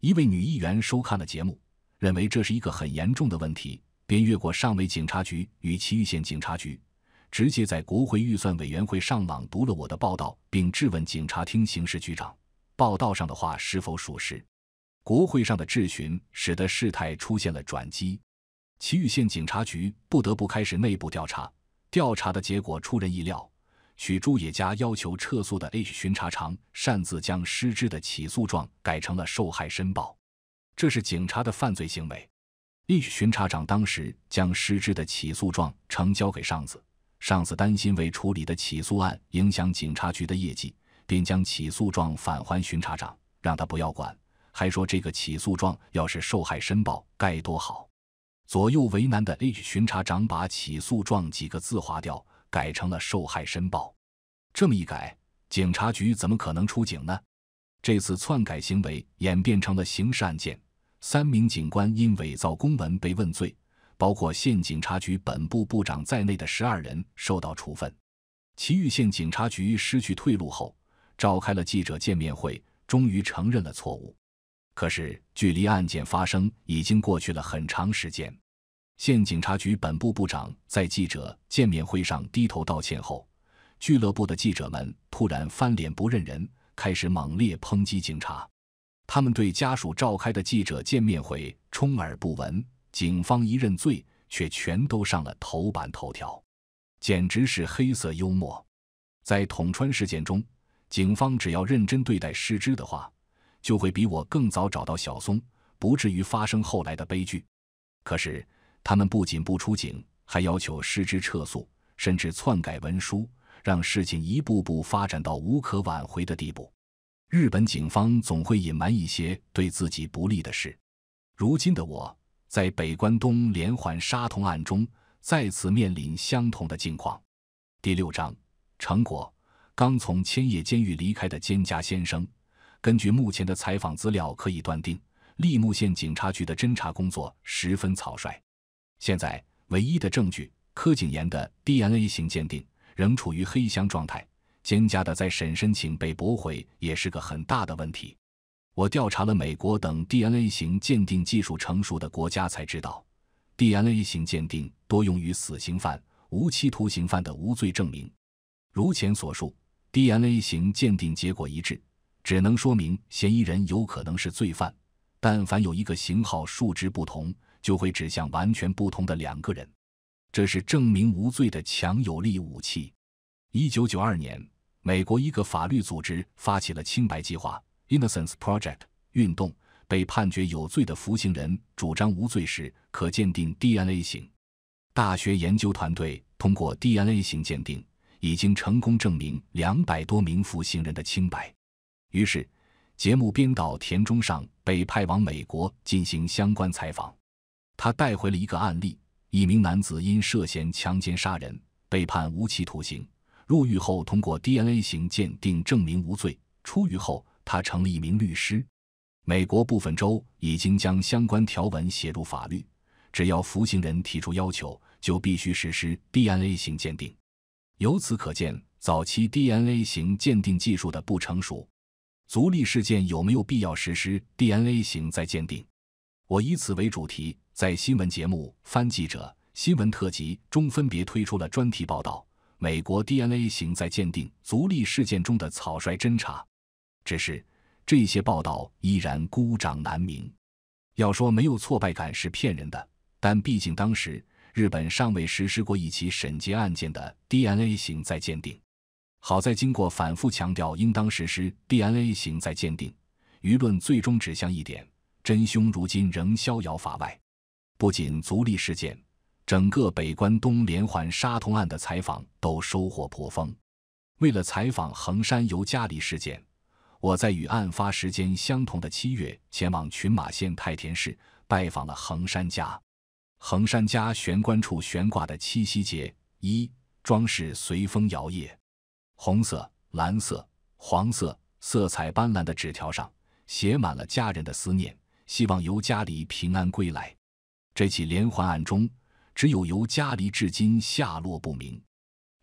一位女议员收看了节目，认为这是一个很严重的问题，便越过上尾警察局与埼玉县警察局，直接在国会预算委员会上网读了我的报道，并质问警察厅刑事局长：“报道上的话是否属实？”国会上的质询使得事态出现了转机，祁玉县警察局不得不开始内部调查。调查的结果出人意料，许诸野家要求撤诉的 H 巡查长擅自将失职的起诉状改成了受害申报，这是警察的犯罪行为。H 巡查长当时将失职的起诉状呈交给上司，上司担心未处理的起诉案影响警察局的业绩，便将起诉状返还巡查长，让他不要管。还说这个起诉状要是受害申报该多好！左右为难的 H 巡查长把起诉状几个字划掉，改成了受害申报。这么一改，警察局怎么可能出警呢？这次篡改行为演变成了刑事案件，三名警官因伪造公文被问罪，包括县警察局本部部长在内的十二人受到处分。祁玉县警察局失去退路后，召开了记者见面会，终于承认了错误。可是，距离案件发生已经过去了很长时间。县警察局本部部长在记者见面会上低头道歉后，俱乐部的记者们突然翻脸不认人，开始猛烈抨击警察。他们对家属召开的记者见面会充耳不闻，警方一认罪，却全都上了头版头条，简直是黑色幽默。在捅川事件中，警方只要认真对待失职的话。就会比我更早找到小松，不至于发生后来的悲剧。可是他们不仅不出警，还要求失之撤诉，甚至篡改文书，让事情一步步发展到无可挽回的地步。日本警方总会隐瞒一些对自己不利的事。如今的我在北关东连环杀童案中再次面临相同的境况。第六章成果刚从千叶监狱离开的蒹葭先生。根据目前的采访资料，可以断定，利木县警察局的侦查工作十分草率。现在唯一的证据柯景妍的 DNA 型鉴定仍处于黑箱状态，蒹家的再审申请被驳回也是个很大的问题。我调查了美国等 DNA 型鉴定技术成熟的国家，才知道，DNA 型鉴定多用于死刑犯、无期徒刑犯的无罪证明。如前所述，DNA 型鉴定结果一致。只能说明嫌疑人有可能是罪犯，但凡有一个型号数值不同，就会指向完全不同的两个人，这是证明无罪的强有力武器。一九九二年，美国一个法律组织发起了“清白计划 ”（Innocence Project） 运动，被判决有罪的服刑人主张无罪时，可鉴定 DNA 型。大学研究团队通过 DNA 型鉴定，已经成功证明两百多名服刑人的清白。于是，节目编导田中尚被派往美国进行相关采访。他带回了一个案例：一名男子因涉嫌强奸杀人被判无期徒刑，入狱后通过 DNA 型鉴定证明无罪。出狱后，他成了一名律师。美国部分州已经将相关条文写入法律，只要服刑人提出要求，就必须实施 DNA 型鉴定。由此可见，早期 DNA 型鉴定技术的不成熟。足利事件有没有必要实施 DNA 型再鉴定？我以此为主题，在新闻节目、翻记者、新闻特辑中分别推出了专题报道《美国 DNA 型再鉴定足利事件中的草率侦查》。只是这些报道依然孤掌难鸣。要说没有挫败感是骗人的，但毕竟当时日本尚未实施过一起审结案件的 DNA 型再鉴定。好在经过反复强调，应当实施 DNA 型再鉴定，舆论最终指向一点：真凶如今仍逍遥法外。不仅足利事件，整个北关东连环杀童案的采访都收获颇丰。为了采访横山由佳里事件，我在与案发时间相同的七月前往群马县太田市，拜访了横山家。横山家玄关处悬挂的七夕节一装饰随风摇曳。红色、蓝色、黄色，色彩斑斓的纸条上写满了家人的思念，希望尤加里平安归来。这起连环案中，只有尤加里至今下落不明。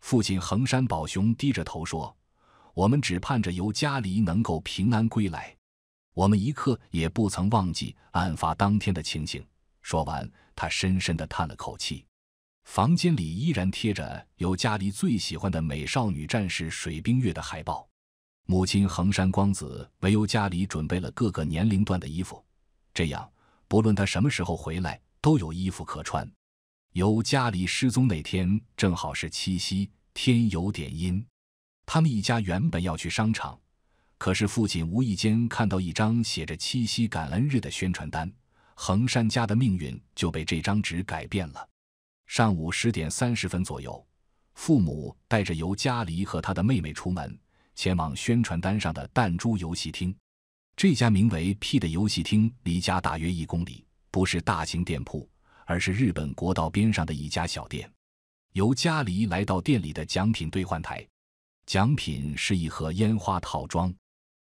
父亲横山宝雄低着头说：“我们只盼着尤加里能够平安归来，我们一刻也不曾忘记案发当天的情形。”说完，他深深地叹了口气。房间里依然贴着有家里最喜欢的美少女战士水冰月的海报。母亲横山光子为由家里准备了各个年龄段的衣服，这样不论他什么时候回来都有衣服可穿。由家里失踪那天正好是七夕，天有点阴。他们一家原本要去商场，可是父亲无意间看到一张写着七夕感恩日的宣传单，横山家的命运就被这张纸改变了。上午十点三十分左右，父母带着尤佳黎和他的妹妹出门，前往宣传单上的弹珠游戏厅。这家名为 “P” 的游戏厅离家大约一公里，不是大型店铺，而是日本国道边上的一家小店。尤佳黎来到店里的奖品兑换台，奖品是一盒烟花套装。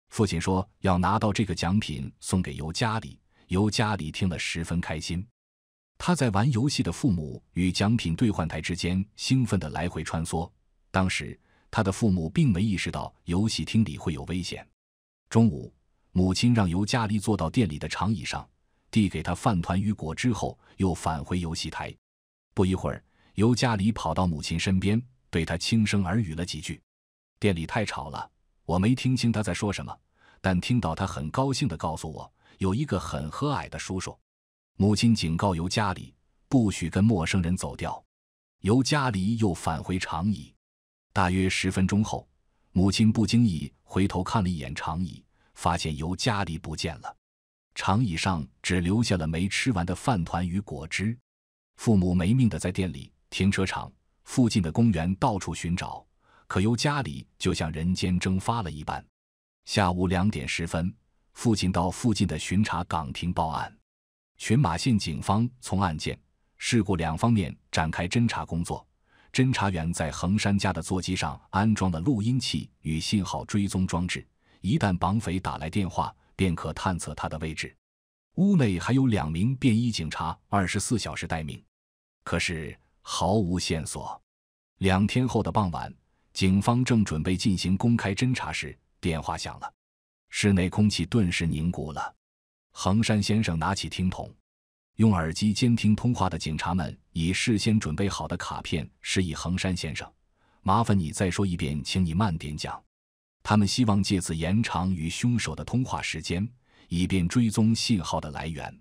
父亲说要拿到这个奖品送给尤佳里，尤佳里听了十分开心。他在玩游戏的父母与奖品兑换台之间兴奋地来回穿梭。当时，他的父母并没意识到游戏厅里会有危险。中午，母亲让尤加里坐到店里的长椅上，递给他饭团与果汁后，又返回游戏台。不一会儿，尤加里跑到母亲身边，对她轻声耳语了几句。店里太吵了，我没听清他在说什么，但听到他很高兴地告诉我，有一个很和蔼的叔叔。母亲警告尤加里，不许跟陌生人走掉。尤加里又返回长椅，大约十分钟后，母亲不经意回头看了一眼长椅，发现尤加里不见了。长椅上只留下了没吃完的饭团与果汁。父母没命的在店里、停车场附近的公园到处寻找，可尤加里就像人间蒸发了一般。下午两点十分，父亲到附近的巡查岗亭报案。群马县警方从案件、事故两方面展开侦查工作。侦查员在横山家的座机上安装了录音器与信号追踪装置，一旦绑匪打来电话，便可探测他的位置。屋内还有两名便衣警察，二十四小时待命。可是毫无线索。两天后的傍晚，警方正准备进行公开侦查时，电话响了。室内空气顿时凝固了。衡山先生拿起听筒，用耳机监听通话的警察们以事先准备好的卡片示意衡山先生：“麻烦你再说一遍，请你慢点讲。”他们希望借此延长与凶手的通话时间，以便追踪信号的来源。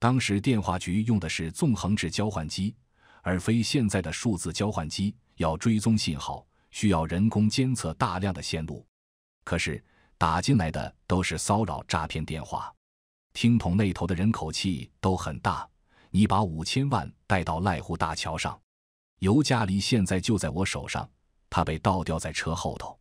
当时电话局用的是纵横制交换机，而非现在的数字交换机。要追踪信号，需要人工监测大量的线路。可是打进来的都是骚扰诈骗电话。听筒那头的人口气都很大。你把五千万带到濑户大桥上。尤加里现在就在我手上，他被倒吊在车后头。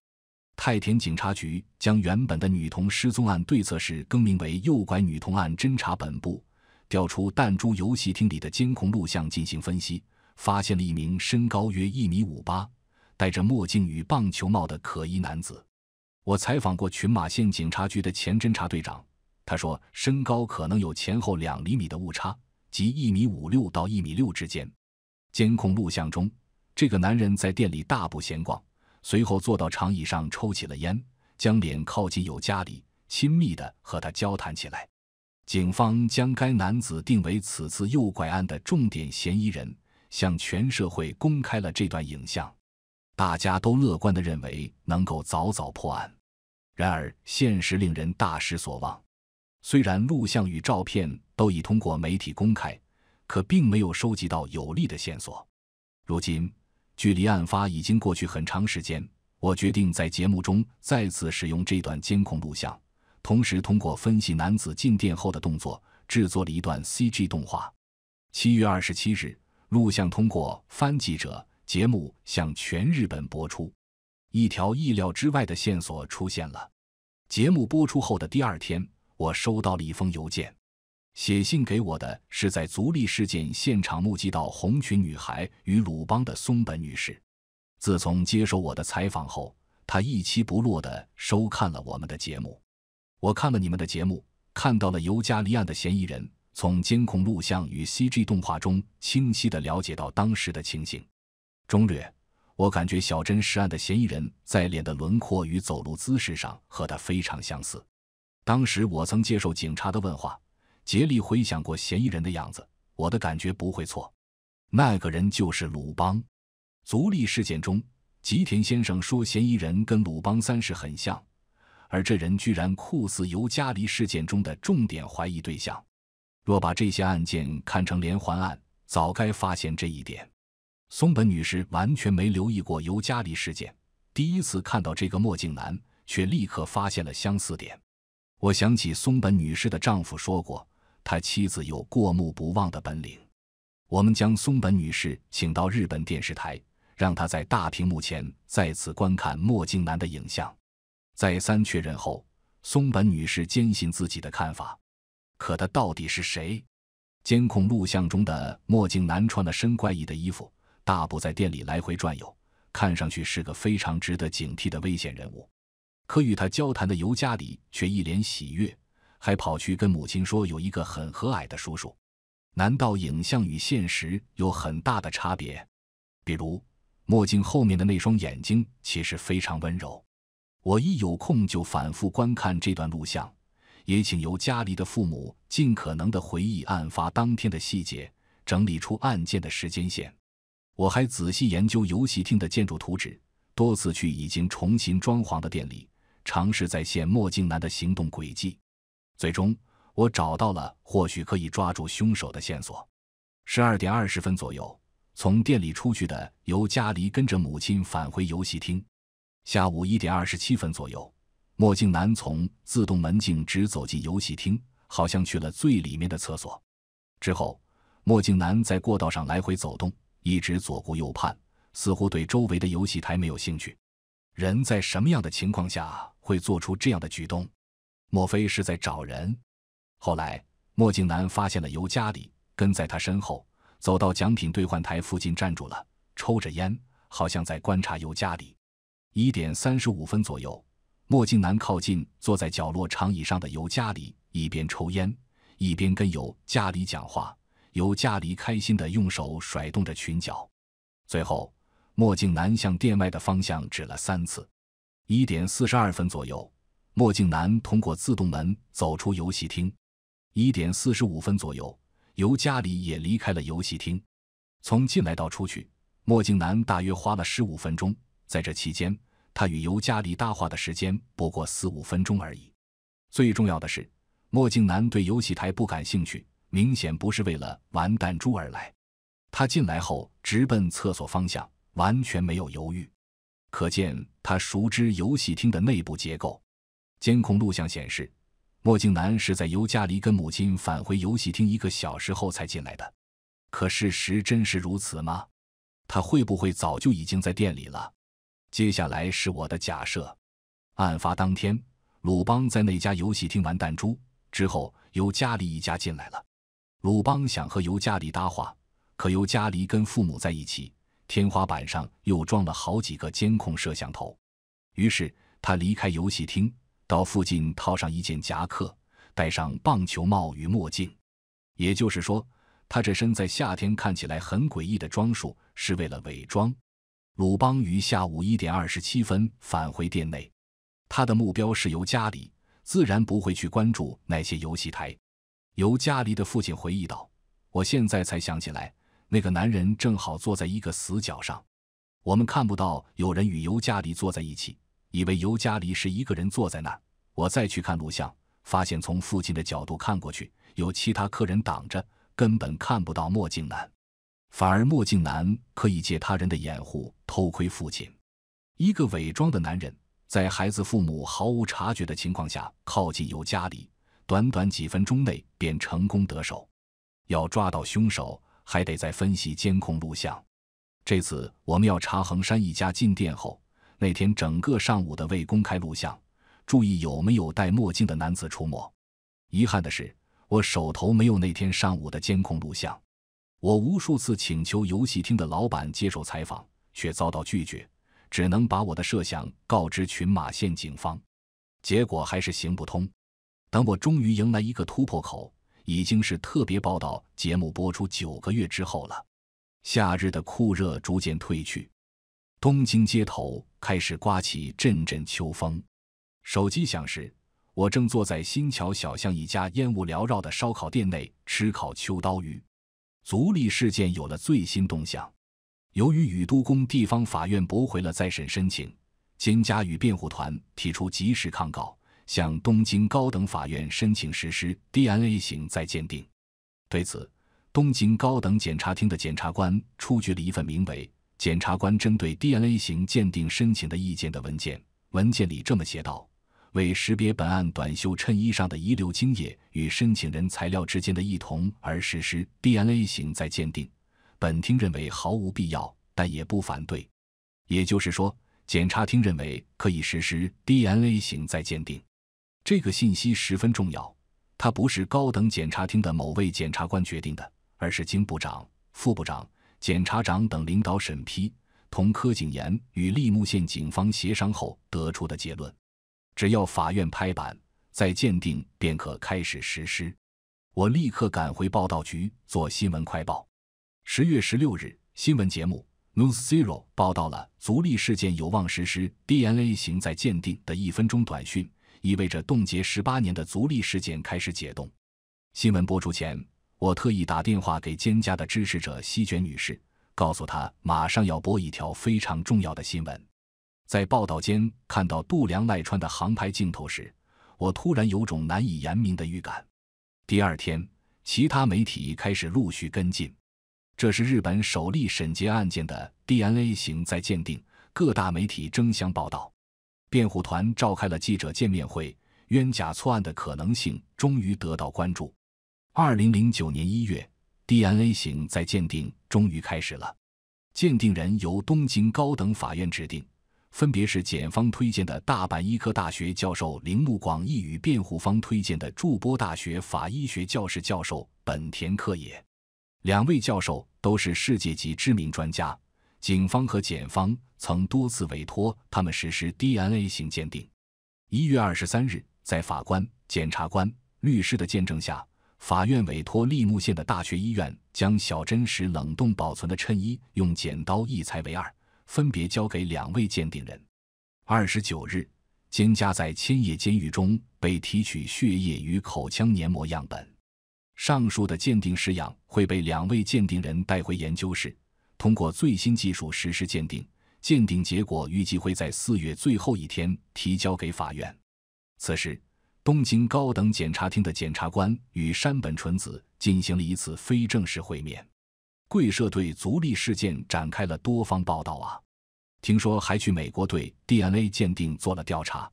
太田警察局将原本的女童失踪案对策室更名为诱拐女童案侦查本部，调出弹珠游戏厅里的监控录像进行分析，发现了一名身高约一米五八、戴着墨镜与棒球帽的可疑男子。我采访过群马县警察局的前侦查队长。他说，身高可能有前后两厘米的误差，即一米五六到一米六之间。监控录像中，这个男人在店里大步闲逛，随后坐到长椅上抽起了烟，将脸靠近有家里，亲密地和他交谈起来。警方将该男子定为此次诱拐案的重点嫌疑人，向全社会公开了这段影像。大家都乐观地认为能够早早破案，然而现实令人大失所望。虽然录像与照片都已通过媒体公开，可并没有收集到有力的线索。如今，距离案发已经过去很长时间，我决定在节目中再次使用这段监控录像，同时通过分析男子进店后的动作，制作了一段 CG 动画。七月二十七日，录像通过翻记者节目向全日本播出，一条意料之外的线索出现了。节目播出后的第二天。我收到了一封邮件，写信给我的是在足利事件现场目击到红裙女孩与鲁邦的松本女士。自从接受我的采访后，她一期不落地收看了我们的节目。我看了你们的节目，看到了尤加利案的嫌疑人，从监控录像与 CG 动画中清晰地了解到当时的情形。中略，我感觉小珍失案的嫌疑人在脸的轮廓与走路姿势上和他非常相似。当时我曾接受警察的问话，竭力回想过嫌疑人的样子，我的感觉不会错，那个人就是鲁邦。足立事件中，吉田先生说嫌疑人跟鲁邦三世很像，而这人居然酷似尤加利事件中的重点怀疑对象。若把这些案件看成连环案，早该发现这一点。松本女士完全没留意过尤加利事件，第一次看到这个墨镜男，却立刻发现了相似点。我想起松本女士的丈夫说过，他妻子有过目不忘的本领。我们将松本女士请到日本电视台，让她在大屏幕前再次观看墨镜男的影像。再三确认后，松本女士坚信自己的看法。可他到底是谁？监控录像中的墨镜男穿了身怪异的衣服，大步在店里来回转悠，看上去是个非常值得警惕的危险人物。可与他交谈的尤加里却一脸喜悦，还跑去跟母亲说有一个很和蔼的叔叔。难道影像与现实有很大的差别？比如，墨镜后面的那双眼睛其实非常温柔。我一有空就反复观看这段录像，也请尤加里的父母尽可能的回忆案发当天的细节，整理出案件的时间线。我还仔细研究游戏厅的建筑图纸，多次去已经重新装潢的店里。尝试再现墨镜男的行动轨迹，最终我找到了或许可以抓住凶手的线索。十二点二十分左右，从店里出去的由佳黎跟着母亲返回游戏厅。下午一点二十七分左右，墨镜男从自动门径直走进游戏厅，好像去了最里面的厕所。之后，墨镜男在过道上来回走动，一直左顾右盼，似乎对周围的游戏台没有兴趣。人在什么样的情况下会做出这样的举动？莫非是在找人？后来，墨镜男发现了尤加里，跟在他身后，走到奖品兑换台附近站住了，抽着烟，好像在观察尤加里。一点三十五分左右，墨镜男靠近坐在角落长椅上的尤加里，一边抽烟，一边跟尤加里讲话。尤加里开心的用手甩动着裙角。最后。墨镜男向店外的方向指了三次。一点四十二分左右，墨镜男通过自动门走出游戏厅。一点四十五分左右，尤加里也离开了游戏厅。从进来到出去，墨镜男大约花了十五分钟。在这期间，他与尤加里搭话的时间不过四五分钟而已。最重要的是，墨镜男对游戏台不感兴趣，明显不是为了玩弹珠而来。他进来后直奔厕所方向。完全没有犹豫，可见他熟知游戏厅的内部结构。监控录像显示，墨镜男是在尤加里跟母亲返回游戏厅一个小时后才进来的。可事实真是如此吗？他会不会早就已经在店里了？接下来是我的假设：案发当天，鲁邦在那家游戏厅玩弹珠之后，尤加里一家进来了。鲁邦想和尤加里搭话，可尤加里跟父母在一起。天花板上又装了好几个监控摄像头，于是他离开游戏厅，到附近套上一件夹克，戴上棒球帽与墨镜。也就是说，他这身在夏天看起来很诡异的装束是为了伪装。鲁邦于下午一点二十七分返回店内，他的目标是由加里，自然不会去关注那些游戏台。由加里的父亲回忆道：“我现在才想起来。”那个男人正好坐在一个死角上，我们看不到有人与尤加里坐在一起，以为尤加里是一个人坐在那儿。我再去看录像，发现从父亲的角度看过去，有其他客人挡着，根本看不到墨镜男，反而墨镜男可以借他人的掩护偷窥父亲。一个伪装的男人，在孩子父母毫无察觉的情况下靠近尤加里，短短几分钟内便成功得手。要抓到凶手。还得再分析监控录像。这次我们要查衡山一家进店后那天整个上午的未公开录像，注意有没有戴墨镜的男子出没。遗憾的是，我手头没有那天上午的监控录像。我无数次请求游戏厅的老板接受采访，却遭到拒绝，只能把我的设想告知群马县警方，结果还是行不通。等我终于迎来一个突破口。已经是特别报道节目播出九个月之后了。夏日的酷热逐渐褪去，东京街头开始刮起阵阵秋风。手机响时，我正坐在新桥小巷一家烟雾缭绕的烧烤店内吃烤秋刀鱼。足利事件有了最新动向，由于宇都宫地方法院驳回了再审申请，金家与辩护团提出及时抗告。向东京高等法院申请实施 DNA 型再鉴定。对此，东京高等检察厅的检察官出具了一份名为《检察官针对 DNA 型鉴定申请的意见》的文件。文件里这么写道：“为识别本案短袖衬衣上的遗留精液与申请人材料之间的异同而实施 DNA 型再鉴定，本厅认为毫无必要，但也不反对。”也就是说，检察厅认为可以实施 DNA 型再鉴定。这个信息十分重要，它不是高等检察厅的某位检察官决定的，而是经部长、副部长、检察长等领导审批，同柯景岩与立木县警方协商后得出的结论。只要法院拍板，再鉴定便可开始实施。我立刻赶回报道局做新闻快报。十月十六日，新闻节目《News Zero》报道了足利事件有望实施 DNA 型再鉴定的一分钟短讯。意味着冻结十八年的足利事件开始解冻。新闻播出前，我特意打电话给菅家的支持者西卷女士，告诉她马上要播一条非常重要的新闻。在报道间看到度良濑川的航拍镜头时，我突然有种难以言明的预感。第二天，其他媒体开始陆续跟进。这是日本首例审结案件的 DNA 型再鉴定，各大媒体争相报道。辩护团召开了记者见面会，冤假错案的可能性终于得到关注。二零零九年一月，DNA 型再鉴定终于开始了。鉴定人由东京高等法院指定，分别是检方推荐的大阪医科大学教授铃木广义与辩护方推荐的筑波大学法医学教室教授本田克也。两位教授都是世界级知名专家。警方和检方曾多次委托他们实施 DNA 型鉴定。一月二十三日，在法官、检察官、律师的见证下，法院委托利木县的大学医院将小真实冷冻保存的衬衣用剪刀一裁为二，分别交给两位鉴定人。二十九日，菅加在千叶监狱中被提取血液与口腔黏膜样本。上述的鉴定式样会被两位鉴定人带回研究室。通过最新技术实施鉴定，鉴定结果预计会在四月最后一天提交给法院。此时，东京高等检察厅的检察官与山本纯子进行了一次非正式会面。贵社对足利事件展开了多方报道啊，听说还去美国对 DNA 鉴定做了调查。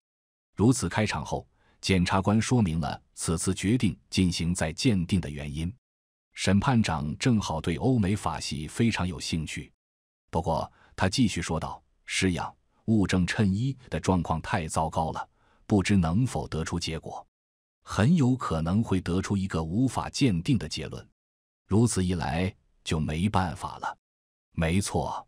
如此开场后，检察官说明了此次决定进行再鉴定的原因。审判长正好对欧美法系非常有兴趣，不过他继续说道：“是呀，物证衬衣的状况太糟糕了，不知能否得出结果，很有可能会得出一个无法鉴定的结论。如此一来就没办法了。”没错，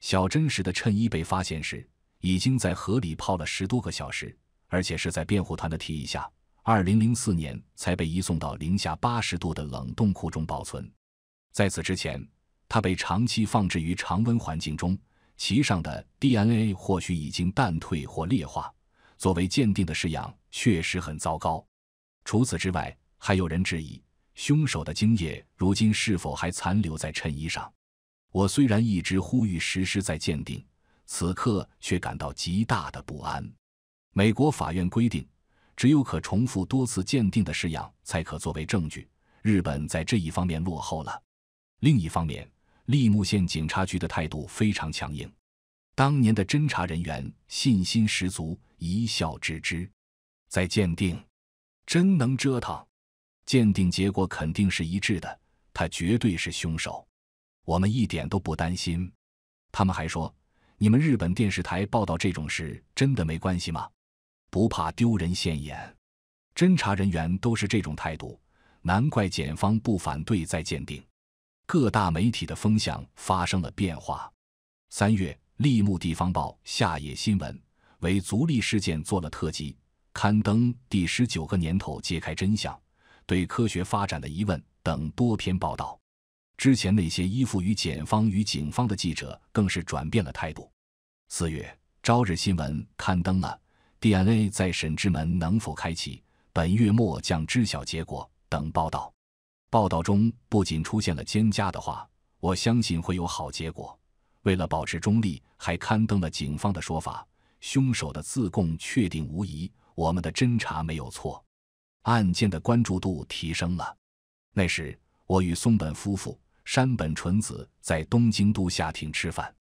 小真实的衬衣被发现时已经在河里泡了十多个小时，而且是在辩护团的提议下。2004年才被移送到零下80度的冷冻库中保存，在此之前，它被长期放置于常温环境中，其上的 DNA 或许已经淡退或劣化，作为鉴定的试样确实很糟糕。除此之外，还有人质疑凶手的精液如今是否还残留在衬衣上。我虽然一直呼吁实施再鉴定，此刻却感到极大的不安。美国法院规定。只有可重复多次鉴定的式样才可作为证据。日本在这一方面落后了。另一方面，利木县警察局的态度非常强硬。当年的侦查人员信心十足，一笑置之。在鉴定，真能折腾，鉴定结果肯定是一致的。他绝对是凶手，我们一点都不担心。他们还说，你们日本电视台报道这种事真的没关系吗？不怕丢人现眼，侦查人员都是这种态度，难怪检方不反对再鉴定。各大媒体的风向发生了变化。三月，立木地方报、夏野新闻为足利事件做了特辑，刊登第十九个年头揭开真相、对科学发展的疑问等多篇报道。之前那些依附于检方与警方的记者更是转变了态度。四月，朝日新闻刊登了。DNA 在审之门能否开启？本月末将知晓结果。等报道，报道中不仅出现了蒹家的话，我相信会有好结果。为了保持中立，还刊登了警方的说法：凶手的自供确定无疑，我们的侦查没有错。案件的关注度提升了。那时，我与松本夫妇、山本纯子在东京都下町吃饭。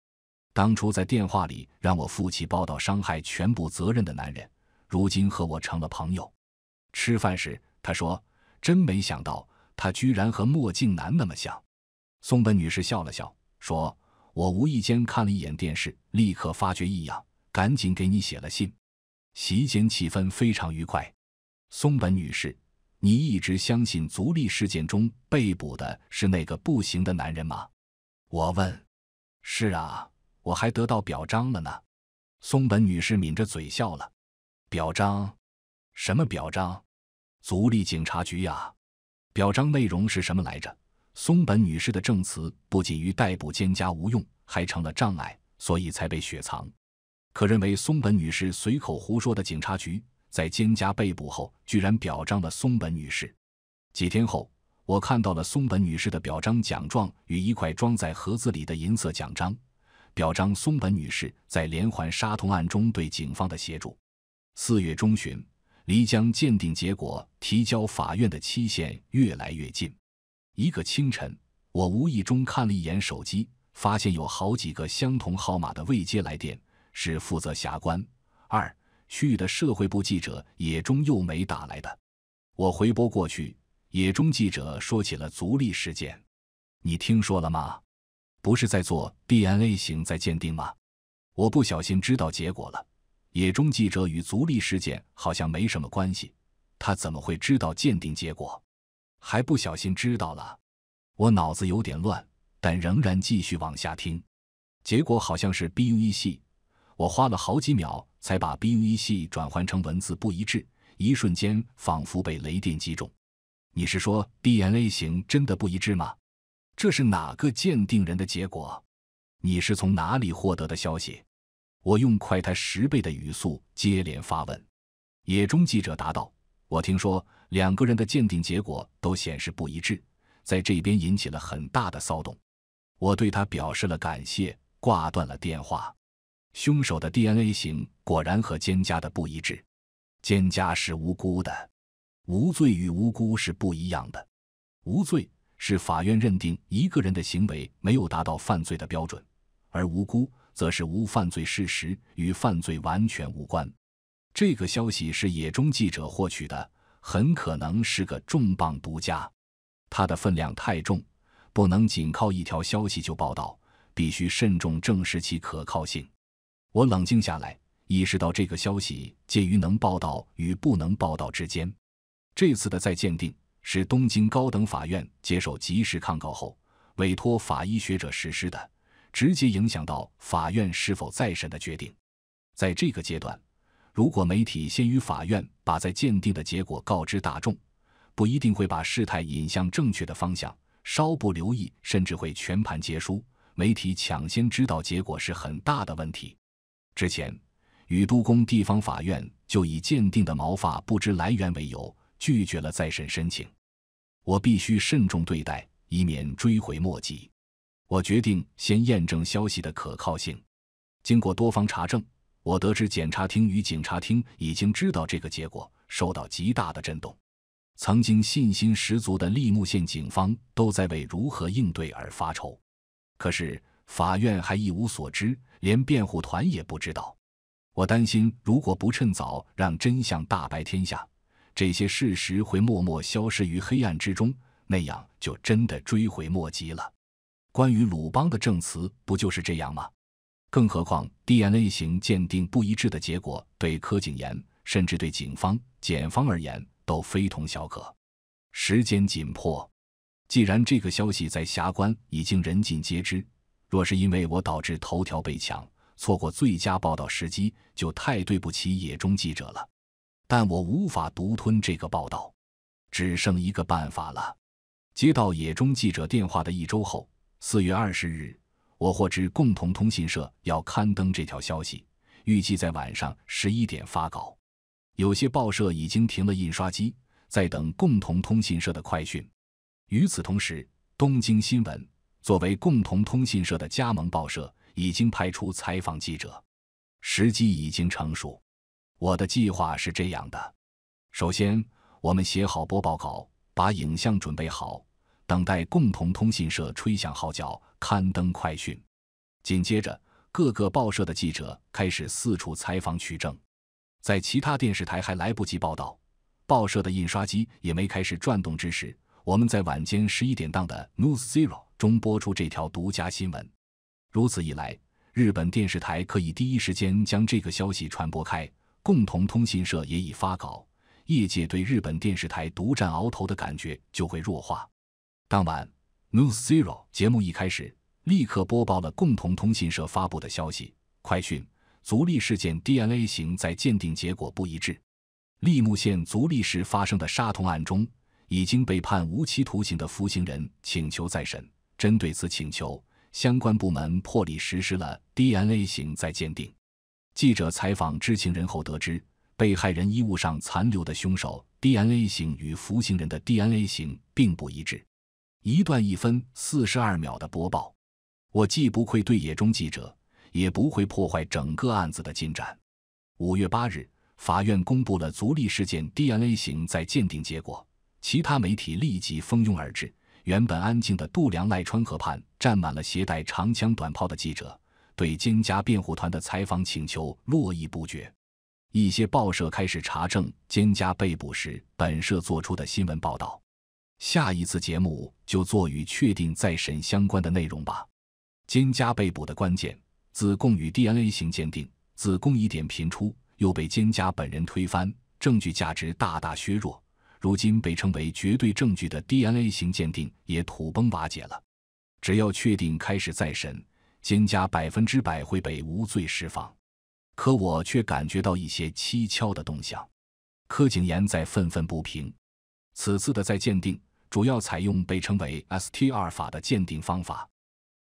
当初在电话里让我负起报道伤害全部责任的男人，如今和我成了朋友。吃饭时，他说：“真没想到，他居然和墨镜男那么像。”松本女士笑了笑，说：“我无意间看了一眼电视，立刻发觉异样，赶紧给你写了信。”席间气氛非常愉快。松本女士，你一直相信足力事件中被捕的是那个不行的男人吗？我问。是啊。我还得到表彰了呢，松本女士抿着嘴笑了。表彰？什么表彰？足立警察局啊？表彰内容是什么来着？松本女士的证词不仅于逮捕兼家无用，还成了障碍，所以才被雪藏。可认为松本女士随口胡说的警察局，在兼家被捕后，居然表彰了松本女士。几天后，我看到了松本女士的表彰奖状与一块装在盒子里的银色奖章。表彰松本女士在连环杀童案中对警方的协助。四月中旬，漓江鉴定结果提交法院的期限越来越近。一个清晨，我无意中看了一眼手机，发现有好几个相同号码的未接来电，是负责霞关二区域的社会部记者野中佑美打来的。我回拨过去，野中记者说起了足利事件，你听说了吗？不是在做 DNA 型在鉴定吗？我不小心知道结果了。野中记者与足力事件好像没什么关系，他怎么会知道鉴定结果？还不小心知道了。我脑子有点乱，但仍然继续往下听。结果好像是 BUC。我花了好几秒才把 BUC 转换成文字，不一致。一瞬间，仿佛被雷电击中。你是说 DNA 型真的不一致吗？这是哪个鉴定人的结果？你是从哪里获得的消息？我用快他十倍的语速接连发问。野中记者答道：“我听说两个人的鉴定结果都显示不一致，在这边引起了很大的骚动。”我对他表示了感谢，挂断了电话。凶手的 DNA 型果然和蒹葭的不一致，蒹葭是无辜的，无罪与无辜是不一样的，无罪。是法院认定一个人的行为没有达到犯罪的标准，而无辜则是无犯罪事实与犯罪完全无关。这个消息是野中记者获取的，很可能是个重磅独家，它的分量太重，不能仅靠一条消息就报道，必须慎重证实其可靠性。我冷静下来，意识到这个消息介于能报道与不能报道之间。这次的再鉴定。是东京高等法院接受即时抗告后，委托法医学者实施的，直接影响到法院是否再审的决定。在这个阶段，如果媒体先于法院把在鉴定的结果告知大众，不一定会把事态引向正确的方向，稍不留意，甚至会全盘皆输。媒体抢先知道结果是很大的问题。之前，宇都宫地方法院就以鉴定的毛发不知来源为由。拒绝了再审申请，我必须慎重对待，以免追悔莫及。我决定先验证消息的可靠性。经过多方查证，我得知检察厅与警察厅已经知道这个结果，受到极大的震动。曾经信心十足的利木县警方都在为如何应对而发愁。可是法院还一无所知，连辩护团也不知道。我担心，如果不趁早让真相大白天下。这些事实会默默消失于黑暗之中，那样就真的追悔莫及了。关于鲁邦的证词不就是这样吗？更何况 DNA 型鉴定不一致的结果，对柯景言甚至对警方、检方而言都非同小可。时间紧迫，既然这个消息在峡关已经人尽皆知，若是因为我导致头条被抢，错过最佳报道时机，就太对不起野中记者了。但我无法独吞这个报道，只剩一个办法了。接到野中记者电话的一周后，四月二十日，我获知共同通信社要刊登这条消息，预计在晚上十一点发稿。有些报社已经停了印刷机，在等共同通信社的快讯。与此同时，东京新闻作为共同通信社的加盟报社，已经派出采访记者，时机已经成熟。我的计划是这样的：首先，我们写好播报稿，把影像准备好，等待共同通信社吹响号角，刊登快讯。紧接着，各个报社的记者开始四处采访取证。在其他电视台还来不及报道，报社的印刷机也没开始转动之时，我们在晚间十一点档的 News Zero 中播出这条独家新闻。如此一来，日本电视台可以第一时间将这个消息传播开。共同通信社也已发稿，业界对日本电视台独占鳌头的感觉就会弱化。当晚，News Zero 节目一开始立刻播报了共同通信社发布的消息：快讯，足利事件 DNA 型在鉴定结果不一致。立木县足立市发生的杀童案中，已经被判无期徒刑的服刑人请求再审。针对此请求，相关部门破例实施了 DNA 型再鉴定。记者采访知情人后得知，被害人衣物上残留的凶手 DNA 型与服刑人的 DNA 型并不一致。一段一分四十二秒的播报，我既不愧对野中记者，也不会破坏整个案子的进展。五月八日，法院公布了足立事件 DNA 型在鉴定结果，其他媒体立即蜂拥而至。原本安静的度良濑川河畔站满了携带长枪短炮的记者。对兼家辩护团的采访请求络绎不绝，一些报社开始查证兼家被捕时本社做出的新闻报道。下一次节目就做与确定再审相关的内容吧。兼家被捕的关键，子贡与 DNA 型鉴定，子贡疑点频出，又被兼家本人推翻，证据价值大大削弱。如今被称为绝对证据的 DNA 型鉴定也土崩瓦解了。只要确定开始再审。金家百分之百会被无罪释放，可我却感觉到一些蹊跷的动向。柯景延在愤愤不平。此次的再鉴定主要采用被称为 STR 法的鉴定方法。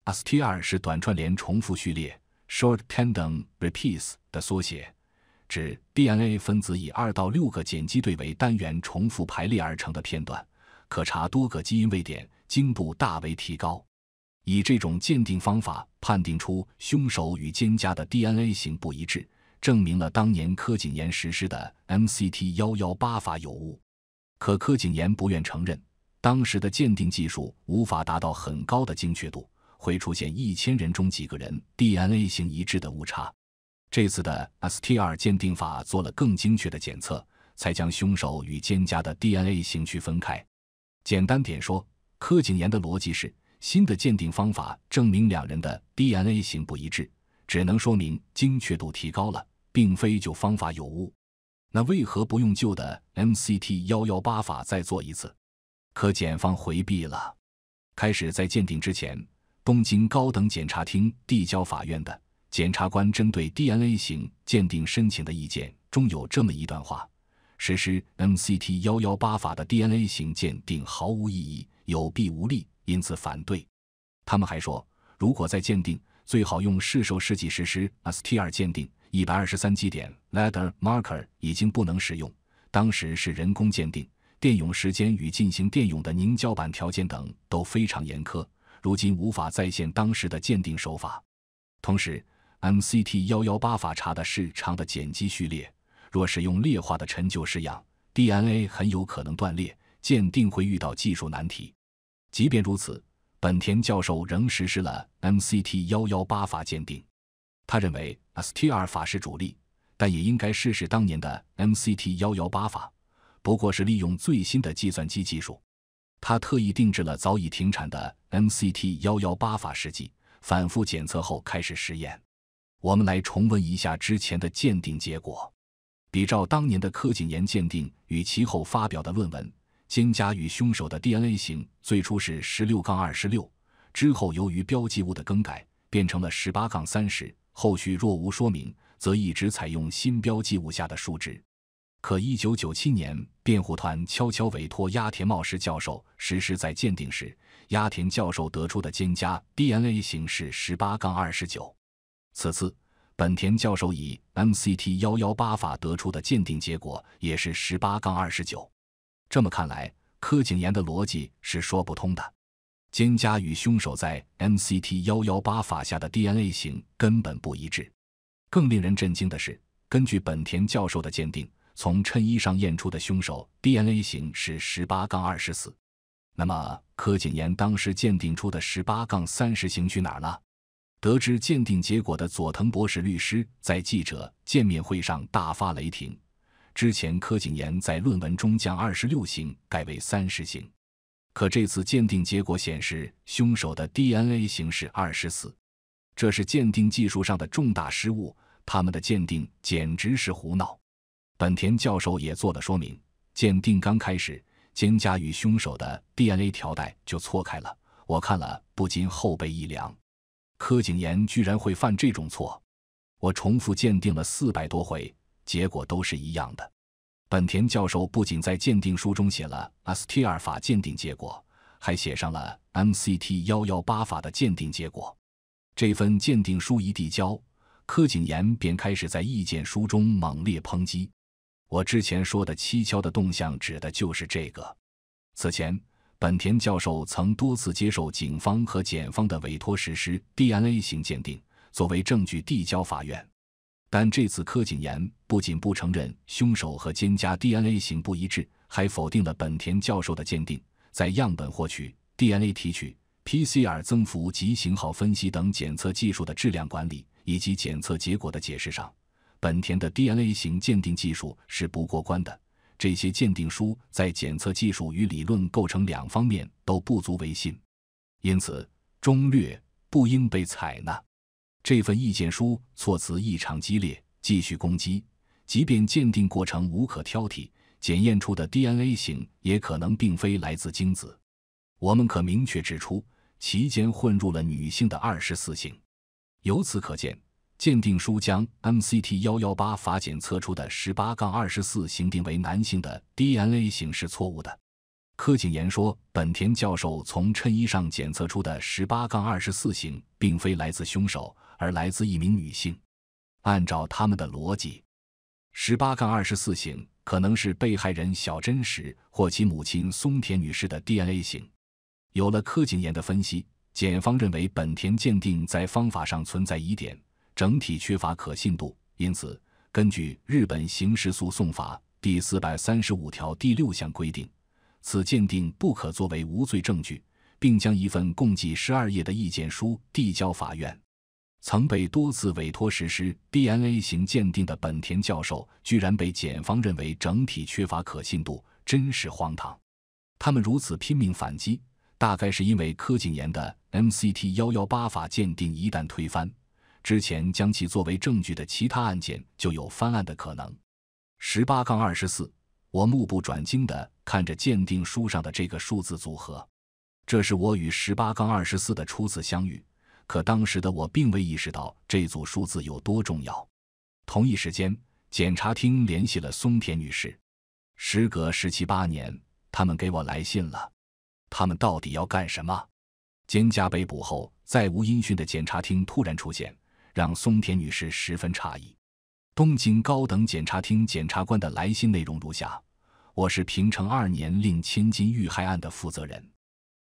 STR 是短串联重复序列 （Short Tandem Repeats） 的缩写，指 DNA 分子以二到六个碱基对为单元重复排列而成的片段，可查多个基因位点，精度大为提高。以这种鉴定方法判定出凶手与奸家的 DNA 型不一致，证明了当年柯景言实施的 MCT 幺幺八法有误。可柯景言不愿承认，当时的鉴定技术无法达到很高的精确度，会出现一千人中几个人 DNA 型一致的误差。这次的 STR 鉴定法做了更精确的检测，才将凶手与奸家的 DNA 型区分开。简单点说，柯景言的逻辑是。新的鉴定方法证明两人的 DNA 型不一致，只能说明精确度提高了，并非就方法有误。那为何不用旧的 MCT 幺幺八法再做一次？可检方回避了。开始在鉴定之前，东京高等检察厅递交法院的检察官针对 DNA 型鉴定申请的意见中有这么一段话：实施 MCT 幺幺八法的 DNA 型鉴定毫无意义，有弊无利。因此反对。他们还说，如果再鉴定，最好用市售试剂实施 STR 鉴定。一百二十三基点 l a t h e r Marker 已经不能使用。当时是人工鉴定，电泳时间与进行电泳的凝胶板条件等都非常严苛，如今无法再现当时的鉴定手法。同时，MCT 幺幺八法查的是长的碱基序列，若使用裂化的陈旧式样 DNA，很有可能断裂，鉴定会遇到技术难题。即便如此，本田教授仍实施了 MCT 幺幺八法鉴定。他认为 STR 法是主力，但也应该试试当年的 MCT 幺幺八法，不过是利用最新的计算机技术。他特意定制了早已停产的 MCT 幺幺八法试剂，反复检测后开始实验。我们来重温一下之前的鉴定结果，比照当年的柯景岩鉴定与其后发表的论文。肩胛与凶手的 DNA 型最初是十六杠二十六，之后由于标记物的更改，变成了十八杠三十。后续若无说明，则一直采用新标记物下的数值。可一九九七年，辩护团悄悄委托鸭田茂实教授实施在鉴定时，鸭田教授得出的蒹葭 DNA 型是十八杠二十九。此次本田教授以 MCT 幺幺八法得出的鉴定结果也是十八杠二十九。这么看来，柯景妍的逻辑是说不通的。奸家与凶手在 MCT 幺幺八法下的 DNA 型根本不一致。更令人震惊的是，根据本田教授的鉴定，从衬衣上验出的凶手 DNA 型是十八杠二十四。那么，柯景妍当时鉴定出的十八杠三十型去哪儿了？得知鉴定结果的佐藤博士律师在记者见面会上大发雷霆。之前柯景言在论文中将二十六型改为三十型，可这次鉴定结果显示凶手的 DNA 型是二十四，这是鉴定技术上的重大失误。他们的鉴定简直是胡闹。本田教授也做了说明：鉴定刚开始，肩胛与凶手的 DNA 条带就错开了。我看了不禁后背一凉，柯景言居然会犯这种错！我重复鉴定了四百多回。结果都是一样的。本田教授不仅在鉴定书中写了 STR 法鉴定结果，还写上了 MCT 幺幺八法的鉴定结果。这份鉴定书一递交，柯景言便开始在意见书中猛烈抨击。我之前说的蹊跷的动向，指的就是这个。此前，本田教授曾多次接受警方和检方的委托，实施 DNA 型鉴定，作为证据递交法院。但这次柯景言不仅不承认凶手和奸家 DNA 型不一致，还否定了本田教授的鉴定。在样本获取、DNA 提取、PCR 增幅及型号分析等检测技术的质量管理以及检测结果的解释上，本田的 DNA 型鉴定技术是不过关的。这些鉴定书在检测技术与理论构成两方面都不足为信，因此中略不应被采纳。这份意见书措辞异常激烈，继续攻击。即便鉴定过程无可挑剔，检验出的 DNA 型也可能并非来自精子。我们可明确指出，其间混入了女性的二十四型。由此可见，鉴定书将 MCT 幺幺八法检测出的十八杠二十四型定为男性的 DNA 型是错误的。柯景言说：“本田教授从衬衣上检测出的十八杠二十四型，并非来自凶手。”而来自一名女性，按照他们的逻辑，十八杠二十四型可能是被害人小真实或其母亲松田女士的 DNA 型。有了柯景言的分析，检方认为本田鉴定在方法上存在疑点，整体缺乏可信度。因此，根据日本刑事诉讼法第四百三十五条第六项规定，此鉴定不可作为无罪证据，并将一份共计十二页的意见书递交法院。曾被多次委托实施 DNA 型鉴定的本田教授，居然被检方认为整体缺乏可信度，真是荒唐。他们如此拼命反击，大概是因为柯景言的 MCT 幺幺八法鉴定一旦推翻，之前将其作为证据的其他案件就有翻案的可能。十八杠二十四，我目不转睛地看着鉴定书上的这个数字组合，这是我与十八杠二十四的初次相遇。可当时的我并未意识到这组数字有多重要。同一时间，检察厅联系了松田女士。时隔十七八年，他们给我来信了。他们到底要干什么？菅家被捕后再无音讯的检察厅突然出现，让松田女士十分诧异。东京高等检察厅检察官的来信内容如下：我是平成二年令千金遇害案的负责人。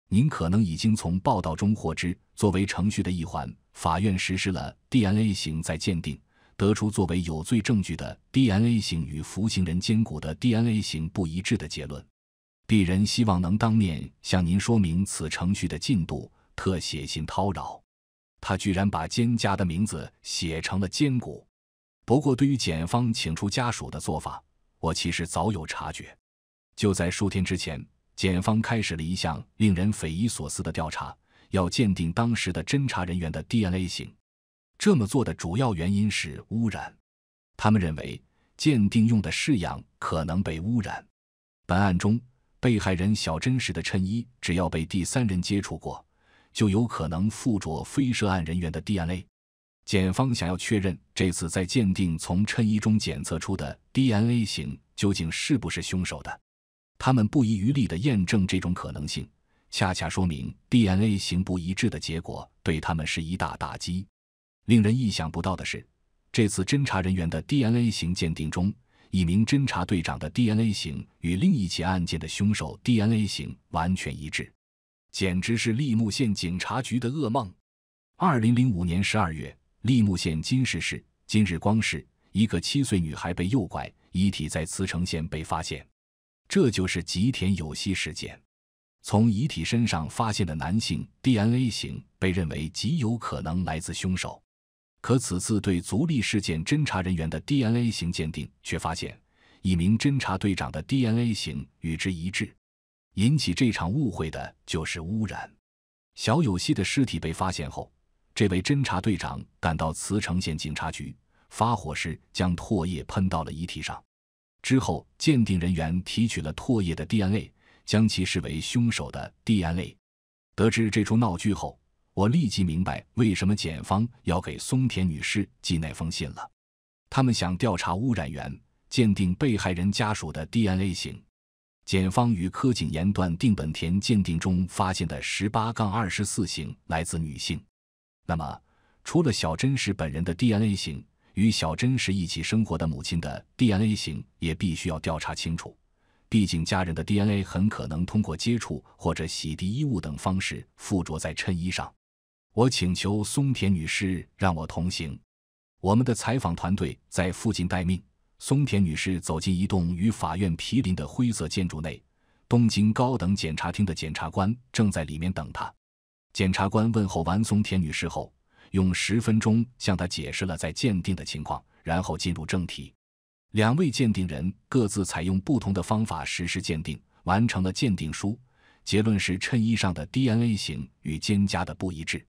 您可能已经从报道中获知，作为程序的一环，法院实施了 DNA 型再鉴定，得出作为有罪证据的 DNA 型与服刑人肩骨的 DNA 型不一致的结论。鄙人希望能当面向您说明此程序的进度，特写信叨扰。他居然把肩家的名字写成了肩骨。不过，对于检方请出家属的做法，我其实早有察觉。就在数天之前。检方开始了一项令人匪夷所思的调查，要鉴定当时的侦查人员的 DNA 型。这么做的主要原因是污染。他们认为鉴定用的试样可能被污染。本案中，被害人小真实的衬衣只要被第三人接触过，就有可能附着非涉案人员的 DNA。检方想要确认这次在鉴定从衬衣中检测出的 DNA 型究竟是不是凶手的。他们不遗余力地验证这种可能性，恰恰说明 DNA 型不一致的结果对他们是一大打击。令人意想不到的是，这次侦查人员的 DNA 型鉴定中，一名侦查队长的 DNA 型与另一起案件的凶手 DNA 型完全一致，简直是利木县警察局的噩梦。二零零五年十二月，利木县金市市金日光市，一个七岁女孩被诱拐，遗体在茨城县被发现。这就是吉田有希事件。从遗体身上发现的男性 DNA 型被认为极有可能来自凶手，可此次对足立事件侦查人员的 DNA 型鉴定却发现，一名侦查队长的 DNA 型与之一致。引起这场误会的就是污染。小有希的尸体被发现后，这位侦查队长赶到茨城县警察局发火时，将唾液喷到了遗体上。之后，鉴定人员提取了唾液的 DNA，将其视为凶手的 DNA。得知这出闹剧后，我立即明白为什么检方要给松田女士寄那封信了。他们想调查污染源，鉴定被害人家属的 DNA 型。检方与科警言断定本田鉴定中发现的十八杠二十四型来自女性。那么，除了小珍是本人的 DNA 型。与小真是一起生活的母亲的 DNA 型也必须要调查清楚，毕竟家人的 DNA 很可能通过接触或者洗涤衣物等方式附着在衬衣上。我请求松田女士让我同行，我们的采访团队在附近待命。松田女士走进一栋与法院毗邻的灰色建筑内，东京高等检察厅的检察官正在里面等她。检察官问候完松田女士后。用十分钟向他解释了在鉴定的情况，然后进入正题。两位鉴定人各自采用不同的方法实施鉴定，完成了鉴定书。结论是衬衣上的 DNA 型与肩胛的不一致。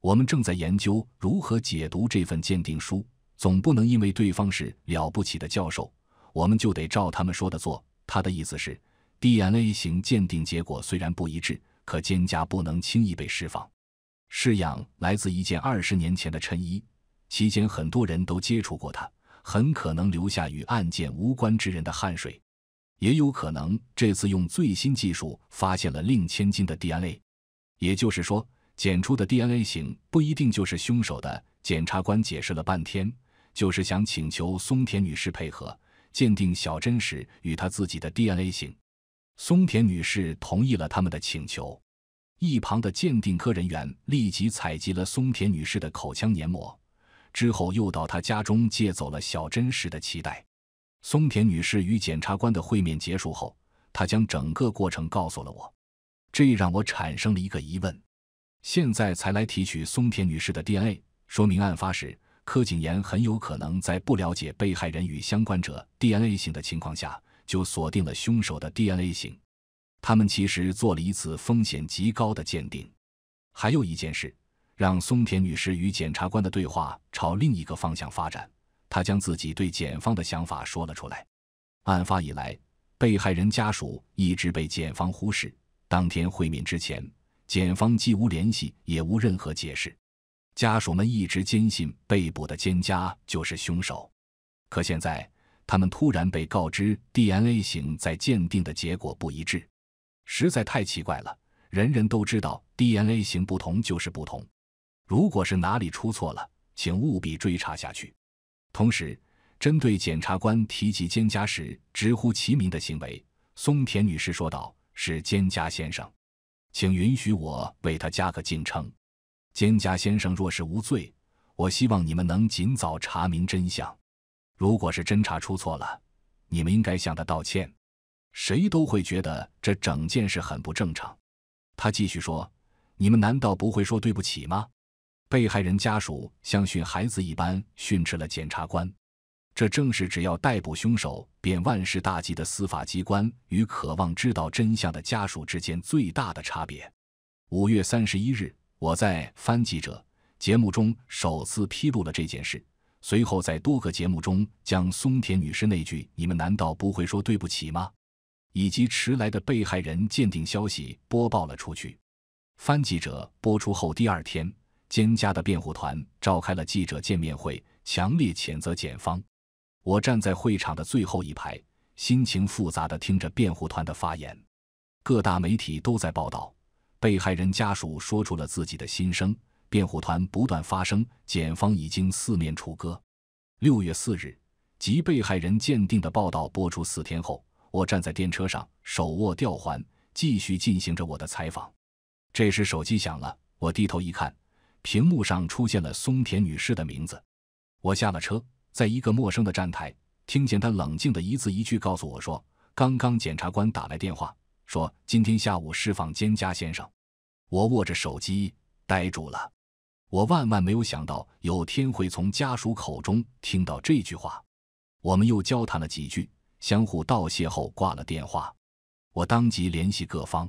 我们正在研究如何解读这份鉴定书，总不能因为对方是了不起的教授，我们就得照他们说的做。他的意思是，DNA 型鉴定结果虽然不一致，可肩胛不能轻易被释放。式样来自一件二十年前的衬衣，期间很多人都接触过它，很可能留下与案件无关之人的汗水，也有可能这次用最新技术发现了另千金的 DNA，也就是说，检出的 DNA 型不一定就是凶手的。检察官解释了半天，就是想请求松田女士配合鉴定小真实与她自己的 DNA 型。松田女士同意了他们的请求。一旁的鉴定科人员立即采集了松田女士的口腔黏膜，之后又到她家中借走了小真实的脐带。松田女士与检察官的会面结束后，她将整个过程告诉了我。这让我产生了一个疑问：现在才来提取松田女士的 DNA，说明案发时柯景言很有可能在不了解被害人与相关者 DNA 型的情况下，就锁定了凶手的 DNA 型。他们其实做了一次风险极高的鉴定。还有一件事，让松田女士与检察官的对话朝另一个方向发展。她将自己对检方的想法说了出来。案发以来，被害人家属一直被检方忽视。当天会面之前，检方既无联系，也无任何解释。家属们一直坚信被捕的奸家就是凶手，可现在他们突然被告知 DNA 型在鉴定的结果不一致。实在太奇怪了，人人都知道 DNA 型不同就是不同。如果是哪里出错了，请务必追查下去。同时，针对检察官提及蒹葭时直呼其名的行为，松田女士说道：“是蒹葭先生，请允许我为他加个敬称，蒹葭先生。若是无罪，我希望你们能尽早查明真相。如果是侦查出错了，你们应该向他道歉。”谁都会觉得这整件事很不正常。他继续说：“你们难道不会说对不起吗？”被害人家属像训孩子一般训斥了检察官。这正是只要逮捕凶手便万事大吉的司法机关与渴望知道真相的家属之间最大的差别。五月三十一日，我在《番记者》节目中首次披露了这件事，随后在多个节目中将松田女士那句“你们难道不会说对不起吗？”以及迟来的被害人鉴定消息播报了出去。番记者播出后第二天，蒹家的辩护团召开了记者见面会，强烈谴责检方。我站在会场的最后一排，心情复杂的听着辩护团的发言。各大媒体都在报道，被害人家属说出了自己的心声，辩护团不断发声，检方已经四面楚歌。六月四日，即被害人鉴定的报道播出四天后。我站在电车上，手握吊环，继续进行着我的采访。这时手机响了，我低头一看，屏幕上出现了松田女士的名字。我下了车，在一个陌生的站台，听见她冷静的一字一句告诉我说：“刚刚检察官打来电话，说今天下午释放兼家先生。”我握着手机呆住了。我万万没有想到有天会从家属口中听到这句话。我们又交谈了几句。相互道谢后挂了电话，我当即联系各方。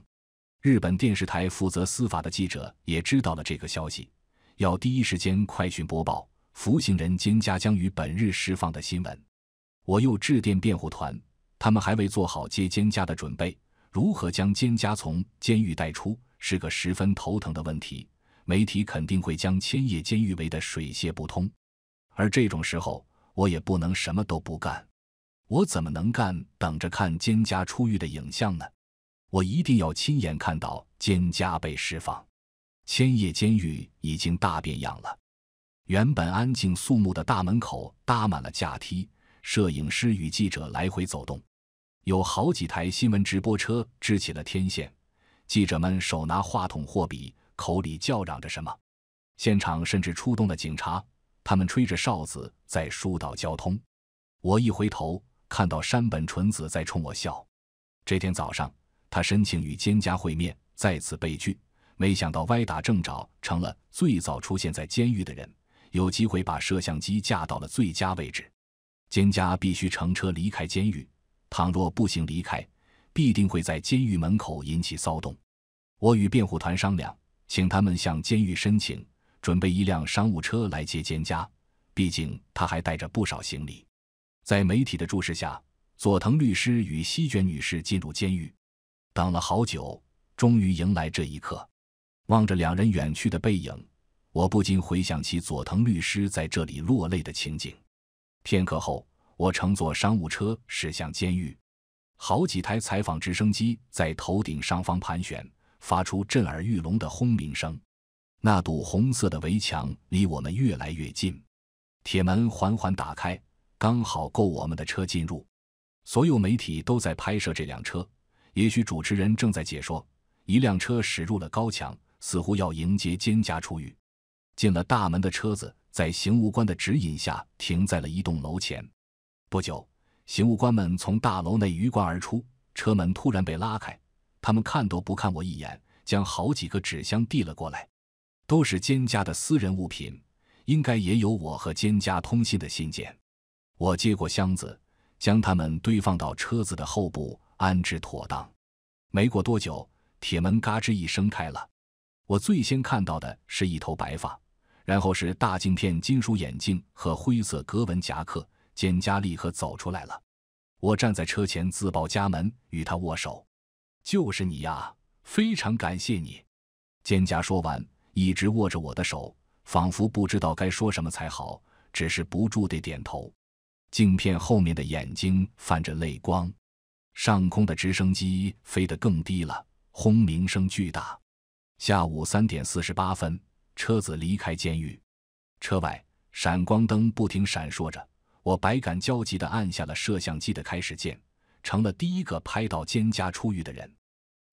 日本电视台负责司法的记者也知道了这个消息，要第一时间快讯播报服刑人兼家将于本日释放的新闻。我又致电辩护团，他们还未做好接兼家的准备，如何将兼家从监狱带出是个十分头疼的问题。媒体肯定会将千叶监狱围得水泄不通，而这种时候我也不能什么都不干。我怎么能干等着看《蒹葭》出狱的影像呢？我一定要亲眼看到《蒹葭》被释放。千叶监狱已经大变样了，原本安静肃穆的大门口搭满了架梯，摄影师与记者来回走动，有好几台新闻直播车支起了天线，记者们手拿话筒或笔，口里叫嚷着什么。现场甚至出动了警察，他们吹着哨子在疏导交通。我一回头。看到山本纯子在冲我笑。这天早上，他申请与菅家会面，再次被拒。没想到歪打正着，成了最早出现在监狱的人，有机会把摄像机架到了最佳位置。菅家必须乘车离开监狱，倘若步行离开，必定会在监狱门口引起骚动。我与辩护团商量，请他们向监狱申请，准备一辆商务车来接菅家，毕竟他还带着不少行李。在媒体的注视下，佐藤律师与西卷女士进入监狱。等了好久，终于迎来这一刻。望着两人远去的背影，我不禁回想起佐藤律师在这里落泪的情景。片刻后，我乘坐商务车驶向监狱。好几台采访直升机在头顶上方盘旋，发出震耳欲聋的轰鸣声。那堵红色的围墙离我们越来越近，铁门缓缓打开。刚好够我们的车进入，所有媒体都在拍摄这辆车。也许主持人正在解说。一辆车驶入了高墙，似乎要迎接蒹葭出狱。进了大门的车子，在刑务官的指引下停在了一栋楼前。不久，刑务官们从大楼内鱼贯而出，车门突然被拉开。他们看都不看我一眼，将好几个纸箱递了过来，都是蒹葭的私人物品，应该也有我和蒹葭通信的信件。我接过箱子，将它们堆放到车子的后部，安置妥当。没过多久，铁门嘎吱一声开了。我最先看到的是一头白发，然后是大镜片金属眼镜和灰色格纹夹克。简佳丽和走出来了。我站在车前自报家门，与他握手。就是你呀，非常感谢你。兼佳说完，一直握着我的手，仿佛不知道该说什么才好，只是不住地点头。镜片后面的眼睛泛着泪光，上空的直升机飞得更低了，轰鸣声巨大。下午三点四十八分，车子离开监狱，车外闪光灯不停闪烁着。我百感交集地按下了摄像机的开始键，成了第一个拍到蒹葭出狱的人。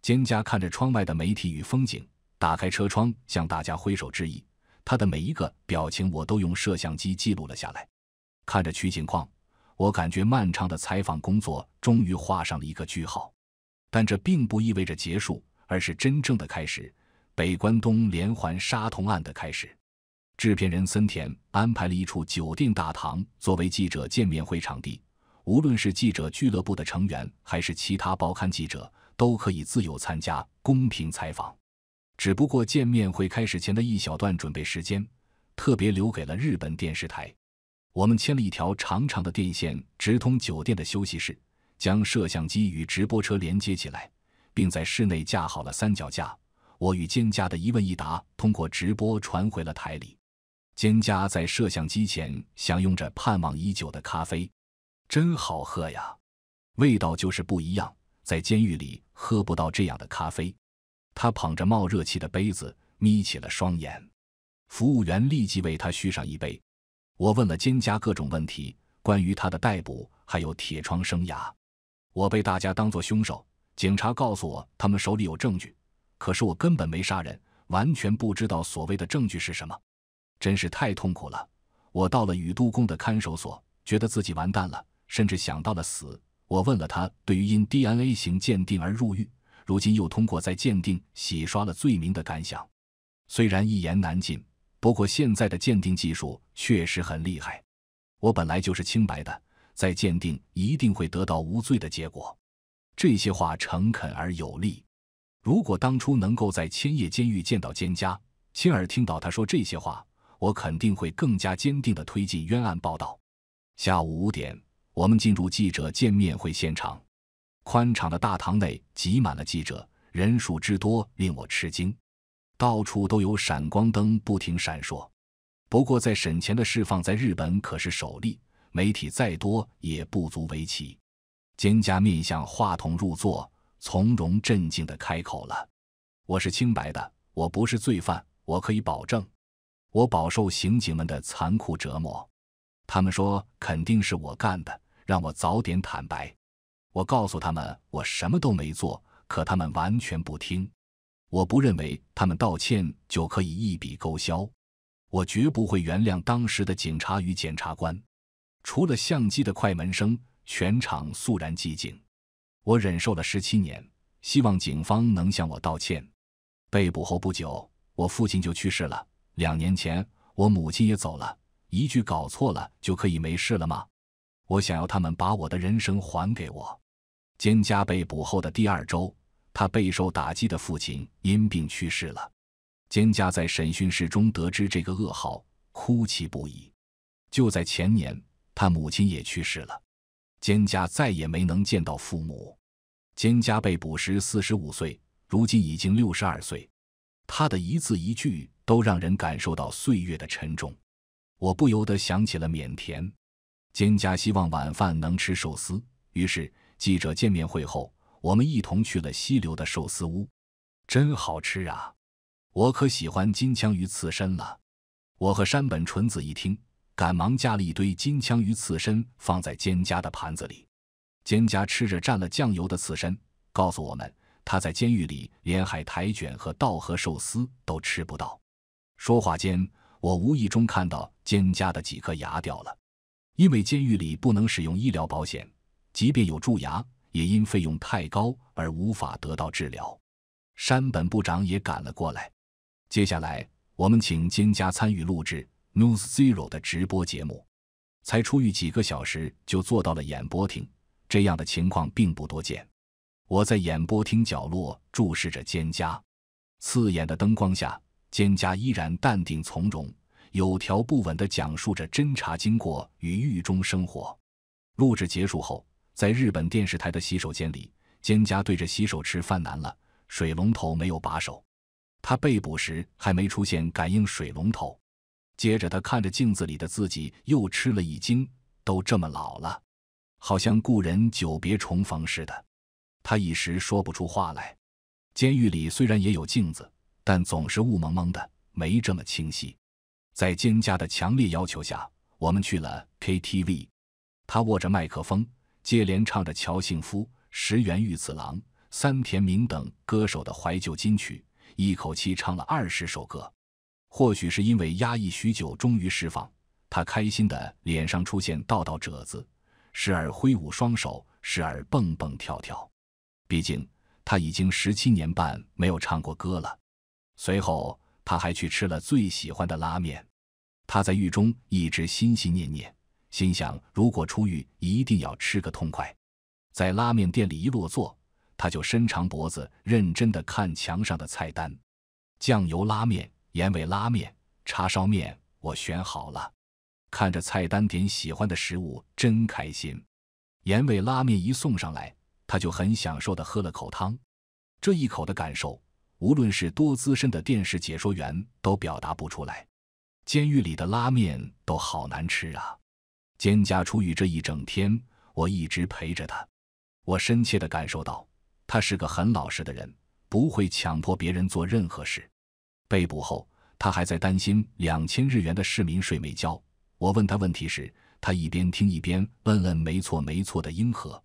蒹葭看着窗外的媒体与风景，打开车窗向大家挥手致意，他的每一个表情我都用摄像机记录了下来。看着取景框，我感觉漫长的采访工作终于画上了一个句号，但这并不意味着结束，而是真正的开始——北关东连环杀童案的开始。制片人森田安排了一处酒店大堂作为记者见面会场地，无论是记者俱乐部的成员还是其他报刊记者都可以自由参加，公平采访。只不过见面会开始前的一小段准备时间，特别留给了日本电视台。我们牵了一条长长的电线，直通酒店的休息室，将摄像机与直播车连接起来，并在室内架好了三脚架。我与蒹葭的一问一答，通过直播传回了台里。蒹葭在摄像机前享用着盼望已久的咖啡，真好喝呀，味道就是不一样，在监狱里喝不到这样的咖啡。他捧着冒热气的杯子，眯起了双眼。服务员立即为他续上一杯。我问了金家各种问题，关于他的逮捕，还有铁窗生涯。我被大家当作凶手，警察告诉我他们手里有证据，可是我根本没杀人，完全不知道所谓的证据是什么，真是太痛苦了。我到了宇都宫的看守所，觉得自己完蛋了，甚至想到了死。我问了他对于因 DNA 型鉴定而入狱，如今又通过再鉴定洗刷了罪名的感想，虽然一言难尽，不过现在的鉴定技术。确实很厉害，我本来就是清白的，在鉴定一定会得到无罪的结果。这些话诚恳而有力。如果当初能够在千叶监狱见到菅家，亲耳听到他说这些话，我肯定会更加坚定地推进冤案报道。下午五点，我们进入记者见面会现场，宽敞的大堂内挤满了记者，人数之多令我吃惊，到处都有闪光灯不停闪烁。不过，在审前的释放，在日本可是首例，媒体再多也不足为奇。蒹葭面向话筒入座，从容镇静的开口了：“我是清白的，我不是罪犯，我可以保证。我饱受刑警们的残酷折磨，他们说肯定是我干的，让我早点坦白。我告诉他们我什么都没做，可他们完全不听。我不认为他们道歉就可以一笔勾销。”我绝不会原谅当时的警察与检察官。除了相机的快门声，全场肃然寂静。我忍受了十七年，希望警方能向我道歉。被捕后不久，我父亲就去世了。两年前，我母亲也走了。一句“搞错了”就可以没事了吗？我想要他们把我的人生还给我。兼葭被捕后的第二周，他备受打击的父亲因病去世了。蒹葭在审讯室中得知这个噩耗，哭泣不已。就在前年，他母亲也去世了。蒹葭再也没能见到父母。蒹葭被捕时四十五岁，如今已经六十二岁。他的一字一句都让人感受到岁月的沉重。我不由得想起了缅甸。蒹葭希望晚饭能吃寿司，于是记者见面会后，我们一同去了溪流的寿司屋。真好吃啊！我可喜欢金枪鱼刺身了！我和山本纯子一听，赶忙夹了一堆金枪鱼刺身放在兼家的盘子里。兼家吃着蘸了酱油的刺身，告诉我们他在监狱里连海苔卷和稻荷寿司都吃不到。说话间，我无意中看到兼家的几颗牙掉了，因为监狱里不能使用医疗保险，即便有蛀牙，也因费用太高而无法得到治疗。山本部长也赶了过来。接下来，我们请蒹葭参与录制 News Zero 的直播节目。才出狱几个小时就坐到了演播厅，这样的情况并不多见。我在演播厅角落注视着蒹葭，刺眼的灯光下，蒹葭依然淡定从容，有条不紊的讲述着侦查经过与狱中生活。录制结束后，在日本电视台的洗手间里，蒹葭对着洗手池犯难了，水龙头没有把手。他被捕时还没出现感应水龙头，接着他看着镜子里的自己，又吃了一惊，都这么老了，好像故人久别重逢似的，他一时说不出话来。监狱里虽然也有镜子，但总是雾蒙蒙的，没这么清晰。在监家的强烈要求下，我们去了 KTV，他握着麦克风，接连唱着乔幸夫、石原裕次郎、三田明等歌手的怀旧金曲。一口气唱了二十首歌，或许是因为压抑许久，终于释放。他开心的脸上出现道道褶子，时而挥舞双手，时而蹦蹦跳跳。毕竟他已经十七年半没有唱过歌了。随后，他还去吃了最喜欢的拉面。他在狱中一直心心念念，心想如果出狱，一定要吃个痛快。在拉面店里一落座。他就伸长脖子，认真的看墙上的菜单：酱油拉面、盐味拉面、叉烧面。我选好了，看着菜单点喜欢的食物，真开心。盐味拉面一送上来，他就很享受的喝了口汤。这一口的感受，无论是多资深的电视解说员都表达不出来。监狱里的拉面都好难吃啊！监家出狱这一整天，我一直陪着他，我深切的感受到。他是个很老实的人，不会强迫别人做任何事。被捕后，他还在担心两千日元的市民税没交。我问他问题时，他一边听一边问问“没错，没错”的英和。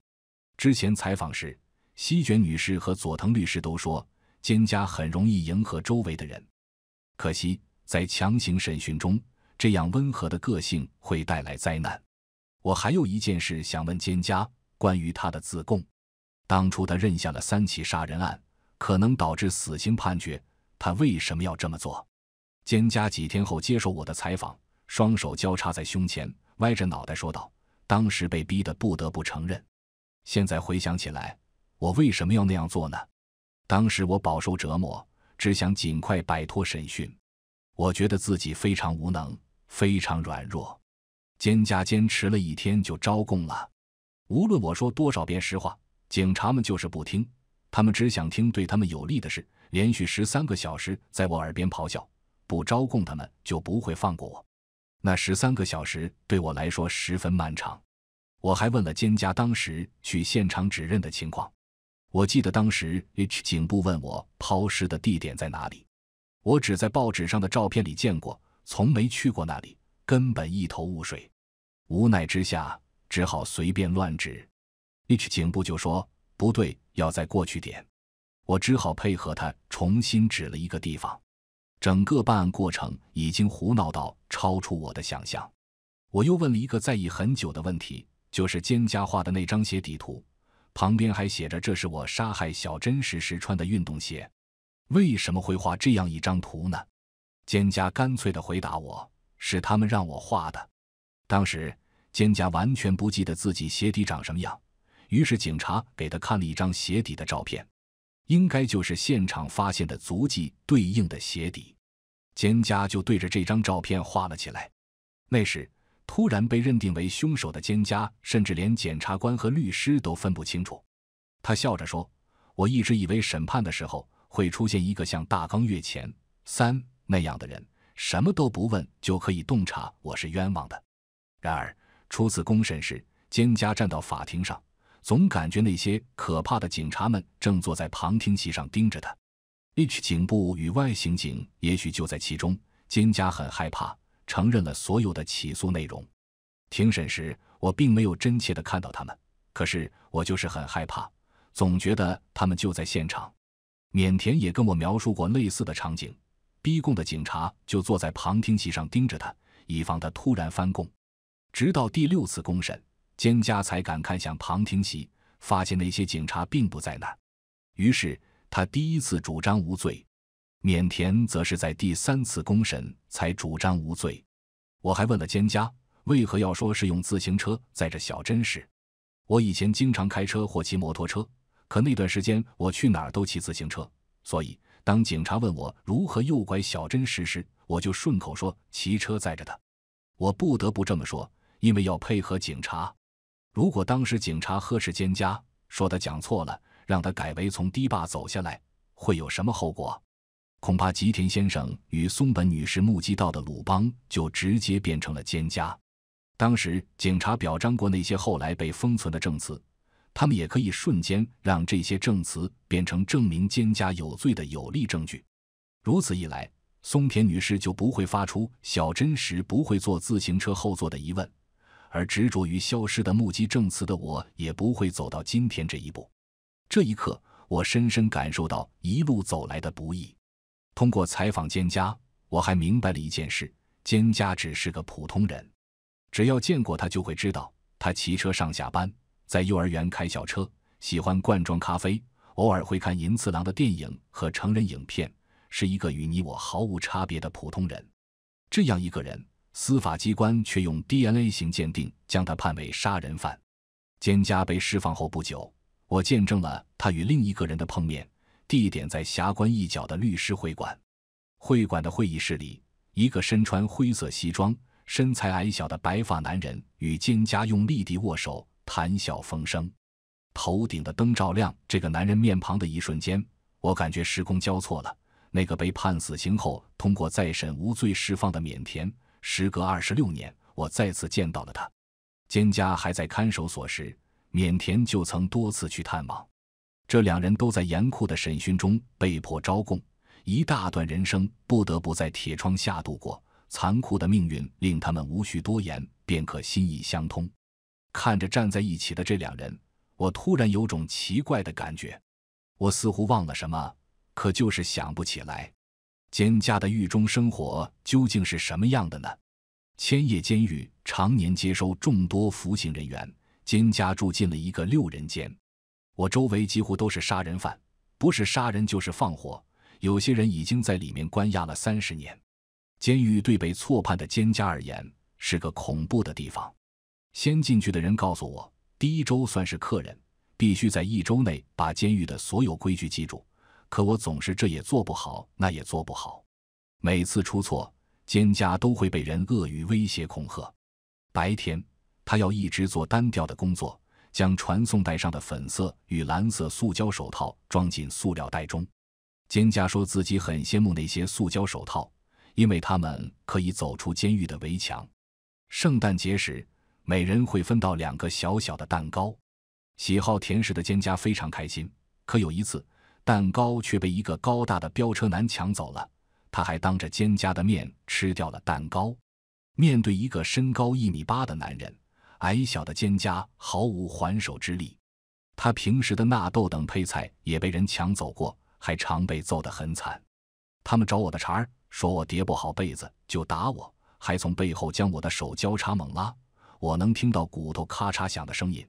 之前采访时，西卷女士和佐藤律师都说，蒹葭很容易迎合周围的人。可惜，在强行审讯中，这样温和的个性会带来灾难。我还有一件事想问蒹葭，关于他的自供。当初他认下了三起杀人案，可能导致死刑判决。他为什么要这么做？蒹葭几天后接受我的采访，双手交叉在胸前，歪着脑袋说道：“当时被逼得不得不承认。现在回想起来，我为什么要那样做呢？当时我饱受折磨，只想尽快摆脱审讯。我觉得自己非常无能，非常软弱。”蒹葭坚持了一天就招供了。无论我说多少遍实话。警察们就是不听，他们只想听对他们有利的事。连续十三个小时在我耳边咆哮，不招供他们就不会放过我。那十三个小时对我来说十分漫长。我还问了蒹葭当时去现场指认的情况。我记得当时 H 警部问我抛尸的地点在哪里，我只在报纸上的照片里见过，从没去过那里，根本一头雾水。无奈之下，只好随便乱指。，H 警部就说不对，要在过去点，我只好配合他重新指了一个地方。整个办案过程已经胡闹到超出我的想象。我又问了一个在意很久的问题，就是蒹葭画的那张鞋底图，旁边还写着这是我杀害小真时时穿的运动鞋，为什么会画这样一张图呢？蒹葭干脆的回答我，是他们让我画的。当时蒹葭完全不记得自己鞋底长什么样。于是警察给他看了一张鞋底的照片，应该就是现场发现的足迹对应的鞋底。兼葭就对着这张照片画了起来。那时，突然被认定为凶手的兼葭，甚至连检察官和律师都分不清楚。他笑着说：“我一直以为审判的时候会出现一个像大纲越前三那样的人，什么都不问就可以洞察我是冤枉的。”然而，初次公审时，兼葭站到法庭上。总感觉那些可怕的警察们正坐在旁听席上盯着他，H 警部与 Y 刑警也许就在其中。金家很害怕，承认了所有的起诉内容。庭审时，我并没有真切的看到他们，可是我就是很害怕，总觉得他们就在现场。缅田也跟我描述过类似的场景：逼供的警察就坐在旁听席上盯着他，以防他突然翻供。直到第六次公审。蒹葭才敢看向旁听席，发现那些警察并不在那儿。于是他第一次主张无罪。缅田则是在第三次公审才主张无罪。我还问了蒹葭，为何要说是用自行车载着小真时？我以前经常开车或骑摩托车，可那段时间我去哪儿都骑自行车，所以当警察问我如何诱拐小真时，时我就顺口说骑车载着她。我不得不这么说，因为要配合警察。如果当时警察呵斥蒹葭，说他讲错了，让他改为从堤坝走下来，会有什么后果？恐怕吉田先生与松本女士目击到的鲁邦就直接变成了蒹葭。当时警察表彰过那些后来被封存的证词，他们也可以瞬间让这些证词变成证明蒹葭有罪的有力证据。如此一来，松田女士就不会发出小真时不会坐自行车后座的疑问。而执着于消失的目击证词的我，也不会走到今天这一步。这一刻，我深深感受到一路走来的不易。通过采访蒹葭，我还明白了一件事：蒹葭只是个普通人。只要见过他，就会知道他骑车上下班，在幼儿园开小车，喜欢罐装咖啡，偶尔会看银次郎的电影和成人影片，是一个与你我毫无差别的普通人。这样一个人。司法机关却用 DNA 型鉴定将他判为杀人犯。兼葭被释放后不久，我见证了他与另一个人的碰面，地点在霞关一角的律师会馆。会馆的会议室里，一个身穿灰色西装、身材矮小的白发男人与兼葭用力地握手，谈笑风生。头顶的灯照亮这个男人面庞的一瞬间，我感觉时空交错了。那个被判死刑后通过再审无罪释放的缅田。时隔二十六年，我再次见到了他。蒹葭还在看守所时，缅田就曾多次去探望。这两人都在严酷的审讯中被迫招供，一大段人生不得不在铁窗下度过。残酷的命运令他们无需多言便可心意相通。看着站在一起的这两人，我突然有种奇怪的感觉，我似乎忘了什么，可就是想不起来。菅家的狱中生活究竟是什么样的呢？千叶监狱常年接收众多服刑人员，菅家住进了一个六人间。我周围几乎都是杀人犯，不是杀人就是放火。有些人已经在里面关押了三十年。监狱对被错判的菅家而言是个恐怖的地方。先进去的人告诉我，第一周算是客人，必须在一周内把监狱的所有规矩记住。可我总是这也做不好，那也做不好，每次出错，蒹葭都会被人恶语威胁恐吓。白天，他要一直做单调的工作，将传送带上的粉色与蓝色塑胶手套装进塑料袋中。蒹葭说自己很羡慕那些塑胶手套，因为他们可以走出监狱的围墙。圣诞节时，每人会分到两个小小的蛋糕，喜好甜食的蒹葭非常开心。可有一次，蛋糕却被一个高大的飙车男抢走了，他还当着蒹葭的面吃掉了蛋糕。面对一个身高一米八的男人，矮小的蒹葭毫无还手之力。他平时的纳豆等配菜也被人抢走过，还常被揍得很惨。他们找我的茬儿，说我叠不好被子就打我，还从背后将我的手交叉猛拉，我能听到骨头咔嚓响的声音。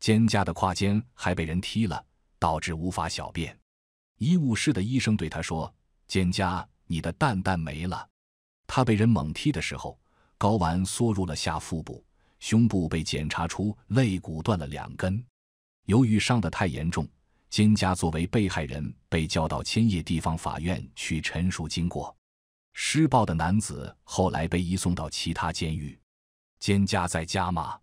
蒹葭的胯间还被人踢了，导致无法小便。医务室的医生对他说：“蒹葭，你的蛋蛋没了。”他被人猛踢的时候，睾丸缩入了下腹部，胸部被检查出肋骨断了两根。由于伤得太严重，蒹葭作为被害人被叫到千叶地方法院去陈述经过。施暴的男子后来被移送到其他监狱。蒹葭在家吗？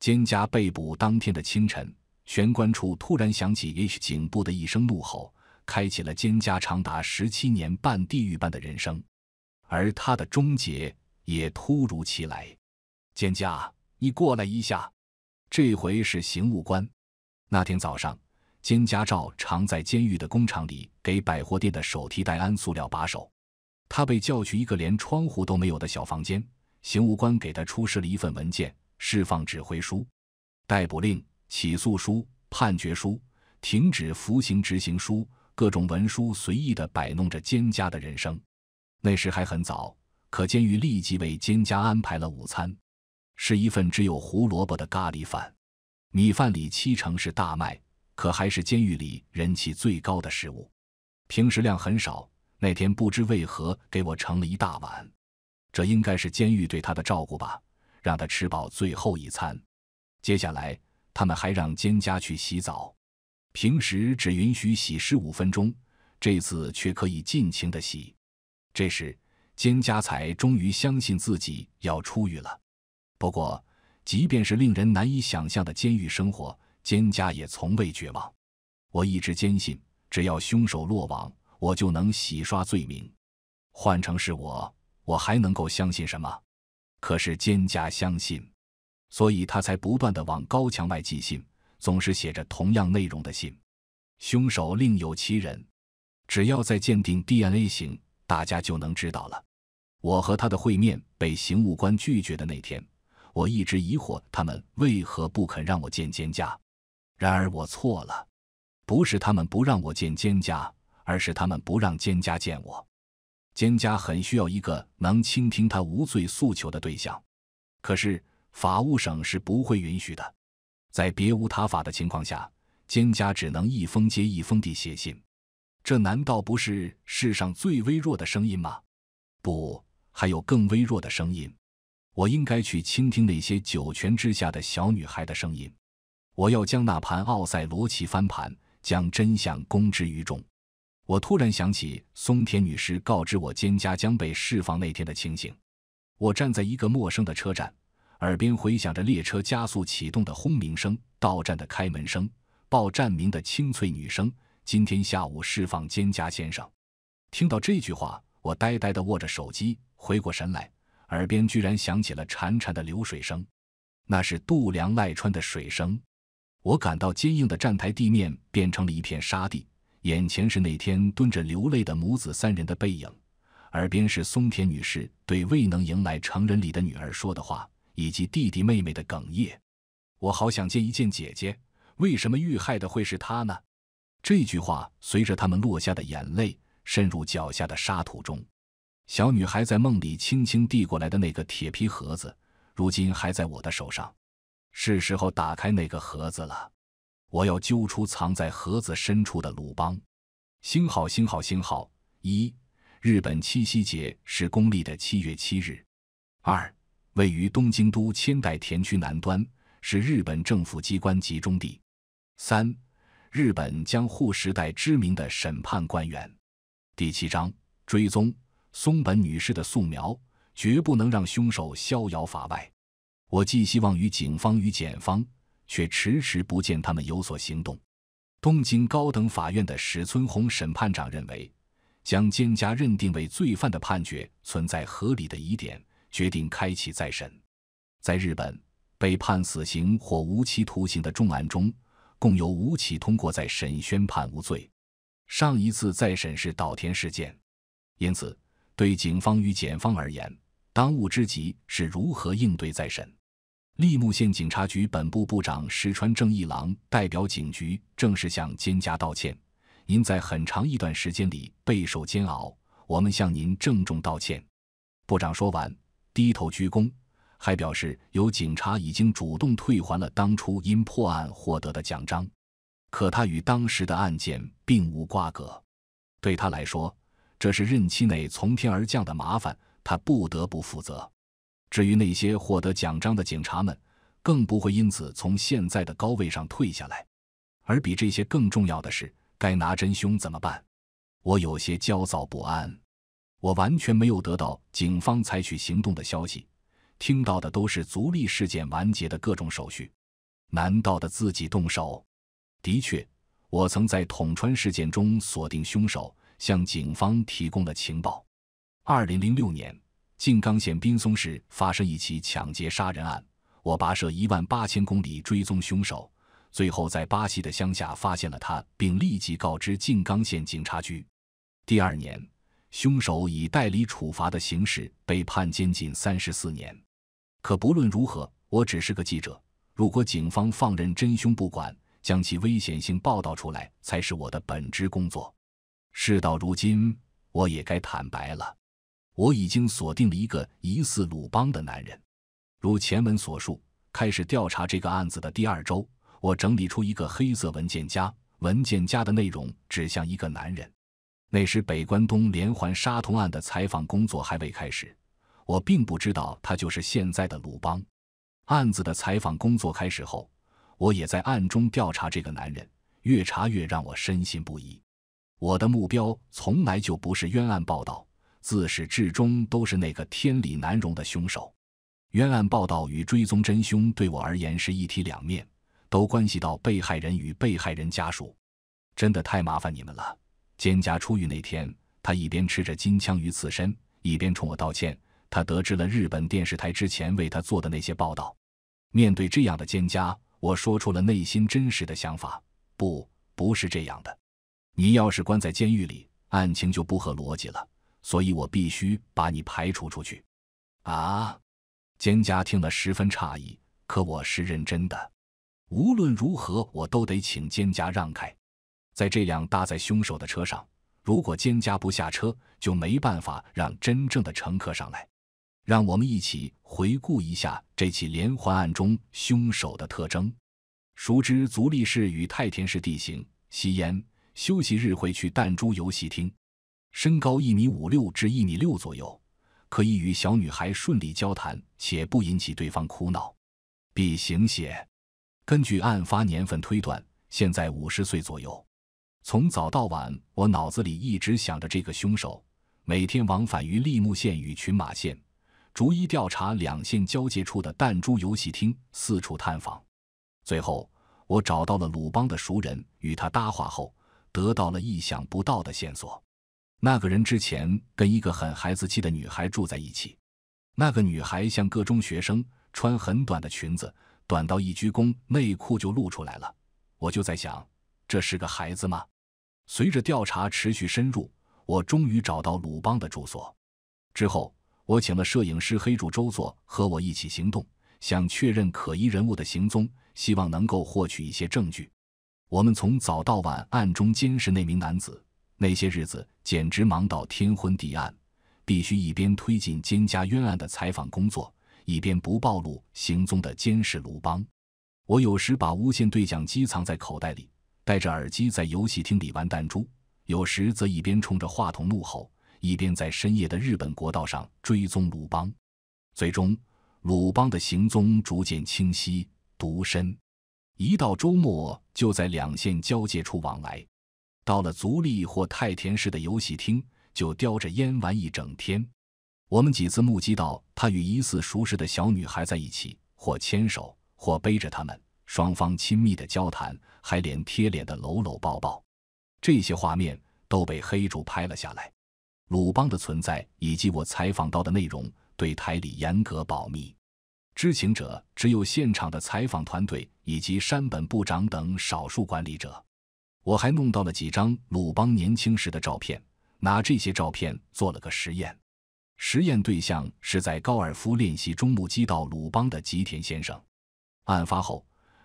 蒹葭被捕当天的清晨，玄关处突然响起 H 颈部的一声怒吼。开启了菅家长达十七年半地狱般的人生，而他的终结也突如其来。蒹葭，你过来一下。这回是刑务官。那天早上，蒹葭照常在监狱的工厂里给百货店的手提袋安塑料把手。他被叫去一个连窗户都没有的小房间，刑务官给他出示了一份文件：释放指挥书、逮捕令、起诉书、判决书、停止服刑执行书。各种文书随意地摆弄着蒹葭的人生。那时还很早，可监狱立即为蒹葭安排了午餐，是一份只有胡萝卜的咖喱饭。米饭里七成是大麦，可还是监狱里人气最高的食物。平时量很少，那天不知为何给我盛了一大碗。这应该是监狱对他的照顾吧，让他吃饱最后一餐。接下来，他们还让蒹葭去洗澡。平时只允许洗尸五分钟，这次却可以尽情的洗。这时，兼家才终于相信自己要出狱了。不过，即便是令人难以想象的监狱生活，兼家也从未绝望。我一直坚信，只要凶手落网，我就能洗刷罪名。换成是我，我还能够相信什么？可是兼家相信，所以他才不断的往高墙外寄信。总是写着同样内容的信，凶手另有其人。只要再鉴定 DNA 型，大家就能知道了。我和他的会面被刑务官拒绝的那天，我一直疑惑他们为何不肯让我见蒹葭。然而我错了，不是他们不让我见蒹葭，而是他们不让蒹葭见我。蒹葭很需要一个能倾听他无罪诉求的对象，可是法务省是不会允许的。在别无他法的情况下，蒹葭只能一封接一封地写信。这难道不是世上最微弱的声音吗？不，还有更微弱的声音。我应该去倾听那些九泉之下的小女孩的声音。我要将那盘奥赛罗棋翻盘，将真相公之于众。我突然想起松田女士告知我蒹葭将被释放那天的情形。我站在一个陌生的车站。耳边回响着列车加速启动的轰鸣声，到站的开门声，报站名的清脆女声。今天下午释放《蒹葭先生》。听到这句话，我呆呆地握着手机，回过神来，耳边居然响起了潺潺的流水声，那是渡良赖川的水声。我感到坚硬的站台地面变成了一片沙地，眼前是那天蹲着流泪的母子三人的背影，耳边是松田女士对未能迎来成人礼的女儿说的话。以及弟弟妹妹的哽咽，我好想见一见姐姐。为什么遇害的会是她呢？这句话随着他们落下的眼泪渗入脚下的沙土中。小女孩在梦里轻轻递过来的那个铁皮盒子，如今还在我的手上。是时候打开那个盒子了。我要揪出藏在盒子深处的鲁邦。星号星号星号一，日本七夕节是公历的七月七日。二。位于东京都千代田区南端，是日本政府机关集中地。三，日本江户时代知名的审判官员。第七章追踪松本女士的素描，绝不能让凶手逍遥法外。我寄希望于警方与检方，却迟迟不见他们有所行动。东京高等法院的史村宏审判长认为，将兼家认定为罪犯的判决存在合理的疑点。决定开启再审，在日本被判死刑或无期徒刑的重案中，共有五起通过再审宣判无罪。上一次再审是岛田事件，因此对警方与检方而言，当务之急是如何应对再审。利木县警察局本部部长石川正一郎代表警局正式向菅家道歉：“您在很长一段时间里备受煎熬，我们向您郑重道歉。”部长说完。低头鞠躬，还表示有警察已经主动退还了当初因破案获得的奖章，可他与当时的案件并无瓜葛。对他来说，这是任期内从天而降的麻烦，他不得不负责。至于那些获得奖章的警察们，更不会因此从现在的高位上退下来。而比这些更重要的是，该拿真凶怎么办？我有些焦躁不安。我完全没有得到警方采取行动的消息，听到的都是足力事件完结的各种手续。难道得自己动手？的确，我曾在统川事件中锁定凶手，向警方提供了情报。二零零六年，静冈县滨松市发生一起抢劫杀人案，我跋涉一万八千公里追踪凶手，最后在巴西的乡下发现了他，并立即告知静冈县警察局。第二年。凶手以代理处罚的形式被判监禁三十四年，可不论如何，我只是个记者。如果警方放任真凶不管，将其危险性报道出来，才是我的本职工作。事到如今，我也该坦白了。我已经锁定了一个疑似鲁邦的男人。如前文所述，开始调查这个案子的第二周，我整理出一个黑色文件夹，文件夹的内容指向一个男人。那时北关东连环杀童案的采访工作还未开始，我并不知道他就是现在的鲁邦。案子的采访工作开始后，我也在暗中调查这个男人，越查越让我深信不疑。我的目标从来就不是冤案报道，自始至终都是那个天理难容的凶手。冤案报道与追踪真凶对我而言是一体两面，都关系到被害人与被害人家属，真的太麻烦你们了。蒹葭出狱那天，他一边吃着金枪鱼刺身，一边冲我道歉。他得知了日本电视台之前为他做的那些报道。面对这样的蒹葭，我说出了内心真实的想法：不，不是这样的。你要是关在监狱里，案情就不合逻辑了。所以我必须把你排除出去。啊！蒹葭听了十分诧异，可我是认真的。无论如何，我都得请蒹葭让开。在这辆搭载凶手的车上，如果蒹葭不下车，就没办法让真正的乘客上来。让我们一起回顾一下这起连环案中凶手的特征：熟知足利市与太田市地形，吸烟，休息日会去弹珠游戏厅，身高一米五六至一米六左右，可以与小女孩顺利交谈且不引起对方哭闹。B 型血，根据案发年份推断，现在五十岁左右。从早到晚，我脑子里一直想着这个凶手，每天往返于利木县与群马县，逐一调查两县交界处的弹珠游戏厅，四处探访。最后，我找到了鲁邦的熟人，与他搭话后，得到了意想不到的线索。那个人之前跟一个很孩子气的女孩住在一起，那个女孩像个中学生，穿很短的裙子，短到一鞠躬内裤就露出来了。我就在想，这是个孩子吗？随着调查持续深入，我终于找到鲁邦的住所。之后，我请了摄影师黑柱周作和我一起行动，想确认可疑人物的行踪，希望能够获取一些证据。我们从早到晚暗中监视那名男子，那些日子简直忙到天昏地暗，必须一边推进蒹葭冤案的采访工作，一边不暴露行踪的监视鲁邦。我有时把无线对讲机藏在口袋里。戴着耳机在游戏厅里玩弹珠，有时则一边冲着话筒怒吼，一边在深夜的日本国道上追踪鲁邦。最终，鲁邦的行踪逐渐清晰。独身，一到周末就在两县交界处往来，到了足利或太田市的游戏厅，就叼着烟玩一整天。我们几次目击到他与疑似熟识的小女孩在一起，或牵手，或背着他们，双方亲密的交谈。还脸贴脸的搂搂抱抱，这些画面都被黑主拍了下来。鲁邦的存在以及我采访到的内容，对台里严格保密，知情者只有现场的采访团队以及山本部长等少数管理者。我还弄到了几张鲁邦年轻时的照片，拿这些照片做了个实验。实验对象是在高尔夫练习中目击到鲁邦的吉田先生。案发后。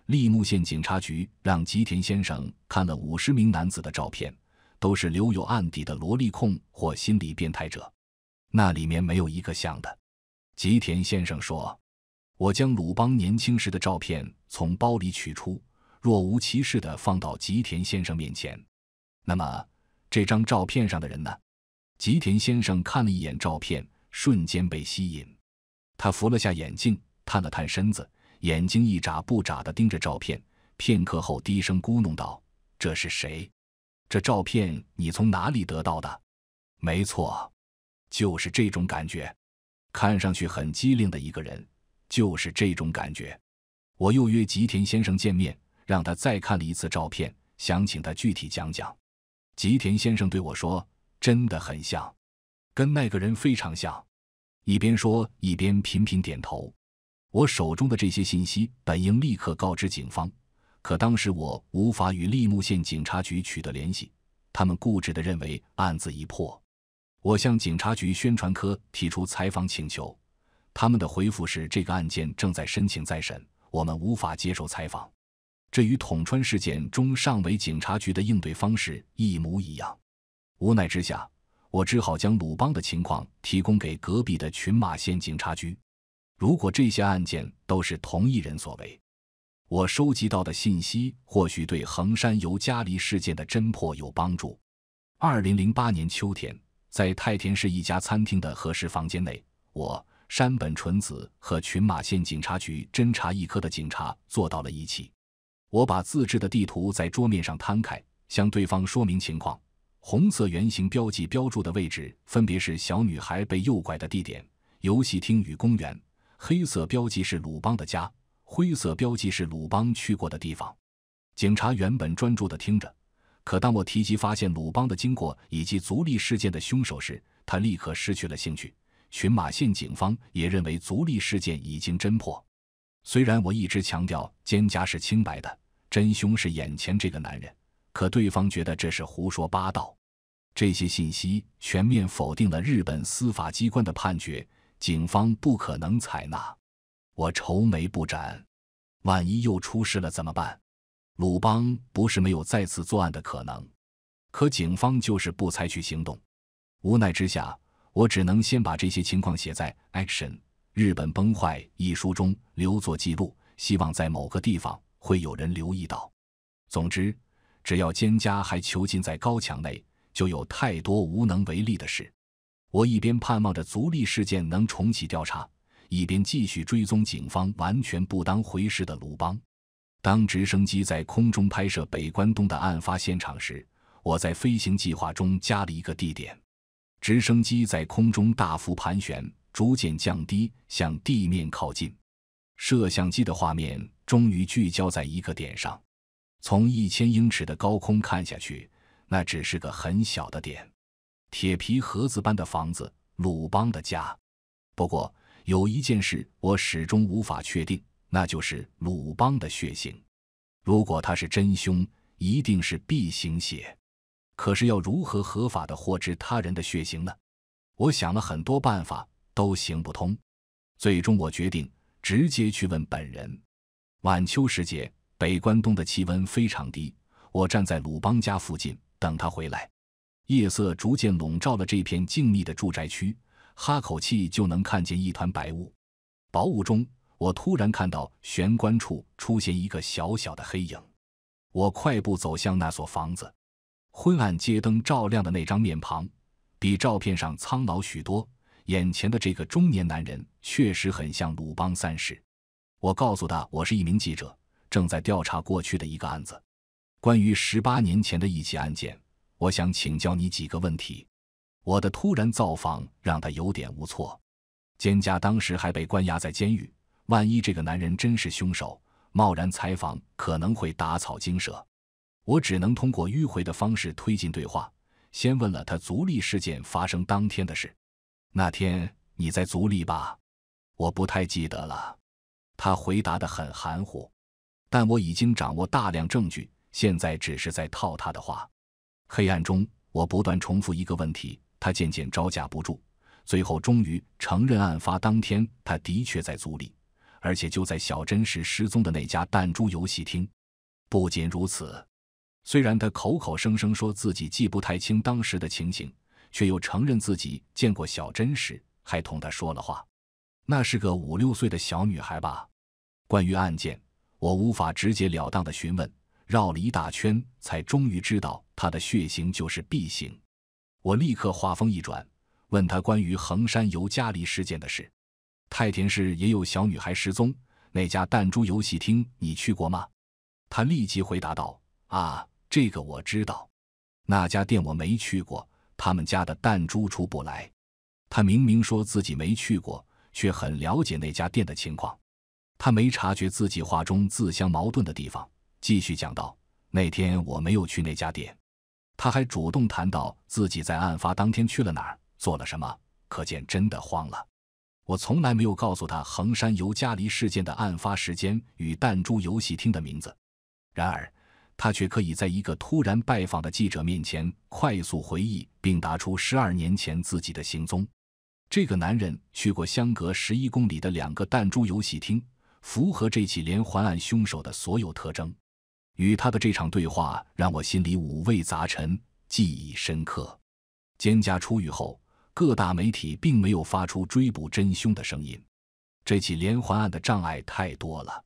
立木县警察局让吉田先生看了五十名男子的照片，都是留有案底的萝莉控或心理变态者，那里面没有一个像的。吉田先生说：“我将鲁邦年轻时的照片从包里取出，若无其事的放到吉田先生面前。那么这张照片上的人呢？”吉田先生看了一眼照片，瞬间被吸引，他扶了下眼镜，探了探身子。眼睛一眨不眨地盯着照片，片刻后低声咕哝道：“这是谁？这照片你从哪里得到的？”“没错，就是这种感觉，看上去很机灵的一个人，就是这种感觉。”我又约吉田先生见面，让他再看了一次照片，想请他具体讲讲。吉田先生对我说：“真的很像，跟那个人非常像。”一边说，一边频频点头。我手中的这些信息本应立刻告知警方，可当时我无法与利木县警察局取得联系。他们固执地认为案子已破。我向警察局宣传科提出采访请求，他们的回复是：这个案件正在申请再审，我们无法接受采访。这与捅川事件中上尾警察局的应对方式一模一样。无奈之下，我只好将鲁邦的情况提供给隔壁的群马县警察局。如果这些案件都是同一人所为，我收集到的信息或许对横山由佳里事件的侦破有帮助。二零零八年秋天，在太田市一家餐厅的合适房间内，我、山本纯子和群马县警察局侦查一科的警察坐到了一起。我把自制的地图在桌面上摊开，向对方说明情况。红色圆形标记标注的位置分别是小女孩被诱拐的地点、游戏厅与公园。黑色标记是鲁邦的家，灰色标记是鲁邦去过的地方。警察原本专注的听着，可当我提及发现鲁邦的经过以及足利事件的凶手时，他立刻失去了兴趣。群马县警方也认为足利事件已经侦破。虽然我一直强调蒹葭是清白的，真凶是眼前这个男人，可对方觉得这是胡说八道。这些信息全面否定了日本司法机关的判决。警方不可能采纳，我愁眉不展。万一又出事了怎么办？鲁邦不是没有再次作案的可能，可警方就是不采取行动。无奈之下，我只能先把这些情况写在《Action：日本崩坏》一书中留作记录，希望在某个地方会有人留意到。总之，只要菅家还囚禁在高墙内，就有太多无能为力的事。我一边盼望着足利事件能重启调查，一边继续追踪警方完全不当回事的鲁邦。当直升机在空中拍摄北关东的案发现场时，我在飞行计划中加了一个地点。直升机在空中大幅盘旋，逐渐降低，向地面靠近。摄像机的画面终于聚焦在一个点上。从一千英尺的高空看下去，那只是个很小的点。铁皮盒子般的房子，鲁邦的家。不过有一件事我始终无法确定，那就是鲁邦的血型。如果他是真凶，一定是 B 型血。可是要如何合法的获知他人的血型呢？我想了很多办法，都行不通。最终我决定直接去问本人。晚秋时节，北关东的气温非常低。我站在鲁邦家附近等他回来。夜色逐渐笼罩了这片静谧的住宅区，哈口气就能看见一团白雾。薄雾中，我突然看到玄关处出现一个小小的黑影。我快步走向那所房子，昏暗街灯照亮的那张面庞，比照片上苍老许多。眼前的这个中年男人确实很像鲁邦三世。我告诉他，我是一名记者，正在调查过去的一个案子，关于十八年前的一起案件。我想请教你几个问题。我的突然造访让他有点无措。蒹葭当时还被关押在监狱，万一这个男人真是凶手，贸然采访可能会打草惊蛇。我只能通过迂回的方式推进对话。先问了他足力事件发生当天的事。那天你在足力吧？我不太记得了。他回答的很含糊。但我已经掌握大量证据，现在只是在套他的话。黑暗中，我不断重复一个问题，他渐渐招架不住，最后终于承认，案发当天他的确在租里，而且就在小珍时失踪的那家弹珠游戏厅。不仅如此，虽然他口口声声说自己记不太清当时的情形，却又承认自己见过小珍时，还同他说了话。那是个五六岁的小女孩吧？关于案件，我无法直截了当的询问。绕了一大圈，才终于知道他的血型就是 B 型。我立刻话锋一转，问他关于横山由佳里事件的事。太田市也有小女孩失踪，那家弹珠游戏厅你去过吗？他立即回答道：“啊，这个我知道，那家店我没去过。他们家的弹珠出不来。”他明明说自己没去过，却很了解那家店的情况。他没察觉自己话中自相矛盾的地方。继续讲到，那天我没有去那家店，他还主动谈到自己在案发当天去了哪儿，做了什么，可见真的慌了。我从来没有告诉他横山游加离事件的案发时间与弹珠游戏厅的名字，然而他却可以在一个突然拜访的记者面前快速回忆并答出十二年前自己的行踪。这个男人去过相隔十一公里的两个弹珠游戏厅，符合这起连环案凶手的所有特征。与他的这场对话让我心里五味杂陈，记忆深刻。蒹葭出狱后，各大媒体并没有发出追捕真凶的声音。这起连环案的障碍太多了。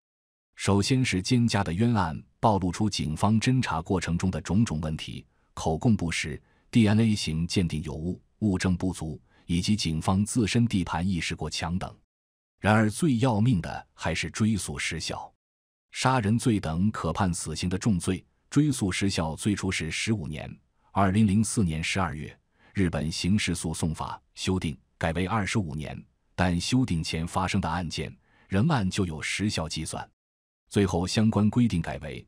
首先是蒹葭的冤案暴露出警方侦查过程中的种种问题：口供不实、DNA 型鉴定有误、物证不足，以及警方自身地盘意识过强等。然而最要命的还是追诉失效。杀人罪等可判死刑的重罪，追诉时效最初是十五年。二零零四年十二月，日本刑事诉讼法修订改为二十五年，但修订前发生的案件仍按旧有时效计算。最后相关规定改为：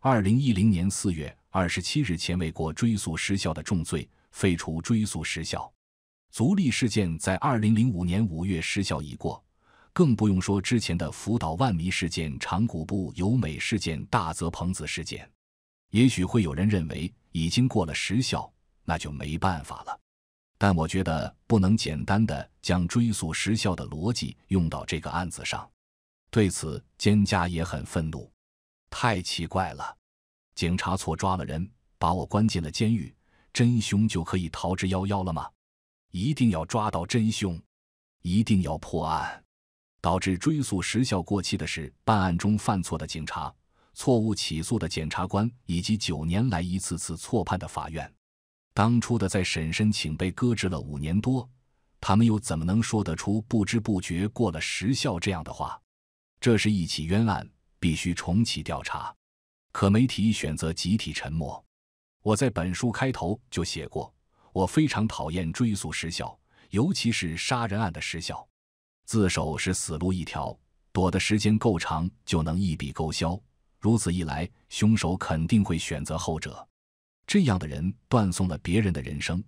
二零一零年四月二十七日前未过追诉时效的重罪，废除追诉时效。足利事件在二零零五年五月时效已过。更不用说之前的福岛万迷事件、长谷部由美事件、大泽朋子事件。也许会有人认为已经过了时效，那就没办法了。但我觉得不能简单的将追溯时效的逻辑用到这个案子上。对此，蒹葭也很愤怒。太奇怪了！警察错抓了人，把我关进了监狱，真凶就可以逃之夭夭了吗？一定要抓到真凶，一定要破案！导致追诉时效过期的是办案中犯错的警察、错误起诉的检察官以及九年来一次次错判的法院。当初的再审申请被搁置了五年多，他们又怎么能说得出“不知不觉过了时效”这样的话？这是一起冤案，必须重启调查。可媒体选择集体沉默。我在本书开头就写过，我非常讨厌追诉时效，尤其是杀人案的时效。自首是死路一条，躲的时间够长就能一笔勾销。如此一来，凶手肯定会选择后者。这样的人断送了别人的人生，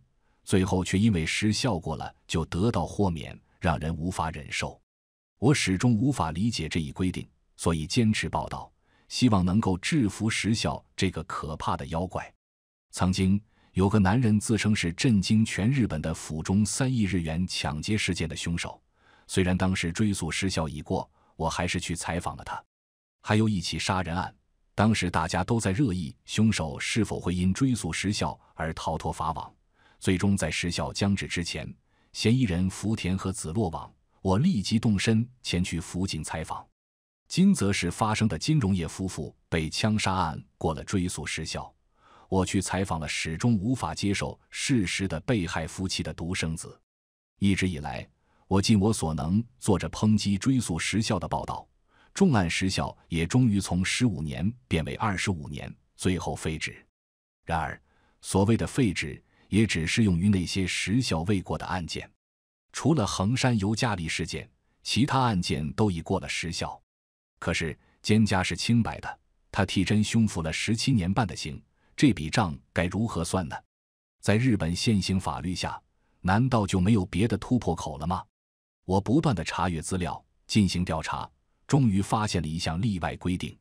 最后却因为失效过了就得到豁免，让人无法忍受。我始终无法理解这一规定，所以坚持报道，希望能够制服时效这个可怕的妖怪。曾经有个男人自称是震惊全日本的府中三亿日元抢劫事件的凶手。虽然当时追诉时效已过，我还是去采访了他。还有一起杀人案，当时大家都在热议凶手是否会因追诉时效而逃脱法网。最终在时效将至之前，嫌疑人福田和子落网。我立即动身前去辅警采访。金泽市发生的金融业夫妇被枪杀案过了追诉时效，我去采访了始终无法接受事实的被害夫妻的独生子。一直以来。我尽我所能做着抨击追诉时效的报道，重案时效也终于从十五年变为二十五年，最后废止。然而，所谓的废止也只适用于那些时效未过的案件。除了横山尤加利事件，其他案件都已过了时效。可是，蒹葭是清白的，他替真凶服了十七年半的刑，这笔账该如何算呢？在日本现行法律下，难道就没有别的突破口了吗？我不断的查阅资料，进行调查，终于发现了一项例外规定：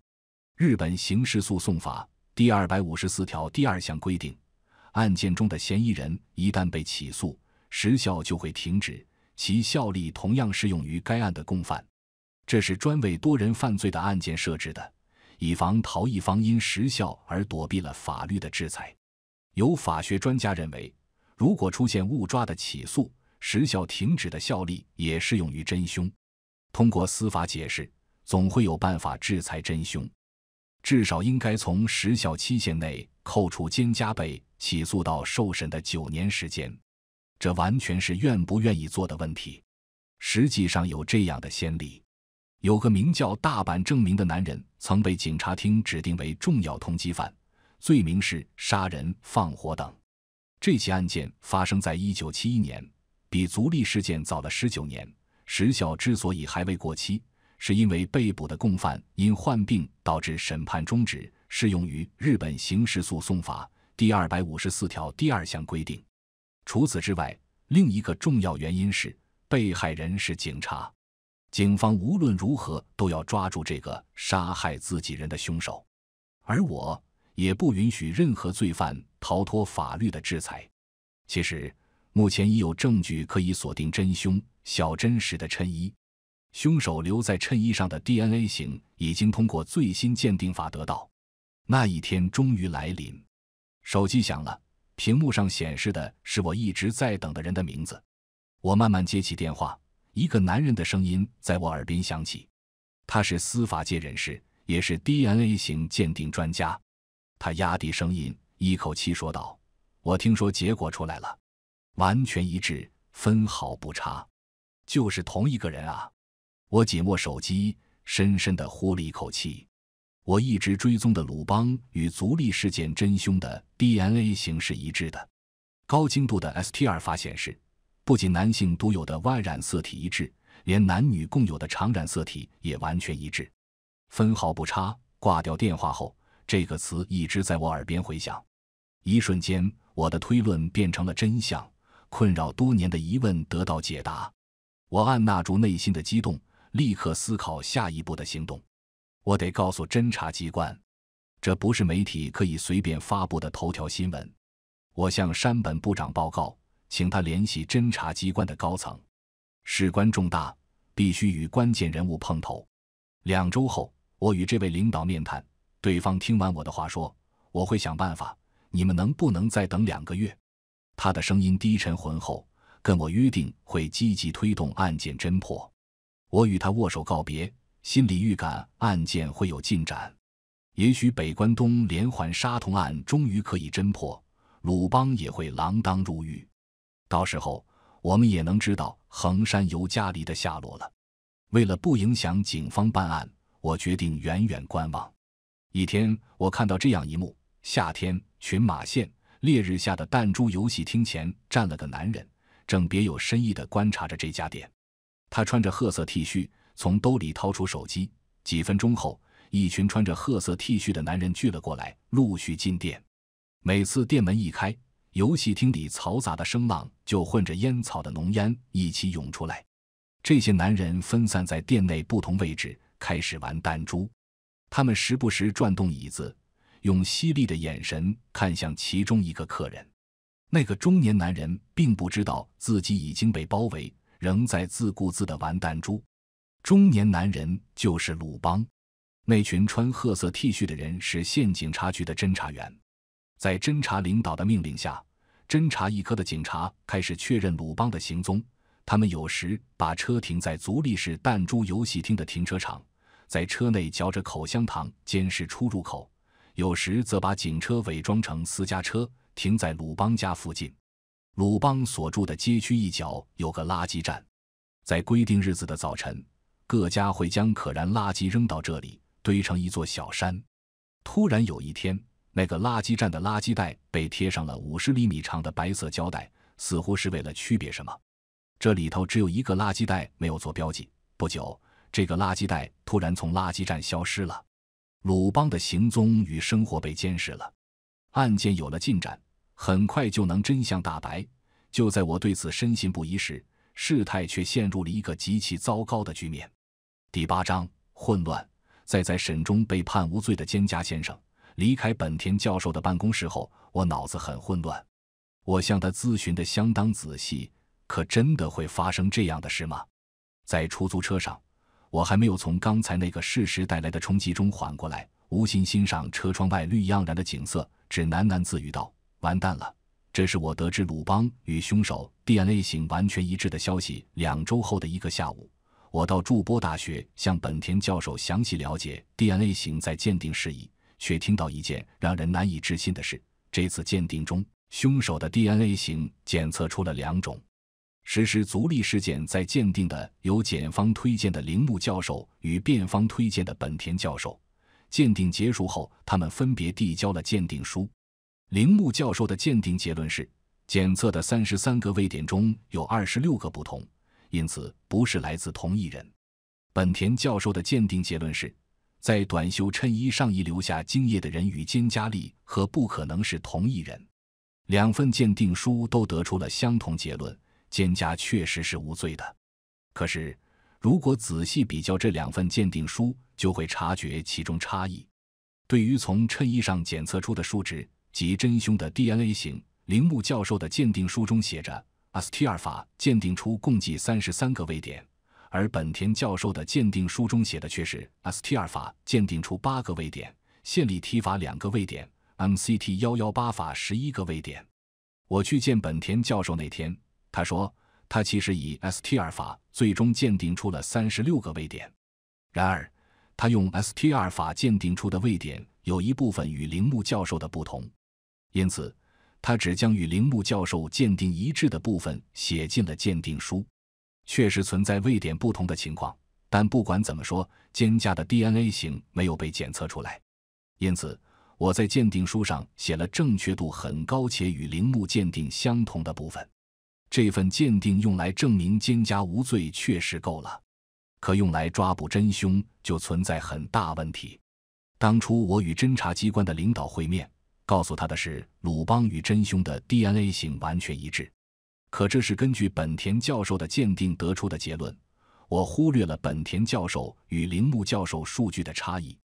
日本刑事诉讼法第二百五十四条第二项规定，案件中的嫌疑人一旦被起诉，时效就会停止，其效力同样适用于该案的共犯。这是专为多人犯罪的案件设置的，以防逃逸方因时效而躲避了法律的制裁。有法学专家认为，如果出现误抓的起诉。时效停止的效力也适用于真凶。通过司法解释，总会有办法制裁真凶。至少应该从时效期限内扣除兼加倍起诉到受审的九年时间。这完全是愿不愿意做的问题。实际上有这样的先例：有个名叫大阪正明的男人，曾被警察厅指定为重要通缉犯，罪名是杀人、放火等。这起案件发生在一九七一年。比足利事件早了十九年，时效之所以还未过期，是因为被捕的共犯因患病导致审判终止，适用于日本刑事诉讼法第二百五十四条第二项规定。除此之外，另一个重要原因是被害人是警察，警方无论如何都要抓住这个杀害自己人的凶手，而我也不允许任何罪犯逃脱法律的制裁。其实。目前已有证据可以锁定真凶小真实的衬衣，凶手留在衬衣上的 DNA 型已经通过最新鉴定法得到。那一天终于来临，手机响了，屏幕上显示的是我一直在等的人的名字。我慢慢接起电话，一个男人的声音在我耳边响起，他是司法界人士，也是 DNA 型鉴定专家。他压低声音，一口气说道：“我听说结果出来了。”完全一致，分毫不差，就是同一个人啊！我紧握手机，深深地呼了一口气。我一直追踪的鲁邦与足力事件真凶的 DNA 型是一致的。高精度的 STR 法显示，不仅男性独有的 Y 染色体一致，连男女共有的常染色体也完全一致，分毫不差。挂掉电话后，这个词一直在我耳边回响。一瞬间，我的推论变成了真相。困扰多年的疑问得到解答，我按捺住内心的激动，立刻思考下一步的行动。我得告诉侦查机关，这不是媒体可以随便发布的头条新闻。我向山本部长报告，请他联系侦查机关的高层，事关重大，必须与关键人物碰头。两周后，我与这位领导面谈，对方听完我的话说：“我会想办法，你们能不能再等两个月？”他的声音低沉浑厚，跟我约定会积极推动案件侦破。我与他握手告别，心里预感案件会有进展，也许北关东连环杀童案终于可以侦破，鲁邦也会锒铛入狱，到时候我们也能知道横山由佳里的下落了。为了不影响警方办案，我决定远远观望。一天，我看到这样一幕：夏天，群马县。烈日下的弹珠游戏厅前站了个男人，正别有深意地观察着这家店。他穿着褐色 T 恤，从兜里掏出手机。几分钟后，一群穿着褐色 T 恤的男人聚了过来，陆续进店。每次店门一开，游戏厅里嘈杂的声浪就混着烟草的浓烟一起涌出来。这些男人分散在店内不同位置，开始玩弹珠。他们时不时转动椅子。用犀利的眼神看向其中一个客人，那个中年男人并不知道自己已经被包围，仍在自顾自地玩弹珠。中年男人就是鲁邦，那群穿褐色 T 恤的人是县警察局的侦查员，在侦查领导的命令下，侦查一科的警察开始确认鲁邦的行踪。他们有时把车停在足力市弹珠游戏厅的停车场，在车内嚼着口香糖，监视出入口。有时则把警车伪装成私家车，停在鲁邦家附近。鲁邦所住的街区一角有个垃圾站，在规定日子的早晨，各家会将可燃垃圾扔到这里，堆成一座小山。突然有一天，那个垃圾站的垃圾袋被贴上了五十厘米长的白色胶带，似乎是为了区别什么。这里头只有一个垃圾袋没有做标记。不久，这个垃圾袋突然从垃圾站消失了。鲁邦的行踪与生活被监视了，案件有了进展，很快就能真相大白。就在我对此深信不疑时，事态却陷入了一个极其糟糕的局面。第八章混乱。在在审中被判无罪的蒹葭先生离开本田教授的办公室后，我脑子很混乱。我向他咨询的相当仔细，可真的会发生这样的事吗？在出租车上。我还没有从刚才那个事实带来的冲击中缓过来，无心欣赏车窗外绿意盎然的景色，只喃喃自语道：“完蛋了！”这是我得知鲁邦与凶手 DNA 型完全一致的消息两周后的一个下午，我到筑波大学向本田教授详细了解 DNA 型在鉴定事宜，却听到一件让人难以置信的事：这次鉴定中，凶手的 DNA 型检测出了两种。实施足力事件在鉴定的由检方推荐的铃木教授与辩方推荐的本田教授，鉴定结束后，他们分别递交了鉴定书。铃木教授的鉴定结论是：检测的三十三个位点中有二十六个不同，因此不是来自同一人。本田教授的鉴定结论是：在短袖衬衣上衣留下精液的人与肩加利和不可能是同一人。两份鉴定书都得出了相同结论。蒹葭确实是无罪的，可是如果仔细比较这两份鉴定书，就会察觉其中差异。对于从衬衣上检测出的数值及真凶的 DNA 型，铃木教授的鉴定书中写着 STR 法鉴定出共计三十三个位点，而本田教授的鉴定书中写的却是 STR 法鉴定出八个位点，线粒体法两个位点，MCT 幺幺八法十一个位点。我去见本田教授那天。他说：“他其实以 STR 法最终鉴定出了三十六个位点，然而他用 STR 法鉴定出的位点有一部分与铃木教授的不同，因此他只将与铃木教授鉴定一致的部分写进了鉴定书。确实存在位点不同的情况，但不管怎么说，肩胛的 DNA 型没有被检测出来，因此我在鉴定书上写了正确度很高且与铃木鉴定相同的部分。”这份鉴定用来证明蒹葭无罪确实够了，可用来抓捕真凶就存在很大问题。当初我与侦查机关的领导会面，告诉他的是鲁邦与真凶的 DNA 型完全一致，可这是根据本田教授的鉴定得出的结论，我忽略了本田教授与铃木教授数据的差异。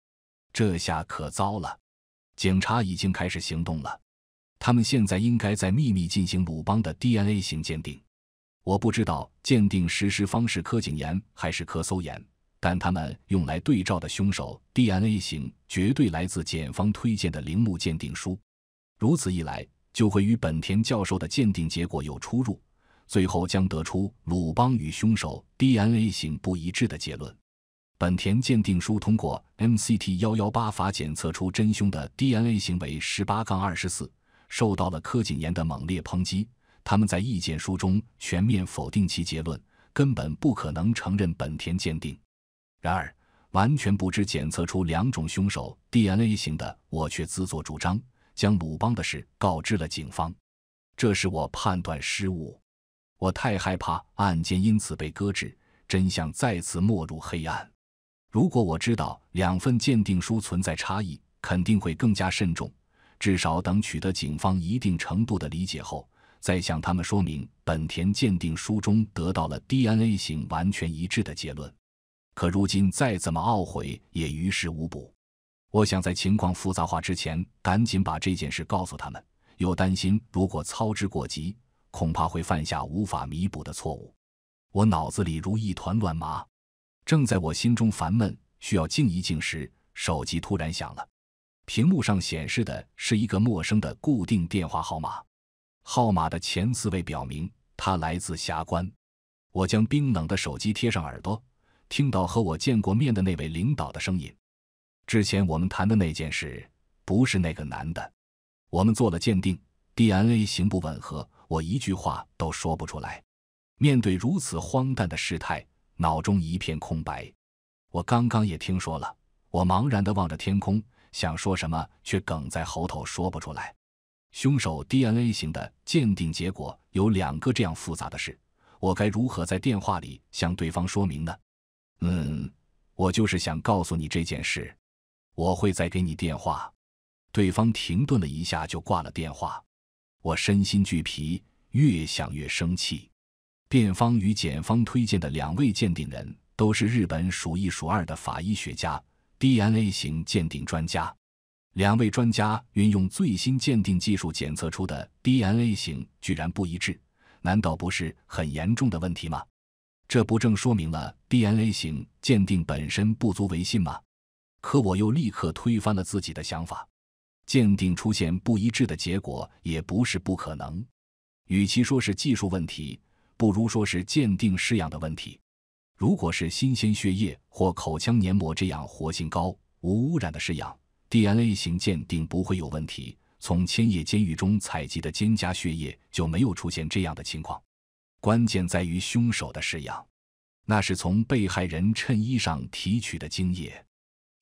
这下可糟了，警察已经开始行动了。他们现在应该在秘密进行鲁邦的 DNA 型鉴定，我不知道鉴定实施方式科颈炎还是科搜炎，但他们用来对照的凶手 DNA 型绝对来自检方推荐的铃木鉴定书，如此一来就会与本田教授的鉴定结果有出入，最后将得出鲁邦与凶手 DNA 型不一致的结论。本田鉴定书通过 MCT 幺幺八法检测出真凶的 DNA 型为十八杠二十四。受到了柯景言的猛烈抨击，他们在意见书中全面否定其结论，根本不可能承认本田鉴定。然而，完全不知检测出两种凶手 DNA 型的我，却自作主张将鲁邦的事告知了警方，这是我判断失误。我太害怕案件因此被搁置，真相再次没入黑暗。如果我知道两份鉴定书存在差异，肯定会更加慎重。至少等取得警方一定程度的理解后，再向他们说明本田鉴定书中得到了 DNA 型完全一致的结论。可如今再怎么懊悔也于事无补。我想在情况复杂化之前赶紧把这件事告诉他们，又担心如果操之过急，恐怕会犯下无法弥补的错误。我脑子里如一团乱麻。正在我心中烦闷，需要静一静时，手机突然响了。屏幕上显示的是一个陌生的固定电话号码，号码的前四位表明他来自霞关。我将冰冷的手机贴上耳朵，听到和我见过面的那位领导的声音。之前我们谈的那件事，不是那个男的。我们做了鉴定，DNA 型不吻合。我一句话都说不出来。面对如此荒诞的事态，脑中一片空白。我刚刚也听说了。我茫然的望着天空。想说什么却梗在喉头说不出来。凶手 DNA 型的鉴定结果有两个这样复杂的事，我该如何在电话里向对方说明呢？嗯，我就是想告诉你这件事。我会再给你电话。对方停顿了一下，就挂了电话。我身心俱疲，越想越生气。辩方与检方推荐的两位鉴定人都是日本数一数二的法医学家。DNA 型鉴定专家，两位专家运用最新鉴定技术检测出的 DNA 型居然不一致，难道不是很严重的问题吗？这不正说明了 DNA 型鉴定本身不足为信吗？可我又立刻推翻了自己的想法，鉴定出现不一致的结果也不是不可能。与其说是技术问题，不如说是鉴定试样的问题。如果是新鲜血液或口腔黏膜这样活性高、无污染的试样，DNA 型鉴定不会有问题。从千叶监狱中采集的菅佳血液就没有出现这样的情况。关键在于凶手的拭样，那是从被害人衬衣上提取的精液。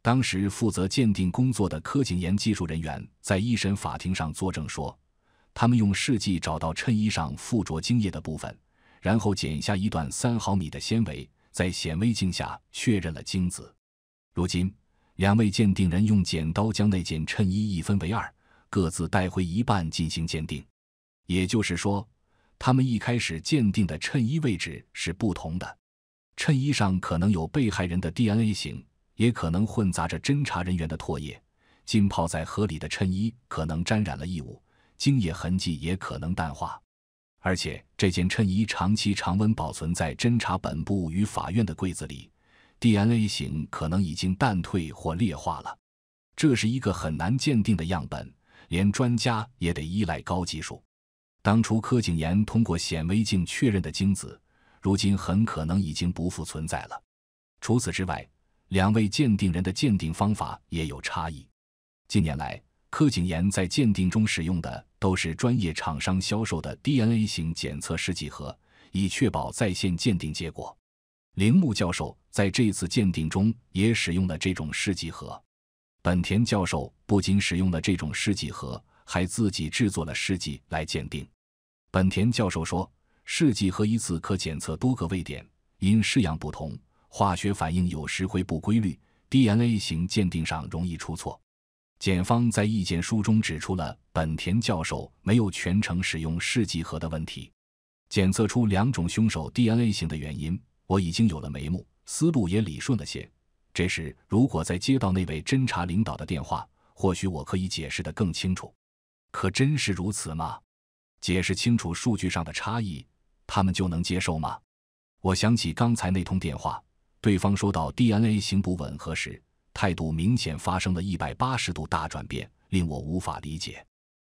当时负责鉴定工作的柯景岩技术人员在一审法庭上作证说，他们用试剂找到衬衣上附着精液的部分，然后剪下一段三毫米的纤维。在显微镜下确认了精子。如今，两位鉴定人用剪刀将那件衬衣一分为二，各自带回一半进行鉴定。也就是说，他们一开始鉴定的衬衣位置是不同的。衬衣上可能有被害人的 DNA 型，也可能混杂着侦查人员的唾液。浸泡在河里的衬衣可能沾染了异物，精液痕迹也可能淡化。而且这件衬衣长期常温保存在侦查本部与法院的柜子里，DNA 型可能已经淡退或劣化了。这是一个很难鉴定的样本，连专家也得依赖高技术。当初柯景妍通过显微镜确认的精子，如今很可能已经不复存在了。除此之外，两位鉴定人的鉴定方法也有差异。近年来，柯景妍在鉴定中使用的。都是专业厂商销售的 DNA 型检测试剂盒，以确保在线鉴定结果。铃木教授在这次鉴定中也使用了这种试剂盒。本田教授不仅使用了这种试剂盒，还自己制作了试剂来鉴定。本田教授说，试剂盒一次可检测多个位点，因试样不同，化学反应有时会不规律，DNA 型鉴定上容易出错。检方在意见书中指出了本田教授没有全程使用试剂盒的问题，检测出两种凶手 DNA 型的原因，我已经有了眉目，思路也理顺了些。这时，如果再接到那位侦查领导的电话，或许我可以解释得更清楚。可真是如此吗？解释清楚数据上的差异，他们就能接受吗？我想起刚才那通电话，对方说到 DNA 型不吻合时。态度明显发生了一百八十度大转变，令我无法理解。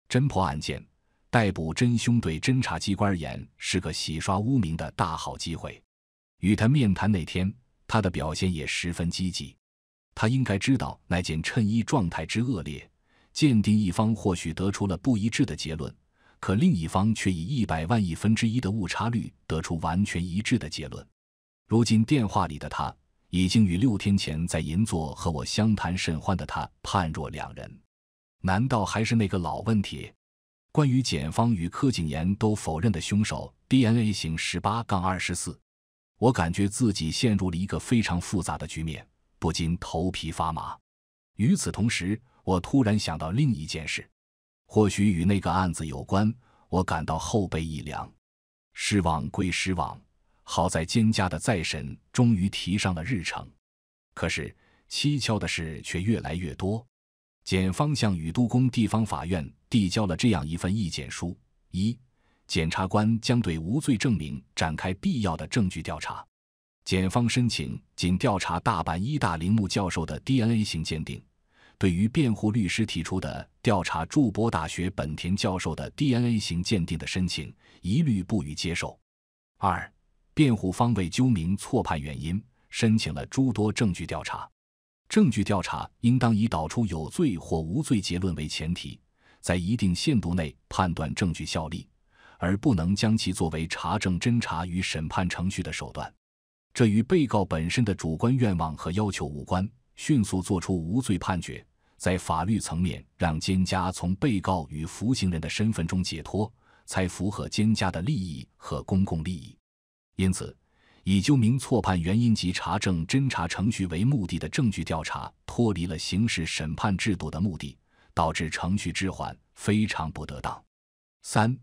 侦破案件、逮捕真凶，对侦查机关而言是个洗刷污名的大好机会。与他面谈那天，他的表现也十分积极。他应该知道那件衬衣状态之恶劣，鉴定一方或许得出了不一致的结论，可另一方却以一百万亿分之一的误差率得出完全一致的结论。如今电话里的他。已经与六天前在银座和我相谈甚欢的他判若两人，难道还是那个老问题？关于检方与柯景言都否认的凶手 DNA 型十八杠二十四，我感觉自己陷入了一个非常复杂的局面，不禁头皮发麻。与此同时，我突然想到另一件事，或许与那个案子有关，我感到后背一凉。失望归失望。好在蒹家的再审终于提上了日程，可是蹊跷的事却越来越多。检方向宇都宫地方法院递交了这样一份意见书：一、检察官将对无罪证明展开必要的证据调查；检方申请仅调查大阪一大铃木教授的 DNA 型鉴定，对于辩护律师提出的调查筑波大学本田教授的 DNA 型鉴定的申请，一律不予接受。二、辩护方为究明错判原因，申请了诸多证据调查。证据调查应当以导出有罪或无罪结论为前提，在一定限度内判断证据效力，而不能将其作为查证、侦查与审判程序的手段。这与被告本身的主观愿望和要求无关。迅速作出无罪判决，在法律层面让奸家从被告与服刑人的身份中解脱，才符合奸家的利益和公共利益。因此，以究明错判原因及查证侦查程序为目的的证据调查，脱离了刑事审判制度的目的，导致程序滞缓，非常不得当。三，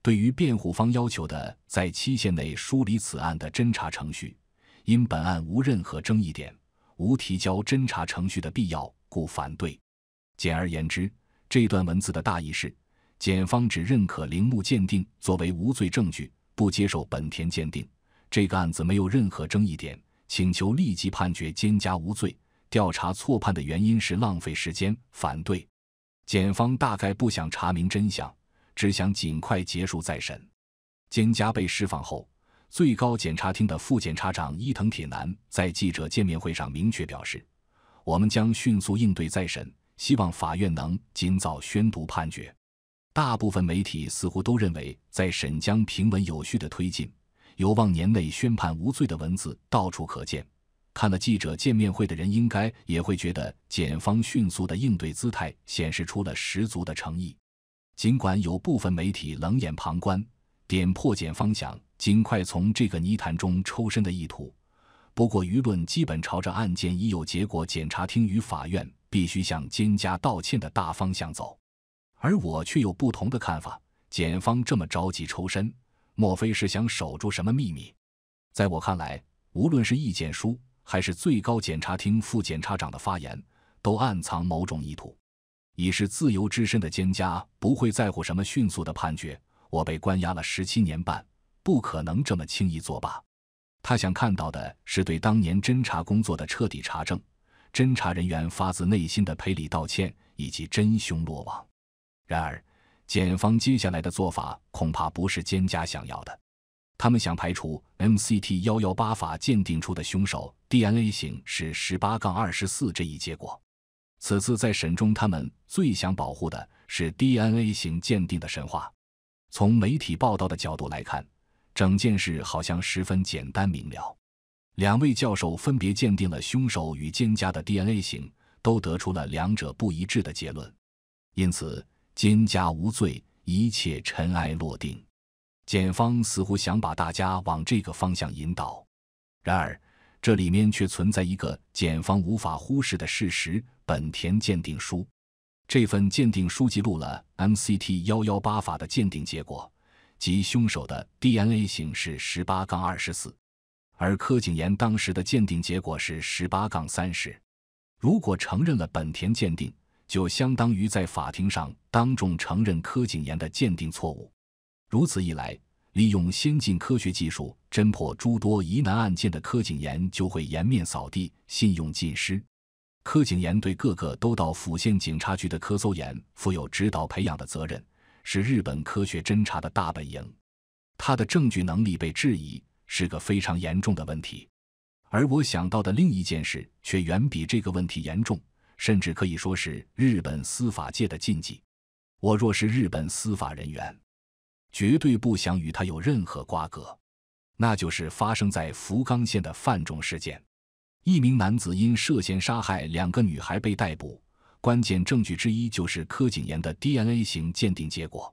对于辩护方要求的在期限内梳理此案的侦查程序，因本案无任何争议点，无提交侦查程序的必要，故反对。简而言之，这段文字的大意是：检方只认可铃木鉴定作为无罪证据，不接受本田鉴定。这个案子没有任何争议点，请求立即判决菅家无罪。调查错判的原因是浪费时间，反对。检方大概不想查明真相，只想尽快结束再审。菅家被释放后，最高检察厅的副检察长伊藤铁男在记者见面会上明确表示：“我们将迅速应对再审，希望法院能尽早宣读判决。”大部分媒体似乎都认为，再审将平稳有序的推进。有望年内宣判无罪的文字到处可见，看了记者见面会的人应该也会觉得，检方迅速的应对姿态显示出了十足的诚意。尽管有部分媒体冷眼旁观，点破检方想尽快从这个泥潭中抽身的意图，不过舆论基本朝着案件已有结果，检察厅与法院必须向监家道歉的大方向走。而我却有不同的看法，检方这么着急抽身。莫非是想守住什么秘密？在我看来，无论是意见书还是最高检察厅副检察长的发言，都暗藏某种意图。已是自由之身的兼葭不会在乎什么迅速的判决。我被关押了十七年半，不可能这么轻易作罢。他想看到的是对当年侦查工作的彻底查证，侦查人员发自内心的赔礼道歉，以及真凶落网。然而。检方接下来的做法恐怕不是蒹家想要的，他们想排除 MCT 幺幺八法鉴定出的凶手 DNA 型是十八杠二十四这一结果。此次在审中，他们最想保护的是 DNA 型鉴定的神话。从媒体报道的角度来看，整件事好像十分简单明了。两位教授分别鉴定了凶手与蒹家的 DNA 型，都得出了两者不一致的结论，因此。蒹葭无罪，一切尘埃落定。检方似乎想把大家往这个方向引导，然而这里面却存在一个检方无法忽视的事实：本田鉴定书。这份鉴定书记录了 MCT 幺幺八法的鉴定结果，即凶手的 DNA 型是十八杠二十四，而柯景言当时的鉴定结果是十八杠三十。如果承认了本田鉴定，就相当于在法庭上当众承认柯景言的鉴定错误，如此一来，利用先进科学技术侦破诸多疑难案件的柯景言就会颜面扫地，信用尽失。柯景言对各个都到府县警察局的科搜研负有指导培养的责任，是日本科学侦查的大本营。他的证据能力被质疑，是个非常严重的问题。而我想到的另一件事，却远比这个问题严重。甚至可以说是日本司法界的禁忌。我若是日本司法人员，绝对不想与他有任何瓜葛。那就是发生在福冈县的犯众事件。一名男子因涉嫌杀害两个女孩被逮捕，关键证据之一就是柯景妍的 DNA 型鉴定结果。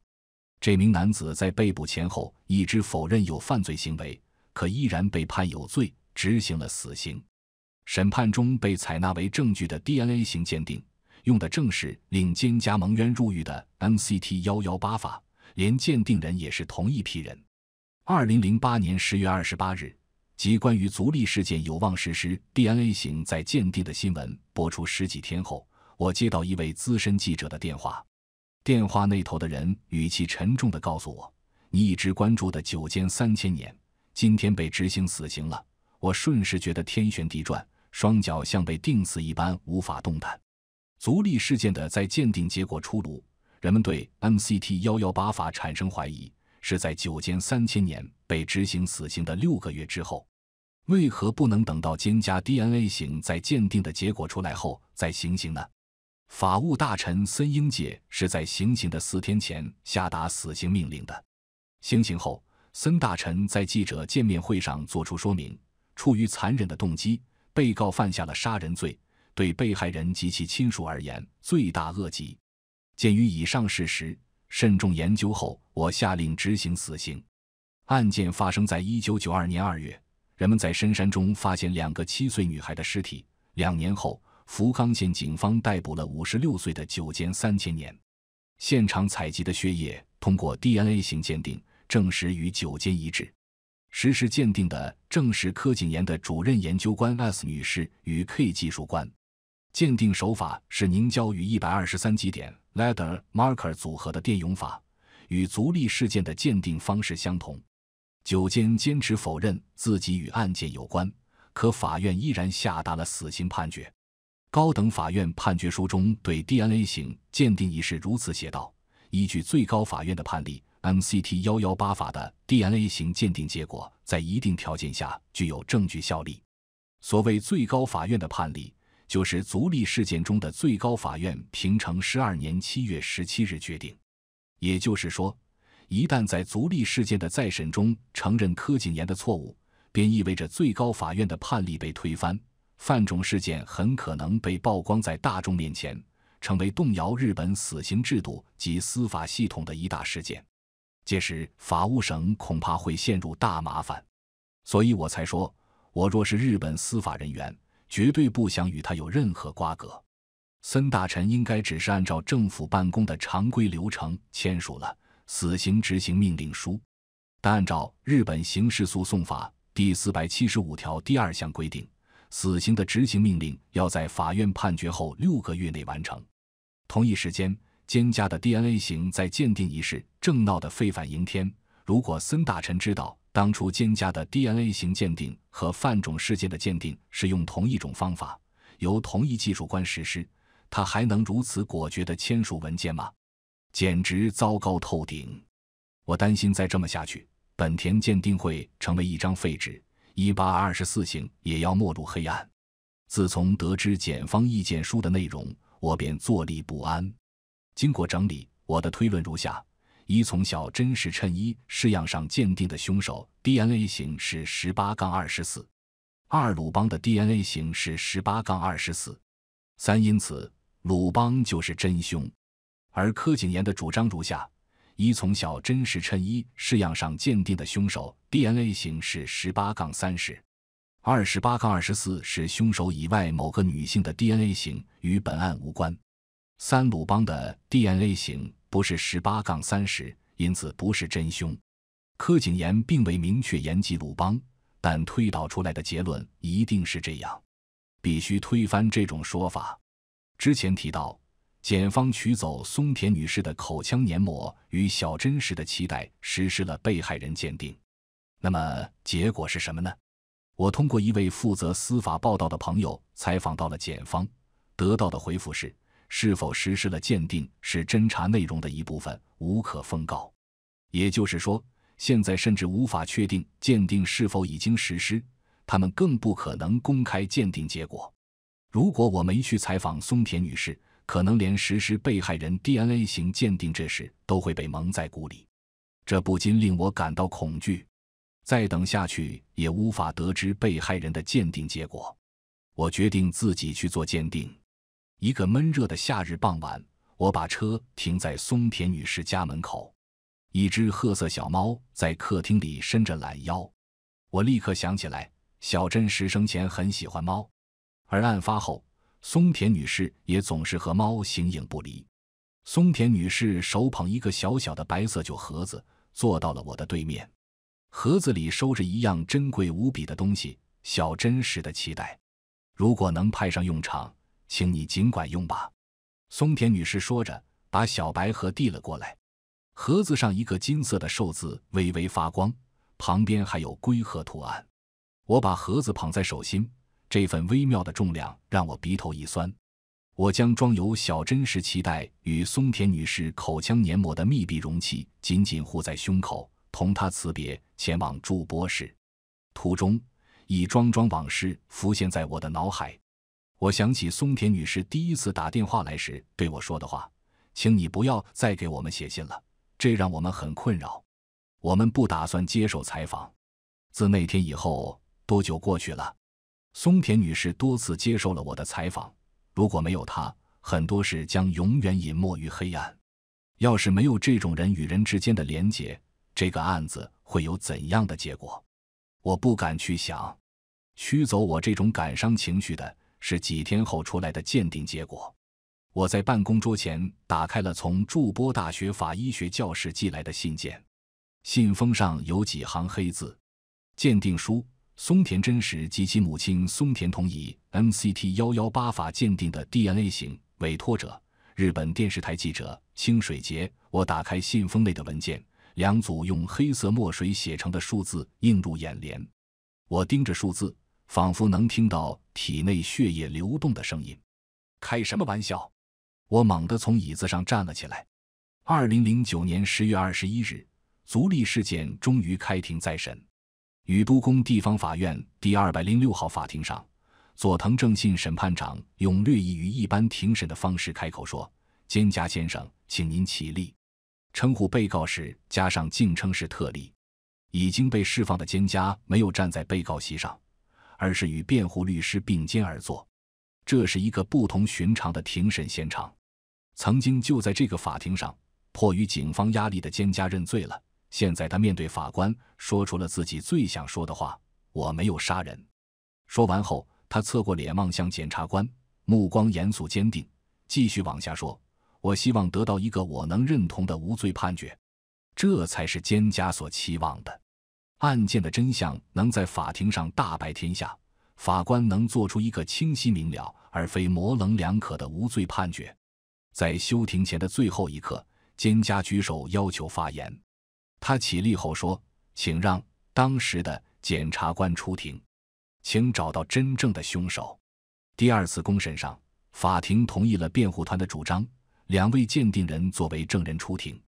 这名男子在被捕前后一直否认有犯罪行为，可依然被判有罪，执行了死刑。审判中被采纳为证据的 DNA 型鉴定，用的正是令监加盟冤入狱的 MCT 幺幺八法，连鉴定人也是同一批人。二零零八年十月二十八日，即关于足力事件有望实施 DNA 型再鉴定的新闻播出十几天后，我接到一位资深记者的电话。电话那头的人语气沉重地告诉我：“你一直关注的九监三千年，今天被执行死刑了。”我瞬时觉得天旋地转。双脚像被钉死一般无法动弹，足力事件的在鉴定结果出炉，人们对 MCT 幺幺八法产生怀疑。是在九监三千年被执行死刑的六个月之后，为何不能等到监加 DNA 型在鉴定的结果出来后再行刑呢？法务大臣森英介是在行刑的四天前下达死刑命令的。行刑后，森大臣在记者见面会上作出说明，出于残忍的动机。被告犯下了杀人罪，对被害人及其亲属而言，罪大恶极。鉴于以上事实，慎重研究后，我下令执行死刑。案件发生在一九九二年二月，人们在深山中发现两个七岁女孩的尸体。两年后，福冈县警方逮捕了五十六岁的九间三千年。现场采集的血液通过 DNA 型鉴定，证实与九间一致。实施鉴定的正是柯景妍的主任研究官 S 女士与 K 技术官，鉴定手法是凝胶与一百二十三基点 Ladder Marker 组合的电泳法，与足力事件的鉴定方式相同。九间坚持否认自己与案件有关，可法院依然下达了死刑判决。高等法院判决书中对 DNA 型鉴定一事如此写道：依据最高法院的判例 MCT 幺幺八法的。DNA 型鉴定结果在一定条件下具有证据效力。所谓最高法院的判例，就是足立事件中的最高法院平成十二年七月十七日决定。也就是说，一旦在足立事件的再审中承认柯景延的错误，便意味着最高法院的判例被推翻，犯种事件很可能被曝光在大众面前，成为动摇日本死刑制度及司法系统的一大事件。届时，法务省恐怕会陷入大麻烦，所以我才说，我若是日本司法人员，绝对不想与他有任何瓜葛。森大臣应该只是按照政府办公的常规流程签署了死刑执行命令书，但按照日本刑事诉讼法第四百七十五条第二项规定，死刑的执行命令要在法院判决后六个月内完成。同一时间。菅家的 DNA 型在鉴定一事正闹得沸反盈天。如果孙大臣知道当初菅家的 DNA 型鉴定和范种事件的鉴定是用同一种方法，由同一技术官实施，他还能如此果决地签署文件吗？简直糟糕透顶！我担心再这么下去，本田鉴定会成为一张废纸，一八二十四型也要没入黑暗。自从得知检方意见书的内容，我便坐立不安。经过整理，我的推论如下：一、从小真实衬衣式样上鉴定的凶手 DNA 型是十八杠二十四；二、鲁邦的 DNA 型是十八杠二十四；三、因此鲁邦就是真凶。而柯景言的主张如下：一、从小真实衬衣式样上鉴定的凶手 DNA 型是十八杠三十；二、十八杠二十四是凶手以外某个女性的 DNA 型，与本案无关。三鲁邦的 DNA 型不是十八杠三十，因此不是真凶。柯景言并未明确言及鲁邦，但推导出来的结论一定是这样，必须推翻这种说法。之前提到，检方取走松田女士的口腔黏膜与小真实的脐带，实施了被害人鉴定。那么结果是什么呢？我通过一位负责司法报道的朋友采访到了检方，得到的回复是。是否实施了鉴定是侦查内容的一部分，无可奉告。也就是说，现在甚至无法确定鉴定是否已经实施，他们更不可能公开鉴定结果。如果我没去采访松田女士，可能连实施被害人 DNA 型鉴定这事都会被蒙在鼓里。这不禁令我感到恐惧。再等下去也无法得知被害人的鉴定结果。我决定自己去做鉴定。一个闷热的夏日傍晚，我把车停在松田女士家门口。一只褐色小猫在客厅里伸着懒腰。我立刻想起来，小真实生前很喜欢猫，而案发后松田女士也总是和猫形影不离。松田女士手捧一个小小的白色酒盒子，坐到了我的对面。盒子里收着一样珍贵无比的东西——小真实的期待。如果能派上用场。请你尽管用吧，松田女士说着，把小白盒递了过来。盒子上一个金色的寿字微微发光，旁边还有龟鹤图案。我把盒子捧在手心，这份微妙的重量让我鼻头一酸。我将装有小真实脐带与松田女士口腔黏膜的密闭容器紧紧护在胸口，同她辞别，前往住博士。途中，一桩桩往事浮现在我的脑海。我想起松田女士第一次打电话来时对我说的话：“请你不要再给我们写信了。”这让我们很困扰。我们不打算接受采访。自那天以后，多久过去了？松田女士多次接受了我的采访。如果没有她，很多事将永远隐没于黑暗。要是没有这种人与人之间的连结，这个案子会有怎样的结果？我不敢去想。驱走我这种感伤情绪的。是几天后出来的鉴定结果。我在办公桌前打开了从筑波大学法医学教室寄来的信件，信封上有几行黑字：“鉴定书，松田真实及其母亲松田同以 m c t 幺幺八法鉴定的 DNA 型，委托者：日本电视台记者清水节。”我打开信封内的文件，两组用黑色墨水写成的数字映入眼帘。我盯着数字。仿佛能听到体内血液流动的声音。开什么玩笑！我猛地从椅子上站了起来。二零零九年十月二十一日，足利事件终于开庭再审。宇都宫地方法院第二百零六号法庭上，佐藤正信审判长用略异于一般庭审的方式开口说：“兼家先生，请您起立。称呼被告时加上敬称是特例。已经被释放的兼家没有站在被告席上。”而是与辩护律师并肩而坐，这是一个不同寻常的庭审现场。曾经就在这个法庭上，迫于警方压力的兼家认罪了。现在他面对法官，说出了自己最想说的话：“我没有杀人。”说完后，他侧过脸望向检察官，目光严肃坚定，继续往下说：“我希望得到一个我能认同的无罪判决，这才是兼家所期望的。”案件的真相能在法庭上大白天下，法官能做出一个清晰明了而非模棱两可的无罪判决。在休庭前的最后一刻，监家举手要求发言。他起立后说：“请让当时的检察官出庭，请找到真正的凶手。”第二次公审上，法庭同意了辩护团的主张，两位鉴定人作为证人出庭。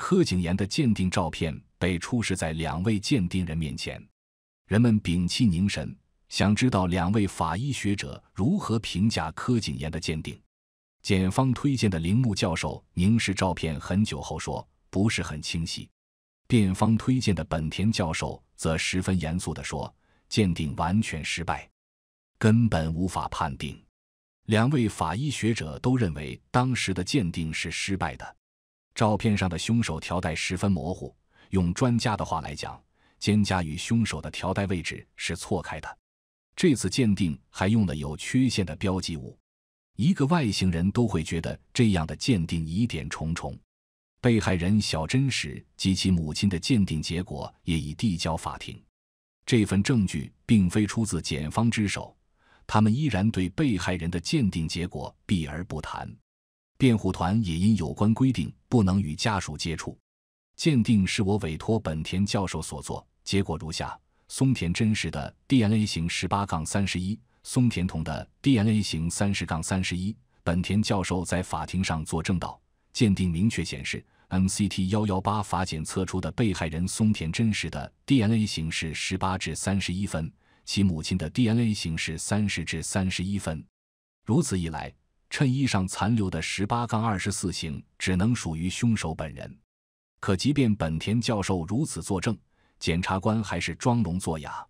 柯景延的鉴定照片被出示在两位鉴定人面前，人们屏气凝神，想知道两位法医学者如何评价柯景延的鉴定。检方推荐的铃木教授凝视照片很久后说：“不是很清晰。”辩方推荐的本田教授则十分严肃地说：“鉴定完全失败，根本无法判定。”两位法医学者都认为当时的鉴定是失败的。照片上的凶手条带十分模糊。用专家的话来讲，肩胛与凶手的条带位置是错开的。这次鉴定还用了有缺陷的标记物。一个外星人都会觉得这样的鉴定疑点重重。被害人小真实及其母亲的鉴定结果也已递交法庭。这份证据并非出自检方之手，他们依然对被害人的鉴定结果避而不谈。辩护团也因有关规定不能与家属接触。鉴定是我委托本田教授所做，结果如下：松田真实的 DNA 型十八杠三十一，松田童的 DNA 型三十杠三十一。本田教授在法庭上作证道：鉴定明确显示，MCT 幺幺八法检测出的被害人松田真实的 DNA 型是十八至三十一分，其母亲的 DNA 型是三十至三十一分。如此一来。衬衣上残留的十八杠二十四型只能属于凶手本人，可即便本田教授如此作证，检察官还是装聋作哑。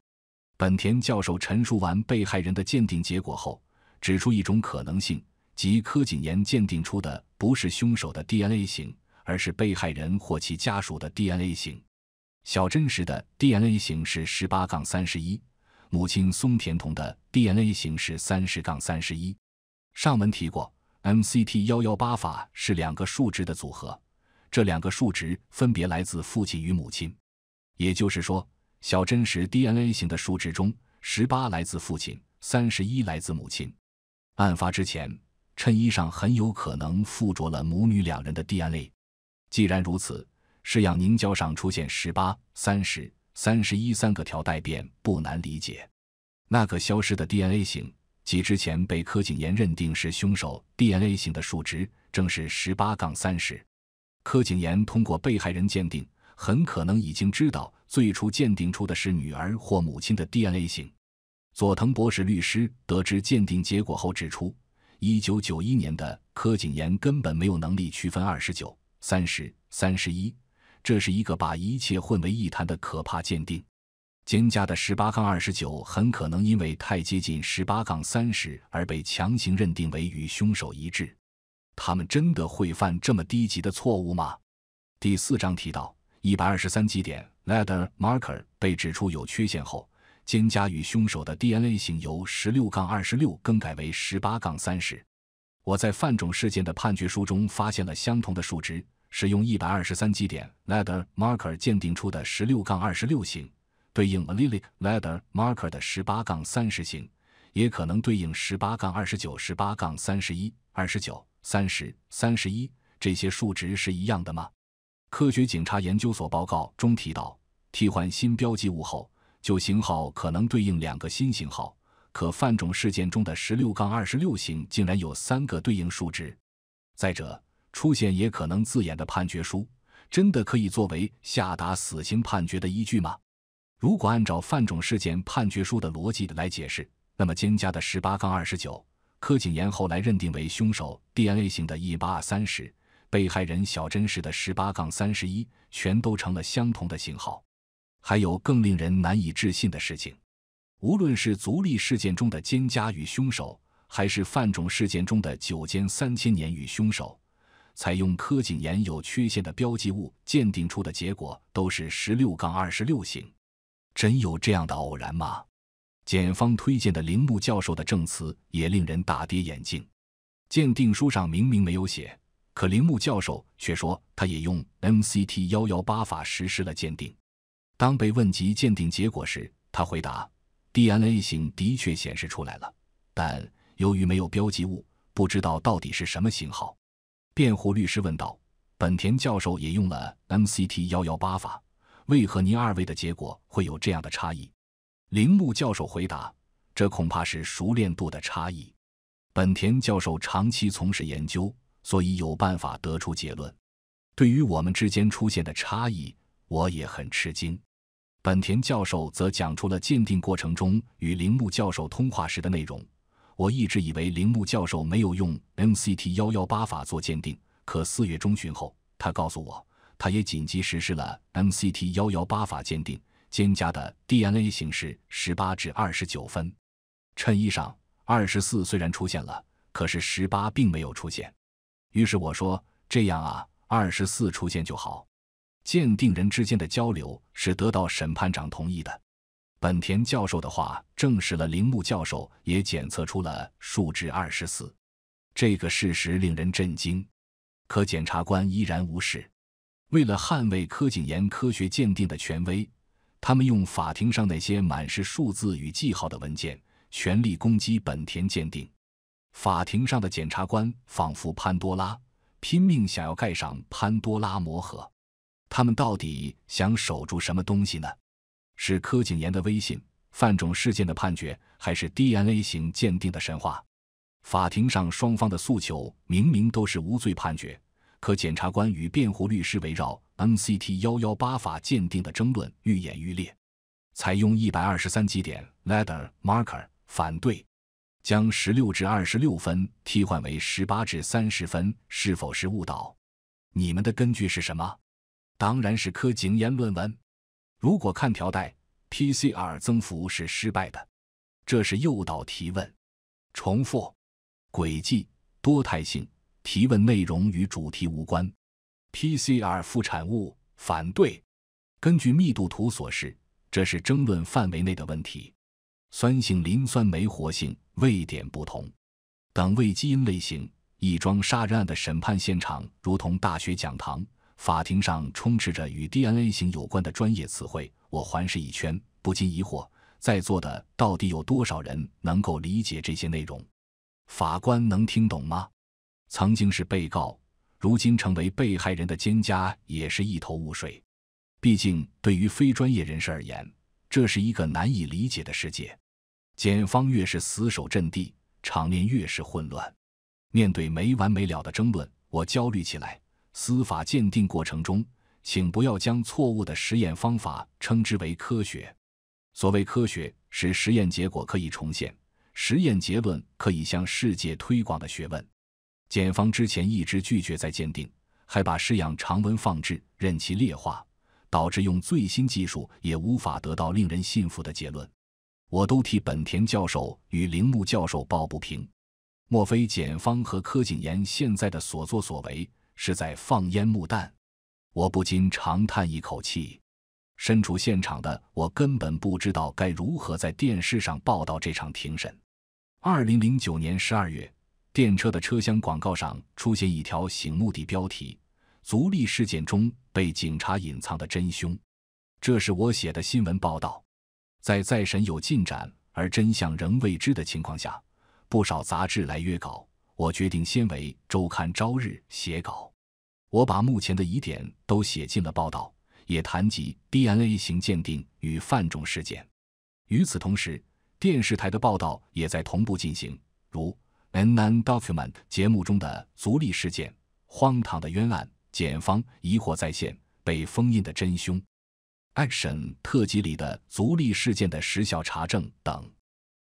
本田教授陈述完被害人的鉴定结果后，指出一种可能性，即柯景言鉴定出的不是凶手的 DNA 型，而是被害人或其家属的 DNA 型。小真实的 DNA 型是十八杠三十一，母亲松田瞳的 DNA 型是三十杠三十一。上文提过，MCT 幺幺八法是两个数值的组合，这两个数值分别来自父亲与母亲，也就是说，小真实 DNA 型的数值中，十八来自父亲，三十一来自母亲。案发之前，衬衣上很有可能附着了母女两人的 DNA。既然如此，试样凝胶上出现十八、三十、三十一三个条带变不难理解。那个消失的 DNA 型。即之前被柯景延认定是凶手 DNA 型的数值，正是十八杠三十。柯景延通过被害人鉴定，很可能已经知道最初鉴定出的是女儿或母亲的 DNA 型。佐藤博士律师得知鉴定结果后指出，一九九一年的柯景延根本没有能力区分二十九、三十、三十一，这是一个把一切混为一谈的可怕鉴定。肩胛的十八杠二十九很可能因为太接近十八杠三十而被强行认定为与凶手一致，他们真的会犯这么低级的错误吗？第四章提到，一百二十三基点 ladder marker 被指出有缺陷后，肩胛与凶手的 DNA 型由十六杠二十六更改为十八杠三十。我在犯种事件的判决书中发现了相同的数值，使用一百二十三基点 ladder marker 鉴定出的十六杠二十六型。对应 Allele ladder marker 的十八杠三十型，也可能对应十八杠二十九、十八杠三十一、二十九、三十、三十一这些数值是一样的吗？科学警察研究所报告中提到，替换新标记物后，旧型号可能对应两个新型号，可泛种事件中的十六杠二十六型竟然有三个对应数值。再者，出现也可能字眼的判决书，真的可以作为下达死刑判决的依据吗？如果按照范仲事件判决书的逻辑来解释，那么蒹葭的十八杠二十九，柯景延后来认定为凶手 DNA 型的一八三十，被害人小珍氏的十八杠三十一，全都成了相同的型号。还有更令人难以置信的事情，无论是足力事件中的蒹葭与凶手，还是范仲事件中的九间三千年与凶手，采用柯景延有缺陷的标记物鉴定出的结果都是十六杠二十六型。真有这样的偶然吗？检方推荐的铃木教授的证词也令人大跌眼镜。鉴定书上明明没有写，可铃木教授却说他也用 MCT 幺幺八法实施了鉴定。当被问及鉴定结果时，他回答：“DNA 型的确显示出来了，但由于没有标记物，不知道到底是什么型号。”辩护律师问道：“本田教授也用了 MCT 幺幺八法？”为何您二位的结果会有这样的差异？铃木教授回答：“这恐怕是熟练度的差异。本田教授长期从事研究，所以有办法得出结论。对于我们之间出现的差异，我也很吃惊。”本田教授则讲出了鉴定过程中与铃木教授通话时的内容。我一直以为铃木教授没有用 MCT 幺幺八法做鉴定，可四月中旬后，他告诉我。他也紧急实施了 MCT 幺幺八法鉴定，肩胛的 DNA 形式十八至二十九分，衬衣上二十四虽然出现了，可是十八并没有出现。于是我说：“这样啊，二十四出现就好。”鉴定人之间的交流是得到审判长同意的。本田教授的话证实了铃木教授也检测出了数值二十四，这个事实令人震惊。可检察官依然无视。为了捍卫柯景言科学鉴定的权威，他们用法庭上那些满是数字与记号的文件，全力攻击本田鉴定。法庭上的检察官仿佛潘多拉，拼命想要盖上潘多拉魔盒。他们到底想守住什么东西呢？是柯景言的威信、范种事件的判决，还是 DNA 型鉴定的神话？法庭上双方的诉求明明都是无罪判决。可检察官与辩护律师围绕 MCT 幺幺八法鉴定的争论愈演愈烈。采用一百二十三基点 Ladder Marker 反对，将十六至二十六分替换为十八至三十分是否是误导？你们的根据是什么？当然是科研论文。如果看条带，PCR 增幅是失败的，这是诱导提问。重复，轨迹多态性。提问内容与主题无关。PCR 副产物反对。根据密度图所示，这是争论范围内的问题。酸性磷酸酶活性位点不同，等位基因类型。一桩杀人案的审判现场如同大学讲堂，法庭上充斥着与 DNA 型有关的专业词汇。我环视一圈，不禁疑惑：在座的到底有多少人能够理解这些内容？法官能听懂吗？曾经是被告，如今成为被害人的蒹葭也是一头雾水。毕竟对于非专业人士而言，这是一个难以理解的世界。检方越是死守阵地，场面越是混乱。面对没完没了的争论，我焦虑起来。司法鉴定过程中，请不要将错误的实验方法称之为科学。所谓科学，是实验结果可以重现，实验结论可以向世界推广的学问。检方之前一直拒绝再鉴定，还把试样常温放置，任其劣化，导致用最新技术也无法得到令人信服的结论。我都替本田教授与铃木教授抱不平。莫非检方和柯景言现在的所作所为是在放烟幕弹？我不禁长叹一口气。身处现场的我根本不知道该如何在电视上报道这场庭审。二零零九年十二月。电车的车厢广告上出现一条醒目的标题：“足力事件中被警察隐藏的真凶。”这是我写的新闻报道。在再审有进展而真相仍未知的情况下，不少杂志来约稿，我决定先为周刊《朝日》写稿。我把目前的疑点都写进了报道，也谈及 DNA 型鉴定与范众事件。与此同时，电视台的报道也在同步进行，如。《Nan Document》节目中的足力事件，荒唐的冤案，检方疑惑再现，被封印的真凶。Action 特辑里的足力事件的时效查证等。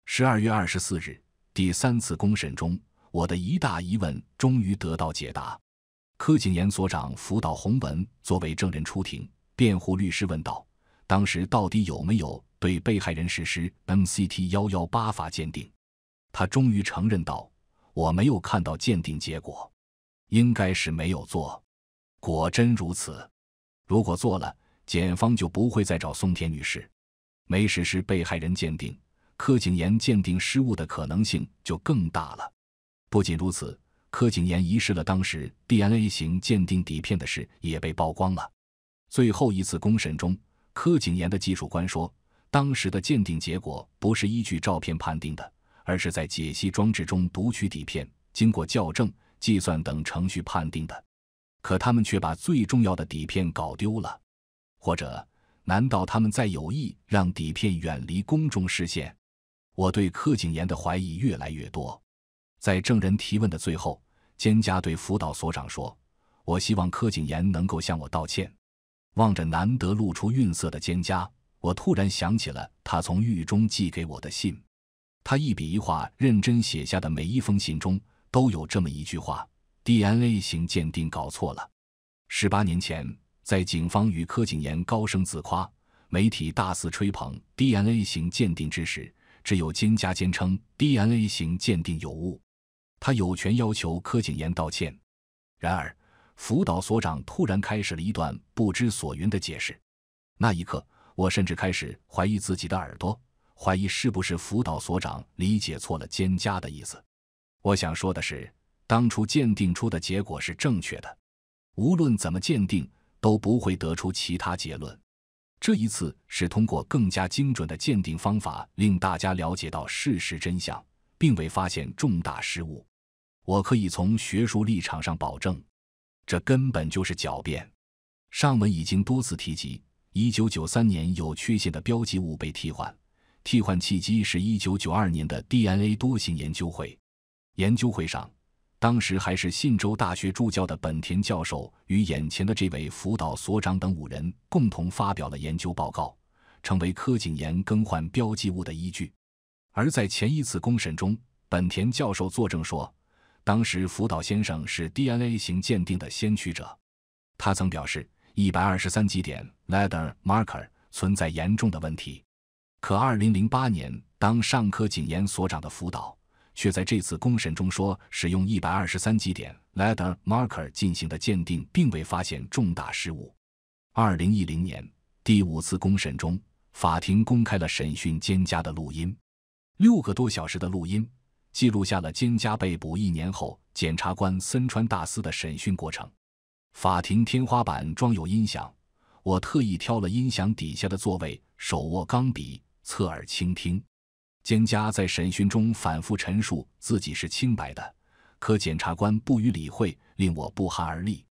十二月二十四日第三次公审中，我的一大疑问终于得到解答。柯景员所长福岛宏文作为证人出庭，辩护律师问道：“当时到底有没有对被害人实施 MCT 幺幺八法鉴定？”他终于承认道：“我没有看到鉴定结果，应该是没有做。果真如此，如果做了，检方就不会再找松田女士。没实施被害人鉴定，柯景言鉴定失误的可能性就更大了。不仅如此，柯景言遗失了当时 DNA 型鉴定底片的事也被曝光了。最后一次公审中，柯景言的技术官说，当时的鉴定结果不是依据照片判定的。”而是在解析装置中读取底片，经过校正、计算等程序判定的。可他们却把最重要的底片搞丢了，或者，难道他们在有意让底片远离公众视线？我对柯景言的怀疑越来越多。在证人提问的最后，蒹葭对辅导所长说：“我希望柯景言能够向我道歉。”望着难得露出韵色的蒹葭，我突然想起了他从狱中寄给我的信。他一笔一画认真写下的每一封信中都有这么一句话：“DNA 型鉴定搞错了。”十八年前，在警方与柯景言高声自夸、媒体大肆吹捧 DNA 型鉴定之时，只有金家坚称 DNA 型鉴定有误，他有权要求柯景言道歉。然而，辅导所长突然开始了一段不知所云的解释。那一刻，我甚至开始怀疑自己的耳朵。怀疑是不是辅导所长理解错了《蒹葭》的意思？我想说的是，当初鉴定出的结果是正确的，无论怎么鉴定都不会得出其他结论。这一次是通过更加精准的鉴定方法令大家了解到事实真相，并未发现重大失误。我可以从学术立场上保证，这根本就是狡辩。上文已经多次提及，一九九三年有缺陷的标记物被替换。替换契机是一九九二年的 DNA 多型研究会研究会上，当时还是信州大学助教的本田教授与眼前的这位辅导所长等五人共同发表了研究报告，成为柯景炎更换标记物的依据。而在前一次公审中，本田教授作证说，当时福岛先生是 DNA 型鉴定的先驱者，他曾表示，一百二十三基点 Ladder Marker 存在严重的问题。可，二零零八年，当上科警研所长的辅导，却在这次公审中说，使用一百二十三级点 l e a t e r marker 进行的鉴定，并未发现重大失误。二零一零年第五次公审中，法庭公开了审讯蒹家的录音，六个多小时的录音，记录下了蒹家被捕一年后，检察官森川大司的审讯过程。法庭天花板装有音响，我特意挑了音响底下的座位，手握钢笔。侧耳倾听，菅家在审讯中反复陈述自己是清白的，可检察官不予理会，令我不寒而栗。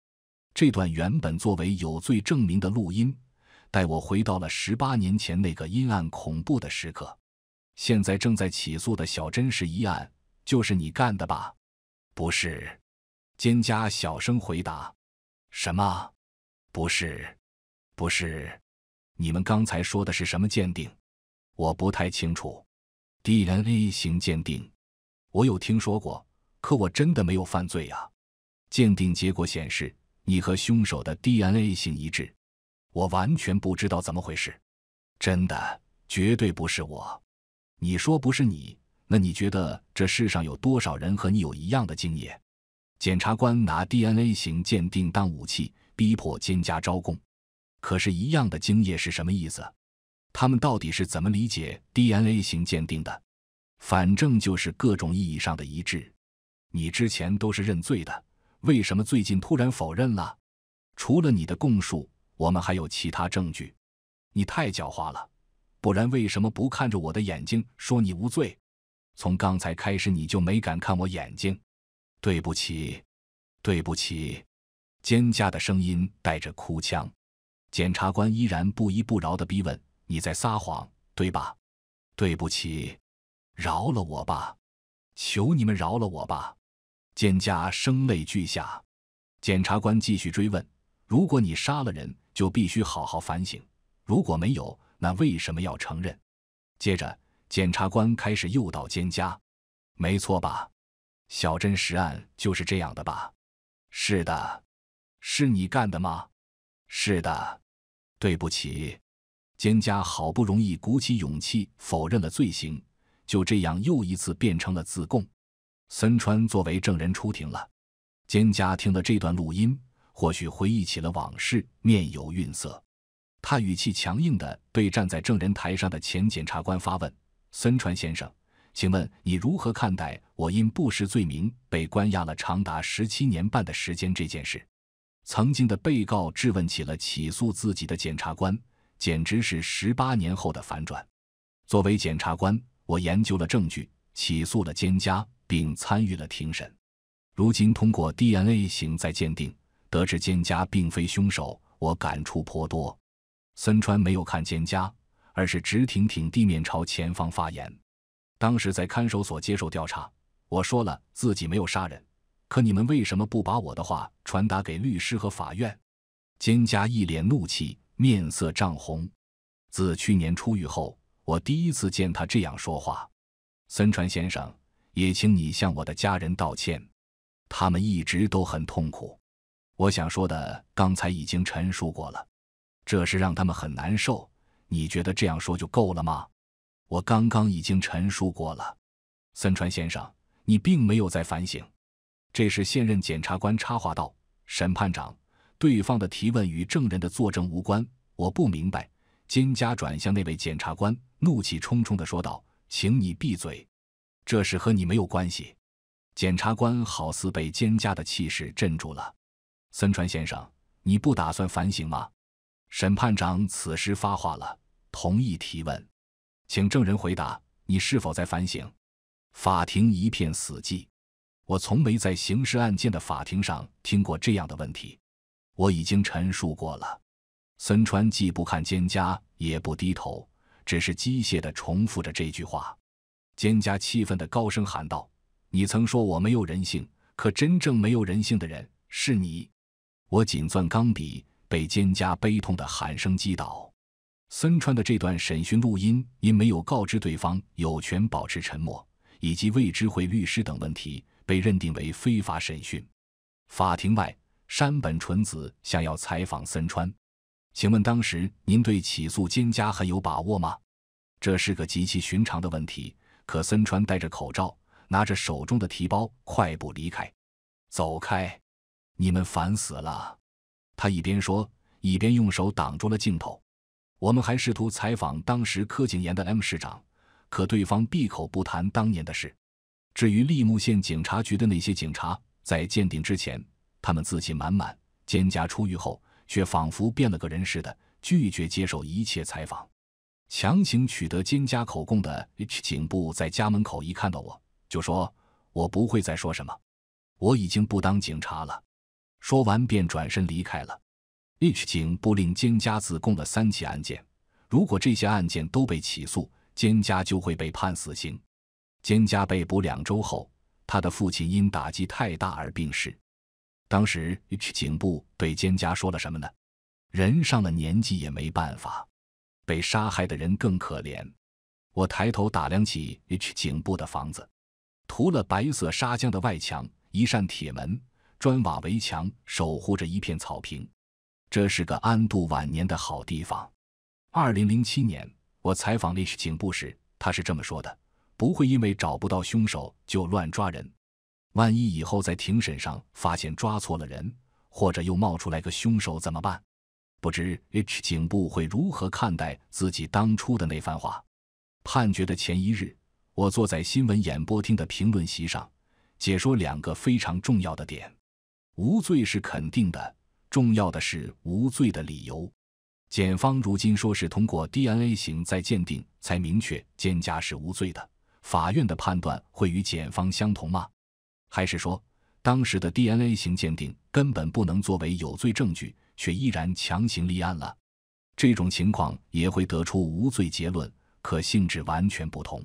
这段原本作为有罪证明的录音，带我回到了十八年前那个阴暗恐怖的时刻。现在正在起诉的小真实一案，就是你干的吧？不是，菅家小声回答。什么？不是，不是。你们刚才说的是什么鉴定？我不太清楚，DNA 型鉴定，我有听说过，可我真的没有犯罪呀！鉴定结果显示，你和凶手的 DNA 型一致，我完全不知道怎么回事，真的绝对不是我。你说不是你，那你觉得这世上有多少人和你有一样的精液？检察官拿 DNA 型鉴定当武器，逼迫奸家招供，可是，一样的精液是什么意思？他们到底是怎么理解 DNA 型鉴定的？反正就是各种意义上的一致。你之前都是认罪的，为什么最近突然否认了？除了你的供述，我们还有其他证据。你太狡猾了，不然为什么不看着我的眼睛说你无罪？从刚才开始你就没敢看我眼睛。对不起，对不起。尖架的声音带着哭腔，检察官依然不依不饶的逼问。你在撒谎，对吧？对不起，饶了我吧！求你们饶了我吧！蒹家声泪俱下。检察官继续追问：“如果你杀了人，就必须好好反省；如果没有，那为什么要承认？”接着，检察官开始诱导蒹家：“没错吧？小镇实案就是这样的吧？”“是的。”“是你干的吗？”“是的。”“对不起。”蒹葭好不容易鼓起勇气否认了罪行，就这样又一次变成了自供。森川作为证人出庭了。蒹葭听了这段录音，或许回忆起了往事，面有愠色。他语气强硬的对站在证人台上的前检察官发问：“森川先生，请问你如何看待我因不实罪名被关押了长达十七年半的时间这件事？”曾经的被告质问起了起诉自己的检察官。简直是十八年后的反转。作为检察官，我研究了证据，起诉了菅家，并参与了庭审。如今通过 DNA 型再鉴定，得知菅家并非凶手，我感触颇多。森川没有看菅家，而是直挺挺地面朝前方发言。当时在看守所接受调查，我说了自己没有杀人，可你们为什么不把我的话传达给律师和法院？菅家一脸怒气。面色涨红，自去年出狱后，我第一次见他这样说话。森川先生，也请你向我的家人道歉，他们一直都很痛苦。我想说的，刚才已经陈述过了，这是让他们很难受。你觉得这样说就够了吗？我刚刚已经陈述过了，森川先生，你并没有在反省。这时，现任检察官插话道：“审判长。”对方的提问与证人的作证无关，我不明白。金家转向那位检察官，怒气冲冲地说道：“请你闭嘴，这事和你没有关系。”检察官好似被金家的气势镇住了。森川先生，你不打算反省吗？审判长此时发话了：“同意提问，请证人回答，你是否在反省？”法庭一片死寂。我从没在刑事案件的法庭上听过这样的问题。我已经陈述过了，森川既不看蒹葭，也不低头，只是机械地重复着这句话。蒹葭气愤地高声喊道：“你曾说我没有人性，可真正没有人性的人是你！”我紧攥钢笔，被蒹葭悲痛的喊声击倒。森川的这段审讯录音因没有告知对方有权保持沉默以及未知会律师等问题，被认定为非法审讯。法庭外。山本纯子想要采访森川，请问当时您对起诉金家很有把握吗？这是个极其寻常的问题。可森川戴着口罩，拿着手中的提包，快步离开。走开！你们烦死了！他一边说，一边用手挡住了镜头。我们还试图采访当时柯景妍的 M 市长，可对方闭口不谈当年的事。至于利木县警察局的那些警察，在鉴定之前。他们自信满满。蒹家出狱后，却仿佛变了个人似的，拒绝接受一切采访。强行取得蒹家口供的 H 警部在家门口一看到我，就说：“我不会再说什么，我已经不当警察了。”说完便转身离开了。H 警部令蒹家自供了三起案件。如果这些案件都被起诉，蒹家就会被判死刑。蒹家被捕两周后，他的父亲因打击太大而病逝。当时，H 警部对蒹葭说了什么呢？人上了年纪也没办法，被杀害的人更可怜。我抬头打量起 H 警部的房子，涂了白色砂浆的外墙，一扇铁门，砖瓦围墙守护着一片草坪，这是个安度晚年的好地方。二零零七年，我采访 H 警部时，他是这么说的：不会因为找不到凶手就乱抓人。万一以后在庭审上发现抓错了人，或者又冒出来个凶手怎么办？不知 H 警部会如何看待自己当初的那番话？判决的前一日，我坐在新闻演播厅的评论席上，解说两个非常重要的点：无罪是肯定的，重要的是无罪的理由。检方如今说是通过 DNA 型再鉴定才明确蒹葭是无罪的，法院的判断会与检方相同吗？还是说，当时的 DNA 型鉴定根本不能作为有罪证据，却依然强行立案了？这种情况也会得出无罪结论，可性质完全不同。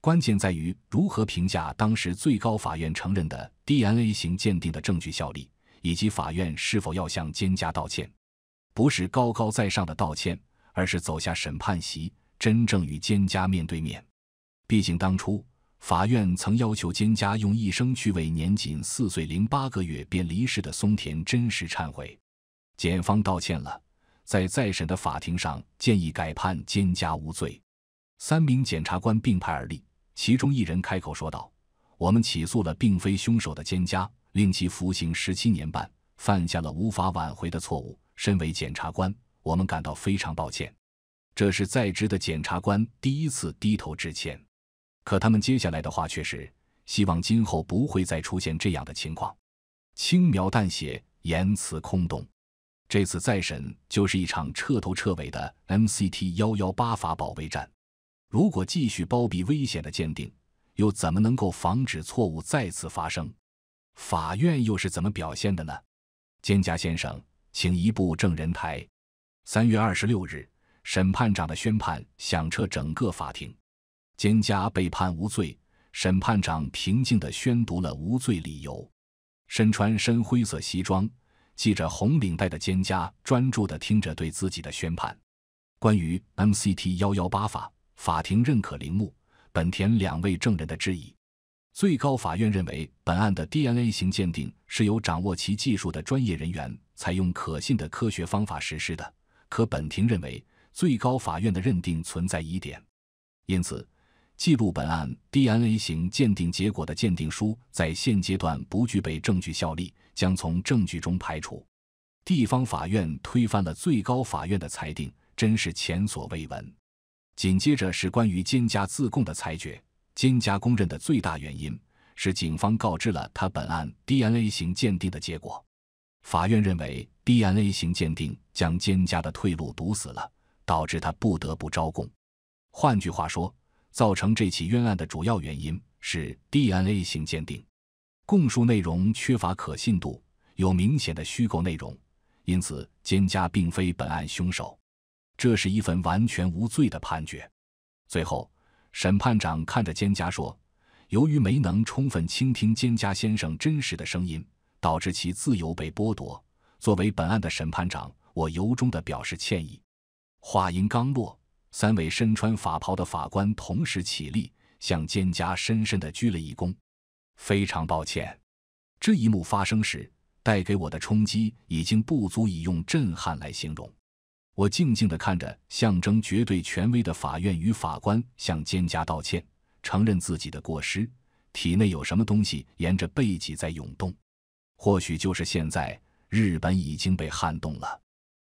关键在于如何评价当时最高法院承认的 DNA 型鉴定的证据效力，以及法院是否要向奸家道歉？不是高高在上的道歉，而是走下审判席，真正与奸家面对面。毕竟当初。法院曾要求蒹家用一生去为年仅四岁零八个月便离世的松田真实忏悔。检方道歉了，在再审的法庭上建议改判蒹家无罪。三名检察官并排而立，其中一人开口说道：“我们起诉了并非凶手的蒹家，令其服刑十七年半，犯下了无法挽回的错误。身为检察官，我们感到非常抱歉。”这是在职的检察官第一次低头致歉。可他们接下来的话却是希望今后不会再出现这样的情况，轻描淡写，言辞空洞。这次再审就是一场彻头彻尾的 MCT 幺幺八法保卫战。如果继续包庇危险的鉴定，又怎么能够防止错误再次发生？法院又是怎么表现的呢？蒹葭先生，请移步证人台。三月二十六日，审判长的宣判响彻整个法庭。蒹葭被判无罪。审判长平静地宣读了无罪理由。身穿深灰色西装、系着红领带的蒹葭专注地听着对自己的宣判。关于 MCT 幺幺八法，法庭认可铃木、本田两位证人的质疑。最高法院认为本案的 DNA 型鉴定是由掌握其技术的专业人员采用可信的科学方法实施的。可本庭认为最高法院的认定存在疑点，因此。记录本案 DNA 型鉴定结果的鉴定书在现阶段不具备证据效力，将从证据中排除。地方法院推翻了最高法院的裁定，真是前所未闻。紧接着是关于蒹葭自供的裁决。蒹葭公认的最大原因是警方告知了他本案 DNA 型鉴定的结果。法院认为 DNA 型鉴定将蒹葭的退路堵死了，导致他不得不招供。换句话说。造成这起冤案的主要原因是 DNA 型鉴定，供述内容缺乏可信度，有明显的虚构内容，因此蒹葭并非本案凶手。这是一份完全无罪的判决。最后，审判长看着蒹葭说：“由于没能充分倾听蒹葭先生真实的声音，导致其自由被剥夺。作为本案的审判长，我由衷的表示歉意。”话音刚落。三位身穿法袍的法官同时起立，向蒹葭深深的鞠了一躬。非常抱歉。这一幕发生时，带给我的冲击已经不足以用震撼来形容。我静静的看着象征绝对权威的法院与法官向蒹葭道歉，承认自己的过失。体内有什么东西沿着背脊在涌动？或许就是现在，日本已经被撼动了。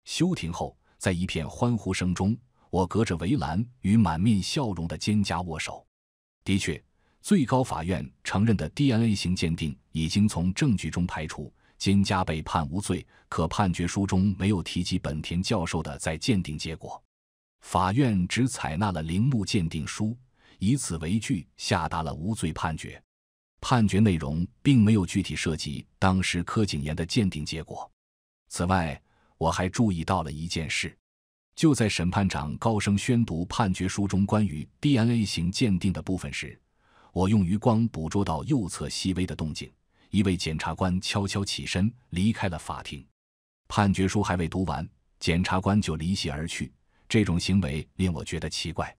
休庭后，在一片欢呼声中。我隔着围栏与满面笑容的蒹葭握手。的确，最高法院承认的 DNA 型鉴定已经从证据中排除，蒹葭被判无罪。可判决书中没有提及本田教授的在鉴定结果，法院只采纳了铃木鉴定书，以此为据下达了无罪判决。判决内容并没有具体涉及当时柯景妍的鉴定结果。此外，我还注意到了一件事。就在审判长高声宣读判决书中关于 DNA 型鉴定的部分时，我用余光捕捉到右侧细微的动静。一位检察官悄悄起身离开了法庭。判决书还未读完，检察官就离席而去。这种行为令我觉得奇怪。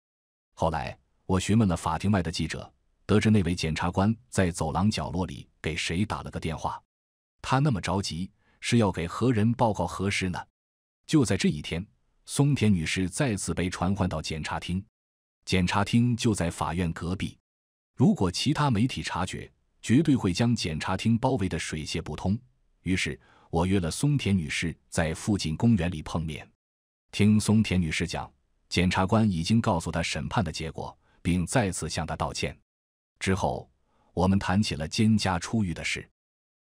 后来我询问了法庭外的记者，得知那位检察官在走廊角落里给谁打了个电话。他那么着急，是要给何人报告何事呢？就在这一天。松田女士再次被传唤到检察厅，检察厅就在法院隔壁。如果其他媒体察觉，绝对会将检察厅包围得水泄不通。于是我约了松田女士在附近公园里碰面。听松田女士讲，检察官已经告诉她审判的结果，并再次向她道歉。之后，我们谈起了蒹家出狱的事。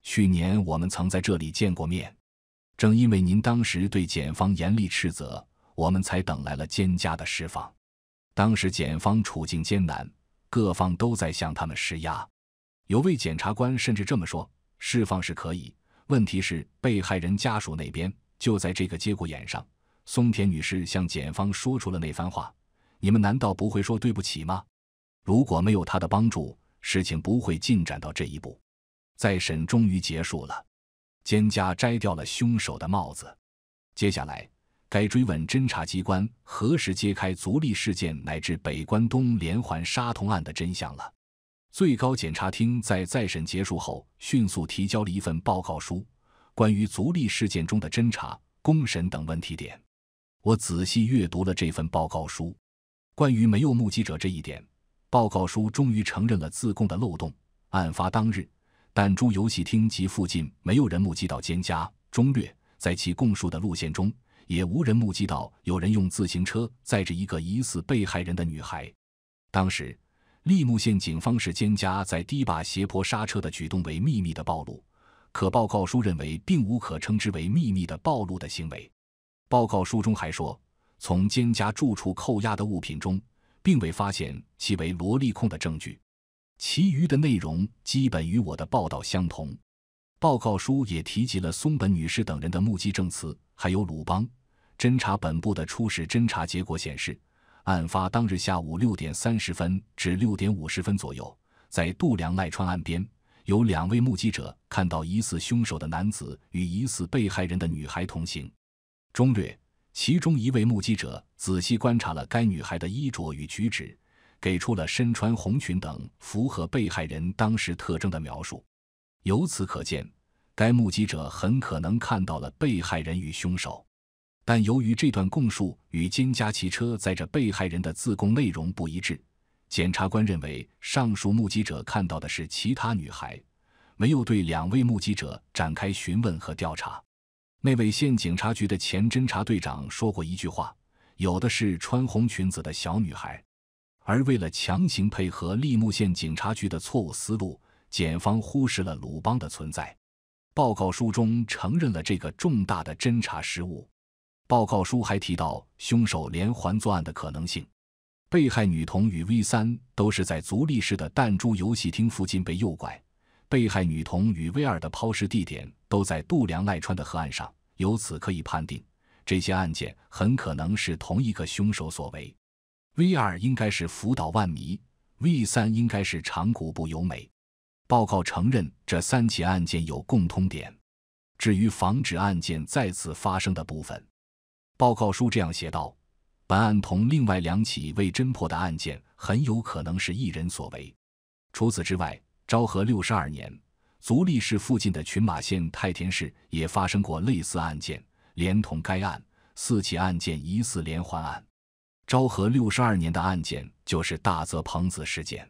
去年我们曾在这里见过面。正因为您当时对检方严厉斥责。我们才等来了蒹家的释放。当时检方处境艰难，各方都在向他们施压。有位检察官甚至这么说：“释放是可以，问题是被害人家属那边。”就在这个节骨眼上，松田女士向检方说出了那番话：“你们难道不会说对不起吗？如果没有他的帮助，事情不会进展到这一步。”再审终于结束了，蒹葭摘掉了凶手的帽子。接下来。该追问侦查机关何时揭开足利事件乃至北关东连环杀童案的真相了。最高检察厅在再审结束后迅速提交了一份报告书，关于足立事件中的侦查、公审等问题点。我仔细阅读了这份报告书，关于没有目击者这一点，报告书终于承认了自供的漏洞。案发当日，弹珠游戏厅及附近没有人目击到间家中略在其供述的路线中。也无人目击到有人用自行车载着一个疑似被害人的女孩。当时，利木县警方视间家在堤坝斜坡刹车的举动为秘密的暴露，可报告书认为并无可称之为秘密的暴露的行为。报告书中还说，从间家住处扣押的物品中，并未发现其为萝莉控的证据。其余的内容基本与我的报道相同。报告书也提及了松本女士等人的目击证词，还有鲁邦。侦查本部的初始侦查结果显示，案发当日下午六点三十分至六点五十分左右，在度量濑川岸边，有两位目击者看到疑似凶手的男子与疑似被害人的女孩同行。中略，其中一位目击者仔细观察了该女孩的衣着与举止，给出了身穿红裙等符合被害人当时特征的描述。由此可见，该目击者很可能看到了被害人与凶手。但由于这段供述与金家汽车载着被害人的自供内容不一致，检察官认为上述目击者看到的是其他女孩，没有对两位目击者展开询问和调查。那位县警察局的前侦查队长说过一句话：“有的是穿红裙子的小女孩。”而为了强行配合利木县警察局的错误思路，检方忽视了鲁邦的存在。报告书中承认了这个重大的侦查失误。报告书还提到凶手连环作案的可能性。被害女童与 V 三都是在足立市的弹珠游戏厅附近被诱拐，被害女童与 V 二的抛尸地点都在度良濑川的河岸上，由此可以判定这些案件很可能是同一个凶手所为。V 二应该是福岛万弥，V 三应该是长谷部由美。报告承认这三起案件有共通点。至于防止案件再次发生的部分，报告书这样写道：“本案同另外两起未侦破的案件很有可能是一人所为。除此之外，昭和六十二年足利市附近的群马县太田市也发生过类似案件。连同该案，四起案件疑似连环案。昭和六十二年的案件就是大泽朋子事件。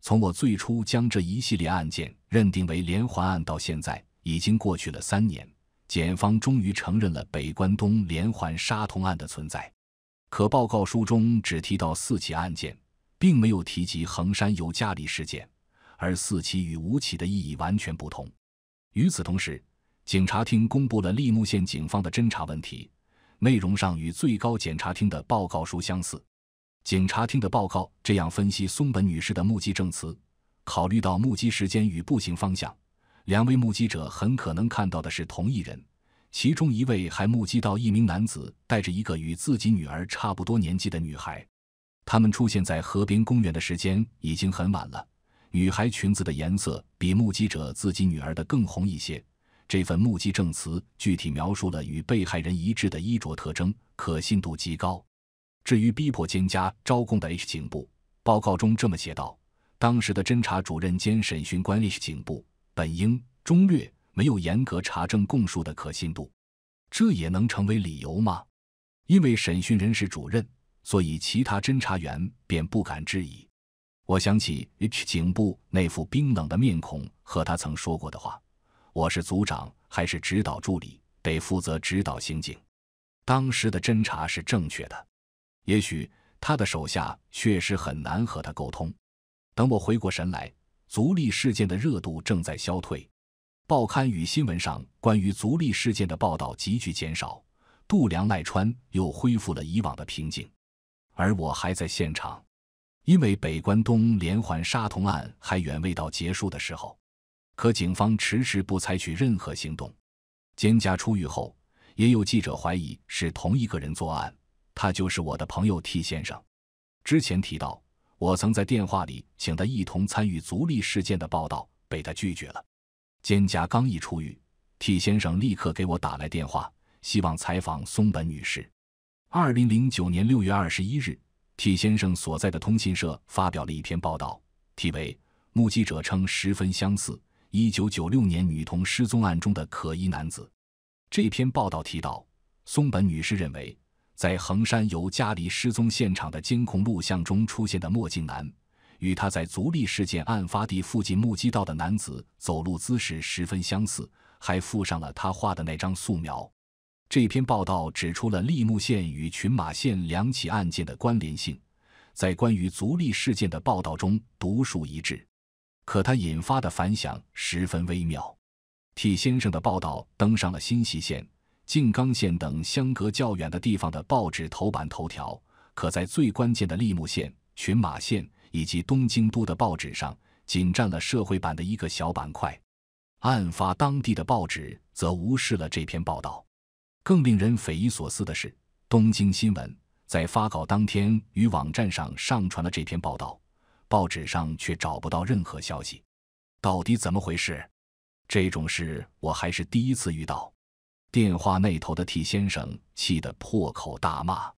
从我最初将这一系列案件认定为连环案到现在，已经过去了三年。”检方终于承认了北关东连环杀童案的存在，可报告书中只提到四起案件，并没有提及横山尤加里事件，而四起与五起的意义完全不同。与此同时，警察厅公布了利木县警方的侦查问题，内容上与最高检察厅的报告书相似。警察厅的报告这样分析松本女士的目击证词：考虑到目击时间与步行方向。两位目击者很可能看到的是同一人，其中一位还目击到一名男子带着一个与自己女儿差不多年纪的女孩。他们出现在河边公园的时间已经很晚了。女孩裙子的颜色比目击者自己女儿的更红一些。这份目击证词具体描述了与被害人一致的衣着特征，可信度极高。至于逼迫奸家招供的 H 警部，报告中这么写道：“当时的侦查主任兼审讯官 H 警部。”本应中略没有严格查证供述的可信度，这也能成为理由吗？因为审讯人是主任，所以其他侦查员便不敢质疑。我想起 H 警部那副冰冷的面孔和他曾说过的话：“我是组长，还是指导助理，得负责指导刑警。”当时的侦查是正确的，也许他的手下确实很难和他沟通。等我回过神来。足利事件的热度正在消退，报刊与新闻上关于足利事件的报道急剧减少，度量濑川又恢复了以往的平静，而我还在现场，因为北关东连环杀童案还远未到结束的时候，可警方迟迟不采取任何行动。蒹家出狱后，也有记者怀疑是同一个人作案，他就是我的朋友 T 先生，之前提到。我曾在电话里请他一同参与足利事件的报道，被他拒绝了。蒹葭刚一出狱，T 先生立刻给我打来电话，希望采访松本女士。二零零九年六月二十一日，T 先生所在的通信社发表了一篇报道，题为《目击者称十分相似一九九六年女童失踪案中的可疑男子》。这篇报道提到，松本女士认为。在横山由加里失踪现场的监控录像中出现的墨镜男，与他在足利事件案发地附近目击到的男子走路姿势十分相似，还附上了他画的那张素描。这篇报道指出了立木县与群马县两起案件的关联性，在关于足立事件的报道中独树一帜。可他引发的反响十分微妙，T 先生的报道登上了新泻县。静冈县等相隔较远的地方的报纸头版头条，可在最关键的利木县、群马县以及东京都的报纸上，仅占了社会版的一个小板块。案发当地的报纸则无视了这篇报道。更令人匪夷所思的是，东京新闻在发稿当天于网站上上传了这篇报道，报纸上却找不到任何消息。到底怎么回事？这种事我还是第一次遇到。电话那头的 T 先生气得破口大骂。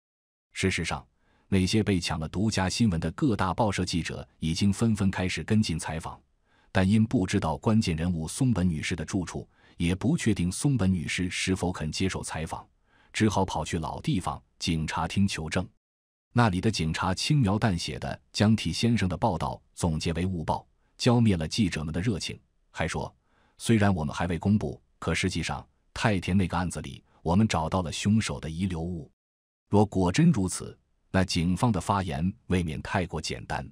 事实上，那些被抢了独家新闻的各大报社记者已经纷纷开始跟进采访，但因不知道关键人物松本女士的住处，也不确定松本女士是否肯接受采访，只好跑去老地方警察厅求证。那里的警察轻描淡写地将 T 先生的报道总结为误报，浇灭了记者们的热情，还说：“虽然我们还未公布，可实际上……”太田那个案子里，我们找到了凶手的遗留物。若果真如此，那警方的发言未免太过简单。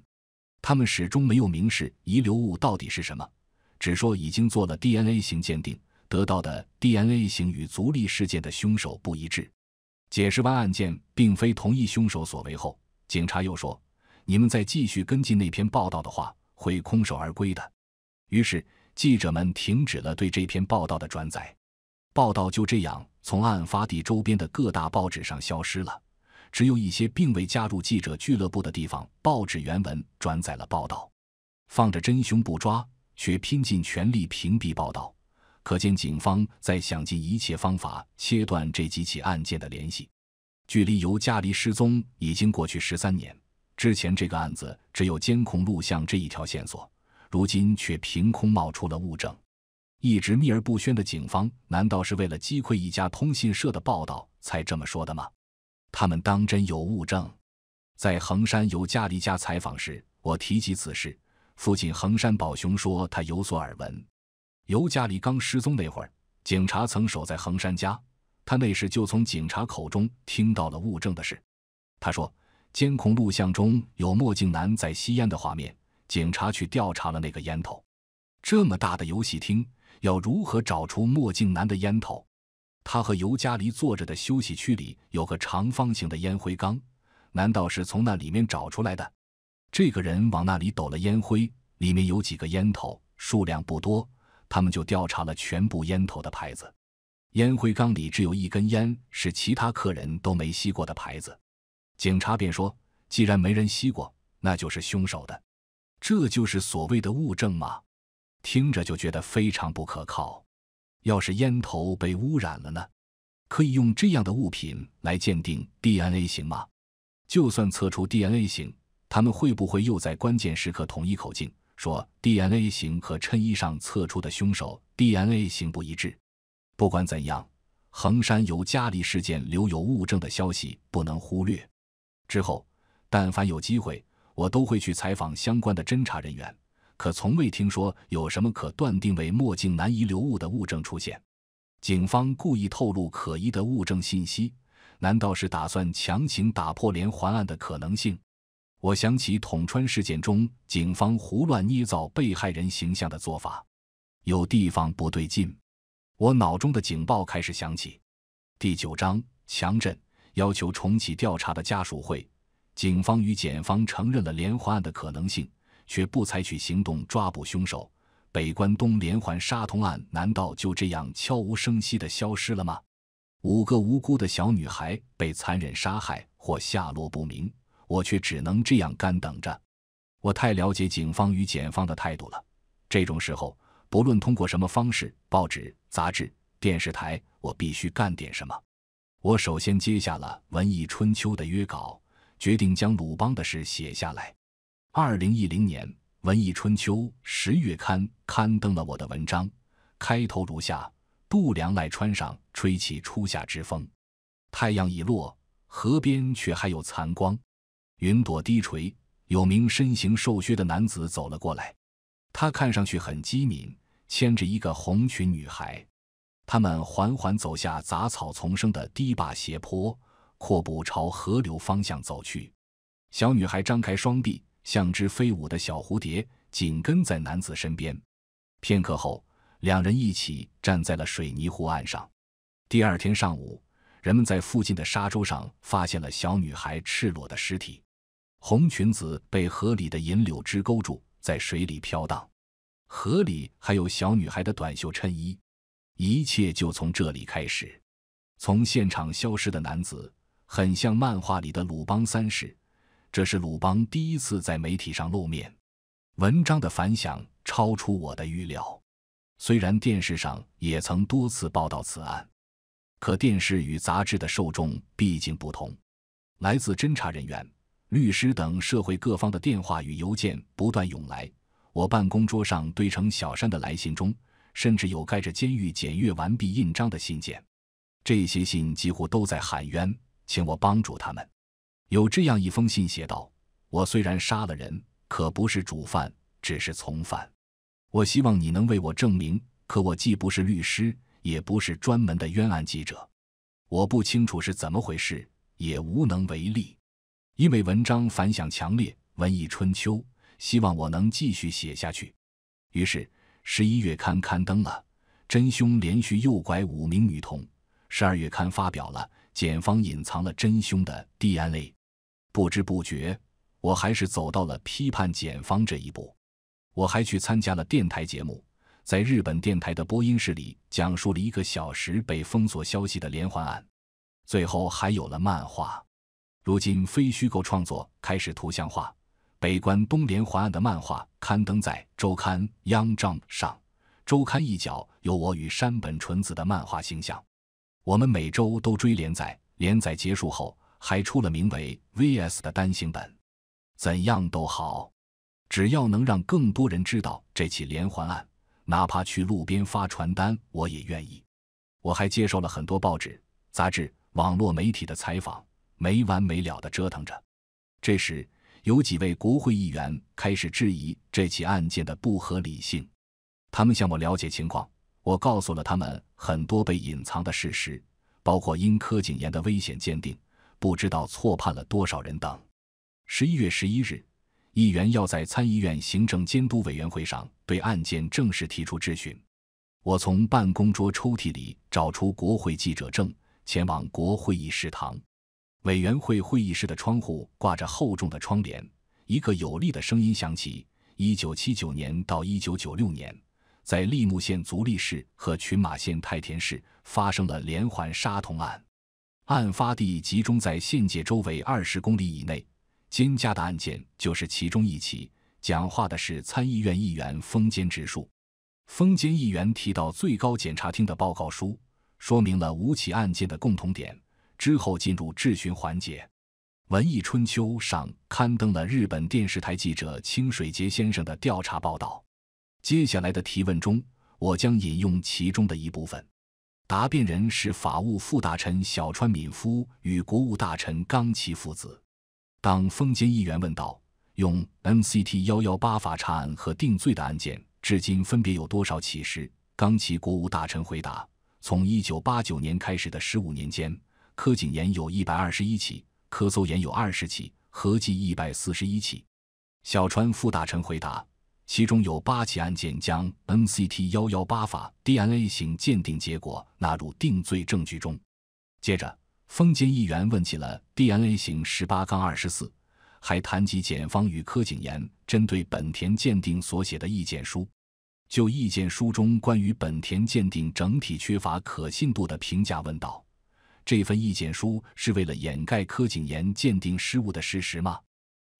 他们始终没有明示遗留物到底是什么，只说已经做了 DNA 型鉴定，得到的 DNA 型与足力事件的凶手不一致。解释完案件并非同一凶手所为后，警察又说：“你们再继续跟进那篇报道的话，会空手而归的。”于是，记者们停止了对这篇报道的转载。报道就这样从案发地周边的各大报纸上消失了，只有一些并未加入记者俱乐部的地方报纸原文转载了报道。放着真凶不抓，却拼尽全力屏蔽报道，可见警方在想尽一切方法切断这几起案件的联系。距离尤加利失踪已经过去十三年，之前这个案子只有监控录像这一条线索，如今却凭空冒出了物证。一直秘而不宣的警方，难道是为了击溃一家通信社的报道才这么说的吗？他们当真有物证？在横山由佳里家采访时，我提及此事，父亲横山宝雄说他有所耳闻。由佳里刚失踪那会儿，警察曾守在横山家，他那时就从警察口中听到了物证的事。他说，监控录像中有墨镜男在吸烟的画面，警察去调查了那个烟头。这么大的游戏厅。要如何找出墨镜男的烟头？他和尤加里坐着的休息区里有个长方形的烟灰缸，难道是从那里面找出来的？这个人往那里抖了烟灰，里面有几个烟头，数量不多。他们就调查了全部烟头的牌子，烟灰缸里只有一根烟是其他客人都没吸过的牌子。警察便说，既然没人吸过，那就是凶手的。这就是所谓的物证吗？听着就觉得非常不可靠。要是烟头被污染了呢？可以用这样的物品来鉴定 DNA 型吗？就算测出 DNA 型，他们会不会又在关键时刻统一口径，说 DNA 型和衬衣上测出的凶手 DNA 型不一致？不管怎样，横山由佳里事件留有物证的消息不能忽略。之后，但凡有机会，我都会去采访相关的侦查人员。可从未听说有什么可断定为墨镜男遗留物的物证出现。警方故意透露可疑的物证信息，难道是打算强行打破连环案的可能性？我想起捅穿事件中警方胡乱捏造被害人形象的做法，有地方不对劲。我脑中的警报开始响起。第九章强震要求重启调查的家属会，警方与检方承认了连环案的可能性。却不采取行动抓捕凶手，北关东连环杀童案难道就这样悄无声息地消失了吗？五个无辜的小女孩被残忍杀害或下落不明，我却只能这样干等着。我太了解警方与检方的态度了。这种时候，不论通过什么方式，报纸、杂志、电视台，我必须干点什么。我首先接下了《文艺春秋》的约稿，决定将鲁邦的事写下来。二零一零年，《文艺春秋》十月刊刊登了我的文章，开头如下：度良濑川上吹起初夏之风，太阳已落，河边却还有残光，云朵低垂。有名身形瘦削的男子走了过来，他看上去很机敏，牵着一个红裙女孩，他们缓缓走下杂草丛生的堤坝斜坡，阔步朝河流方向走去。小女孩张开双臂。像只飞舞的小蝴蝶，紧跟在男子身边。片刻后，两人一起站在了水泥湖岸上。第二天上午，人们在附近的沙洲上发现了小女孩赤裸的尸体，红裙子被河里的银柳枝勾住，在水里飘荡。河里还有小女孩的短袖衬衣。一切就从这里开始。从现场消失的男子，很像漫画里的鲁邦三世。这是鲁邦第一次在媒体上露面，文章的反响超出我的预料。虽然电视上也曾多次报道此案，可电视与杂志的受众毕竟不同。来自侦查人员、律师等社会各方的电话与邮件不断涌来，我办公桌上堆成小山的来信中，甚至有盖着监狱检阅完毕印章的信件。这些信几乎都在喊冤，请我帮助他们。有这样一封信写道：“我虽然杀了人，可不是主犯，只是从犯。我希望你能为我证明。可我既不是律师，也不是专门的冤案记者，我不清楚是怎么回事，也无能为力。因为文章反响强烈，《文艺春秋》希望我能继续写下去。于是十一月刊刊登了真凶连续诱拐五名女童。十二月刊发表了检方隐藏了真凶的 DNA。”不知不觉，我还是走到了批判检方这一步。我还去参加了电台节目，在日本电台的播音室里讲述了一个小时被封锁消息的连环案，最后还有了漫画。如今非虚构创作开始图像化，北关东连环案的漫画刊登在周刊《Young Jump》上，周刊一角有我与山本纯子的漫画形象。我们每周都追连载，连载结束后。还出了名为《V.S.》的单行本，怎样都好，只要能让更多人知道这起连环案，哪怕去路边发传单，我也愿意。我还接受了很多报纸、杂志、网络媒体的采访，没完没了地折腾着。这时，有几位国会议员开始质疑这起案件的不合理性，他们向我了解情况，我告诉了他们很多被隐藏的事实，包括因柯景妍的危险鉴定。不知道错判了多少人等。十一月十一日，议员要在参议院行政监督委员会上对案件正式提出质询。我从办公桌抽屉里找出国会记者证，前往国会议事堂。委员会会议室的窗户挂着厚重的窗帘。一个有力的声音响起：“一九七九年到一九九六年，在利木县足利市和群马县太田市发生了连环杀童案。”案发地集中在县界周围二十公里以内，金家的案件就是其中一起。讲话的是参议院议员丰间直树。丰间议员提到最高检察厅的报告书，说明了五起案件的共同点。之后进入质询环节，《文艺春秋》上刊登了日本电视台记者清水节先生的调查报道。接下来的提问中，我将引用其中的一部分。答辩人是法务副大臣小川敏夫与国务大臣冈崎父子。当封建议员问道：“用 NCT 幺幺八法查案和定罪的案件，至今分别有多少起？”时，冈崎国务大臣回答：“从一九八九年开始的十五年间，科井研有一百二十一起，科搜研有二十起，合计一百四十一起。”小川副大臣回答。其中有八起案件将 NCT118 法 DNA 型鉴定结果纳入定罪证据中。接着，封间议员问起了 DNA 型十八杠二十四，还谈及检方与柯景延针对本田鉴定所写的意见书。就意见书中关于本田鉴定整体缺乏可信度的评价，问道：“这份意见书是为了掩盖柯景延鉴定失误的事实吗？”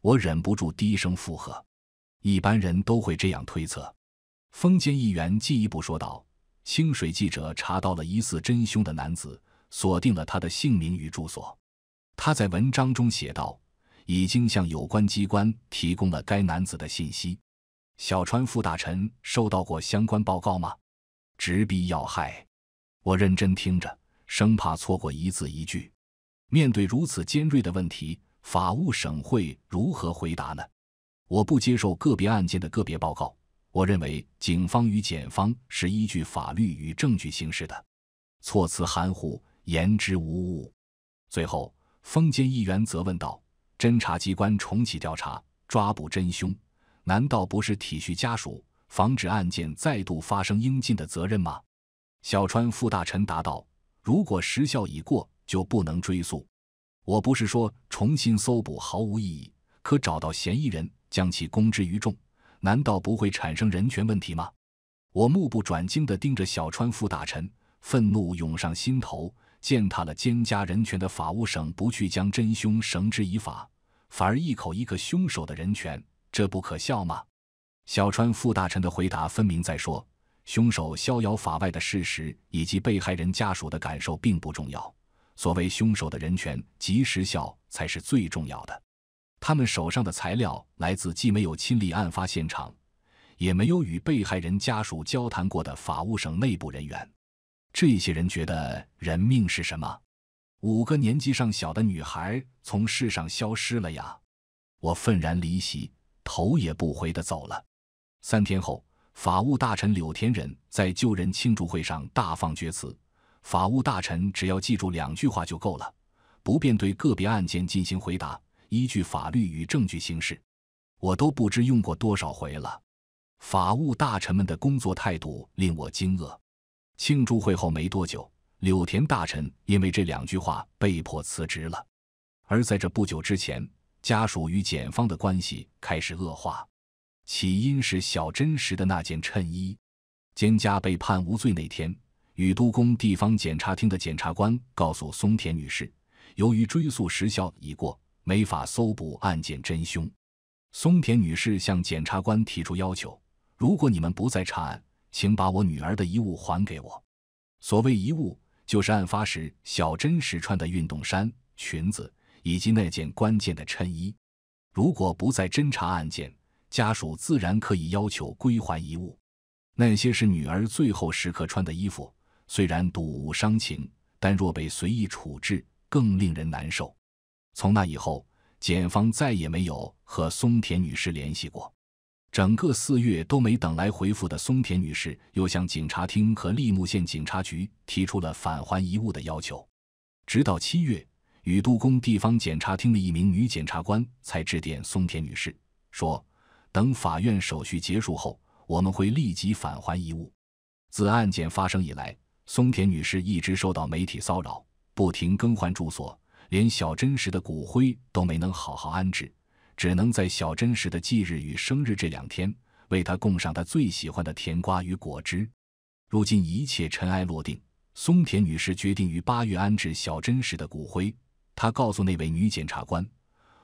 我忍不住低声附和。一般人都会这样推测，封建议员进一步说道：“清水记者查到了疑似真凶的男子，锁定了他的姓名与住所。他在文章中写道：‘已经向有关机关提供了该男子的信息。’小川副大臣收到过相关报告吗？”直逼要害，我认真听着，生怕错过一字一句。面对如此尖锐的问题，法务省会如何回答呢？我不接受个别案件的个别报告。我认为警方与检方是依据法律与证据行事的。措辞含糊，言之无物。最后，封监议员责问道：“侦查机关重启调查，抓捕真凶，难道不是体恤家属、防止案件再度发生应尽的责任吗？”小川副大臣答道：“如果时效已过，就不能追溯。我不是说重新搜捕毫无意义，可找到嫌疑人。”将其公之于众，难道不会产生人权问题吗？我目不转睛地盯着小川副大臣，愤怒涌上心头。践踏了兼家人权的法务省不去将真凶绳之以法，反而一口一个凶手的人权，这不可笑吗？小川副大臣的回答分明在说，凶手逍遥法外的事实以及被害人家属的感受并不重要，所谓凶手的人权及时效才是最重要的。他们手上的材料来自既没有亲历案发现场，也没有与被害人家属交谈过的法务省内部人员。这些人觉得人命是什么？五个年纪尚小的女孩从世上消失了呀！我愤然离席，头也不回的走了。三天后，法务大臣柳田忍在救人庆祝会上大放厥词。法务大臣只要记住两句话就够了，不便对个别案件进行回答。依据法律与证据行事，我都不知用过多少回了。法务大臣们的工作态度令我惊愕。庆祝会后没多久，柳田大臣因为这两句话被迫辞职了。而在这不久之前，家属与检方的关系开始恶化，起因是小真实的那件衬衣。兼家被判无罪那天，宇都宫地方检察厅的检察官告诉松田女士，由于追诉时效已过。没法搜捕案件真凶，松田女士向检察官提出要求：如果你们不再查案，请把我女儿的遗物还给我。所谓遗物，就是案发时小真时穿的运动衫、裙子以及那件关键的衬衣。如果不再侦查案件，家属自然可以要求归还遗物。那些是女儿最后时刻穿的衣服，虽然睹物伤情，但若被随意处置，更令人难受。从那以后，检方再也没有和松田女士联系过。整个四月都没等来回复的松田女士，又向警察厅和利木县警察局提出了返还遗物的要求。直到七月，宇都宫地方检察厅的一名女检察官才致电松田女士，说：“等法院手续结束后，我们会立即返还遗物。”自案件发生以来，松田女士一直受到媒体骚扰，不停更换住所。连小真实的骨灰都没能好好安置，只能在小真实的忌日与生日这两天为他供上他最喜欢的甜瓜与果汁。如今一切尘埃落定，松田女士决定于八月安置小真实的骨灰。她告诉那位女检察官：“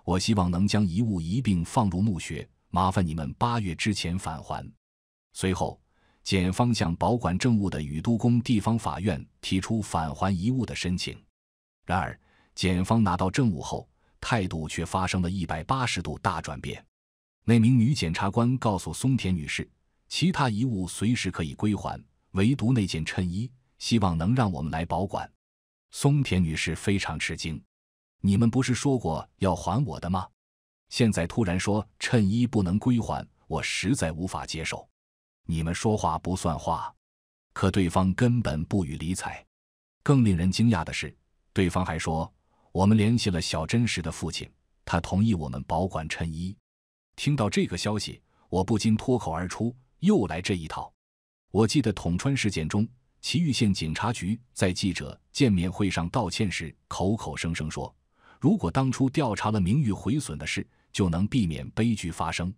我希望能将遗物一并放入墓穴，麻烦你们八月之前返还。”随后，检方向保管证物的宇都宫地方法院提出返还遗物的申请。然而，检方拿到证物后，态度却发生了一百八十度大转变。那名女检察官告诉松田女士：“其他遗物随时可以归还，唯独那件衬衣，希望能让我们来保管。”松田女士非常吃惊：“你们不是说过要还我的吗？现在突然说衬衣不能归还，我实在无法接受。你们说话不算话，可对方根本不予理睬。更令人惊讶的是，对方还说。”我们联系了小真实的父亲，他同意我们保管衬衣。听到这个消息，我不禁脱口而出：“又来这一套！”我记得统川事件中，岐玉县警察局在记者见面会上道歉时，口口声声说：“如果当初调查了名誉毁损的事，就能避免悲剧发生。”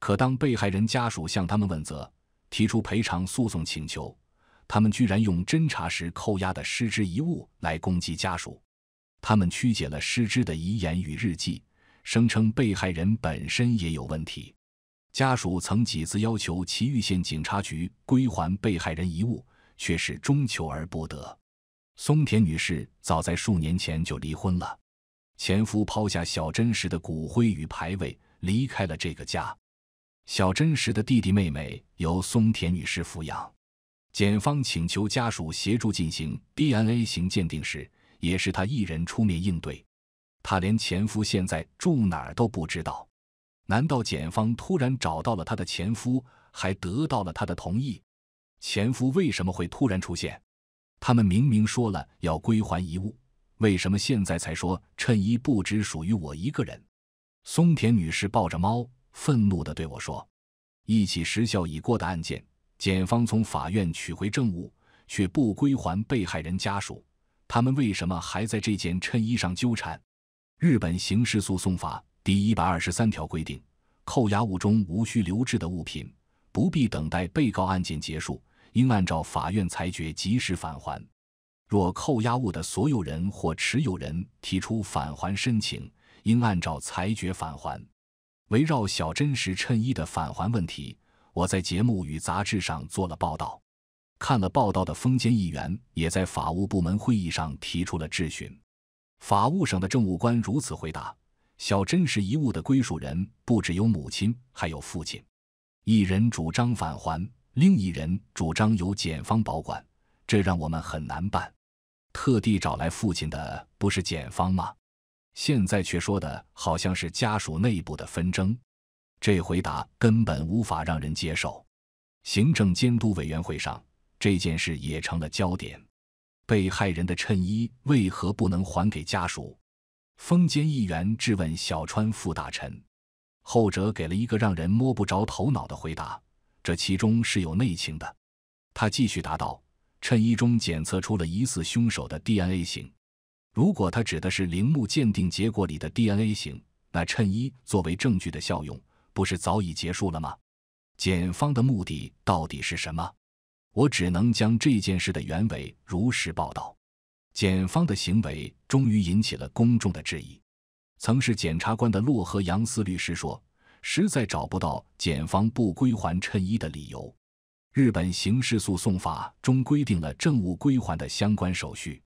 可当被害人家属向他们问责，提出赔偿诉讼请求，他们居然用侦查时扣押的失之遗物来攻击家属。他们曲解了失之的遗言与日记，声称被害人本身也有问题。家属曾几次要求祁玉县警察局归还被害人遗物，却是终求而不得。松田女士早在数年前就离婚了，前夫抛下小真实的骨灰与牌位离开了这个家。小真实的弟弟妹妹由松田女士抚养。检方请求家属协助进行 DNA 型鉴定时。也是他一人出面应对，他连前夫现在住哪儿都不知道。难道检方突然找到了他的前夫，还得到了他的同意？前夫为什么会突然出现？他们明明说了要归还遗物，为什么现在才说衬衣不只属于我一个人？松田女士抱着猫，愤怒的对我说：“一起时效已过的案件，检方从法院取回证物，却不归还被害人家属。”他们为什么还在这件衬衣上纠缠？日本刑事诉讼法第一百二十三条规定，扣押物中无需留置的物品，不必等待被告案件结束，应按照法院裁决及时返还。若扣押物的所有人或持有人提出返还申请，应按照裁决返还。围绕小真实衬衣的返还问题，我在节目与杂志上做了报道。看了报道的封间议员也在法务部门会议上提出了质询，法务省的政务官如此回答：“小真遗物的归属人不只有母亲，还有父亲，一人主张返还，另一人主张由检方保管，这让我们很难办。特地找来父亲的不是检方吗？现在却说的好像是家属内部的纷争，这回答根本无法让人接受。”行政监督委员会上。这件事也成了焦点。被害人的衬衣为何不能还给家属？风间议员质问小川副大臣，后者给了一个让人摸不着头脑的回答。这其中是有内情的。他继续答道：“衬衣中检测出了疑似凶手的 DNA 型。如果他指的是铃木鉴定结果里的 DNA 型，那衬衣作为证据的效用不是早已结束了吗？检方的目的到底是什么？”我只能将这件事的原委如实报道。检方的行为终于引起了公众的质疑。曾是检察官的洛河杨思律师说：“实在找不到检方不归还衬衣的理由。日本刑事诉讼法中规定了政务归还的相关手续，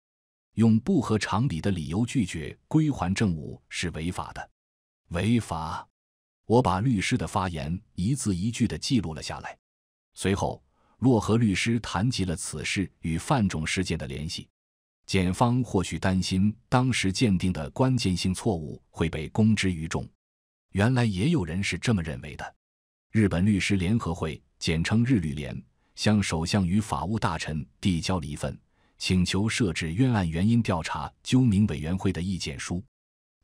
用不合常理的理由拒绝归还政务是违法的。”违法？我把律师的发言一字一句的记录了下来。随后。若和律师谈及了此事与范仲事件的联系，检方或许担心当时鉴定的关键性错误会被公之于众。原来也有人是这么认为的。日本律师联合会（简称日律联）向首相与法务大臣递交了一份请求设置冤案原因调查究明委员会的意见书。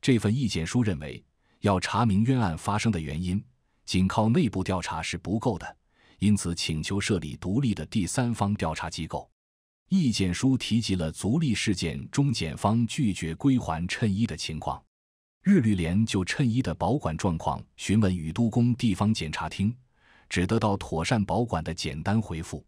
这份意见书认为，要查明冤案发生的原因，仅靠内部调查是不够的。因此，请求设立独立的第三方调查机构。意见书提及了足利事件中检方拒绝归还衬衣的情况。日律联就衬衣的保管状况询问宇都宫地方检察厅，只得到“妥善保管”的简单回复。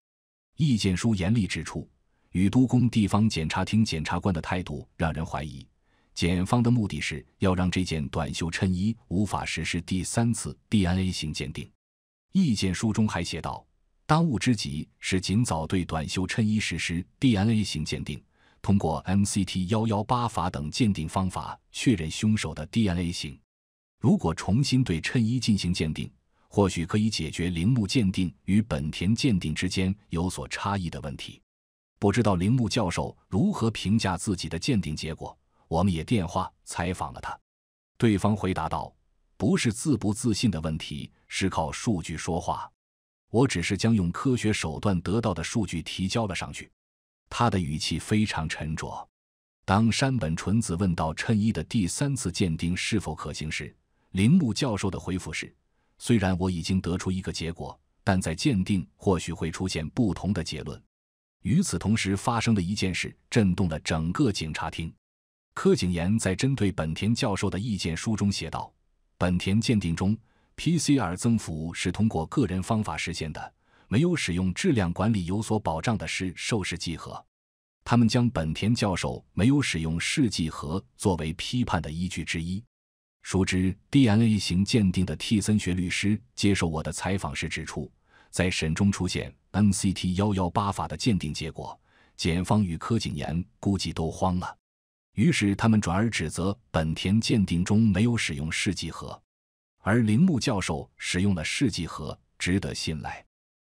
意见书严厉指出，宇都宫地方检察厅检察官的态度让人怀疑，检方的目的是要让这件短袖衬衣无法实施第三次 DNA 型鉴定。意见书中还写道：“当务之急是尽早对短袖衬衣实施 DNA 型鉴定，通过 MCT 幺幺八法等鉴定方法确认凶手的 DNA 型。如果重新对衬衣进行鉴定，或许可以解决铃木鉴定与本田鉴定之间有所差异的问题。”不知道铃木教授如何评价自己的鉴定结果，我们也电话采访了他。对方回答道：“不是自不自信的问题。”是靠数据说话，我只是将用科学手段得到的数据提交了上去。他的语气非常沉着。当山本纯子问到衬衣的第三次鉴定是否可行时，铃木教授的回复是：虽然我已经得出一个结果，但在鉴定或许会出现不同的结论。与此同时发生的一件事震动了整个警察厅。柯景言在针对本田教授的意见书中写道：本田鉴定中。PCR 增幅是通过个人方法实现的，没有使用质量管理有所保障的是受试剂盒。他们将本田教授没有使用试剂盒作为批判的依据之一。熟知 DNA 型鉴定的替森学律师接受我的采访时指出，在审中出现 MCT 幺幺八法的鉴定结果，检方与柯景延估计都慌了，于是他们转而指责本田鉴定中没有使用试剂盒。而铃木教授使用的试剂盒值得信赖，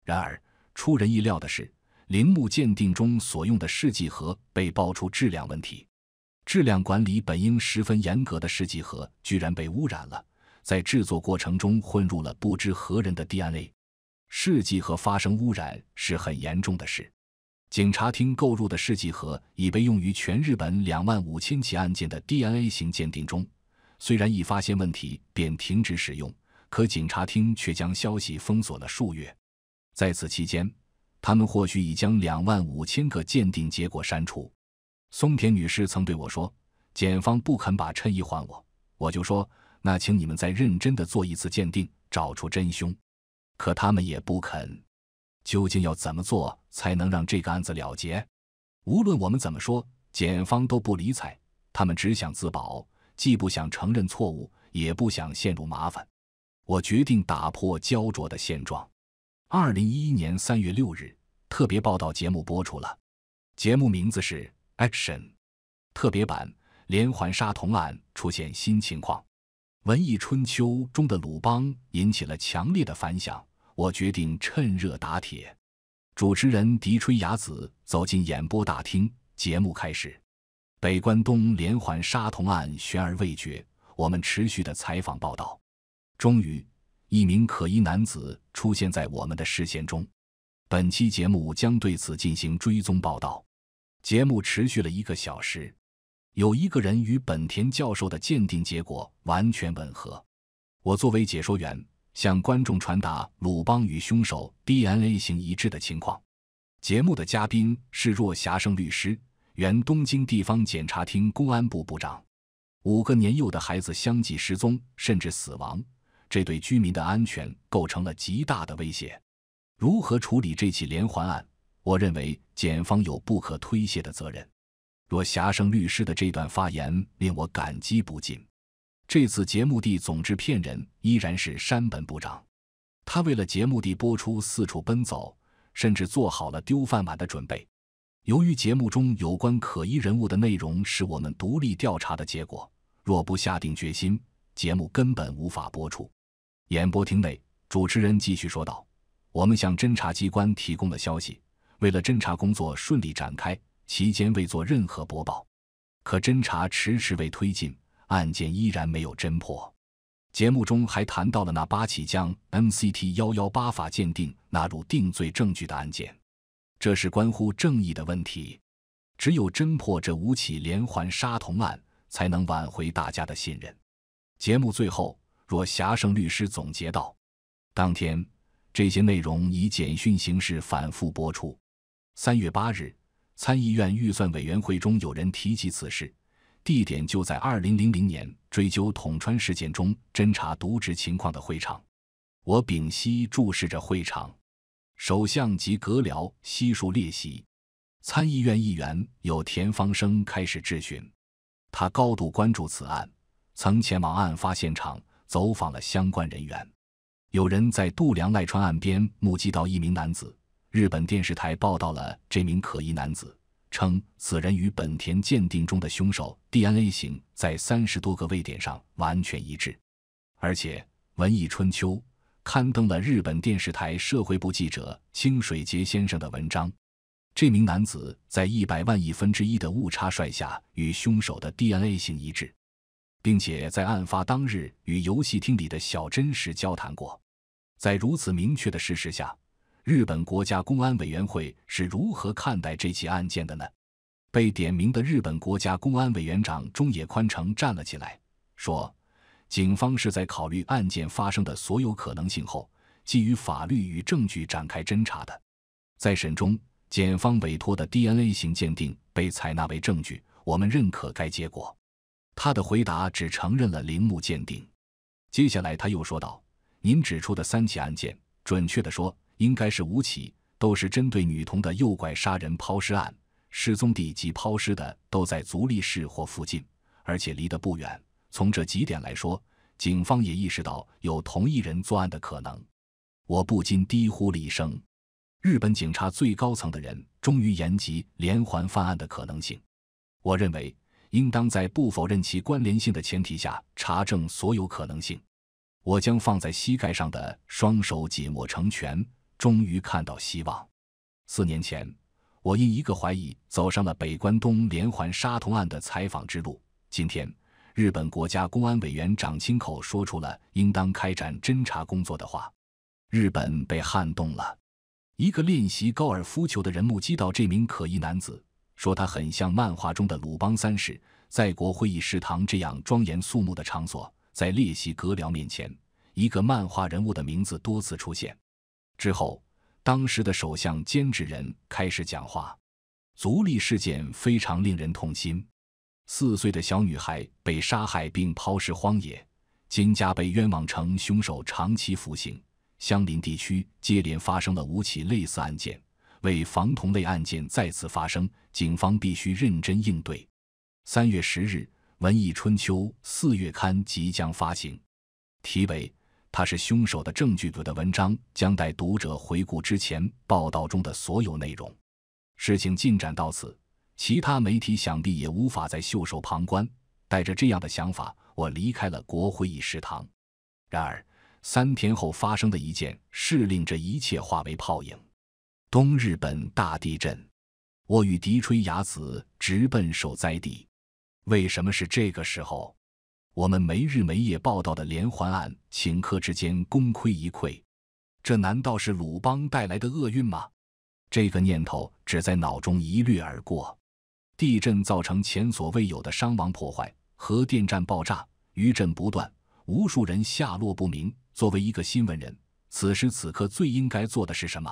然而出人意料的是，铃木鉴定中所用的试剂盒被爆出质量问题。质量管理本应十分严格的试剂盒，居然被污染了，在制作过程中混入了不知何人的 DNA。试剂盒发生污染是很严重的事。警察厅购入的试剂盒已被用于全日本两万五千起案件的 DNA 型鉴定中。虽然一发现问题便停止使用，可警察厅却将消息封锁了数月。在此期间，他们或许已将两万五千个鉴定结果删除。松田女士曾对我说：“检方不肯把衬衣还我，我就说那请你们再认真的做一次鉴定，找出真凶。”可他们也不肯。究竟要怎么做才能让这个案子了结？无论我们怎么说，检方都不理睬，他们只想自保。既不想承认错误，也不想陷入麻烦，我决定打破焦灼的现状。二零一一年三月六日，特别报道节目播出了，节目名字是《Action 特别版：连环杀童案出现新情况》。文艺春秋中的鲁邦引起了强烈的反响，我决定趁热打铁。主持人笛吹雅子走进演播大厅，节目开始。北关东连环杀童案悬而未决，我们持续的采访报道，终于，一名可疑男子出现在我们的视线中。本期节目将对此进行追踪报道。节目持续了一个小时，有一个人与本田教授的鉴定结果完全吻合。我作为解说员向观众传达鲁邦与凶手 DNA 型一致的情况。节目的嘉宾是若霞生律师。原东京地方检察厅公安部部长，五个年幼的孩子相继失踪甚至死亡，这对居民的安全构成了极大的威胁。如何处理这起连环案？我认为检方有不可推卸的责任。若霞生律师的这段发言令我感激不尽。这次节目的总制片人依然是山本部长，他为了节目的播出四处奔走，甚至做好了丢饭碗的准备。由于节目中有关可疑人物的内容是我们独立调查的结果，若不下定决心，节目根本无法播出。演播厅内，主持人继续说道：“我们向侦查机关提供了消息，为了侦查工作顺利展开，期间未做任何播报。可侦查迟迟未推进，案件依然没有侦破。节目中还谈到了那八起将 MCT 幺幺八法鉴定纳入定罪证据的案件。”这是关乎正义的问题，只有侦破这五起连环杀童案，才能挽回大家的信任。节目最后，若霞胜律师总结道：“当天，这些内容以简讯形式反复播出。三月八日，参议院预算委员会中有人提起此事，地点就在二零零零年追究统川事件中侦查渎职情况的会场。我屏息注视着会场。”首相及阁僚悉数列席，参议院议员有田方生开始质询。他高度关注此案，曾前往案发现场走访了相关人员。有人在度量濑川岸边目击到一名男子。日本电视台报道了这名可疑男子，称此人与本田鉴定中的凶手 DNA 型在三十多个位点上完全一致。而且，《文艺春秋》。刊登了日本电视台社会部记者清水杰先生的文章。这名男子在一百万亿分之一的误差率下与凶手的 DNA 型一致，并且在案发当日与游戏厅里的小真实交谈过。在如此明确的事实下，日本国家公安委员会是如何看待这起案件的呢？被点名的日本国家公安委员长中野宽成站了起来，说。警方是在考虑案件发生的所有可能性后，基于法律与证据展开侦查的。在审中，检方委托的 DNA 型鉴定被采纳为证据，我们认可该结果。他的回答只承认了铃木鉴定。接下来他又说道：“您指出的三起案件，准确地说应该是五起，都是针对女童的诱拐、杀人、抛尸案。失踪地及抛尸的都在足立市或附近，而且离得不远。”从这几点来说，警方也意识到有同一人作案的可能。我不禁低呼了一声：“日本警察最高层的人终于言及连环犯案的可能性。”我认为，应当在不否认其关联性的前提下，查证所有可能性。我将放在膝盖上的双手紧握成拳，终于看到希望。四年前，我因一个怀疑走上了北关东连环杀童案的采访之路。今天。日本国家公安委员长亲口说出了应当开展侦查工作的话，日本被撼动了。一个练习高尔夫球的人目击到这名可疑男子，说他很像漫画中的鲁邦三世。在国会议食堂这样庄严肃穆的场所，在列席格僚面前，一个漫画人物的名字多次出现。之后，当时的首相菅直人开始讲话：“足利事件非常令人痛心。”四岁的小女孩被杀害并抛尸荒野，金家被冤枉成凶手，长期服刑。相邻地区接连发生了五起类似案件，为防同类案件再次发生，警方必须认真应对。三月十日，《文艺春秋》四月刊即将发行，题为“他是凶手的证据”的文章将带读者回顾之前报道中的所有内容。事情进展到此。其他媒体想必也无法再袖手旁观。带着这样的想法，我离开了国会议事堂。然而，三天后发生的一件事令这一切化为泡影：东日本大地震。我与笛吹雅子直奔受灾地。为什么是这个时候？我们没日没夜报道的连环案，顷刻之间功亏一篑。这难道是鲁邦带来的厄运吗？这个念头只在脑中一掠而过。地震造成前所未有的伤亡破坏，核电站爆炸，余震不断，无数人下落不明。作为一个新闻人，此时此刻最应该做的是什么？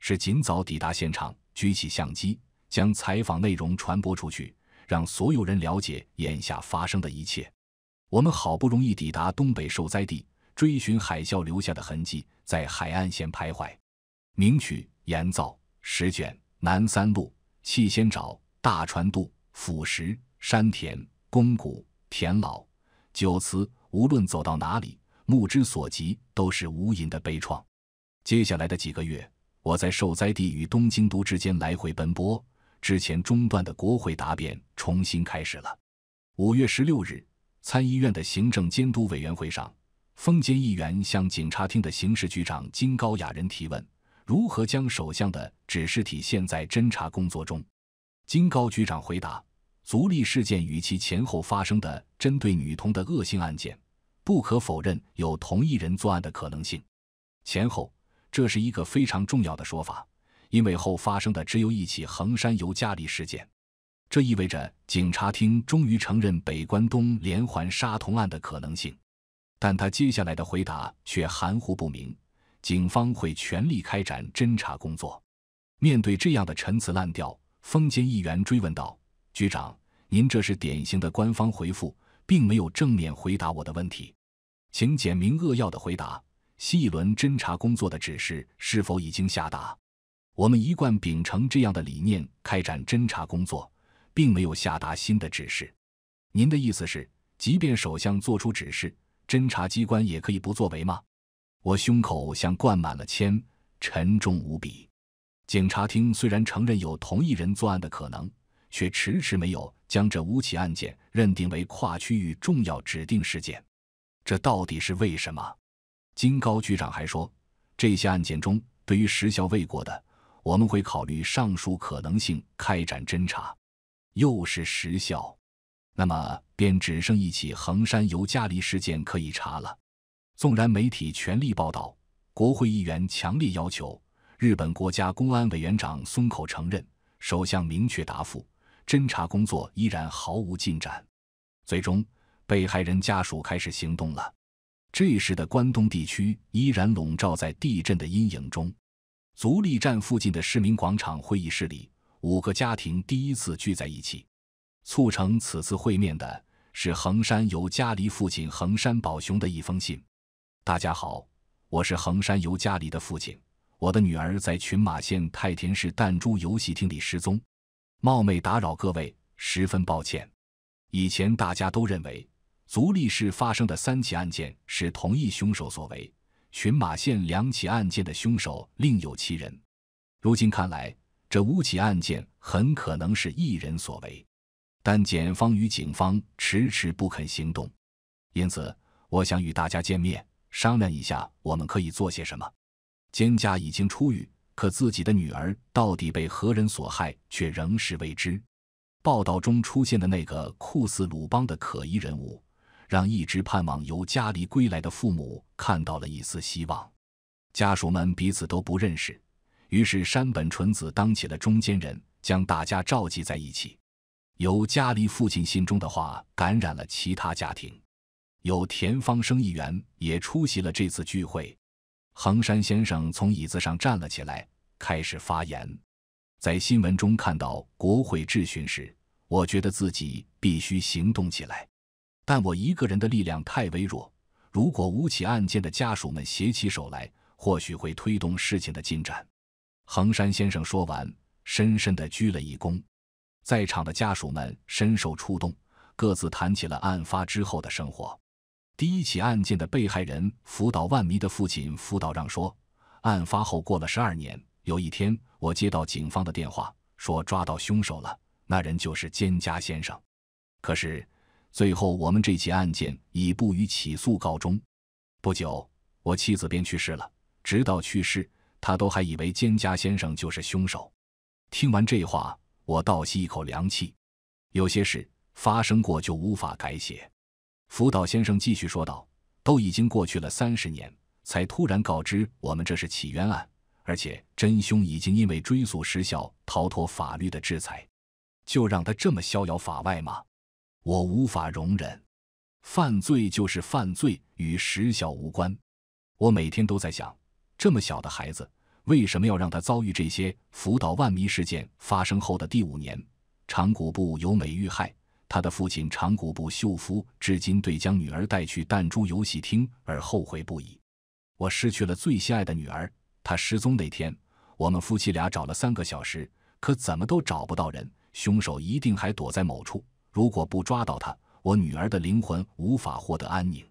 是尽早抵达现场，举起相机，将采访内容传播出去，让所有人了解眼下发生的一切。我们好不容易抵达东北受灾地，追寻海啸留下的痕迹，在海岸线徘徊。名曲：岩造石卷南三路，气仙沼。大船渡、腐蚀、山田、宫古、田老、九慈，无论走到哪里，目之所及都是无垠的悲怆。接下来的几个月，我在受灾地与东京都之间来回奔波。之前中断的国会答辩重新开始了。五月十六日，参议院的行政监督委员会上，丰间议员向警察厅的刑事局长金高雅人提问：如何将首相的指示体现在侦查工作中？金高局长回答：“足利事件与其前后发生的针对女童的恶性案件，不可否认有同一人作案的可能性。前后，这是一个非常重要的说法，因为后发生的只有一起横山由佳里事件。这意味着警察厅终于承认北关东连环杀童案的可能性。但他接下来的回答却含糊不明。警方会全力开展侦查工作。面对这样的陈词滥调。”风间议员追问道：“局长，您这是典型的官方回复，并没有正面回答我的问题，请简明扼要的回答：新一轮侦查工作的指示是否已经下达？我们一贯秉承这样的理念开展侦查工作，并没有下达新的指示。您的意思是，即便首相作出指示，侦查机关也可以不作为吗？”我胸口像灌满了铅，沉重无比。警察厅虽然承认有同一人作案的可能，却迟迟没有将这五起案件认定为跨区域重要指定事件，这到底是为什么？金高局长还说，这些案件中，对于时效未过的，我们会考虑上述可能性开展侦查。又是时效，那么便只剩一起横山尤加里事件可以查了。纵然媒体全力报道，国会议员强烈要求。日本国家公安委员长松口承认，首相明确答复，侦查工作依然毫无进展。最终，被害人家属开始行动了。这时的关东地区依然笼罩在地震的阴影中。足利站附近的市民广场会议室里，五个家庭第一次聚在一起。促成此次会面的是横山由嘉里父亲横山宝雄的一封信：“大家好，我是横山由嘉里的父亲。”我的女儿在群马县太田市弹珠游戏厅里失踪，冒昧打扰各位，十分抱歉。以前大家都认为足立市发生的三起案件是同一凶手所为，群马县两起案件的凶手另有其人。如今看来，这五起案件很可能是一人所为，但检方与警方迟迟不肯行动，因此我想与大家见面，商量一下我们可以做些什么。蒹葭已经出狱，可自己的女儿到底被何人所害，却仍是未知。报道中出现的那个酷似鲁邦的可疑人物，让一直盼望由家里归来的父母看到了一丝希望。家属们彼此都不认识，于是山本纯子当起了中间人，将大家召集在一起。由家里父亲信中的话感染了其他家庭。有田方生议员也出席了这次聚会。衡山先生从椅子上站了起来，开始发言。在新闻中看到国会质询时，我觉得自己必须行动起来。但我一个人的力量太微弱，如果五起案件的家属们携起手来，或许会推动事情的进展。衡山先生说完，深深地鞠了一躬。在场的家属们深受触动，各自谈起了案发之后的生活。第一起案件的被害人福岛万弥的父亲福岛让说：“案发后过了十二年，有一天我接到警方的电话，说抓到凶手了，那人就是菅家先生。可是最后我们这起案件以不予起诉告终。不久，我妻子便去世了，直到去世，他都还以为菅家先生就是凶手。”听完这话，我倒吸一口凉气。有些事发生过就无法改写。福岛先生继续说道：“都已经过去了三十年，才突然告知我们这是起冤案，而且真凶已经因为追诉时效逃脱法律的制裁，就让他这么逍遥法外吗？我无法容忍。犯罪就是犯罪，与时效无关。我每天都在想，这么小的孩子为什么要让他遭遇这些？”福岛万迷事件发生后的第五年，长谷部由美遇害。他的父亲长谷部秀夫至今对将女儿带去弹珠游戏厅而后悔不已。我失去了最心爱的女儿，她失踪那天，我们夫妻俩找了三个小时，可怎么都找不到人。凶手一定还躲在某处，如果不抓到他，我女儿的灵魂无法获得安宁。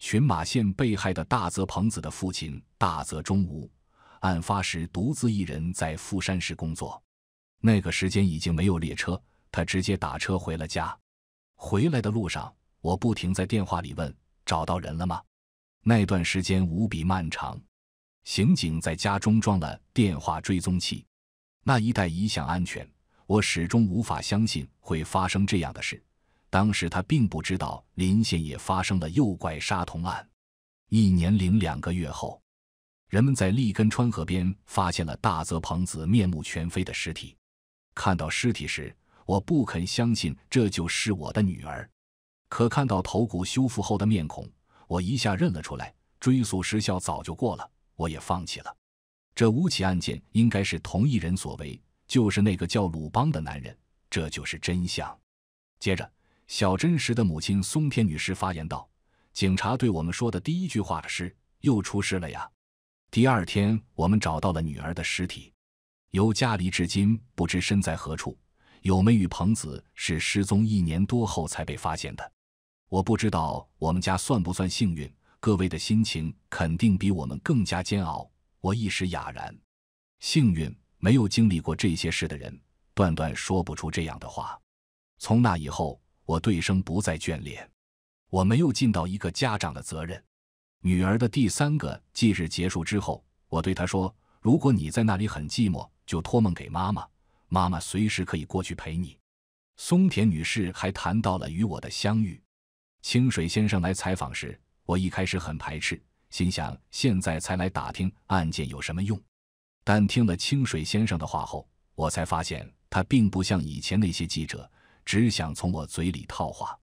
群马县被害的大泽朋子的父亲大泽忠吾，案发时独自一人在富山市工作，那个时间已经没有列车。他直接打车回了家，回来的路上，我不停在电话里问：“找到人了吗？”那段时间无比漫长。刑警在家中装了电话追踪器。那一带一向安全，我始终无法相信会发生这样的事。当时他并不知道林县也发生了诱拐杀童案。一年零两个月后，人们在利根川河边发现了大泽朋子面目全非的尸体。看到尸体时，我不肯相信这就是我的女儿，可看到头骨修复后的面孔，我一下认了出来。追溯时效早就过了，我也放弃了。这五起案件应该是同一人所为，就是那个叫鲁邦的男人。这就是真相。接着，小真实的母亲松田女士发言道：“警察对我们说的第一句话是‘又出事了呀’。第二天，我们找到了女儿的尸体，由家离至今不知身在何处。”有美与朋子是失踪一年多后才被发现的，我不知道我们家算不算幸运。各位的心情肯定比我们更加煎熬。我一时哑然，幸运没有经历过这些事的人，断断说不出这样的话。从那以后，我对生不再眷恋。我没有尽到一个家长的责任。女儿的第三个忌日结束之后，我对她说：“如果你在那里很寂寞，就托梦给妈妈。”妈妈随时可以过去陪你。松田女士还谈到了与我的相遇。清水先生来采访时，我一开始很排斥，心想现在才来打听案件有什么用。但听了清水先生的话后，我才发现他并不像以前那些记者只想从我嘴里套话。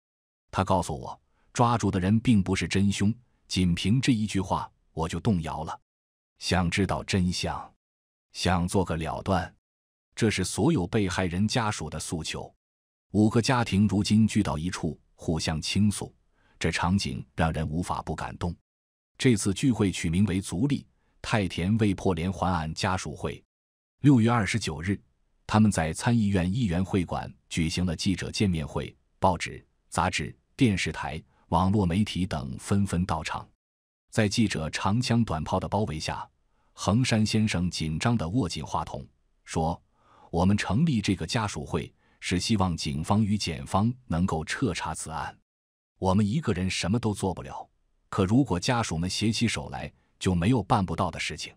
他告诉我，抓住的人并不是真凶。仅凭这一句话，我就动摇了。想知道真相，想做个了断。这是所有被害人家属的诉求。五个家庭如今聚到一处，互相倾诉，这场景让人无法不感动。这次聚会取名为“足利太田未破连环案家属会”。六月二十九日，他们在参议院议员会馆举行了记者见面会，报纸、杂志、电视台、网络媒体等纷纷到场。在记者长枪短炮的包围下，横山先生紧张的握紧话筒，说。我们成立这个家属会，是希望警方与检方能够彻查此案。我们一个人什么都做不了，可如果家属们携起手来，就没有办不到的事情。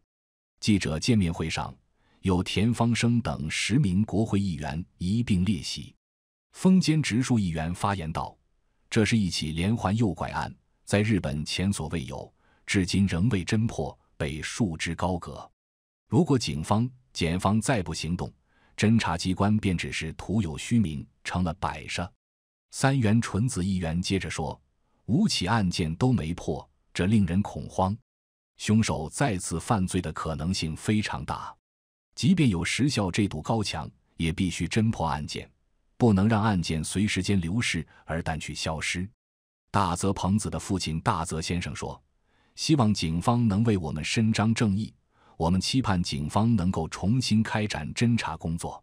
记者见面会上，有田方生等十名国会议员一并列席。丰间直树议员发言道：“这是一起连环诱拐案，在日本前所未有，至今仍未侦破，被束之高阁。如果警方、检方再不行动，”侦查机关便只是徒有虚名，成了摆设。三原纯子议员接着说：“五起案件都没破，这令人恐慌。凶手再次犯罪的可能性非常大。即便有时效这堵高墙，也必须侦破案件，不能让案件随时间流逝而淡去消失。”大泽朋子的父亲大泽先生说：“希望警方能为我们伸张正义。”我们期盼警方能够重新开展侦查工作。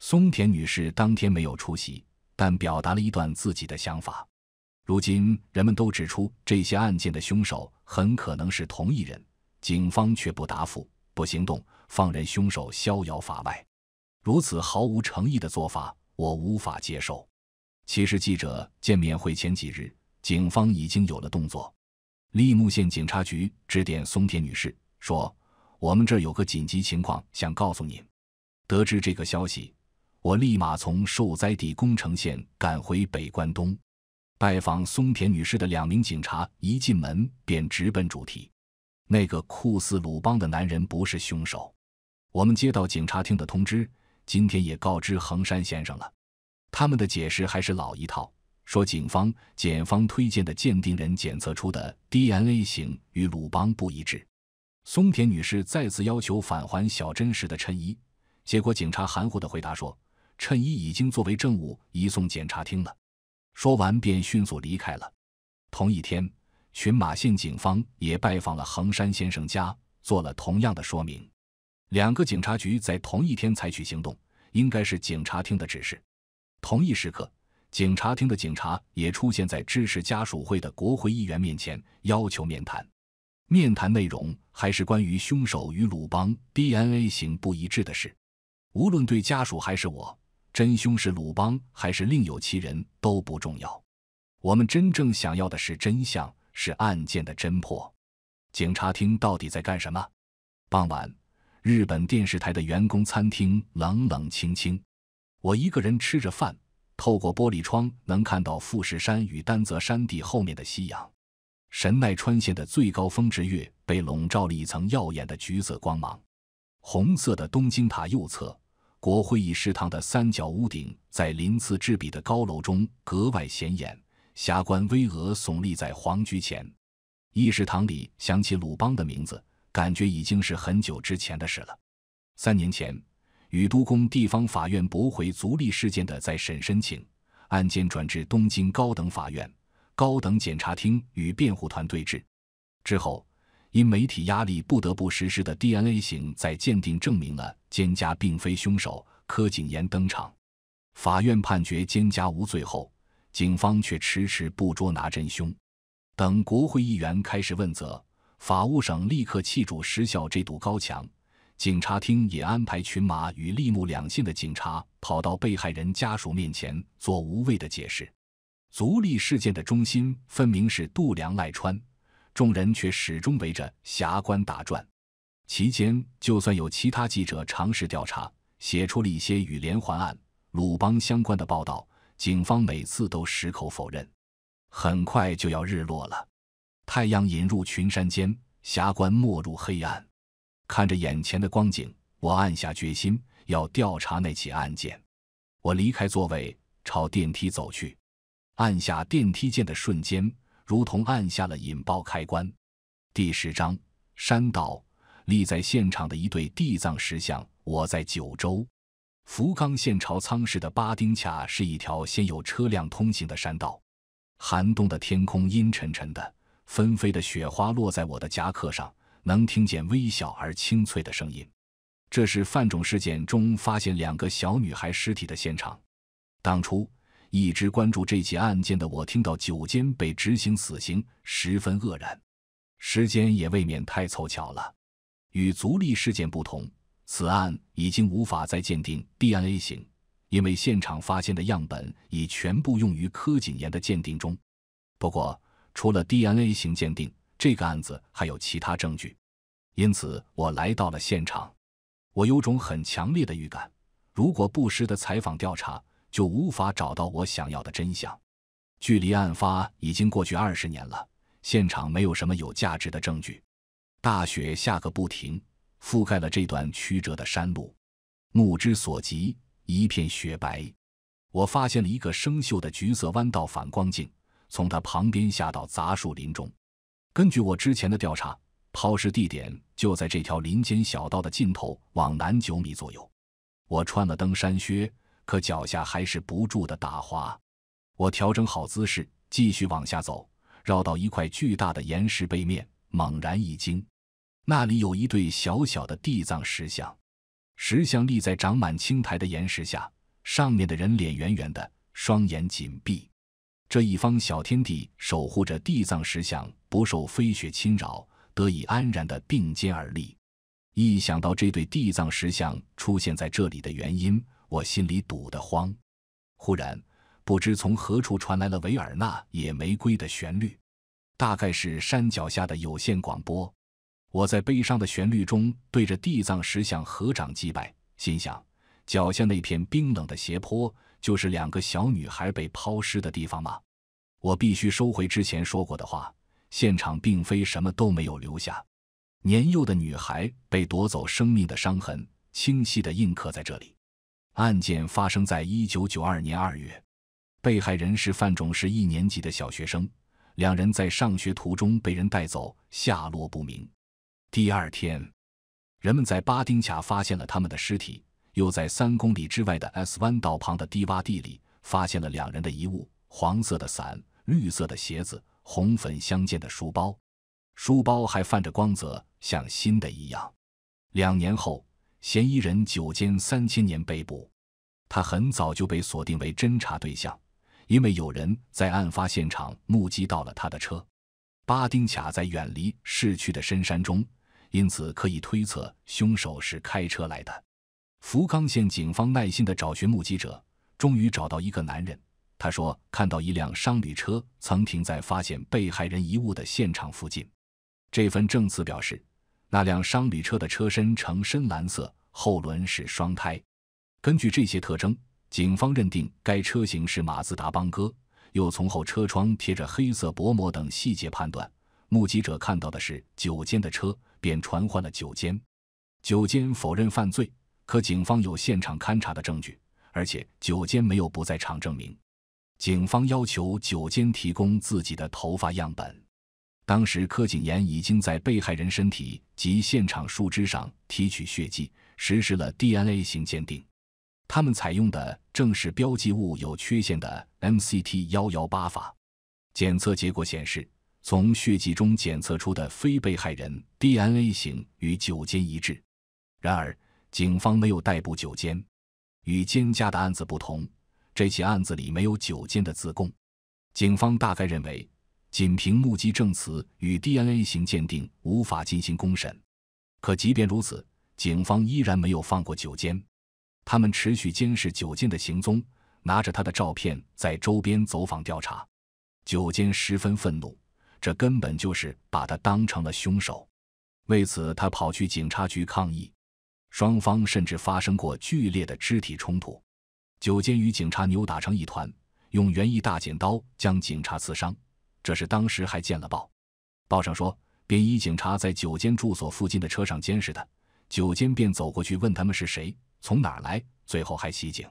松田女士当天没有出席，但表达了一段自己的想法。如今人们都指出这些案件的凶手很可能是同一人，警方却不答复、不行动，放任凶手逍遥法外。如此毫无诚意的做法，我无法接受。其实记者见面会前几日，警方已经有了动作。利木县警察局指点松田女士说。我们这有个紧急情况想告诉您。得知这个消息，我立马从受灾地宫城县赶回北关东。拜访松田女士的两名警察一进门便直奔主题。那个酷似鲁邦的男人不是凶手。我们接到警察厅的通知，今天也告知横山先生了。他们的解释还是老一套，说警方、检方推荐的鉴定人检测出的 DNA 型与鲁邦不一致。松田女士再次要求返还小真实的衬衣，结果警察含糊的回答说：“衬衣已经作为证物移送检察厅了。”说完便迅速离开了。同一天，群马县警方也拜访了横山先生家，做了同样的说明。两个警察局在同一天采取行动，应该是警察厅的指示。同一时刻，警察厅的警察也出现在支持家属会的国会议员面前，要求面谈。面谈内容还是关于凶手与鲁邦 DNA 型不一致的事。无论对家属还是我，真凶是鲁邦还是另有其人都不重要。我们真正想要的是真相，是案件的侦破。警察厅到底在干什么？傍晚，日本电视台的员工餐厅冷冷清清，我一个人吃着饭，透过玻璃窗能看到富士山与丹泽山地后面的夕阳。神奈川县的最高峰之岳被笼罩了一层耀眼的橘色光芒。红色的东京塔右侧，国会议事堂的三角屋顶在鳞次栉比的高楼中格外显眼，峡关巍峨耸立在皇居前。议事堂里响起鲁邦的名字，感觉已经是很久之前的事了。三年前，宇都宫地方法院驳回足利事件的再审申请，案件转至东京高等法院。高等检察厅与辩护团对峙之后，因媒体压力不得不实施的 DNA 型再鉴定证明了菅家并非凶手。柯景言登场，法院判决菅家无罪后，警方却迟迟不捉拿真凶。等国会议员开始问责，法务省立刻砌住时效这堵高墙，警察厅也安排群马与利木两县的警察跑到被害人家属面前做无谓的解释。足力事件的中心分明是度量赖川，众人却始终围着霞关打转。期间，就算有其他记者尝试调查，写出了一些与连环案、鲁邦相关的报道，警方每次都矢口否认。很快就要日落了，太阳隐入群山间，霞关没入黑暗。看着眼前的光景，我暗下决心要调查那起案件。我离开座位，朝电梯走去。按下电梯键的瞬间，如同按下了引爆开关。第十章山道立在现场的一对地藏石像。我在九州福冈县朝仓市的八丁卡，是一条先有车辆通行的山道。寒冬的天空阴沉沉的，纷飞的雪花落在我的夹克上，能听见微小而清脆的声音。这是范种事件中发现两个小女孩尸体的现场。当初。一直关注这起案件的我，听到九间被执行死刑，十分愕然。时间也未免太凑巧了。与足力事件不同，此案已经无法再鉴定 DNA 型，因为现场发现的样本已全部用于柯景言的鉴定中。不过，除了 DNA 型鉴定，这个案子还有其他证据。因此，我来到了现场。我有种很强烈的预感，如果不时的采访调查。就无法找到我想要的真相。距离案发已经过去二十年了，现场没有什么有价值的证据。大雪下个不停，覆盖了这段曲折的山路，目之所及一片雪白。我发现了一个生锈的橘色弯道反光镜，从它旁边下到杂树林中。根据我之前的调查，抛尸地点就在这条林间小道的尽头，往南九米左右。我穿了登山靴。可脚下还是不住的打滑，我调整好姿势，继续往下走，绕到一块巨大的岩石背面，猛然一惊，那里有一对小小的地藏石像，石像立在长满青苔的岩石下，上面的人脸圆圆的，双眼紧闭，这一方小天地守护着地藏石像不受飞雪侵扰，得以安然的并肩而立。一想到这对地藏石像出现在这里的原因，我心里堵得慌，忽然不知从何处传来了维尔纳野玫瑰的旋律，大概是山脚下的有线广播。我在悲伤的旋律中对着地藏石像合掌祭拜，心想：脚下那片冰冷的斜坡，就是两个小女孩被抛尸的地方吗？我必须收回之前说过的话。现场并非什么都没有留下，年幼的女孩被夺走生命的伤痕，清晰的印刻在这里。案件发生在一九九二年二月，被害人是范仲是一年级的小学生。两人在上学途中被人带走，下落不明。第二天，人们在巴丁卡发现了他们的尸体，又在三公里之外的 S 弯道旁的低洼地里发现了两人的遗物：黄色的伞、绿色的鞋子、红粉相间的书包。书包还泛着光泽，像新的一样。两年后。嫌疑人久间三千年被捕，他很早就被锁定为侦查对象，因为有人在案发现场目击到了他的车。巴丁卡在远离市区的深山中，因此可以推测凶手是开车来的。福冈县警方耐心地找寻目击者，终于找到一个男人。他说看到一辆商旅车曾停在发现被害人遗物的现场附近。这份证词表示。那辆商旅车的车身呈深蓝色，后轮是双胎。根据这些特征，警方认定该车型是马自达邦戈。又从后车窗贴着黑色薄膜等细节判断，目击者看到的是九间的车，便传唤了九间。九间否认犯罪，可警方有现场勘查的证据，而且九间没有不在场证明。警方要求九间提供自己的头发样本。当时，柯景言已经在被害人身体及现场树枝上提取血迹，实施了 DNA 型鉴定。他们采用的正是标记物有缺陷的 MCT 幺幺八法。检测结果显示，从血迹中检测出的非被害人 DNA 型与酒间一致。然而，警方没有逮捕酒间。与奸家的案子不同，这起案子里没有酒间的自供。警方大概认为。仅凭目击证词与 DNA 型鉴定无法进行公审，可即便如此，警方依然没有放过酒间，他们持续监视酒间的行踪，拿着他的照片在周边走访调查。酒监十分愤怒，这根本就是把他当成了凶手。为此，他跑去警察局抗议，双方甚至发生过剧烈的肢体冲突。酒监与警察扭打成一团，用园艺大剪刀将警察刺伤。这是当时还见了报，报上说便衣警察在九间住所附近的车上监视他，九间便走过去问他们是谁，从哪儿来，最后还袭警。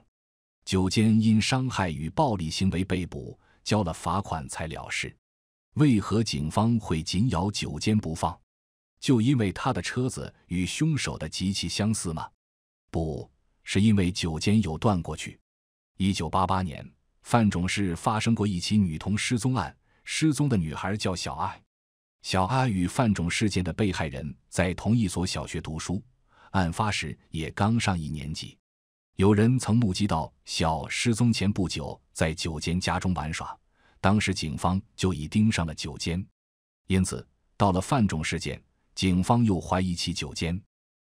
九间因伤害与暴力行为被捕，交了罚款才了事。为何警方会紧咬九间不放？就因为他的车子与凶手的极其相似吗？不是因为九间有断过去。一九八八年，范仲市发生过一起女童失踪案。失踪的女孩叫小爱，小爱与范种事件的被害人在同一所小学读书，案发时也刚上一年级。有人曾目击到小失踪前不久在酒间家中玩耍，当时警方就已盯上了酒间，因此到了范种事件，警方又怀疑起酒间。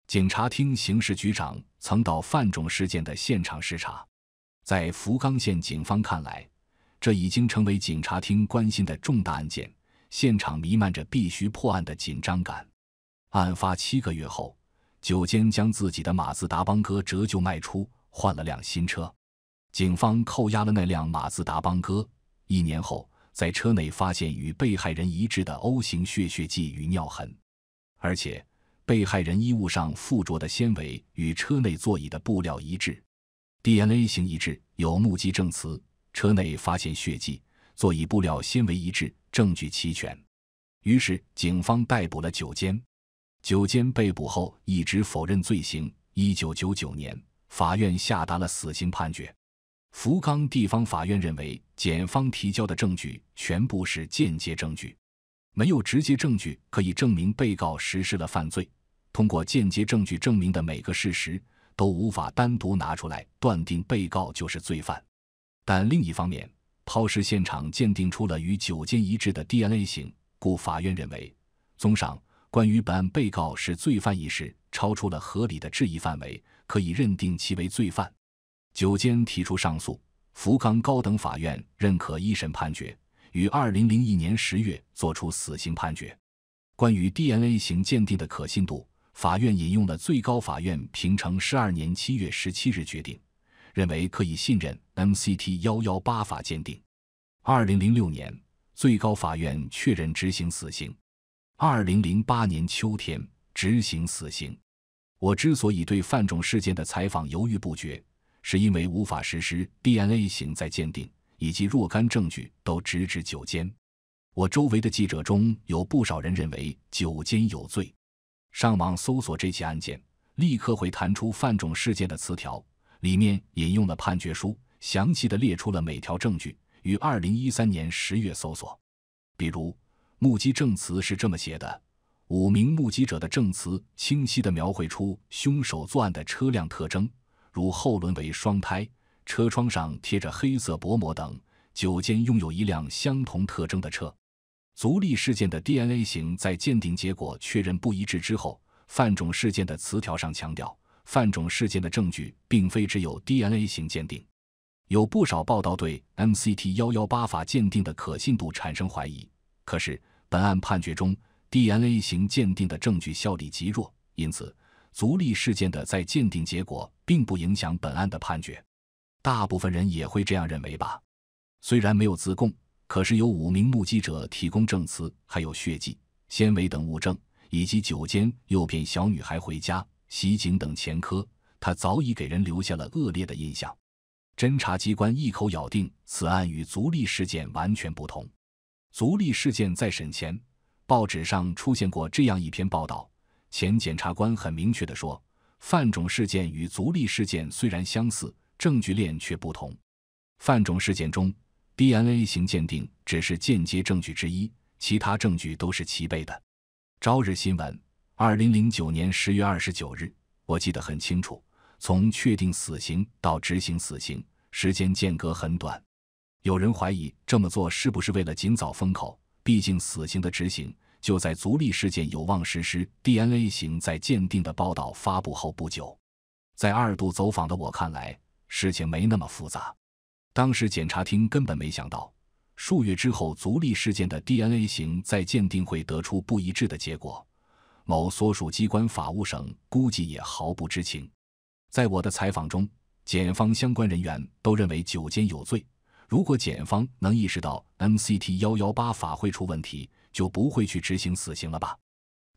警察厅刑事局长曾到范种事件的现场视察，在福冈县警方看来。这已经成为警察厅关心的重大案件，现场弥漫着必须破案的紧张感。案发七个月后，酒间将自己的马自达邦哥折旧卖出，换了辆新车。警方扣押了那辆马自达邦哥，一年后，在车内发现与被害人一致的 O 型血血迹与尿痕，而且被害人衣物上附着的纤维与车内座椅的布料一致，DNA 型一致，有目击证词。车内发现血迹，座椅布料纤维一致，证据齐全。于是警方逮捕了酒监。酒监被捕后一直否认罪行。一九九九年，法院下达了死刑判决。福冈地方法院认为，检方提交的证据全部是间接证据，没有直接证据可以证明被告实施了犯罪。通过间接证据证明的每个事实都无法单独拿出来断定被告就是罪犯。但另一方面，抛尸现场鉴定出了与酒精一致的 DNA 型，故法院认为，综上，关于本案被告是罪犯一事，超出了合理的质疑范围，可以认定其为罪犯。酒监提出上诉，福冈高等法院认可一审判决，于二零零一年十月作出死刑判决。关于 DNA 型鉴定的可信度，法院引用了最高法院平成十二年七月十七日决定。认为可以信任 MCT 幺幺八法鉴定。二零零六年，最高法院确认执行死刑。二零零八年秋天，执行死刑。我之所以对范种事件的采访犹豫不决，是因为无法实施 DNA 型再鉴定，以及若干证据都直指九监。我周围的记者中有不少人认为九监有罪。上网搜索这起案件，立刻会弹出范种事件的词条。里面引用了判决书，详细的列出了每条证据。于二零一三年十月搜索，比如目击证词是这么写的：五名目击者的证词清晰地描绘出凶手作案的车辆特征，如后轮为双胎，车窗上贴着黑色薄膜等。九间拥有一辆相同特征的车。足力事件的 DNA 型在鉴定结果确认不一致之后，范种事件的词条上强调。范种事件的证据并非只有 DNA 型鉴定，有不少报道对 MCT 幺幺八法鉴定的可信度产生怀疑。可是本案判决中 DNA 型鉴定的证据效力极弱，因此足力事件的在鉴定结果并不影响本案的判决。大部分人也会这样认为吧？虽然没有自供，可是有五名目击者提供证词，还有血迹、纤维等物证，以及酒间诱骗小女孩回家。袭警等前科，他早已给人留下了恶劣的印象。侦查机关一口咬定此案与足力事件完全不同。足力事件在审前，报纸上出现过这样一篇报道。前检察官很明确的说，范种事件与足力事件虽然相似，证据链却不同。范种事件中，DNA 型鉴定只是间接证据之一，其他证据都是齐备的。朝日新闻。二零零九年十月二十九日，我记得很清楚。从确定死刑到执行死刑，时间间隔很短。有人怀疑这么做是不是为了尽早封口？毕竟死刑的执行就在足力事件有望实施 DNA 型再鉴定的报道发布后不久。在二度走访的我看来，事情没那么复杂。当时检察厅根本没想到，数月之后足力事件的 DNA 型再鉴定会得出不一致的结果。某所属机关法务省估计也毫不知情。在我的采访中，检方相关人员都认为久监有罪。如果检方能意识到 MCT 幺幺八法会出问题，就不会去执行死刑了吧？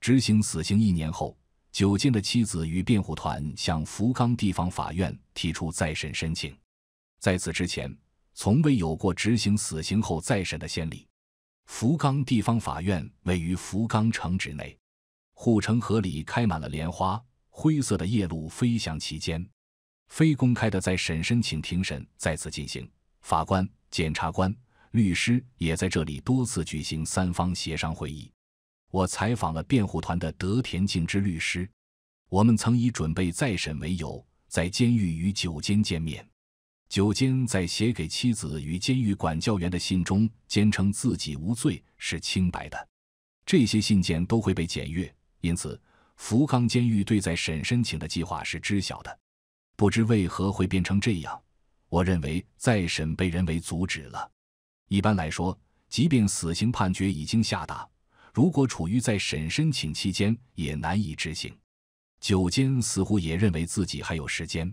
执行死刑一年后，久兼的妻子与辩护团向福冈地方法院提出再审申请。在此之前，从未有过执行死刑后再审的先例。福冈地方法院位于福冈城址内。护城河里开满了莲花，灰色的夜鹭飞翔其间。非公开的再审申请庭审再次进行，法官、检察官、律师也在这里多次举行三方协商会议。我采访了辩护团的德田敬之律师。我们曾以准备再审为由，在监狱与酒间见面。酒间在写给妻子与监狱管教员的信中，坚称自己无罪，是清白的。这些信件都会被检阅。因此，福冈监狱对再审申请的计划是知晓的，不知为何会变成这样。我认为再审被人为阻止了。一般来说，即便死刑判决已经下达，如果处于再审申请期间，也难以执行。九间似乎也认为自己还有时间。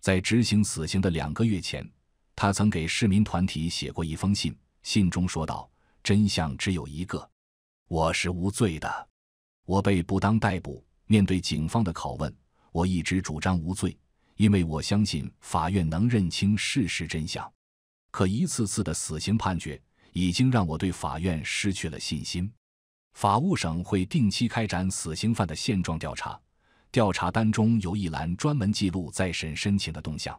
在执行死刑的两个月前，他曾给市民团体写过一封信，信中说道：“真相只有一个，我是无罪的。”我被不当逮捕，面对警方的拷问，我一直主张无罪，因为我相信法院能认清事实真相。可一次次的死刑判决已经让我对法院失去了信心。法务省会定期开展死刑犯的现状调查，调查单中有一栏专门记录再审申请的动向。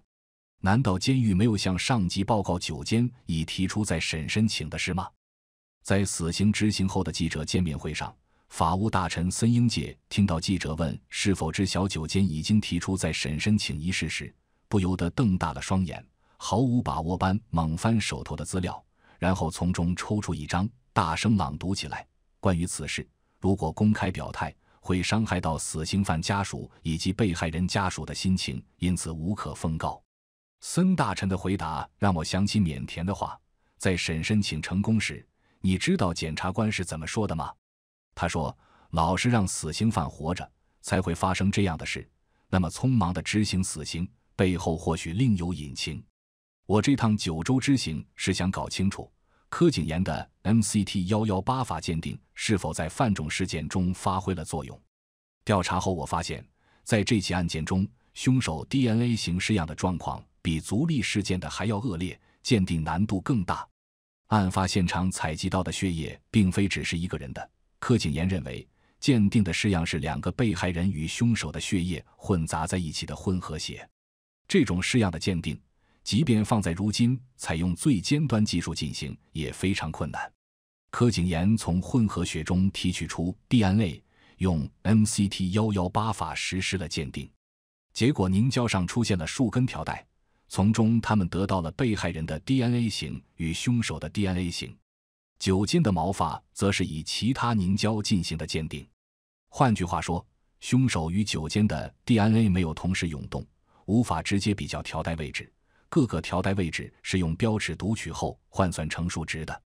难道监狱没有向上级报告九监已提出再审申请的事吗？在死刑执行后的记者见面会上。法务大臣森英介听到记者问是否知晓九间已经提出再审申请一事时，不由得瞪大了双眼，毫无把握般猛翻手头的资料，然后从中抽出一张，大声朗读起来：“关于此事，如果公开表态，会伤害到死刑犯家属以及被害人家属的心情，因此无可奉告。”森大臣的回答让我想起缅甸的话：“在审申请成功时，你知道检察官是怎么说的吗？”他说：“老是让死刑犯活着，才会发生这样的事。那么匆忙的执行死刑，背后或许另有隐情。”我这趟九州之行是想搞清楚柯景妍的 MCT 幺幺八法鉴定是否在犯种事件中发挥了作用。调查后，我发现在这起案件中，凶手 DNA 型式样的状况比足力事件的还要恶劣，鉴定难度更大。案发现场采集到的血液并非只是一个人的。柯景言认为，鉴定的式样是两个被害人与凶手的血液混杂在一起的混合血。这种式样的鉴定，即便放在如今采用最尖端技术进行，也非常困难。柯景言从混合血中提取出 DNA，用 MCT 幺幺八法实施了鉴定。结果凝胶上出现了数根条带，从中他们得到了被害人的 DNA 型与凶手的 DNA 型。酒精的毛发则是以其他凝胶进行的鉴定，换句话说，凶手与酒精的 DNA 没有同时涌动，无法直接比较条带位置。各个条带位置是用标尺读取后换算成数值的。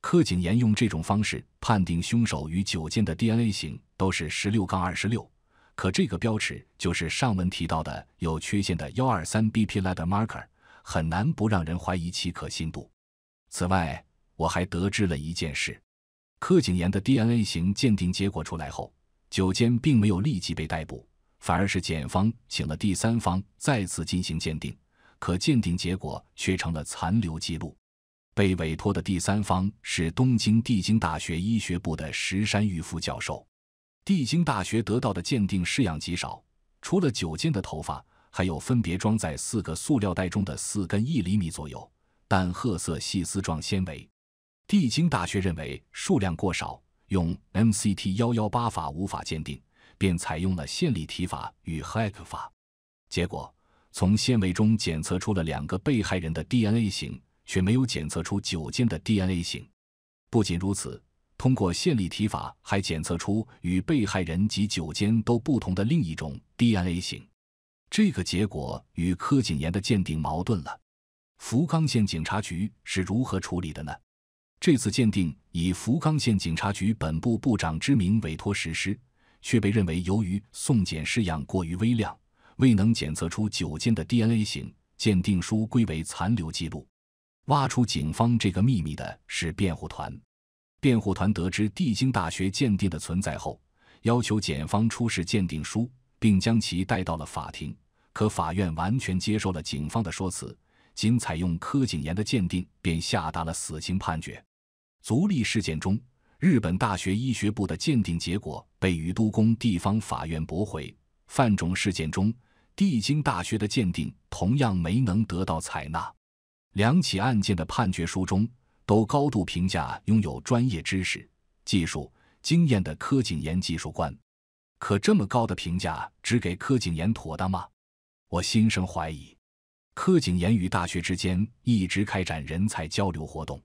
柯景言用这种方式判定凶手与酒精的 DNA 型都是十六杠二十六，可这个标尺就是上文提到的有缺陷的幺二三 bp ladder marker，很难不让人怀疑其可信度。此外，我还得知了一件事：柯景妍的 DNA 型鉴定结果出来后，酒间并没有立即被逮捕，反而是检方请了第三方再次进行鉴定，可鉴定结果却成了残留记录。被委托的第三方是东京帝京大学医学部的石山玉夫教授。帝京大学得到的鉴定式样极少，除了酒间的头发，还有分别装在四个塑料袋中的四根一厘米左右、淡褐色细丝状纤维。地经大学认为数量过少，用 MCT 幺幺八法无法鉴定，便采用了线粒体法与 h 核克法。结果从纤维中检测出了两个被害人的 DNA 型，却没有检测出酒间的 DNA 型。不仅如此，通过线粒体法还检测出与被害人及酒间都不同的另一种 DNA 型。这个结果与柯景员的鉴定矛盾了。福冈县警察局是如何处理的呢？这次鉴定以福冈县警察局本部部长之名委托实施，却被认为由于送检式样过于微量，未能检测出酒监的 DNA 型，鉴定书归为残留记录。挖出警方这个秘密的是辩护团。辩护团得知帝京大学鉴定的存在后，要求检方出示鉴定书，并将其带到了法庭。可法院完全接受了警方的说辞，仅采用柯景言的鉴定，便下达了死刑判决。足立事件中，日本大学医学部的鉴定结果被宇都宫地方法院驳回；范种事件中，帝京大学的鉴定同样没能得到采纳。两起案件的判决书中都高度评价拥有专业知识、技术、经验的柯景言技术官。可这么高的评价只给柯景言妥当吗？我心生怀疑。柯景言与大学之间一直开展人才交流活动。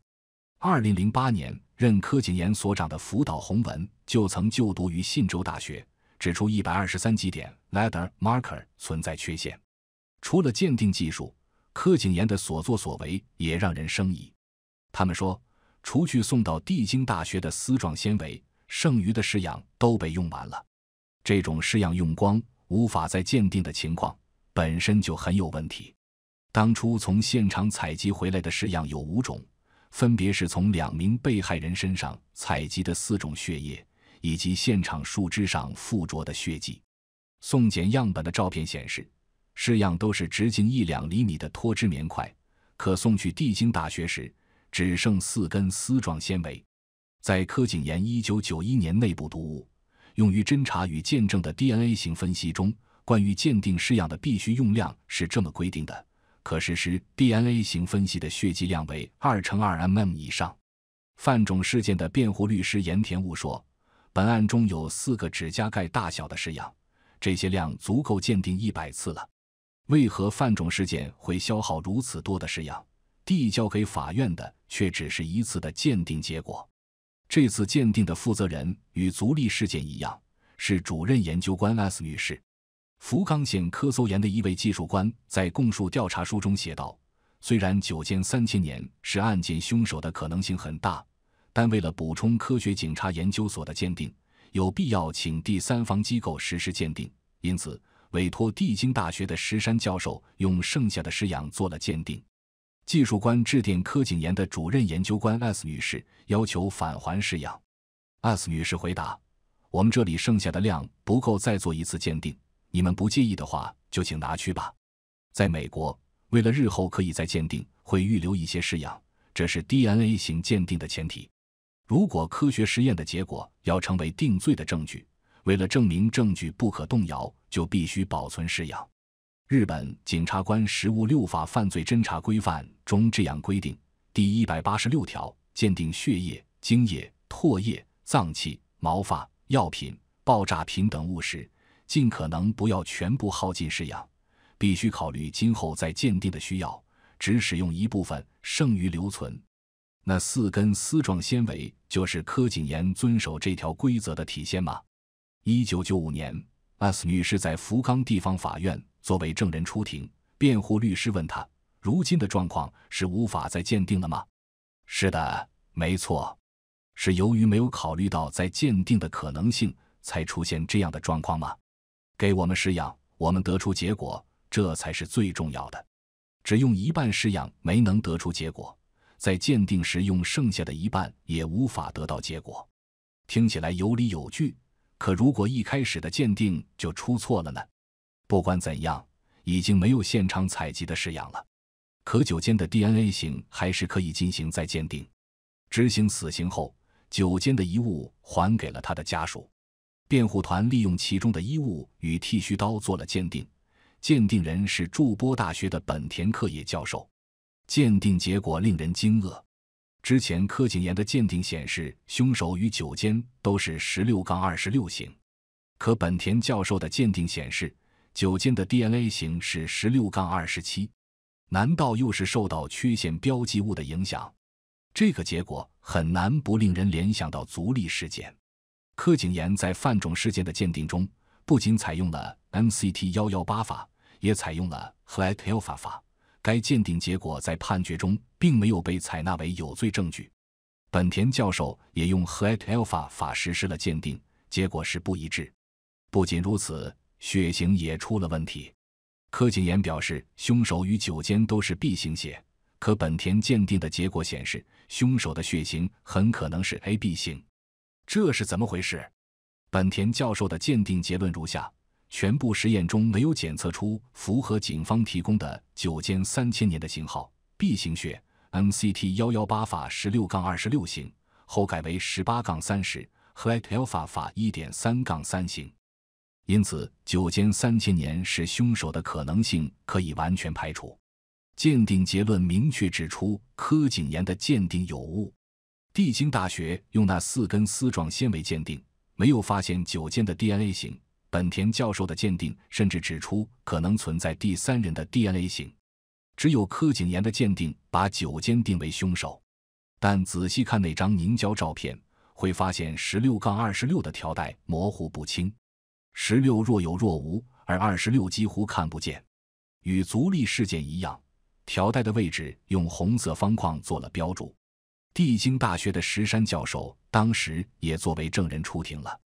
二零零八年任柯景炎所长的福岛宏文就曾就读于信州大学，指出一百二十三级点 ladder marker 存在缺陷。除了鉴定技术，柯景炎的所作所为也让人生疑。他们说，除去送到帝京大学的丝状纤维，剩余的试样都被用完了。这种试样用光无法再鉴定的情况本身就很有问题。当初从现场采集回来的试样有五种。分别是从两名被害人身上采集的四种血液，以及现场树枝上附着的血迹。送检样本的照片显示，试样都是直径一两厘米的脱脂棉块。可送去帝京大学时，只剩四根丝状纤维。在柯景延一九九一年内部读物《用于侦查与见证的 DNA 型分析》中，关于鉴定试样的必须用量是这么规定的。可实施 DNA 型分析的血迹量为二乘二 mm 以上。范种事件的辩护律师岩田悟说：“本案中有四个指甲盖大小的试样，这些量足够鉴定一百次了。为何范种事件会消耗如此多的试样，递交给法院的却只是一次的鉴定结果？这次鉴定的负责人与足立事件一样，是主任研究官 S 女士。”福冈县科搜研的一位技术官在供述调查书中写道：“虽然酒剑三千年是案件凶手的可能性很大，但为了补充科学警察研究所的鉴定，有必要请第三方机构实施鉴定。因此，委托帝京大学的石山教授用剩下的尸样做了鉴定。”技术官致电科警研的主任研究官 S 女士，要求返还尸样。S 女士回答：“我们这里剩下的量不够，再做一次鉴定。”你们不介意的话，就请拿去吧。在美国，为了日后可以再鉴定，会预留一些试样，这是 DNA 型鉴定的前提。如果科学实验的结果要成为定罪的证据，为了证明证据不可动摇，就必须保存试样。日本警察官实务六法犯罪侦查规范中这样规定：第一百八十六条，鉴定血液、精液、唾液、脏器、毛发、药品、爆炸品等物时。尽可能不要全部耗尽式样，必须考虑今后再鉴定的需要，只使用一部分，剩余留存。那四根丝状纤维就是柯景言遵守这条规则的体现吗？一九九五年，S 女士在福冈地方法院作为证人出庭，辩护律师问她：“如今的状况是无法再鉴定了吗？”“是的，没错，是由于没有考虑到再鉴定的可能性，才出现这样的状况吗？”给我们试样，我们得出结果，这才是最重要的。只用一半试样没能得出结果，在鉴定时用剩下的一半也无法得到结果。听起来有理有据，可如果一开始的鉴定就出错了呢？不管怎样，已经没有现场采集的试样了。可九间的 DNA 型还是可以进行再鉴定。执行死刑后，九间的遗物还给了他的家属。辩护团利用其中的衣物与剃须刀做了鉴定，鉴定人是筑波大学的本田克也教授。鉴定结果令人惊愕。之前柯景妍的鉴定显示凶手与酒间都是十六杠二十六型，可本田教授的鉴定显示酒间的 DNA 型是十六杠二十七。难道又是受到缺陷标记物的影响？这个结果很难不令人联想到足力事件。柯景延在犯种事件的鉴定中，不仅采用了 MCT118 法，也采用了 Flat Alpha 法。该鉴定结果在判决中并没有被采纳为有罪证据。本田教授也用 Flat Alpha 法实施了鉴定，结果是不一致。不仅如此，血型也出了问题。柯景延表示，凶手与酒监都是 B 型血，可本田鉴定的结果显示，凶手的血型很可能是 AB 型。这是怎么回事？本田教授的鉴定结论如下：全部实验中没有检测出符合警方提供的九间三千年的型号 B 型血 MCT 幺幺八法十六杠二十六型，后改为十八杠三十 HPL 法一点三杠三型。因此，九间三千年是凶手的可能性可以完全排除。鉴定结论明确指出，柯景员的鉴定有误。帝京大学用那四根丝状纤维鉴定，没有发现酒间的 DNA 型。本田教授的鉴定甚至指出可能存在第三人的 DNA 型。只有柯景延的鉴定把酒间定为凶手。但仔细看那张凝胶照片，会发现十六杠二十六的条带模糊不清，十六若有若无，而二十六几乎看不见。与足立事件一样，条带的位置用红色方框做了标注。帝京大学的石山教授当时也作为证人出庭了。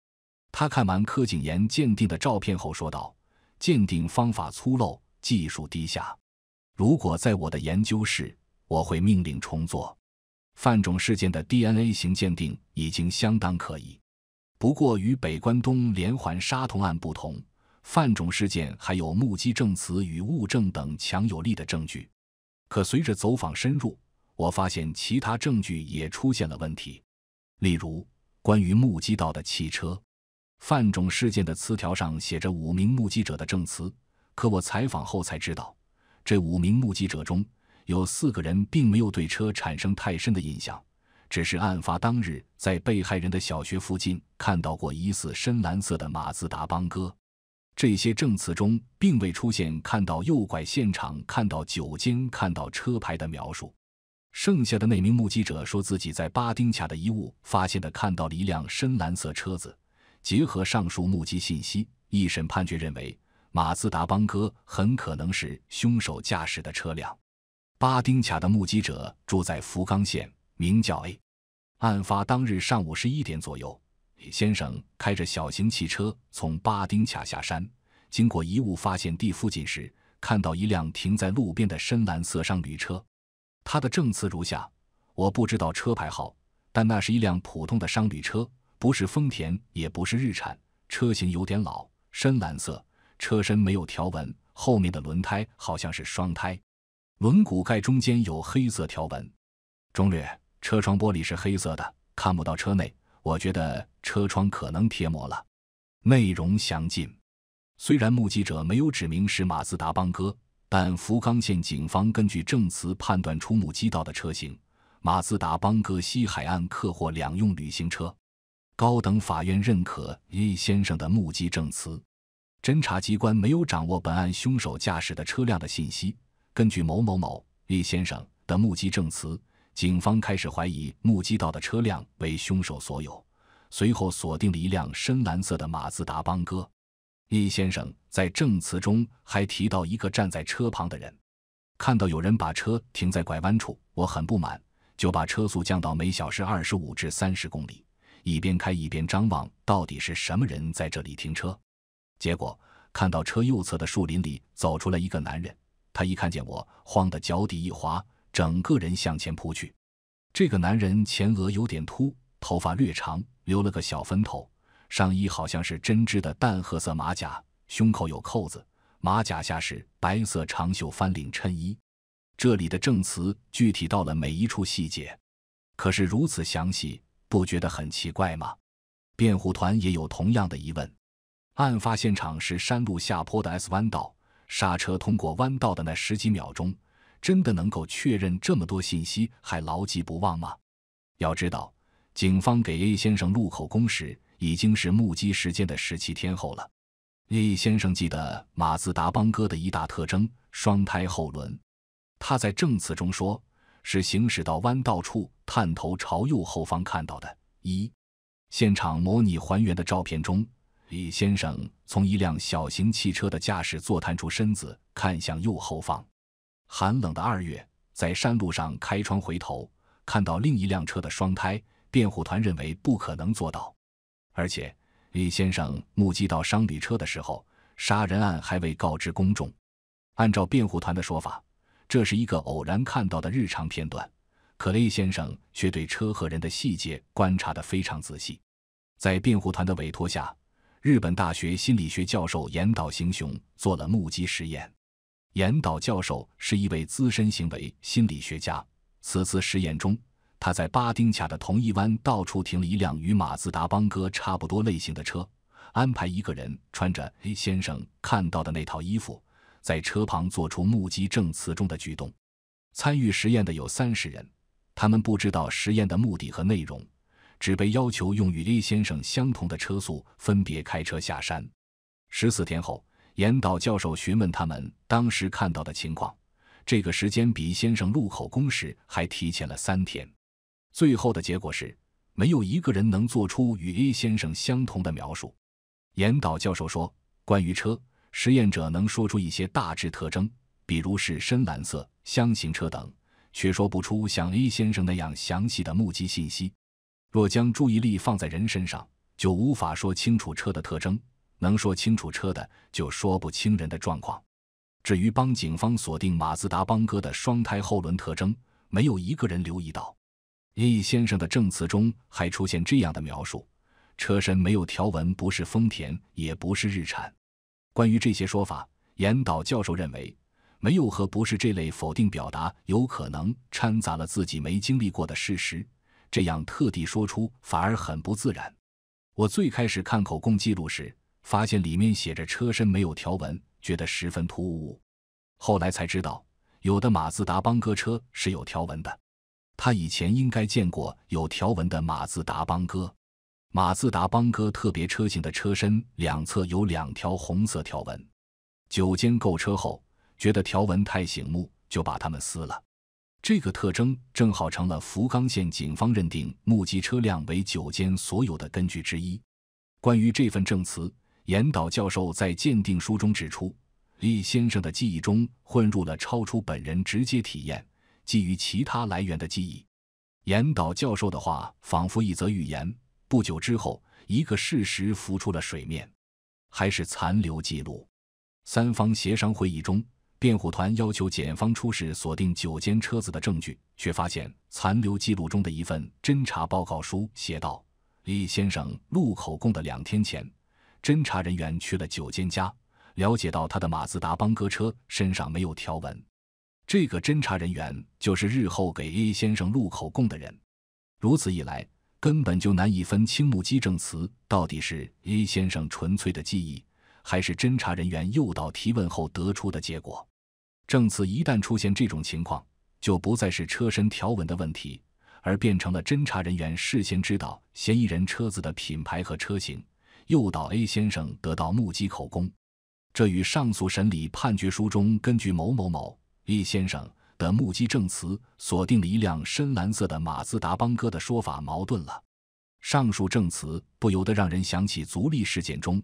他看完柯景延鉴定的照片后说道：“鉴定方法粗陋，技术低下。如果在我的研究室，我会命令重做。”范种事件的 DNA 型鉴定已经相当可疑。不过，与北关东连环杀童案不同，范种事件还有目击证词与物证等强有力的证据。可随着走访深入。我发现其他证据也出现了问题，例如关于目击到的汽车，范种事件的词条上写着五名目击者的证词，可我采访后才知道，这五名目击者中有四个人并没有对车产生太深的印象，只是案发当日在被害人的小学附近看到过疑似深蓝色的马自达邦哥。这些证词中并未出现看到右拐现场、看到酒间、看到车牌的描述。剩下的那名目击者说自己在巴丁卡的遗物发现的，看到了一辆深蓝色车子。结合上述目击信息，一审判决认为马自达邦哥很可能是凶手驾驶的车辆。巴丁卡的目击者住在福冈县，名叫 A。案发当日上午十一点左右，先生开着小型汽车从巴丁卡下山，经过遗物发现地附近时，看到一辆停在路边的深蓝色商旅车。他的证词如下：我不知道车牌号，但那是一辆普通的商旅车，不是丰田，也不是日产。车型有点老，深蓝色，车身没有条纹，后面的轮胎好像是双胎，轮毂盖中间有黑色条纹。中略，车窗玻璃是黑色的，看不到车内。我觉得车窗可能贴膜了。内容详尽。虽然目击者没有指明是马自达邦哥，但福冈县警方根据证词判断出目击到的车型——马自达邦戈西海岸客货两用旅行车。高等法院认可 A 先生的目击证词。侦查机关没有掌握本案凶手驾驶的车辆的信息，根据某某某 A 先生的目击证词，警方开始怀疑目击到的车辆为凶手所有，随后锁定了一辆深蓝色的马自达邦戈。易先生在证词中还提到一个站在车旁的人，看到有人把车停在拐弯处，我很不满，就把车速降到每小时二十五至三十公里，一边开一边张望，到底是什么人在这里停车。结果看到车右侧的树林里走出来一个男人，他一看见我，慌得脚底一滑，整个人向前扑去。这个男人前额有点秃，头发略长，留了个小分头。上衣好像是针织的淡褐色马甲，胸口有扣子，马甲下是白色长袖翻领衬衣。这里的证词具体到了每一处细节，可是如此详细，不觉得很奇怪吗？辩护团也有同样的疑问。案发现场是山路下坡的 S 弯道，刹车通过弯道的那十几秒钟，真的能够确认这么多信息还牢记不忘吗？要知道，警方给 A 先生录口供时。已经是目击时间的十七天后了。李先生记得马自达邦哥的一大特征——双胎后轮。他在证词中说：“是行驶到弯道处，探头朝右后方看到的。”一，现场模拟还原的照片中，李先生从一辆小型汽车的驾驶座探出身子，看向右后方。寒冷的二月，在山路上开窗回头，看到另一辆车的双胎。辩护团认为不可能做到。而且，李先生目击到商旅车的时候，杀人案还未告知公众。按照辩护团的说法，这是一个偶然看到的日常片段。可雷先生却对车和人的细节观察得非常仔细。在辩护团的委托下，日本大学心理学教授岩岛行雄做了目击实验。岩岛教授是一位资深行为心理学家。此次实验中。他在巴丁卡的同一湾到处停了一辆与马自达邦哥差不多类型的车，安排一个人穿着 A 先生看到的那套衣服，在车旁做出目击证词中的举动。参与实验的有三十人，他们不知道实验的目的和内容，只被要求用与 A 先生相同的车速分别开车下山。十四天后，严导教授询问他们当时看到的情况，这个时间比先生录口供时还提前了三天。最后的结果是，没有一个人能做出与 A 先生相同的描述。严导教授说：“关于车，实验者能说出一些大致特征，比如是深蓝色、箱型车等，却说不出像 A 先生那样详细的目击信息。若将注意力放在人身上，就无法说清楚车的特征；能说清楚车的，就说不清人的状况。至于帮警方锁定马自达邦哥的双胎后轮特征，没有一个人留意到。” E 先生的证词中还出现这样的描述：车身没有条纹，不是丰田，也不是日产。关于这些说法，严导教授认为“没有”和“不是”这类否定表达，有可能掺杂了自己没经历过的事实，这样特地说出反而很不自然。我最开始看口供记录时，发现里面写着车身没有条纹，觉得十分突兀。后来才知道，有的马自达邦哥车是有条纹的。他以前应该见过有条纹的马自达邦哥。马自达邦哥特别车型的车身两侧有两条红色条纹。久间购车后觉得条纹太醒目，就把它们撕了。这个特征正好成了福冈县警方认定目击车辆为久间所有的根据之一。关于这份证词，严岛教授在鉴定书中指出，李先生的记忆中混入了超出本人直接体验。基于其他来源的记忆，岩岛教授的话仿佛一则预言。不久之后，一个事实浮出了水面：还是残留记录。三方协商会议中，辩护团要求检方出示锁定九间车子的证据，却发现残留记录中的一份侦查报告书写道：“李先生录口供的两天前，侦查人员去了九间家，了解到他的马自达邦哥车身上没有条纹。”这个侦查人员就是日后给 A 先生录口供的人，如此一来，根本就难以分清目击证词到底是 A 先生纯粹的记忆，还是侦查人员诱导提问后得出的结果。证词一旦出现这种情况，就不再是车身条纹的问题，而变成了侦查人员事先知道嫌疑人车子的品牌和车型，诱导 A 先生得到目击口供。这与上诉审理判决书中根据某某某。A 先生的目击证词锁定了一辆深蓝色的马自达邦哥的说法矛盾了。上述证词不由得让人想起足力事件中，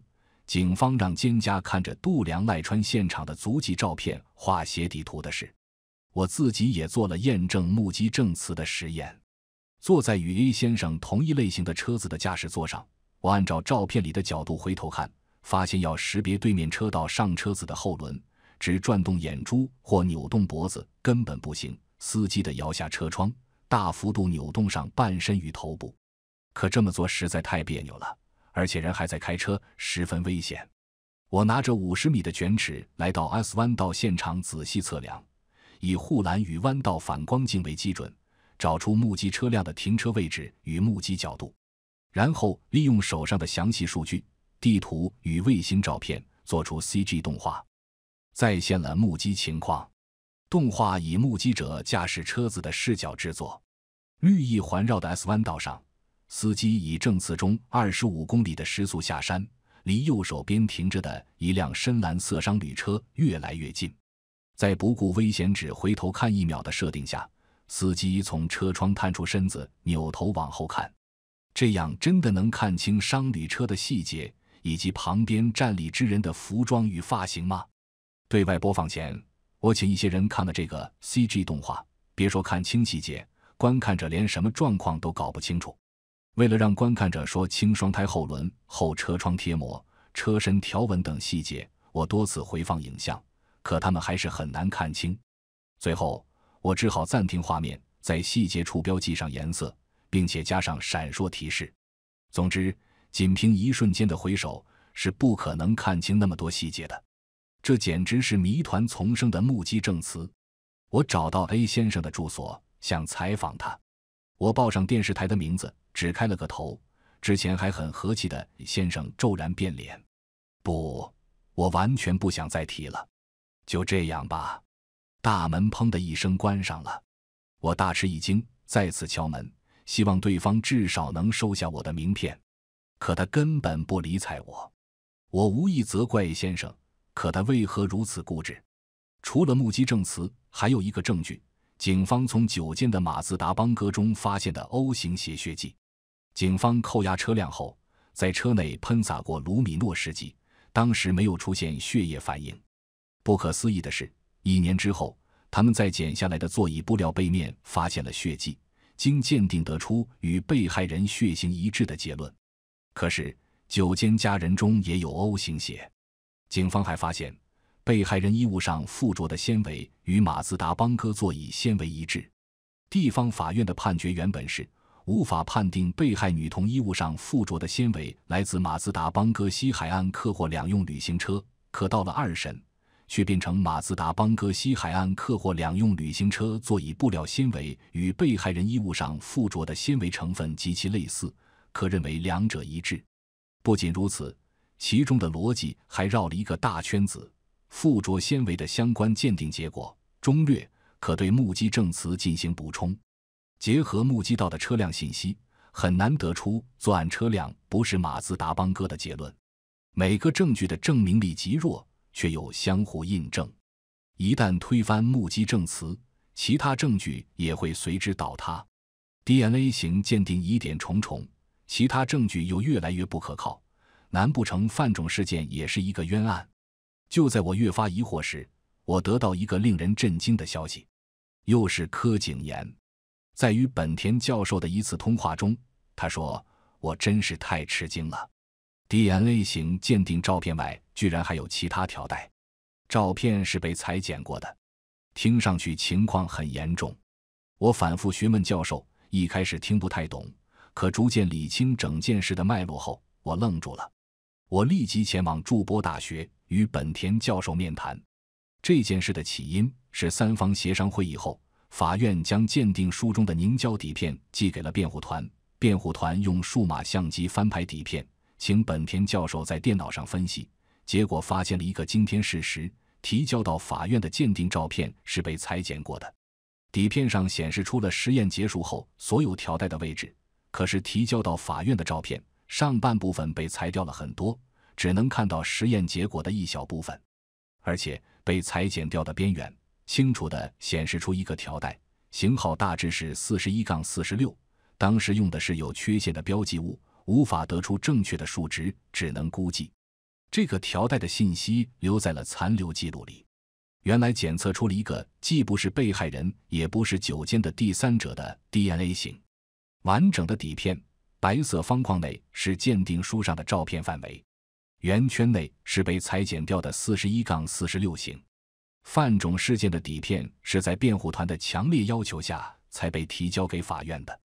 警方让蒹葭看着度良赖川现场的足迹照片画鞋底图的事。我自己也做了验证目击证词的实验。坐在与 A 先生同一类型的车子的驾驶座上，我按照照片里的角度回头看，发现要识别对面车道上车子的后轮。只转动眼珠或扭动脖子根本不行。司机的摇下车窗，大幅度扭动上半身与头部，可这么做实在太别扭了，而且人还在开车，十分危险。我拿着五十米的卷尺来到 S 弯道现场，仔细测量，以护栏与弯道反光镜为基准，找出目击车辆的停车位置与目击角度，然后利用手上的详细数据、地图与卫星照片，做出 CG 动画。再现了目击情况，动画以目击者驾驶车子的视角制作。绿意环绕的 S 弯道上，司机以正次中二十五公里的时速下山，离右手边停着的一辆深蓝色商旅车越来越近。在不顾危险只回头看一秒的设定下，司机从车窗探出身子，扭头往后看。这样真的能看清商旅车的细节以及旁边站立之人的服装与发型吗？对外播放前，我请一些人看了这个 CG 动画，别说看清细节，观看者连什么状况都搞不清楚。为了让观看者说清双胎后轮、后车窗贴膜、车身条纹等细节，我多次回放影像，可他们还是很难看清。最后，我只好暂停画面，在细节处标记上颜色，并且加上闪烁提示。总之，仅凭一瞬间的回首是不可能看清那么多细节的。这简直是谜团丛生的目击证词。我找到 A 先生的住所，想采访他。我报上电视台的名字，只开了个头。之前还很和气的先生骤然变脸：“不，我完全不想再提了。”就这样吧。大门砰的一声关上了。我大吃一惊，再次敲门，希望对方至少能收下我的名片。可他根本不理睬我。我无意责怪先生。可他为何如此固执？除了目击证词，还有一个证据：警方从酒间的马自达邦哥中发现的 O 型血血迹。警方扣押车辆后，在车内喷洒过卢米诺试剂，当时没有出现血液反应。不可思议的是，一年之后，他们在剪下来的座椅布料背面发现了血迹，经鉴定得出与被害人血型一致的结论。可是，酒间家人中也有 O 型血。警方还发现，被害人衣物上附着的纤维与马自达邦哥座椅纤维一致。地方法院的判决原本是无法判定被害女童衣物上附着的纤维来自马自达邦戈西海岸客货两用旅行车，可到了二审，却变成马自达邦戈西海岸客货两用旅行车座椅布料纤维与被害人衣物上附着的纤维成分极其类似，可认为两者一致。不仅如此。其中的逻辑还绕了一个大圈子，附着纤维的相关鉴定结果中略可对目击证词进行补充，结合目击到的车辆信息，很难得出作案车辆不是马自达邦哥的结论。每个证据的证明力极弱，却又相互印证。一旦推翻目击证词，其他证据也会随之倒塌。DNA 型鉴定疑点重重，其他证据又越来越不可靠。难不成范仲事件也是一个冤案？就在我越发疑惑时，我得到一个令人震惊的消息：又是柯景言。在与本田教授的一次通话中，他说：“我真是太吃惊了，DNA 型鉴定照片外，居然还有其他条带，照片是被裁剪过的。听上去情况很严重。”我反复询问教授，一开始听不太懂，可逐渐理清整件事的脉络后，我愣住了。我立即前往筑波大学与本田教授面谈。这件事的起因是三方协商会议后，法院将鉴定书中的凝胶底片寄给了辩护团。辩护团用数码相机翻拍底片，请本田教授在电脑上分析，结果发现了一个惊天事实：提交到法院的鉴定照片是被裁剪过的。底片上显示出了实验结束后所有条带的位置，可是提交到法院的照片。上半部分被裁掉了很多，只能看到实验结果的一小部分，而且被裁剪掉的边缘清楚的显示出一个条带，型号大致是四十一杠四十六。当时用的是有缺陷的标记物，无法得出正确的数值，只能估计。这个条带的信息留在了残留记录里。原来检测出了一个既不是被害人也不是酒间的第三者的 DNA 型。完整的底片。白色方框内是鉴定书上的照片范围，圆圈内是被裁剪掉的四十一杠四十六型范种事件的底片，是在辩护团的强烈要求下才被提交给法院的。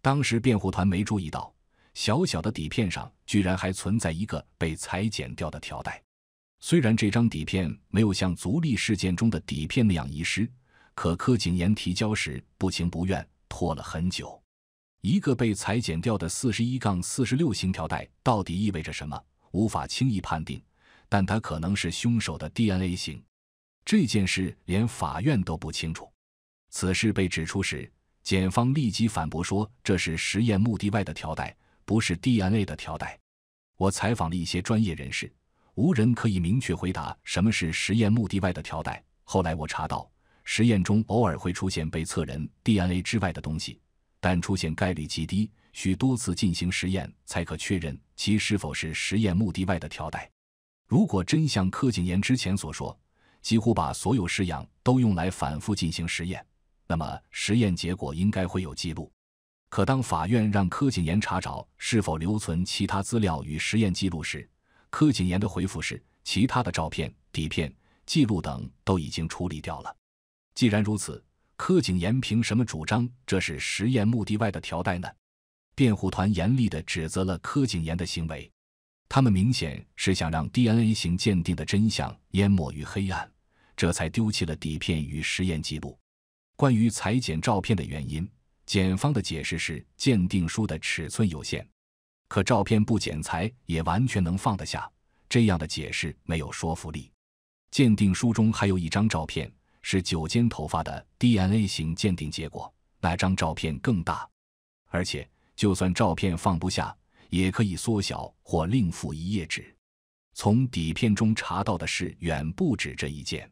当时辩护团没注意到，小小的底片上居然还存在一个被裁剪掉的条带。虽然这张底片没有像足力事件中的底片那样遗失，可柯景言提交时不情不愿，拖了很久。一个被裁剪掉的四十一杠四十六型条带到底意味着什么？无法轻易判定，但它可能是凶手的 DNA 型。这件事连法院都不清楚。此事被指出时，检方立即反驳说：“这是实验目的外的条带，不是 DNA 的条带。”我采访了一些专业人士，无人可以明确回答什么是实验目的外的条带。后来我查到，实验中偶尔会出现被测人 DNA 之外的东西。但出现概率极低，需多次进行实验才可确认其是否是实验目的外的条带。如果真像柯景言之前所说，几乎把所有试样都用来反复进行实验，那么实验结果应该会有记录。可当法院让柯景言查找是否留存其他资料与实验记录时，柯景言的回复是：其他的照片、底片、记录等都已经处理掉了。既然如此。柯景言凭什么主张这是实验目的外的条带呢？辩护团严厉的指责了柯景言的行为，他们明显是想让 DNA 型鉴定的真相淹没于黑暗，这才丢弃了底片与实验记录。关于裁剪照片的原因，检方的解释是鉴定书的尺寸有限，可照片不剪裁也完全能放得下，这样的解释没有说服力。鉴定书中还有一张照片。是九间头发的 DNA 型鉴定结果。那张照片更大，而且就算照片放不下，也可以缩小或另附一页纸。从底片中查到的事远不止这一件。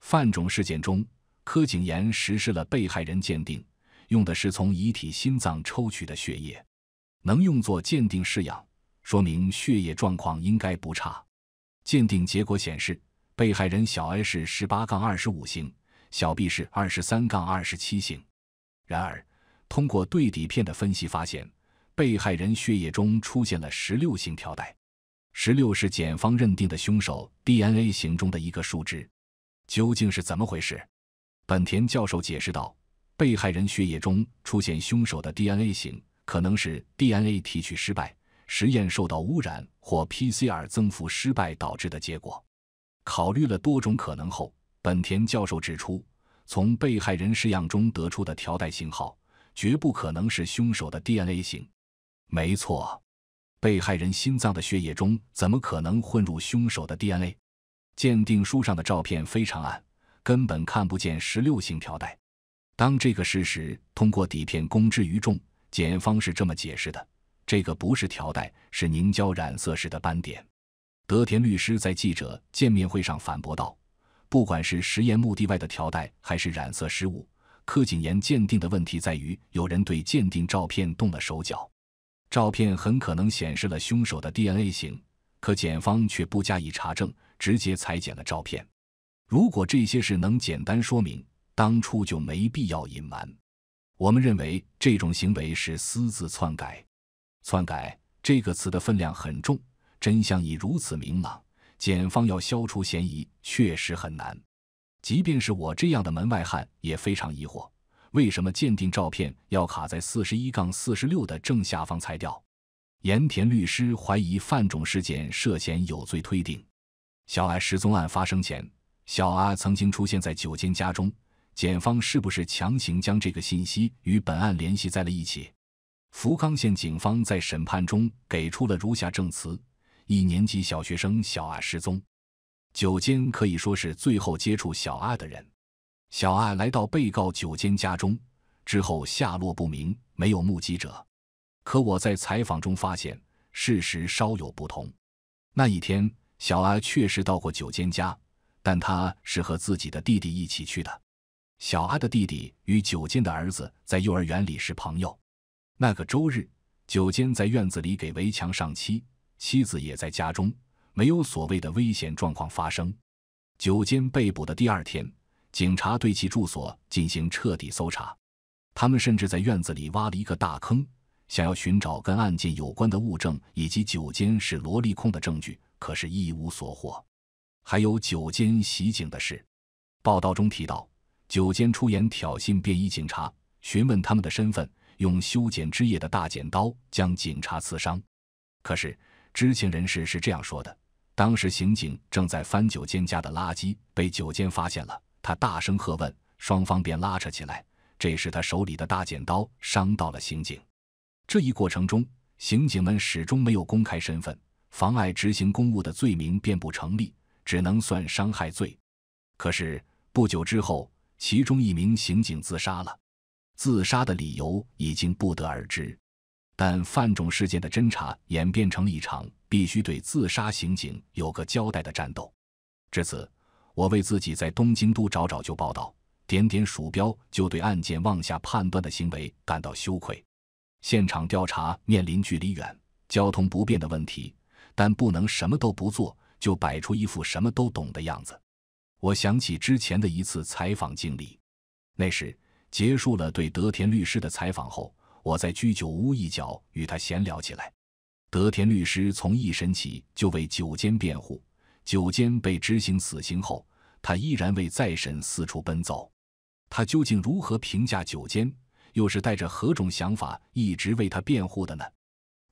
范种事件中，柯景延实施了被害人鉴定，用的是从遗体心脏抽取的血液，能用作鉴定试样，说明血液状况应该不差。鉴定结果显示。被害人小 A 是十八杠二十五型，小 B 是二十三杠二十七型。然而，通过对底片的分析发现，被害人血液中出现了十六型条带。十六是检方认定的凶手 DNA 型中的一个数值。究竟是怎么回事？本田教授解释道：“被害人血液中出现凶手的 DNA 型，可能是 DNA 提取失败、实验受到污染或 PCR 增幅失败导致的结果。”考虑了多种可能后，本田教授指出，从被害人尸样中得出的条带信号绝不可能是凶手的 DNA 型。没错，被害人心脏的血液中怎么可能混入凶手的 DNA？鉴定书上的照片非常暗，根本看不见十六型条带。当这个事实通过底片公之于众，检方是这么解释的：这个不是条带，是凝胶染色时的斑点。德田律师在记者见面会上反驳道：“不管是实验墓地外的条带，还是染色失误，柯景言鉴定的问题在于有人对鉴定照片动了手脚。照片很可能显示了凶手的 DNA 型，可检方却不加以查证，直接裁剪了照片。如果这些事能简单说明，当初就没必要隐瞒。我们认为这种行为是私自篡改。篡改这个词的分量很重。”真相已如此明朗，检方要消除嫌疑确实很难。即便是我这样的门外汉，也非常疑惑：为什么鉴定照片要卡在四十一杠四十六的正下方裁掉？盐田律师怀疑范种事件涉嫌有罪推定。小阿失踪案发生前，小阿曾经出现在酒间家中，检方是不是强行将这个信息与本案联系在了一起？福冈县警方在审判中给出了如下证词。一年级小学生小阿失踪，九间可以说是最后接触小阿的人。小阿来到被告九间家中之后下落不明，没有目击者。可我在采访中发现，事实稍有不同。那一天，小阿确实到过九间家，但他是和自己的弟弟一起去的。小阿的弟弟与九间的儿子在幼儿园里是朋友。那个周日，九间在院子里给围墙上漆。妻子也在家中，没有所谓的危险状况发生。九间被捕的第二天，警察对其住所进行彻底搜查，他们甚至在院子里挖了一个大坑，想要寻找跟案件有关的物证以及九间是萝莉控的证据，可是一无所获。还有九间袭警的事，报道中提到，九间出言挑衅便衣警察，询问他们的身份，用修剪枝叶的大剪刀将警察刺伤，可是。知情人士是这样说的：当时刑警正在翻酒间家的垃圾，被酒间发现了，他大声喝问，双方便拉扯起来。这时他手里的大剪刀伤到了刑警。这一过程中，刑警们始终没有公开身份，妨碍执行公务的罪名便不成立，只能算伤害罪。可是不久之后，其中一名刑警自杀了，自杀的理由已经不得而知。但犯种事件的侦查演变成了一场必须对自杀刑警有个交代的战斗。至此，我为自己在东京都找找就报道、点点鼠标就对案件妄下判断的行为感到羞愧。现场调查面临距离远、交通不便的问题，但不能什么都不做就摆出一副什么都懂的样子。我想起之前的一次采访经历，那时结束了对德田律师的采访后。我在居酒屋一角与他闲聊起来。德田律师从一审起就为酒间辩护，酒间被执行死刑后，他依然为再审四处奔走。他究竟如何评价酒间，又是带着何种想法一直为他辩护的呢？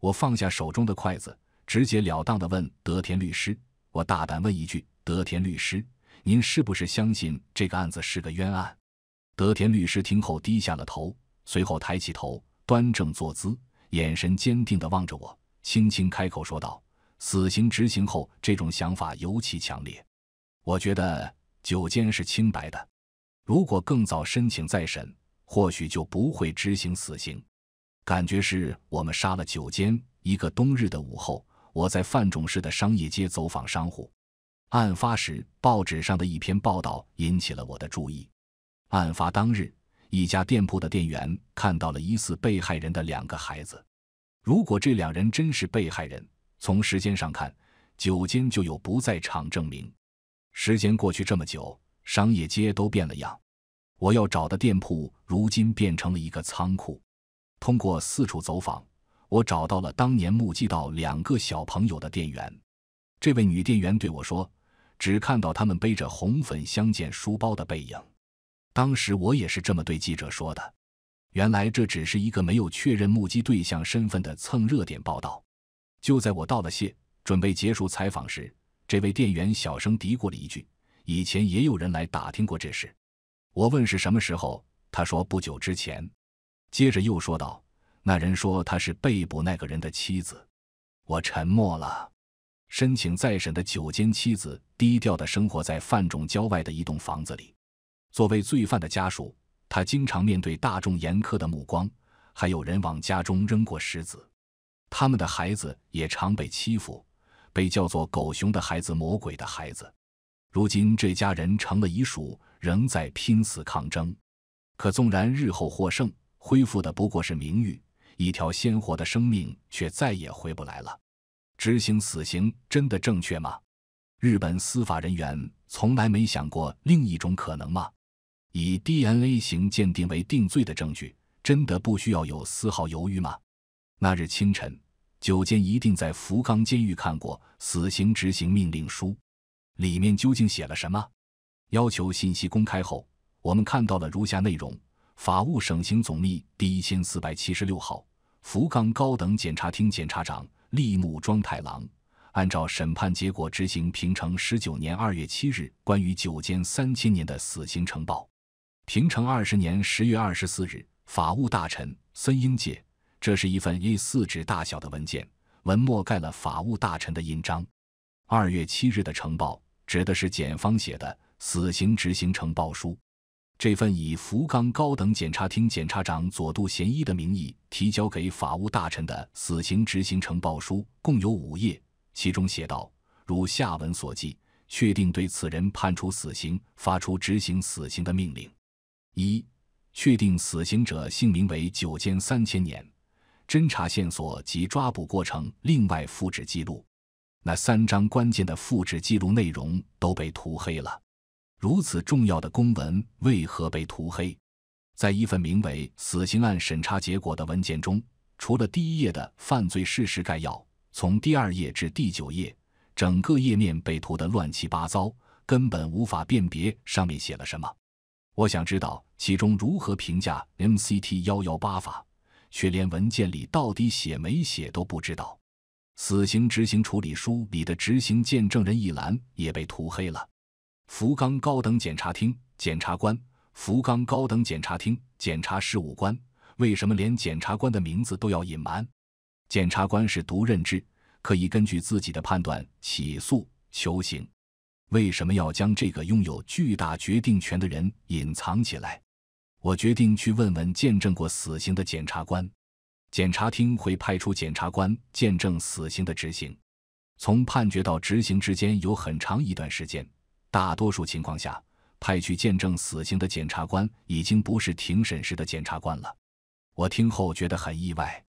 我放下手中的筷子，直截了当地问德田律师：“我大胆问一句，德田律师，您是不是相信这个案子是个冤案？”德田律师听后低下了头，随后抬起头。端正坐姿，眼神坚定地望着我，轻轻开口说道：“死刑执行后，这种想法尤其强烈。我觉得九监是清白的，如果更早申请再审，或许就不会执行死刑。感觉是我们杀了九监。一个冬日的午后，我在范仲市的商业街走访商户。案发时，报纸上的一篇报道引起了我的注意。案发当日。”一家店铺的店员看到了疑似被害人的两个孩子。如果这两人真是被害人，从时间上看，酒间就有不在场证明。时间过去这么久，商业街都变了样。我要找的店铺如今变成了一个仓库。通过四处走访，我找到了当年目击到两个小朋友的店员。这位女店员对我说：“只看到他们背着红粉相间书包的背影。”当时我也是这么对记者说的。原来这只是一个没有确认目击对象身份的蹭热点报道。就在我道了谢，准备结束采访时，这位店员小声嘀咕了一句：“以前也有人来打听过这事。”我问是什么时候，他说不久之前。接着又说道：“那人说他是被捕那个人的妻子。”我沉默了。申请再审的九间妻子低调地生活在范仲郊外的一栋房子里。作为罪犯的家属，他经常面对大众严苛的目光，还有人往家中扔过石子。他们的孩子也常被欺负，被叫做“狗熊的孩子”、“魔鬼的孩子”。如今，这家人成了遗属，仍在拼死抗争。可纵然日后获胜，恢复的不过是名誉，一条鲜活的生命却再也回不来了。执行死刑真的正确吗？日本司法人员从来没想过另一种可能吗？以 DNA 型鉴定为定罪的证据，真的不需要有丝毫犹豫吗？那日清晨，九间一定在福冈监狱看过死刑执行命令书，里面究竟写了什么？要求信息公开后，我们看到了如下内容：法务省刑总密第一千四百七十六号，福冈高等检察厅检察长立木庄太郎，按照审判结果执行平成十九年二月七日关于九间三千年的死刑呈报。平成二十年十月二十四日，法务大臣森英介。这是一份 A 四纸大小的文件，文末盖了法务大臣的印章。二月七日的呈报指的是检方写的死刑执行呈报书。这份以福冈高等检察厅检察长佐渡贤一的名义提交给法务大臣的死刑执行呈报书共有五页，其中写道：“如下文所记，确定对此人判处死刑，发出执行死刑的命令。”一确定死刑者姓名为“九间三千年”，侦查线索及抓捕过程另外复制记录，那三张关键的复制记录内容都被涂黑了。如此重要的公文为何被涂黑？在一份名为《死刑案审查结果》的文件中，除了第一页的犯罪事实概要，从第二页至第九页，整个页面被涂得乱七八糟，根本无法辨别上面写了什么。我想知道其中如何评价 MCT 幺幺八法，却连文件里到底写没写都不知道。死刑执行处理书里的执行见证人一栏也被涂黑了。福冈高等检察厅检察官，福冈高等检察厅检察事务官，为什么连检察官的名字都要隐瞒？检察官是独任制，可以根据自己的判断起诉求刑。为什么要将这个拥有巨大决定权的人隐藏起来？我决定去问问见证过死刑的检察官。检察厅会派出检察官见证死刑的执行。从判决到执行之间有很长一段时间，大多数情况下，派去见证死刑的检察官已经不是庭审时的检察官了。我听后觉得很意外，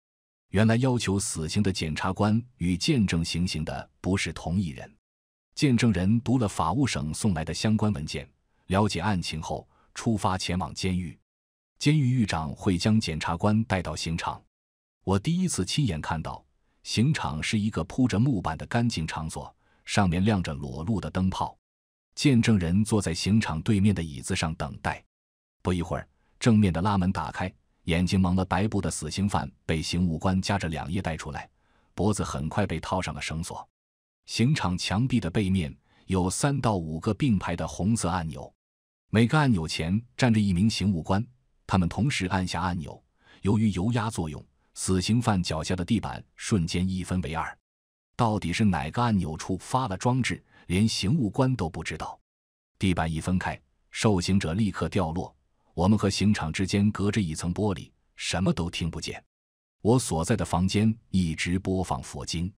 原来要求死刑的检察官与见证行刑的不是同一人。见证人读了法务省送来的相关文件，了解案情后，出发前往监狱。监狱狱长会将检察官带到刑场。我第一次亲眼看到，刑场是一个铺着木板的干净场所，上面亮着裸露的灯泡。见证人坐在刑场对面的椅子上等待。不一会儿，正面的拉门打开，眼睛蒙了白布的死刑犯被刑务官夹着两页带出来，脖子很快被套上了绳索。刑场墙壁的背面有三到五个并排的红色按钮，每个按钮前站着一名刑务官，他们同时按下按钮。由于油压作用，死刑犯脚下的地板瞬间一分为二。到底是哪个按钮触发了装置，连刑务官都不知道。地板一分开，受刑者立刻掉落。我们和刑场之间隔着一层玻璃，什么都听不见。我所在的房间一直播放佛经。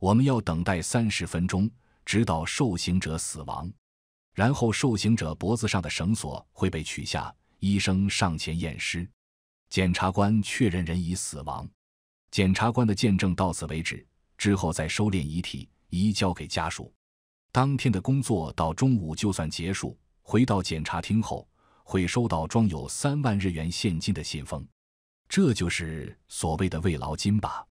我们要等待三十分钟，直到受刑者死亡，然后受刑者脖子上的绳索会被取下。医生上前验尸，检察官确认人已死亡。检察官的见证到此为止。之后再收敛遗体，移交给家属。当天的工作到中午就算结束。回到检察厅后，会收到装有三万日元现金的信封，这就是所谓的慰劳金吧。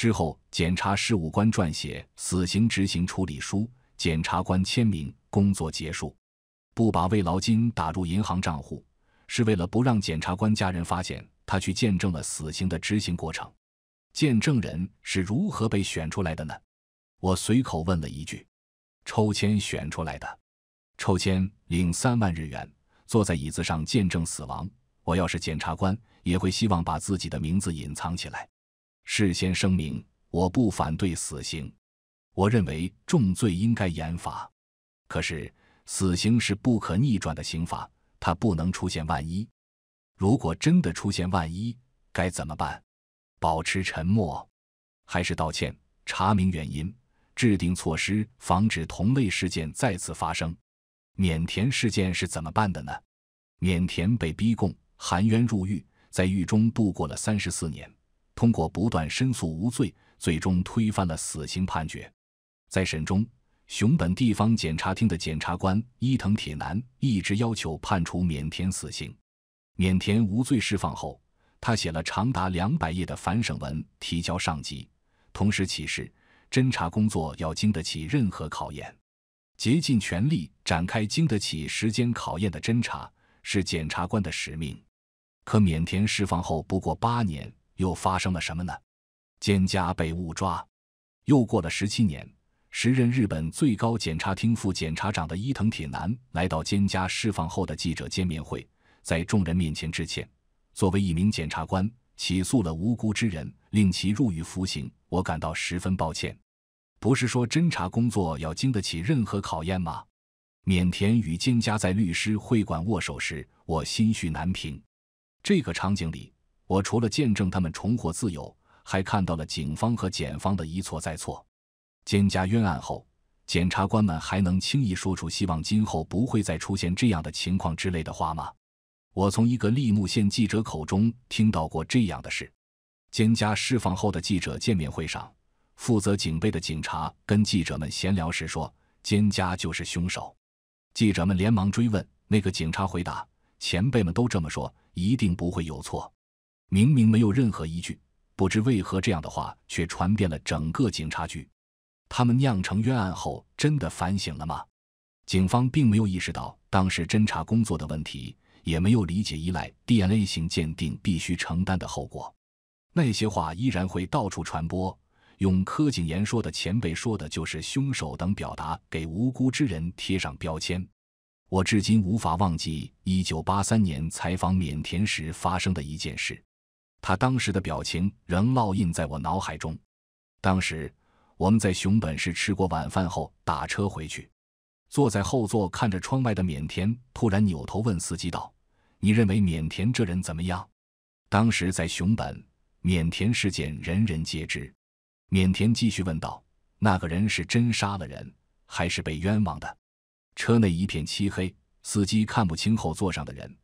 之后，检察事务官撰写死刑执行处理书，检察官签名，工作结束。不把慰劳金打入银行账户，是为了不让检察官家人发现他去见证了死刑的执行过程。见证人是如何被选出来的呢？我随口问了一句：“抽签选出来的。抽签领三万日元，坐在椅子上见证死亡。我要是检察官，也会希望把自己的名字隐藏起来。”事先声明，我不反对死刑。我认为重罪应该严罚。可是，死刑是不可逆转的刑罚，它不能出现万一。如果真的出现万一，该怎么办？保持沉默，还是道歉、查明原因、制定措施，防止同类事件再次发生？缅甸事件是怎么办的呢？缅甸被逼供，含冤入狱，在狱中度过了三十四年。通过不断申诉无罪，最终推翻了死刑判决。在审中，熊本地方检察厅的检察官伊藤铁男一直要求判处免田死刑。免田无罪释放后，他写了长达两百页的反省文提交上级，同时启示侦查工作要经得起任何考验，竭尽全力展开经得起时间考验的侦查是检察官的使命。可免田释放后不过八年。又发生了什么呢？菅家被误抓。又过了十七年，时任日本最高检察厅副检察长的伊藤铁男来到菅家释放后的记者见面会，在众人面前致歉：“作为一名检察官，起诉了无辜之人，令其入狱服刑，我感到十分抱歉。不是说侦查工作要经得起任何考验吗？”缅田与菅家在律师会馆握手时，我心绪难平。这个场景里。我除了见证他们重获自由，还看到了警方和检方的一错再错。菅家冤案后，检察官们还能轻易说出“希望今后不会再出现这样的情况”之类的话吗？我从一个利木县记者口中听到过这样的事：菅家释放后的记者见面会上，负责警备的警察跟记者们闲聊时说：“菅家就是凶手。”记者们连忙追问，那个警察回答：“前辈们都这么说，一定不会有错。”明明没有任何依据，不知为何这样的话却传遍了整个警察局。他们酿成冤案后，真的反省了吗？警方并没有意识到当时侦查工作的问题，也没有理解依赖 DNA 型鉴定必须承担的后果。那些话依然会到处传播。用柯景言说的，前辈说的就是“凶手”等表达，给无辜之人贴上标签。我至今无法忘记1983年采访缅甸时发生的一件事。他当时的表情仍烙印在我脑海中。当时我们在熊本市吃过晚饭后打车回去，坐在后座看着窗外的缅田，突然扭头问司机道：“你认为缅田这人怎么样？”当时在熊本，缅田事件人人皆知。缅田继续问道：“那个人是真杀了人，还是被冤枉的？”车内一片漆黑，司机看不清后座上的人。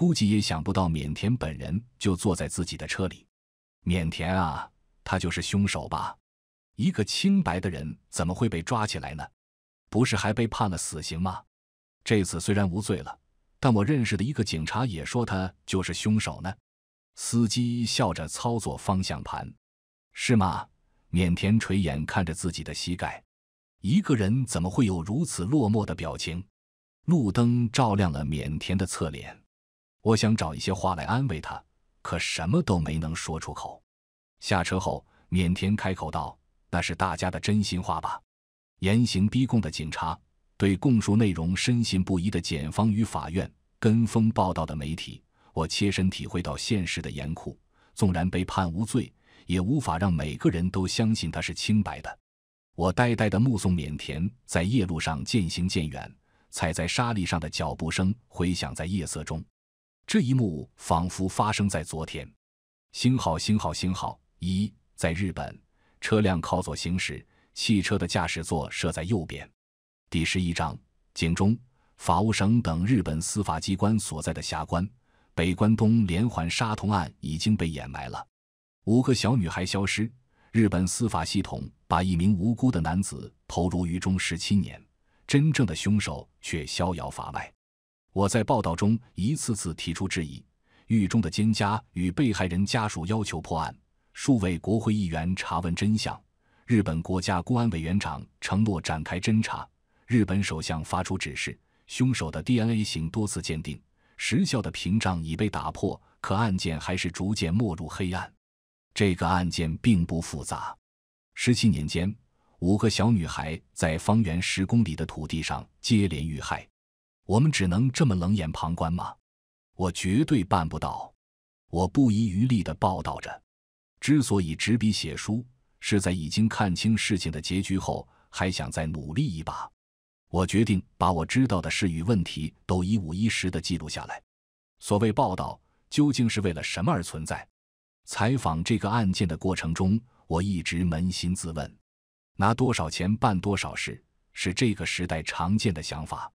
估计也想不到，缅田本人就坐在自己的车里。缅田啊，他就是凶手吧？一个清白的人怎么会被抓起来呢？不是还被判了死刑吗？这次虽然无罪了，但我认识的一个警察也说他就是凶手呢。司机笑着操作方向盘，是吗？缅田垂眼看着自己的膝盖，一个人怎么会有如此落寞的表情？路灯照亮了缅田的侧脸。我想找一些话来安慰他，可什么都没能说出口。下车后，缅田开口道：“那是大家的真心话吧？”严刑逼供的警察，对供述内容深信不疑的检方与法院，跟风报道的媒体，我切身体会到现实的严酷。纵然被判无罪，也无法让每个人都相信他是清白的。我呆呆地目送缅田在夜路上渐行渐远，踩在沙砾上的脚步声回响在夜色中。这一幕仿佛发生在昨天。星号星号星号一，在日本，车辆靠左行驶，汽车的驾驶座设在右边。第十一章：警钟。法务省等日本司法机关所在的霞关北关东连环杀童案已经被掩埋了。五个小女孩消失，日本司法系统把一名无辜的男子投入狱中十七年，真正的凶手却逍遥法外。我在报道中一次次提出质疑，狱中的奸家与被害人家属要求破案，数位国会议员查问真相，日本国家公安委员长承诺展开侦查，日本首相发出指示，凶手的 DNA 型多次鉴定，时效的屏障已被打破，可案件还是逐渐没入黑暗。这个案件并不复杂，十七年间，五个小女孩在方圆十公里的土地上接连遇害。我们只能这么冷眼旁观吗？我绝对办不到。我不遗余力的报道着。之所以执笔写书，是在已经看清事情的结局后，还想再努力一把。我决定把我知道的事与问题都一五一十的记录下来。所谓报道，究竟是为了什么而存在？采访这个案件的过程中，我一直扪心自问：拿多少钱办多少事，是这个时代常见的想法。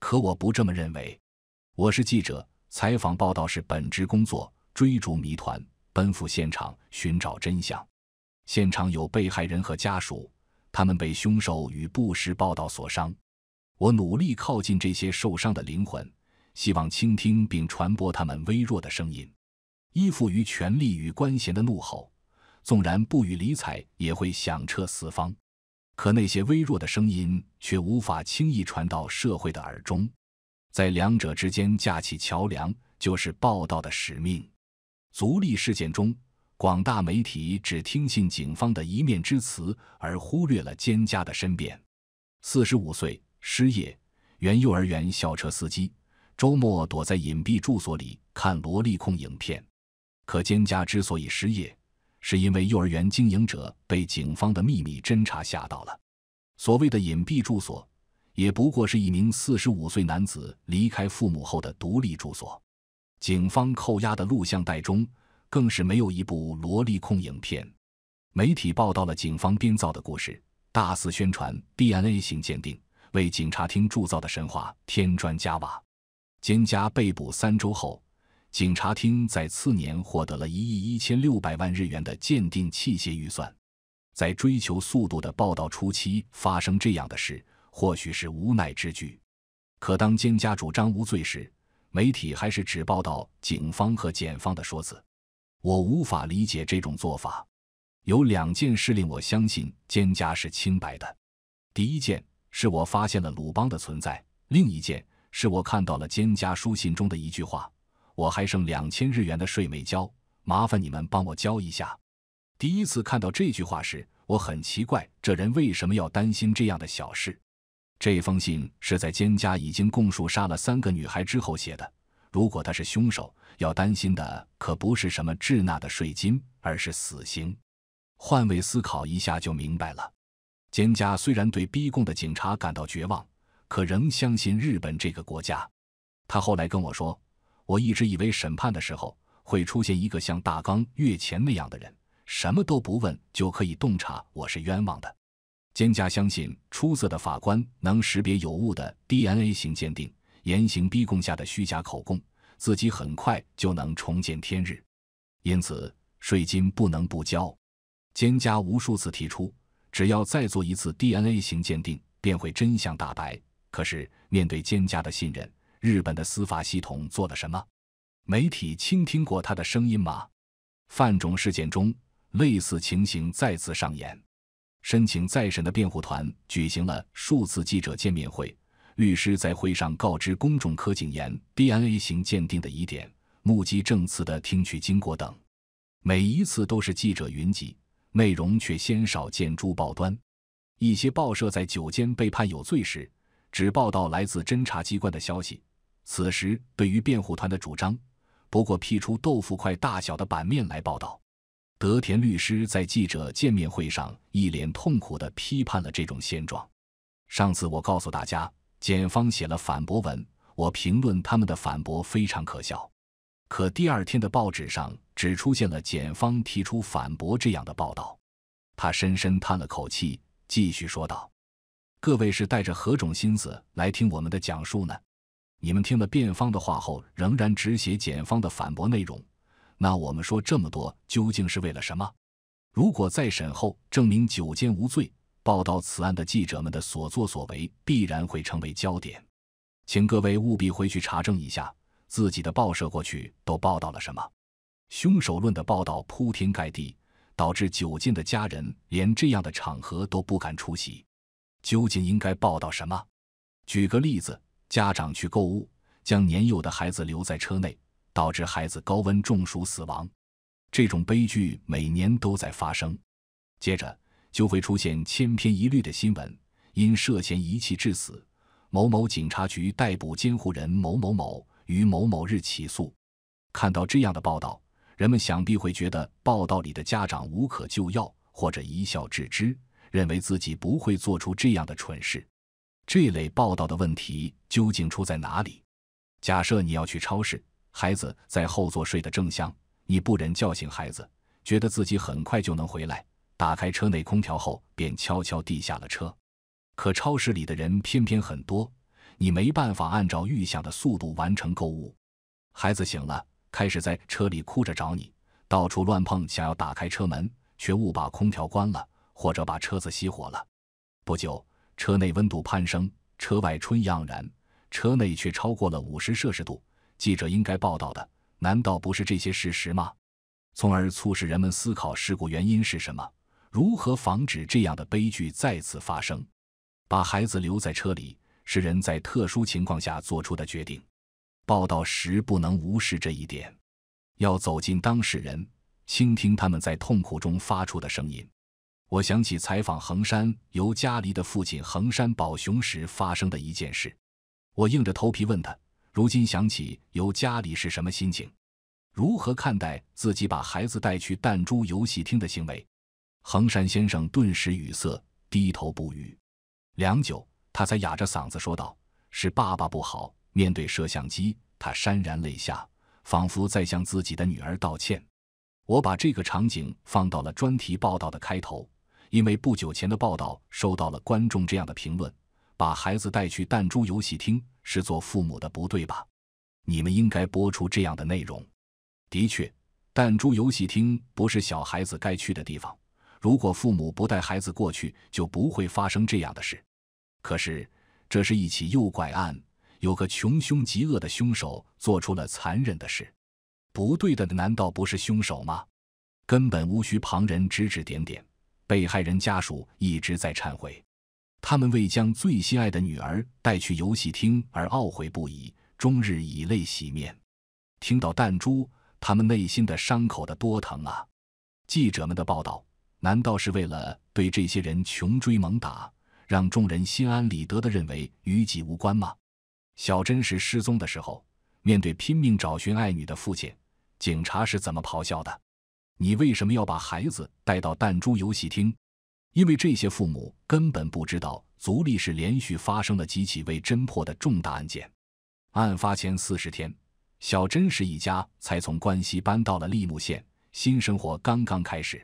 可我不这么认为，我是记者采访，报道是本职工作，追逐谜团，奔赴现场寻找真相。现场有被害人和家属，他们被凶手与不实报道所伤，我努力靠近这些受伤的灵魂，希望倾听并传播他们微弱的声音。依附于权力与官衔的怒吼，纵然不予理睬，也会响彻四方。可那些微弱的声音却无法轻易传到社会的耳中，在两者之间架起桥梁就是报道的使命。足力事件中，广大媒体只听信警方的一面之词，而忽略了蒹葭的申辩。四十五岁，失业，原幼儿园校车司机，周末躲在隐蔽住所里看萝莉控影片。可蒹葭之所以失业，是因为幼儿园经营者被警方的秘密侦查吓到了，所谓的隐蔽住所，也不过是一名四十五岁男子离开父母后的独立住所。警方扣押的录像带中，更是没有一部萝莉控影片。媒体报道了警方编造的故事，大肆宣传 DNA 型鉴定，为警察厅铸造的神话添砖加瓦。蒹葭被捕三周后。警察厅在次年获得了一亿一千六百万日元的鉴定器械预算，在追求速度的报道初期发生这样的事，或许是无奈之举。可当兼家主张无罪时，媒体还是只报道警方和检方的说辞。我无法理解这种做法。有两件事令我相信兼家是清白的。第一件是我发现了鲁邦的存在；另一件是我看到了兼家书信中的一句话。我还剩两千日元的税没交，麻烦你们帮我交一下。第一次看到这句话时，我很奇怪，这人为什么要担心这样的小事？这封信是在蒹家已经供述杀了三个女孩之后写的。如果他是凶手，要担心的可不是什么滞纳的税金，而是死刑。换位思考一下就明白了。蒹家虽然对逼供的警察感到绝望，可仍相信日本这个国家。他后来跟我说。我一直以为审判的时候会出现一个像大纲月前那样的人，什么都不问就可以洞察我是冤枉的。蒹葭相信出色的法官能识别有误的 DNA 型鉴定、严刑逼供下的虚假口供，自己很快就能重见天日。因此税金不能不交。蒹葭无数次提出，只要再做一次 DNA 型鉴定，便会真相大白。可是面对蒹葭的信任。日本的司法系统做了什么？媒体倾听过他的声音吗？犯种事件中类似情形再次上演。申请再审的辩护团举行了数次记者见面会，律师在会上告知公众柯景言 DNA 型鉴定的疑点、目击证词的听取经过等。每一次都是记者云集，内容却鲜少见诸报端。一些报社在九间被判有罪时，只报道来自侦查机关的消息。此时，对于辩护团的主张，不过辟出豆腐块大小的版面来报道。德田律师在记者见面会上一脸痛苦的批判了这种现状。上次我告诉大家，检方写了反驳文，我评论他们的反驳非常可笑。可第二天的报纸上只出现了检方提出反驳这样的报道。他深深叹了口气，继续说道：“各位是带着何种心思来听我们的讲述呢？”你们听了辩方的话后，仍然只写检方的反驳内容，那我们说这么多究竟是为了什么？如果再审后证明九监无罪，报道此案的记者们的所作所为必然会成为焦点，请各位务必回去查证一下自己的报社过去都报道了什么。凶手论的报道铺天盖地，导致九监的家人连这样的场合都不敢出席。究竟应该报道什么？举个例子。家长去购物，将年幼的孩子留在车内，导致孩子高温中暑死亡。这种悲剧每年都在发生。接着就会出现千篇一律的新闻：因涉嫌遗弃致死，某某警察局逮捕监护人某某某，于某某日起诉。看到这样的报道，人们想必会觉得报道里的家长无可救药，或者一笑置之，认为自己不会做出这样的蠢事。这类报道的问题究竟出在哪里？假设你要去超市，孩子在后座睡得正香，你不忍叫醒孩子，觉得自己很快就能回来。打开车内空调后，便悄悄地下了车。可超市里的人偏偏很多，你没办法按照预想的速度完成购物。孩子醒了，开始在车里哭着找你，到处乱碰，想要打开车门，却误把空调关了，或者把车子熄火了。不久。车内温度攀升，车外春意盎然，车内却超过了五十摄氏度。记者应该报道的，难道不是这些事实吗？从而促使人们思考事故原因是什么，如何防止这样的悲剧再次发生。把孩子留在车里，是人在特殊情况下做出的决定。报道时不能无视这一点，要走进当事人，倾听他们在痛苦中发出的声音。我想起采访横山由家里的父亲横山保雄时发生的一件事，我硬着头皮问他：“如今想起由家里是什么心情？如何看待自己把孩子带去弹珠游戏厅的行为？”横山先生顿时语塞，低头不语。良久，他才哑着嗓子说道：“是爸爸不好。”面对摄像机，他潸然泪下，仿佛在向自己的女儿道歉。我把这个场景放到了专题报道的开头。因为不久前的报道收到了观众这样的评论：“把孩子带去弹珠游戏厅是做父母的不对吧？你们应该播出这样的内容。”的确，弹珠游戏厅不是小孩子该去的地方。如果父母不带孩子过去，就不会发生这样的事。可是，这是一起诱拐案，有个穷凶极恶的凶手做出了残忍的事。不对的，难道不是凶手吗？根本无需旁人指指点点。被害人家属一直在忏悔，他们为将最心爱的女儿带去游戏厅而懊悔不已，终日以泪洗面。听到弹珠，他们内心的伤口得多疼啊！记者们的报道，难道是为了对这些人穷追猛打，让众人心安理得的认为与己无关吗？小珍是失踪的时候，面对拼命找寻爱女的父亲，警察是怎么咆哮的？你为什么要把孩子带到弹珠游戏厅？因为这些父母根本不知道足立市连续发生了几起未侦破的重大案件。案发前四十天，小真实一家才从关西搬到了利木县，新生活刚刚开始，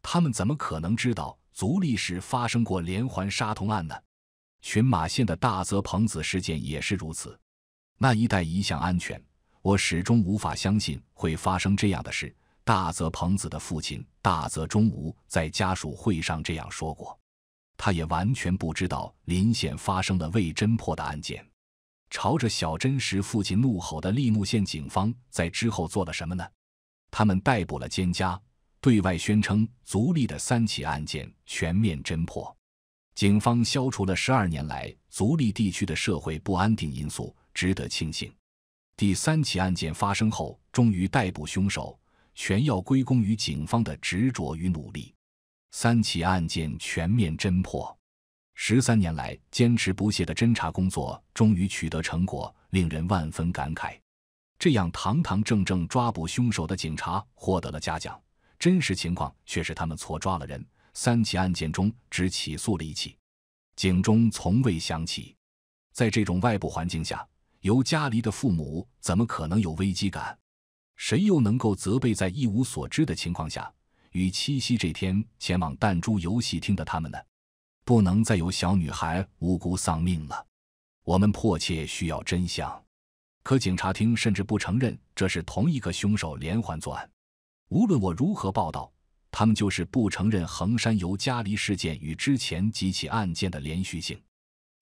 他们怎么可能知道足立市发生过连环杀童案呢？群马县的大泽朋子事件也是如此，那一带一向安全，我始终无法相信会发生这样的事。大泽朋子的父亲大泽忠吾在家属会上这样说过：“他也完全不知道临县发生的未侦破的案件。”朝着小真实父亲怒吼的利木县警方在之后做了什么呢？他们逮捕了奸家，对外宣称足利的三起案件全面侦破，警方消除了十二年来足利地区的社会不安定因素，值得庆幸。第三起案件发生后，终于逮捕凶手。全要归功于警方的执着与努力。三起案件全面侦破，十三年来坚持不懈的侦查工作终于取得成果，令人万分感慨。这样堂堂正正抓捕凶手的警察获得了嘉奖，真实情况却是他们错抓了人。三起案件中只起诉了一起，警钟从未响起。在这种外部环境下，尤加黎的父母怎么可能有危机感？谁又能够责备在一无所知的情况下，于七夕这天前往弹珠游戏厅的他们呢？不能再有小女孩无辜丧命了。我们迫切需要真相。可警察厅甚至不承认这是同一个凶手连环作案。无论我如何报道，他们就是不承认横山由加离事件与之前几起案件的连续性。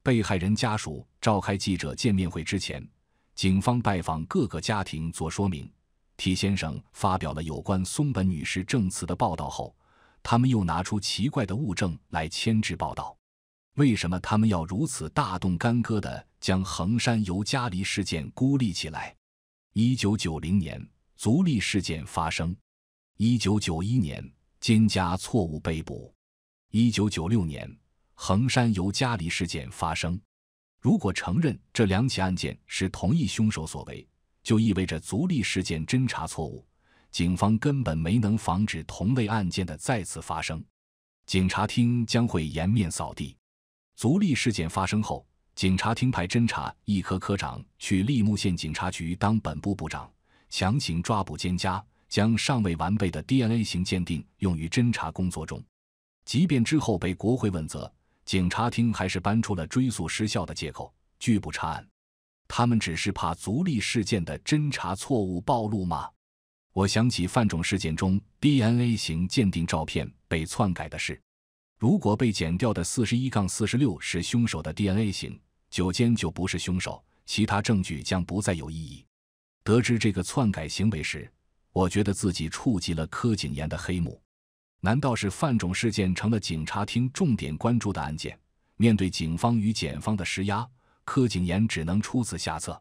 被害人家属召开记者见面会之前，警方拜访各个家庭做说明。T 先生发表了有关松本女士证词的报道后，他们又拿出奇怪的物证来牵制报道。为什么他们要如此大动干戈的将横山由加里事件孤立起来？一九九零年足利事件发生，一九九一年金家错误被捕，一九九六年横山由加里事件发生。如果承认这两起案件是同一凶手所为，就意味着足利事件侦查错误，警方根本没能防止同类案件的再次发生，警察厅将会颜面扫地。足利事件发生后，警察厅派侦查一科科长去立木县警察局当本部部长，强行抓捕兼家，将尚未完备的 DNA 型鉴定用于侦查工作中。即便之后被国会问责，警察厅还是搬出了追诉失效的借口，拒不查案。他们只是怕足利事件的侦查错误暴露吗？我想起范种事件中 DNA 型鉴定照片被篡改的事。如果被剪掉的四十一杠四十六是凶手的 DNA 型，九间就不是凶手，其他证据将不再有意义。得知这个篡改行为时，我觉得自己触及了柯景言的黑幕。难道是范种事件成了警察厅重点关注的案件？面对警方与检方的施压。柯景炎只能出此下策。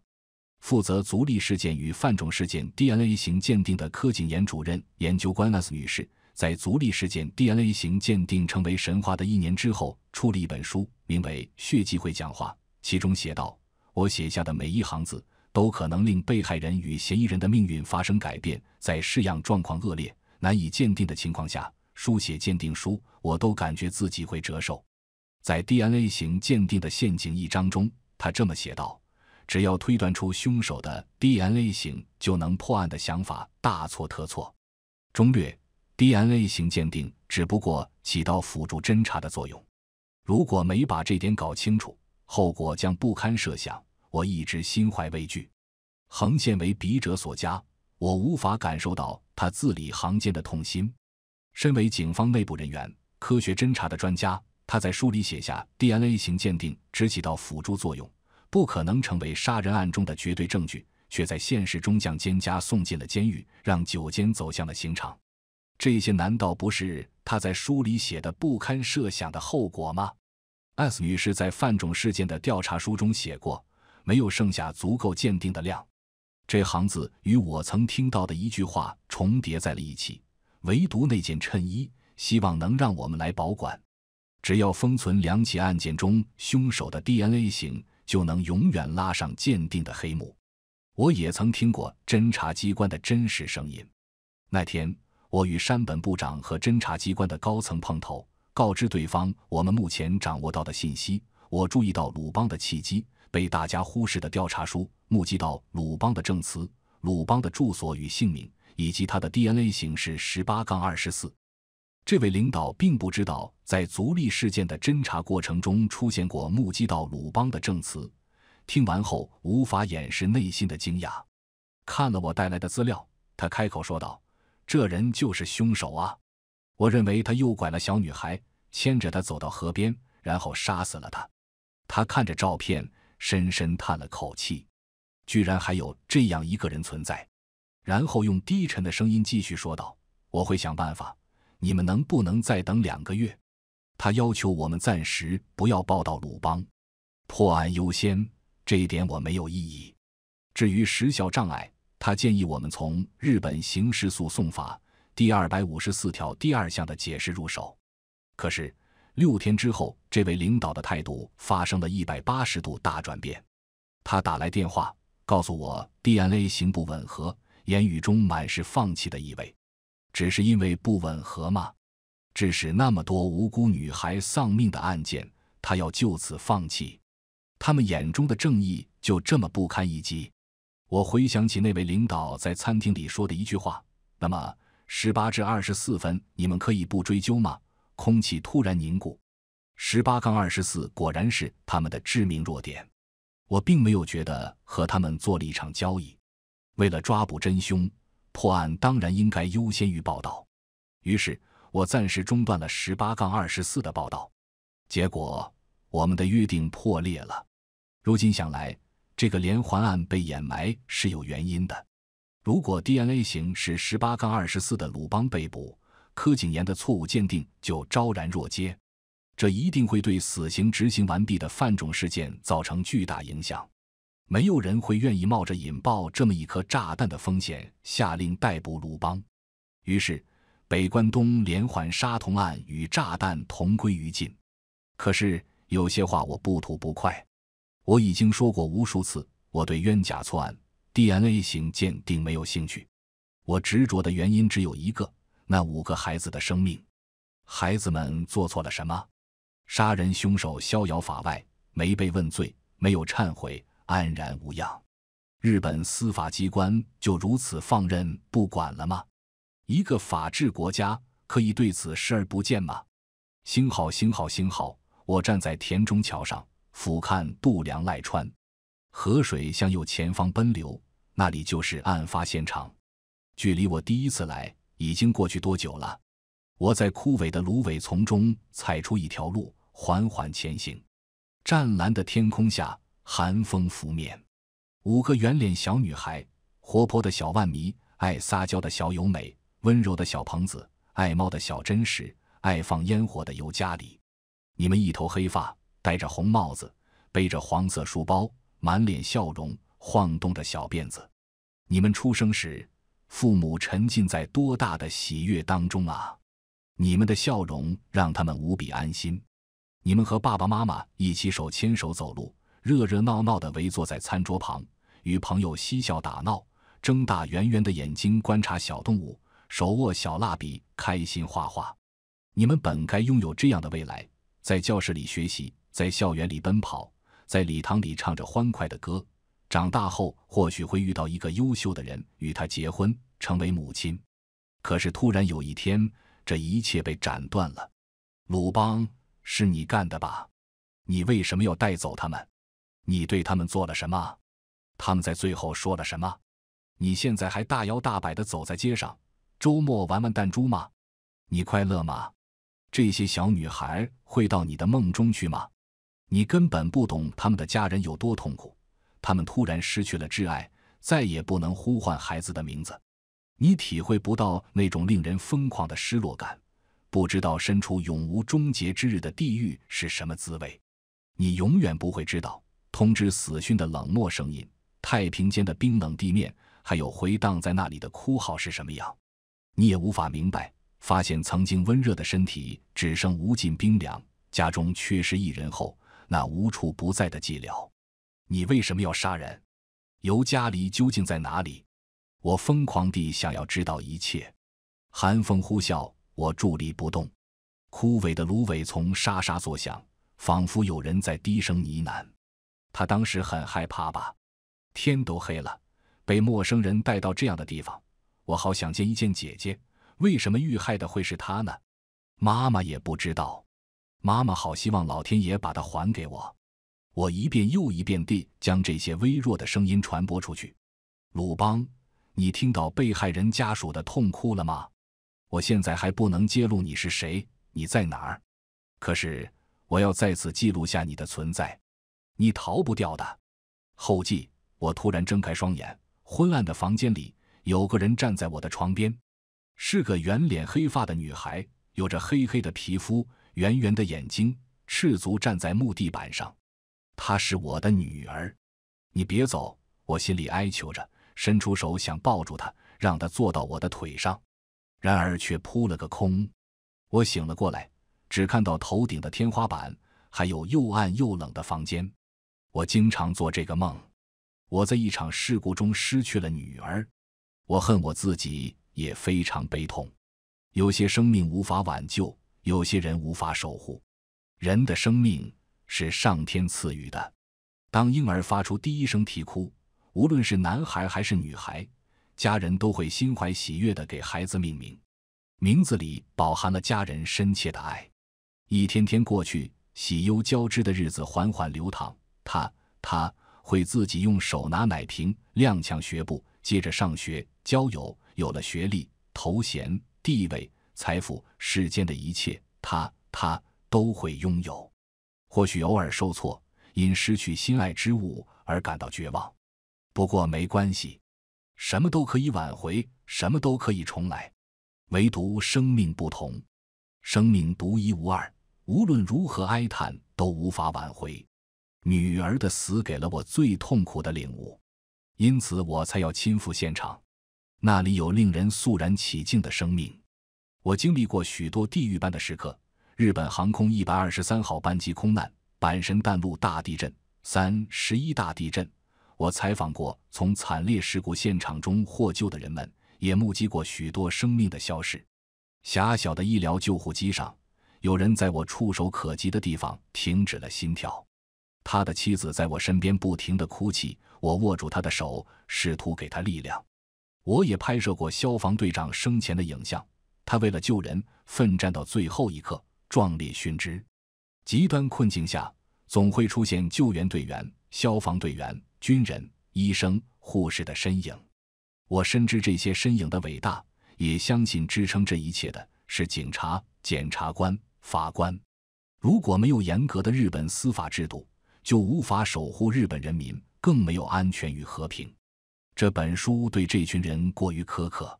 负责足力事件与范仲事件 DNA 型鉴定的柯景炎主任研究官 S 女士，在足力事件 DNA 型鉴定成为神话的一年之后，出了一本书，名为《血迹会讲话》，其中写道：“我写下的每一行字，都可能令被害人与嫌疑人的命运发生改变。在试样状况恶劣、难以鉴定的情况下，书写鉴定书，我都感觉自己会折寿。”在 DNA 型鉴定的陷阱一章中。他这么写道：“只要推断出凶手的 DNA 型就能破案的想法大错特错。中略，DNA 型鉴定只不过起到辅助侦查的作用。如果没把这点搞清楚，后果将不堪设想。我一直心怀畏惧。”横线为笔者所加。我无法感受到他字里行间的痛心。身为警方内部人员，科学侦查的专家。他在书里写下，DNA 型鉴定只起到辅助作用，不可能成为杀人案中的绝对证据，却在现实中将奸家送进了监狱，让九奸走向了刑场。这些难道不是他在书里写的不堪设想的后果吗？S 女士在范种事件的调查书中写过，没有剩下足够鉴定的量。这行字与我曾听到的一句话重叠在了一起，唯独那件衬衣，希望能让我们来保管。只要封存两起案件中凶手的 DNA 型，就能永远拉上鉴定的黑幕。我也曾听过侦查机关的真实声音。那天，我与山本部长和侦查机关的高层碰头，告知对方我们目前掌握到的信息。我注意到鲁邦的契机被大家忽视的调查书，目击到鲁邦的证词，鲁邦的住所与姓名，以及他的 DNA 型是十八杠二十四。这位领导并不知道，在足力事件的侦查过程中出现过目击到鲁邦的证词。听完后，无法掩饰内心的惊讶。看了我带来的资料，他开口说道：“这人就是凶手啊！我认为他诱拐了小女孩，牵着她走到河边，然后杀死了她。”他看着照片，深深叹了口气：“居然还有这样一个人存在！”然后用低沉的声音继续说道：“我会想办法。”你们能不能再等两个月？他要求我们暂时不要报道鲁邦，破案优先，这一点我没有异议。至于时效障碍，他建议我们从日本刑事诉讼法第二百五十四条第二项的解释入手。可是六天之后，这位领导的态度发生了一百八十度大转变，他打来电话告诉我 DNA 型不吻合，言语中满是放弃的意味。只是因为不吻合吗？致使那么多无辜女孩丧命的案件，他要就此放弃？他们眼中的正义就这么不堪一击？我回想起那位领导在餐厅里说的一句话：“那么，十八至二十四分，你们可以不追究吗？”空气突然凝固。十八杠二十四果然是他们的致命弱点。我并没有觉得和他们做了一场交易，为了抓捕真凶。破案当然应该优先于报道，于是我暂时中断了十八杠二十四的报道。结果，我们的约定破裂了。如今想来，这个连环案被掩埋是有原因的。如果 DNA 型是十八杠二十四的鲁邦被捕，柯景延的错误鉴定就昭然若揭，这一定会对死刑执行完毕的范种事件造成巨大影响。没有人会愿意冒着引爆这么一颗炸弹的风险下令逮捕鲁邦。于是，北关东连环杀童案与炸弹同归于尽。可是，有些话我不吐不快。我已经说过无数次，我对冤假错案、DNA 型鉴定没有兴趣。我执着的原因只有一个：那五个孩子的生命。孩子们做错了什么？杀人凶手逍遥法外，没被问罪，没有忏悔。安然无恙，日本司法机关就如此放任不管了吗？一个法治国家可以对此视而不见吗？星号星号星号，我站在田中桥上俯瞰度良濑川，河水向右前方奔流，那里就是案发现场。距离我第一次来已经过去多久了？我在枯萎的芦苇丛中踩出一条路，缓缓前行。湛蓝的天空下。寒风拂面，五个圆脸小女孩：活泼的小万迷，爱撒娇的小友美，温柔的小鹏子，爱猫的小真实，爱放烟火的尤加里。你们一头黑发，戴着红帽子，背着黄色书包，满脸笑容，晃动着小辫子。你们出生时，父母沉浸在多大的喜悦当中啊！你们的笑容让他们无比安心。你们和爸爸妈妈一起手牵手走路。热热闹闹地围坐在餐桌旁，与朋友嬉笑打闹，睁大圆圆的眼睛观察小动物，手握小蜡笔开心画画。你们本该拥有这样的未来：在教室里学习，在校园里奔跑，在礼堂里唱着欢快的歌。长大后或许会遇到一个优秀的人，与他结婚，成为母亲。可是突然有一天，这一切被斩断了。鲁邦，是你干的吧？你为什么要带走他们？你对他们做了什么？他们在最后说了什么？你现在还大摇大摆的走在街上，周末玩玩弹珠吗？你快乐吗？这些小女孩会到你的梦中去吗？你根本不懂他们的家人有多痛苦，他们突然失去了挚爱，再也不能呼唤孩子的名字。你体会不到那种令人疯狂的失落感，不知道身处永无终结之日的地狱是什么滋味。你永远不会知道。通知死讯的冷漠声音，太平间的冰冷地面，还有回荡在那里的哭号是什么样？你也无法明白。发现曾经温热的身体只剩无尽冰凉，家中缺失一人后，那无处不在的寂寥。你为什么要杀人？尤加里究竟在哪里？我疯狂地想要知道一切。寒风呼啸，我伫立不动。枯萎的芦苇丛沙沙作响，仿佛有人在低声呢喃。他当时很害怕吧，天都黑了，被陌生人带到这样的地方，我好想见一见姐姐。为什么遇害的会是她呢？妈妈也不知道。妈妈好希望老天爷把她还给我。我一遍又一遍地将这些微弱的声音传播出去。鲁邦，你听到被害人家属的痛哭了吗？我现在还不能揭露你是谁，你在哪儿。可是我要在此记录下你的存在。你逃不掉的，后记。我突然睁开双眼，昏暗的房间里有个人站在我的床边，是个圆脸黑发的女孩，有着黑黑的皮肤、圆圆的眼睛，赤足站在木地板上。她是我的女儿。你别走！我心里哀求着，伸出手想抱住她，让她坐到我的腿上，然而却扑了个空。我醒了过来，只看到头顶的天花板，还有又暗又冷的房间。我经常做这个梦，我在一场事故中失去了女儿，我恨我自己，也非常悲痛。有些生命无法挽救，有些人无法守护。人的生命是上天赐予的。当婴儿发出第一声啼哭，无论是男孩还是女孩，家人都会心怀喜悦的给孩子命名，名字里饱含了家人深切的爱。一天天过去，喜忧交织的日子缓缓流淌。他他会自己用手拿奶瓶，踉跄学步，接着上学、交友，有了学历、头衔、地位、财富，世间的一切，他他都会拥有。或许偶尔受挫，因失去心爱之物而感到绝望，不过没关系，什么都可以挽回，什么都可以重来，唯独生命不同，生命独一无二，无论如何哀叹都无法挽回。女儿的死给了我最痛苦的领悟，因此我才要亲赴现场。那里有令人肃然起敬的生命。我经历过许多地狱般的时刻：日本航空一百二十三号班机空难、阪神淡路大地震、三十一大地震。我采访过从惨烈事故现场中获救的人们，也目击过许多生命的消逝。狭小的医疗救护机上，有人在我触手可及的地方停止了心跳。他的妻子在我身边不停地哭泣，我握住他的手，试图给他力量。我也拍摄过消防队长生前的影像，他为了救人奋战到最后一刻，壮烈殉职。极端困境下，总会出现救援队员、消防队员、军人、医生、护士的身影。我深知这些身影的伟大，也相信支撑这一切的是警察、检察官、法官。如果没有严格的日本司法制度，就无法守护日本人民，更没有安全与和平。这本书对这群人过于苛刻。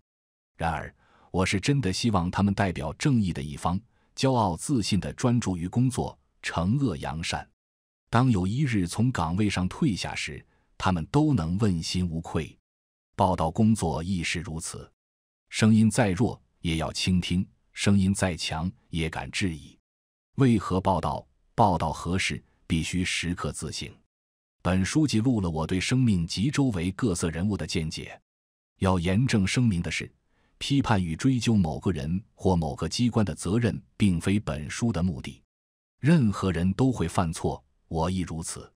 然而，我是真的希望他们代表正义的一方，骄傲自信的专注于工作，惩恶扬善。当有一日从岗位上退下时，他们都能问心无愧。报道工作亦是如此，声音再弱也要倾听，声音再强也敢质疑。为何报道？报道何事？必须时刻自省。本书记录了我对生命及周围各色人物的见解。要严正声明的是，批判与追究某个人或某个机关的责任，并非本书的目的。任何人都会犯错，我亦如此。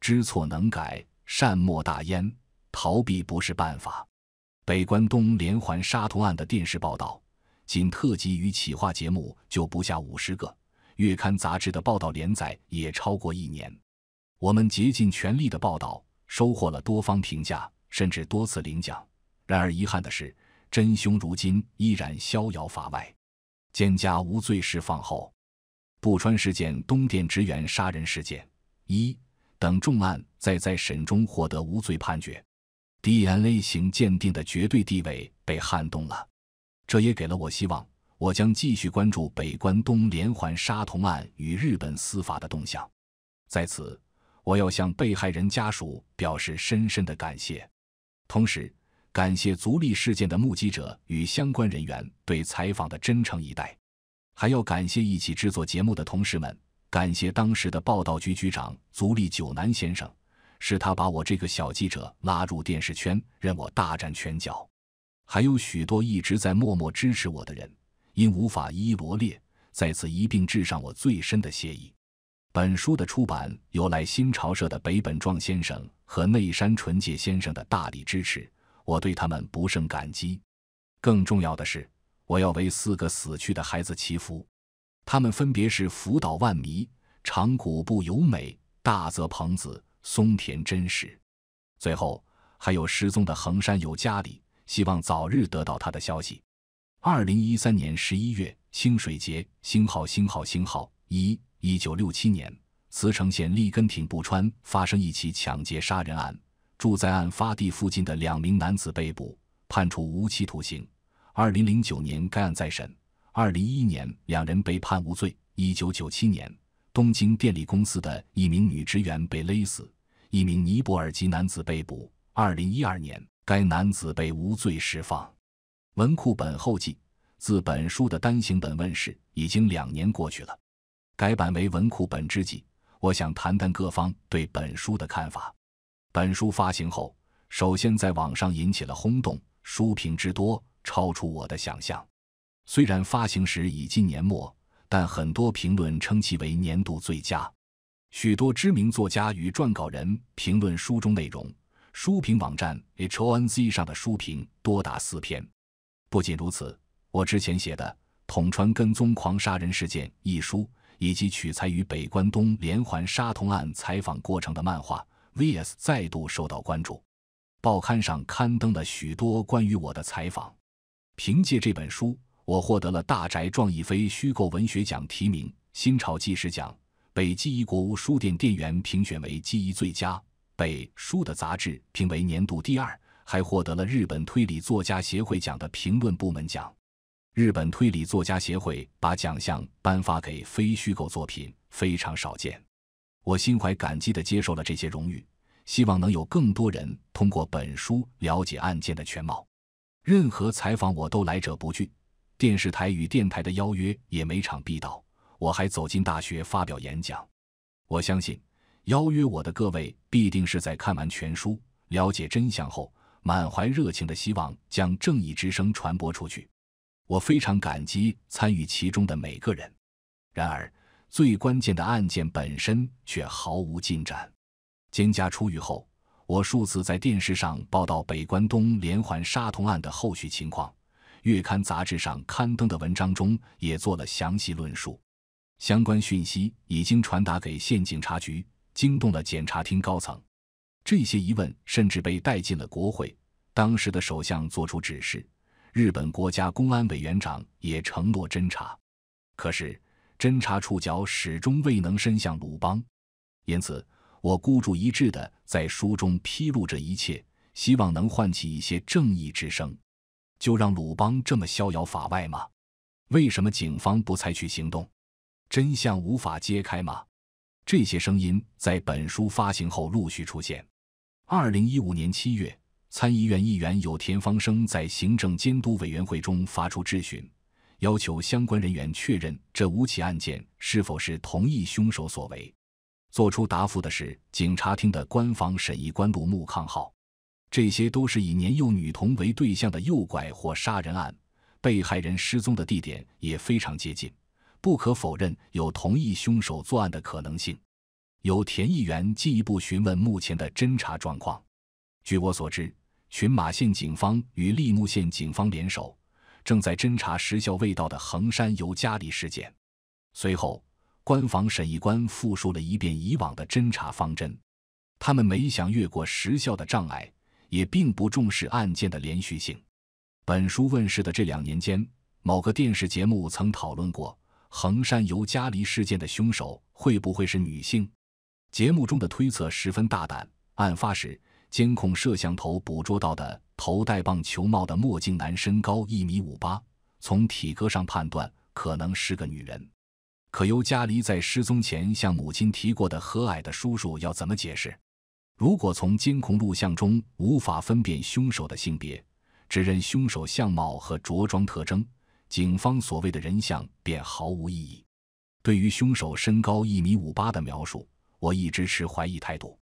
知错能改，善莫大焉。逃避不是办法。北关东连环杀童案的电视报道，仅特辑与企划节目就不下五十个。月刊杂志的报道连载也超过一年，我们竭尽全力的报道，收获了多方评价，甚至多次领奖。然而遗憾的是，真凶如今依然逍遥法外。蒹葭无罪释放后，不穿事件、东电职员杀人事件、一等重案在再审中获得无罪判决，DNA 型鉴定的绝对地位被撼动了。这也给了我希望。我将继续关注北关东连环杀童案与日本司法的动向。在此，我要向被害人家属表示深深的感谢，同时感谢足利事件的目击者与相关人员对采访的真诚以待，还要感谢一起制作节目的同事们，感谢当时的报道局局长足利久男先生，是他把我这个小记者拉入电视圈，任我大展拳脚。还有许多一直在默默支持我的人。因无法一一罗列，在此一并致上我最深的谢意。本书的出版由来新潮社的北本壮先生和内山纯介先生的大力支持，我对他们不胜感激。更重要的是，我要为四个死去的孩子祈福，他们分别是福岛万弥、长谷部由美、大泽朋子、松田真史。最后，还有失踪的横山由佳里，希望早日得到他的消息。二零一三年十一月，清水节。星号星号星号一。一九六七年，茨城县利根町布川发生一起抢劫杀人案，住在案发地附近的两名男子被捕，判处无期徒刑。二零零九年，该案再审，二零一一年，两人被判无罪。一九九七年，东京电力公司的一名女职员被勒死，一名尼泊尔籍男子被捕。二零一二年，该男子被无罪释放。文库本后记：自本书的单行本问世已经两年过去了，改版为文库本之际，我想谈谈各方对本书的看法。本书发行后，首先在网上引起了轰动，书评之多超出我的想象。虽然发行时已近年末，但很多评论称其为年度最佳。许多知名作家与撰稿人评论书中内容，书评网站 HONZ 上的书评多达四篇。不仅如此，我之前写的《统川跟踪狂杀人事件》一书，以及取材于北关东连环杀童案采访过程的漫画《V.S.》，再度受到关注。报刊上刊登了许多关于我的采访。凭借这本书，我获得了大宅壮一飞虚构文学奖提名、新潮纪实奖，被记忆国屋书店店员评选为记忆最佳，被《书的杂志》评为年度第二。还获得了日本推理作家协会奖的评论部门奖。日本推理作家协会把奖项颁发给非虚构作品，非常少见。我心怀感激地接受了这些荣誉，希望能有更多人通过本书了解案件的全貌。任何采访我都来者不拒，电视台与电台的邀约也每场必到。我还走进大学发表演讲。我相信，邀约我的各位必定是在看完全书、了解真相后。满怀热情的希望将正义之声传播出去，我非常感激参与其中的每个人。然而，最关键的案件本身却毫无进展。金家出狱后，我数次在电视上报道北关东连环杀童案的后续情况，月刊杂志上刊登的文章中也做了详细论述。相关讯息已经传达给县警察局，惊动了检察厅高层。这些疑问甚至被带进了国会。当时的首相作出指示，日本国家公安委员长也承诺侦查，可是侦查触角始终未能伸向鲁邦。因此，我孤注一掷的在书中披露这一切，希望能唤起一些正义之声。就让鲁邦这么逍遥法外吗？为什么警方不采取行动？真相无法揭开吗？这些声音在本书发行后陆续出现。二零一五年七月，参议院议员有田方生在行政监督委员会中发出质询，要求相关人员确认这五起案件是否是同一凶手所为。作出答复的是警察厅的官方审议官罗木康浩。这些都是以年幼女童为对象的诱拐或杀人案，被害人失踪的地点也非常接近。不可否认，有同一凶手作案的可能性。由田议员进一步询问目前的侦查状况。据我所知，群马县警方与利木县警方联手，正在侦查时效未到的横山由佳里事件。随后，官房审议官复述了一遍以往的侦查方针：他们没想越过时效的障碍，也并不重视案件的连续性。本书问世的这两年间，某个电视节目曾讨论过横山由佳里事件的凶手会不会是女性。节目中的推测十分大胆。案发时，监控摄像头捕捉到的头戴棒球帽的墨镜男，身高一米五八，从体格上判断可能是个女人。可由嘉黎在失踪前向母亲提过的和蔼的叔叔要怎么解释？如果从监控录像中无法分辨凶手的性别，指认凶手相貌和着装特征，警方所谓的人像便毫无意义。对于凶手身高一米五八的描述。我一直持怀疑态度。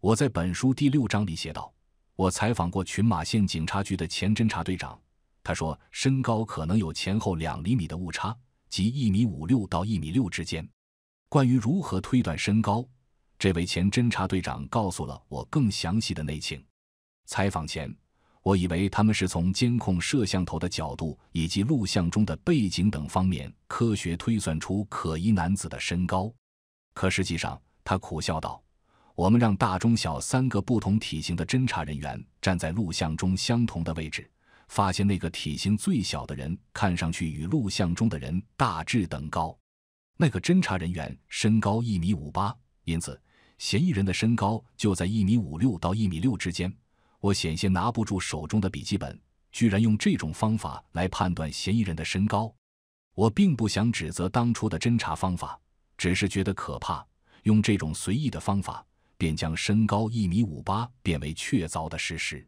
我在本书第六章里写道：“我采访过群马县警察局的前侦查队长，他说身高可能有前后两厘米的误差，即一米五六到一米六之间。关于如何推断身高，这位前侦查队长告诉了我更详细的内情。采访前，我以为他们是从监控摄像头的角度以及录像中的背景等方面科学推算出可疑男子的身高，可实际上。”他苦笑道：“我们让大、中、小三个不同体型的侦查人员站在录像中相同的位置，发现那个体型最小的人看上去与录像中的人大致等高。那个侦查人员身高一米五八，因此嫌疑人的身高就在一米五六到一米六之间。我险些拿不住手中的笔记本，居然用这种方法来判断嫌疑人的身高。我并不想指责当初的侦查方法，只是觉得可怕。”用这种随意的方法，便将身高一米五八变为确凿的事实。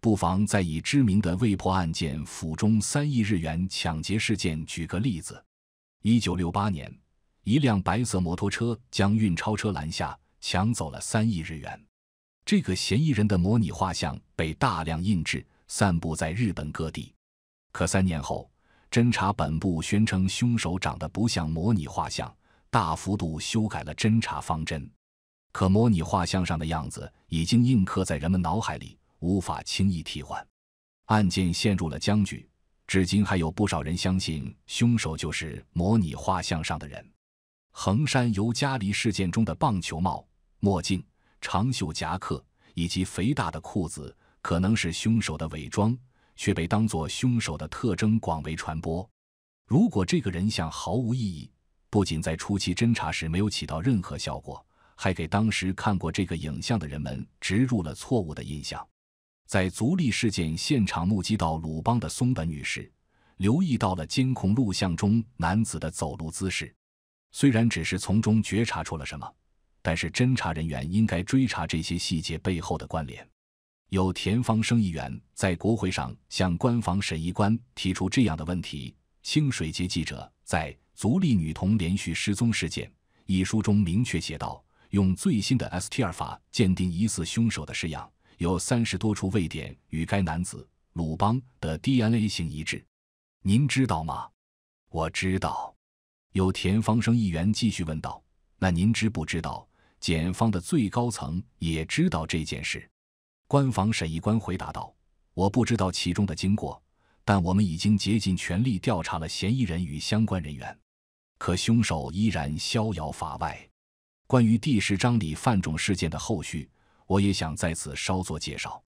不妨再以知名的未破案件——府中三亿日元抢劫事件举个例子。一九六八年，一辆白色摩托车将运钞车拦下，抢走了三亿日元。这个嫌疑人的模拟画像被大量印制，散布在日本各地。可三年后，侦查本部宣称凶手长得不像模拟画像。大幅度修改了侦查方针，可模拟画像上的样子已经印刻在人们脑海里，无法轻易替换。案件陷入了僵局，至今还有不少人相信凶手就是模拟画像上的人。横山由佳离事件中的棒球帽、墨镜、长袖夹克以及肥大的裤子，可能是凶手的伪装，却被当作凶手的特征广为传播。如果这个人像毫无意义。不仅在初期侦查时没有起到任何效果，还给当时看过这个影像的人们植入了错误的印象。在足利事件现场目击到鲁邦的松本女士，留意到了监控录像中男子的走路姿势。虽然只是从中觉察出了什么，但是侦查人员应该追查这些细节背后的关联。有田方生议员在国会上向官方审议官提出这样的问题：清水节记者在。《足利女童连续失踪事件》一书中明确写道：“用最新的 STR 法鉴定疑似凶手的尸样，有三十多处位点与该男子鲁邦的 DNA 型一致。”您知道吗？我知道。有田方生议员继续问道：“那您知不知道，检方的最高层也知道这件事？”官方审议官回答道：“我不知道其中的经过，但我们已经竭尽全力调查了嫌疑人与相关人员。”可凶手依然逍遥法外。关于第十章里犯种事件的后续，我也想在此稍作介绍。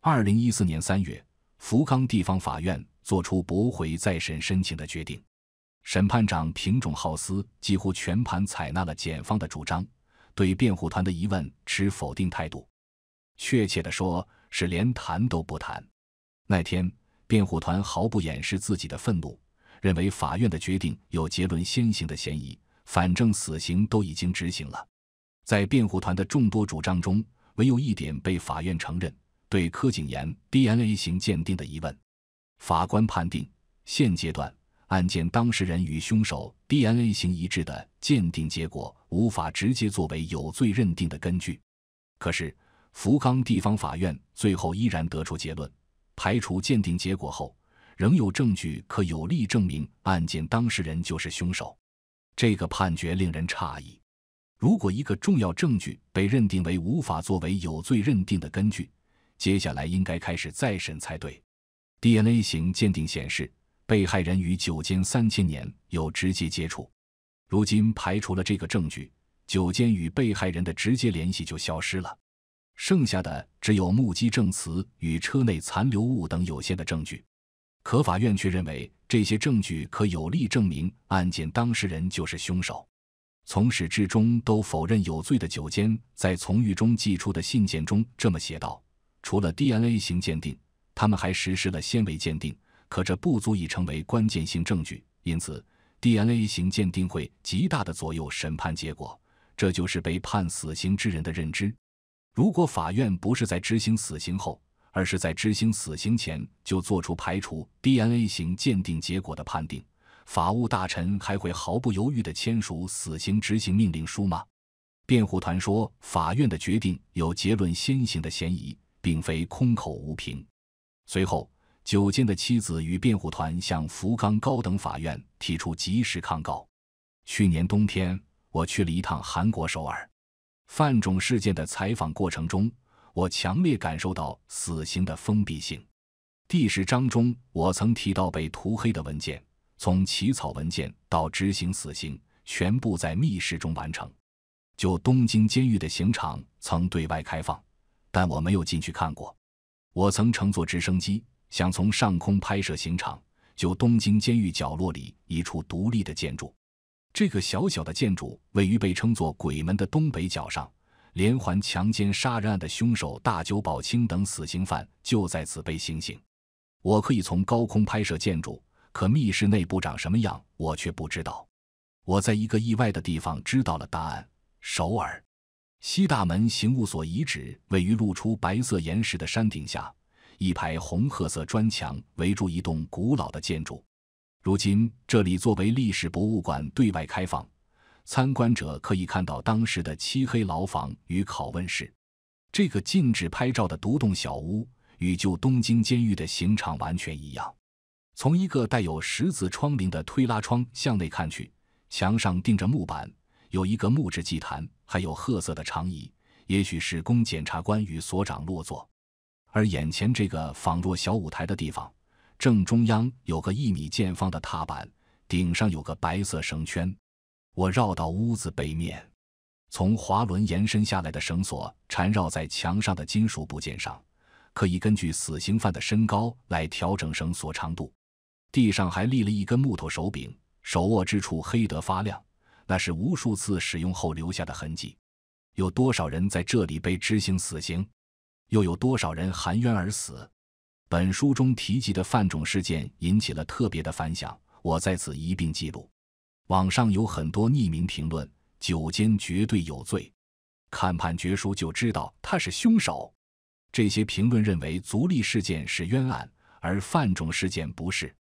二零一四年三月，福冈地方法院作出驳回再审申请的决定。审判长平冢浩司几乎全盘采纳了检方的主张，对辩护团的疑问持否定态度，确切的说是连谈都不谈。那天，辩护团毫不掩饰自己的愤怒。认为法院的决定有结论先行的嫌疑。反正死刑都已经执行了，在辩护团的众多主张中，唯有一点被法院承认：对柯景延 DNA 型鉴定的疑问。法官判定，现阶段案件当事人与凶手 DNA 型一致的鉴定结果，无法直接作为有罪认定的根据。可是，福冈地方法院最后依然得出结论：排除鉴定结果后。仍有证据可有力证明案件当事人就是凶手，这个判决令人诧异。如果一个重要证据被认定为无法作为有罪认定的根据，接下来应该开始再审才对。DNA 型鉴定显示，被害人与酒监三千年有直接接触。如今排除了这个证据，酒间与被害人的直接联系就消失了，剩下的只有目击证词与车内残留物等有限的证据。可法院却认为这些证据可有力证明案件当事人就是凶手，从始至终都否认有罪的九间在从狱中寄出的信件中这么写道：“除了 DNA 型鉴定，他们还实施了纤维鉴定，可这不足以成为关键性证据。因此，DNA 型鉴定会极大的左右审判结果。”这就是被判死刑之人的认知。如果法院不是在执行死刑后。而是在执行死刑前就做出排除 DNA 型鉴定结果的判定，法务大臣还会毫不犹豫地签署死刑执行命令书吗？辩护团说，法院的决定有结论先行的嫌疑，并非空口无凭。随后，久见的妻子与辩护团向福冈高等法院提出即时抗告。去年冬天，我去了一趟韩国首尔，犯种事件的采访过程中。我强烈感受到死刑的封闭性。第十章中，我曾提到被涂黑的文件，从起草文件到执行死刑，全部在密室中完成。就东京监狱的刑场曾对外开放，但我没有进去看过。我曾乘坐直升机，想从上空拍摄刑场。就东京监狱角落里一处独立的建筑，这个小小的建筑位于被称作“鬼门”的东北角上。连环强奸杀人案的凶手大久保清等死刑犯就在此被行刑。我可以从高空拍摄建筑，可密室内部长什么样，我却不知道。我在一个意外的地方知道了答案：首尔西大门刑务所遗址位于露出白色岩石的山顶下，一排红褐色砖墙围住一栋古老的建筑。如今，这里作为历史博物馆对外开放。参观者可以看到当时的漆黑牢房与拷问室，这个禁止拍照的独栋小屋与旧东京监狱的刑场完全一样。从一个带有十字窗棂的推拉窗向内看去，墙上钉着木板，有一个木质祭坛，还有褐色的长椅，也许是供检察官与所长落座。而眼前这个仿若小舞台的地方，正中央有个一米见方的踏板，顶上有个白色绳圈。我绕到屋子北面，从滑轮延伸下来的绳索缠绕在墙上的金属部件上，可以根据死刑犯的身高来调整绳索长度。地上还立了一根木头手柄，手握之处黑得发亮，那是无数次使用后留下的痕迹。有多少人在这里被执行死刑？又有多少人含冤而死？本书中提及的犯种事件引起了特别的反响，我在此一并记录。网上有很多匿名评论，酒监绝对有罪，看判决书就知道他是凶手。这些评论认为足力事件是冤案，而范仲事件不是。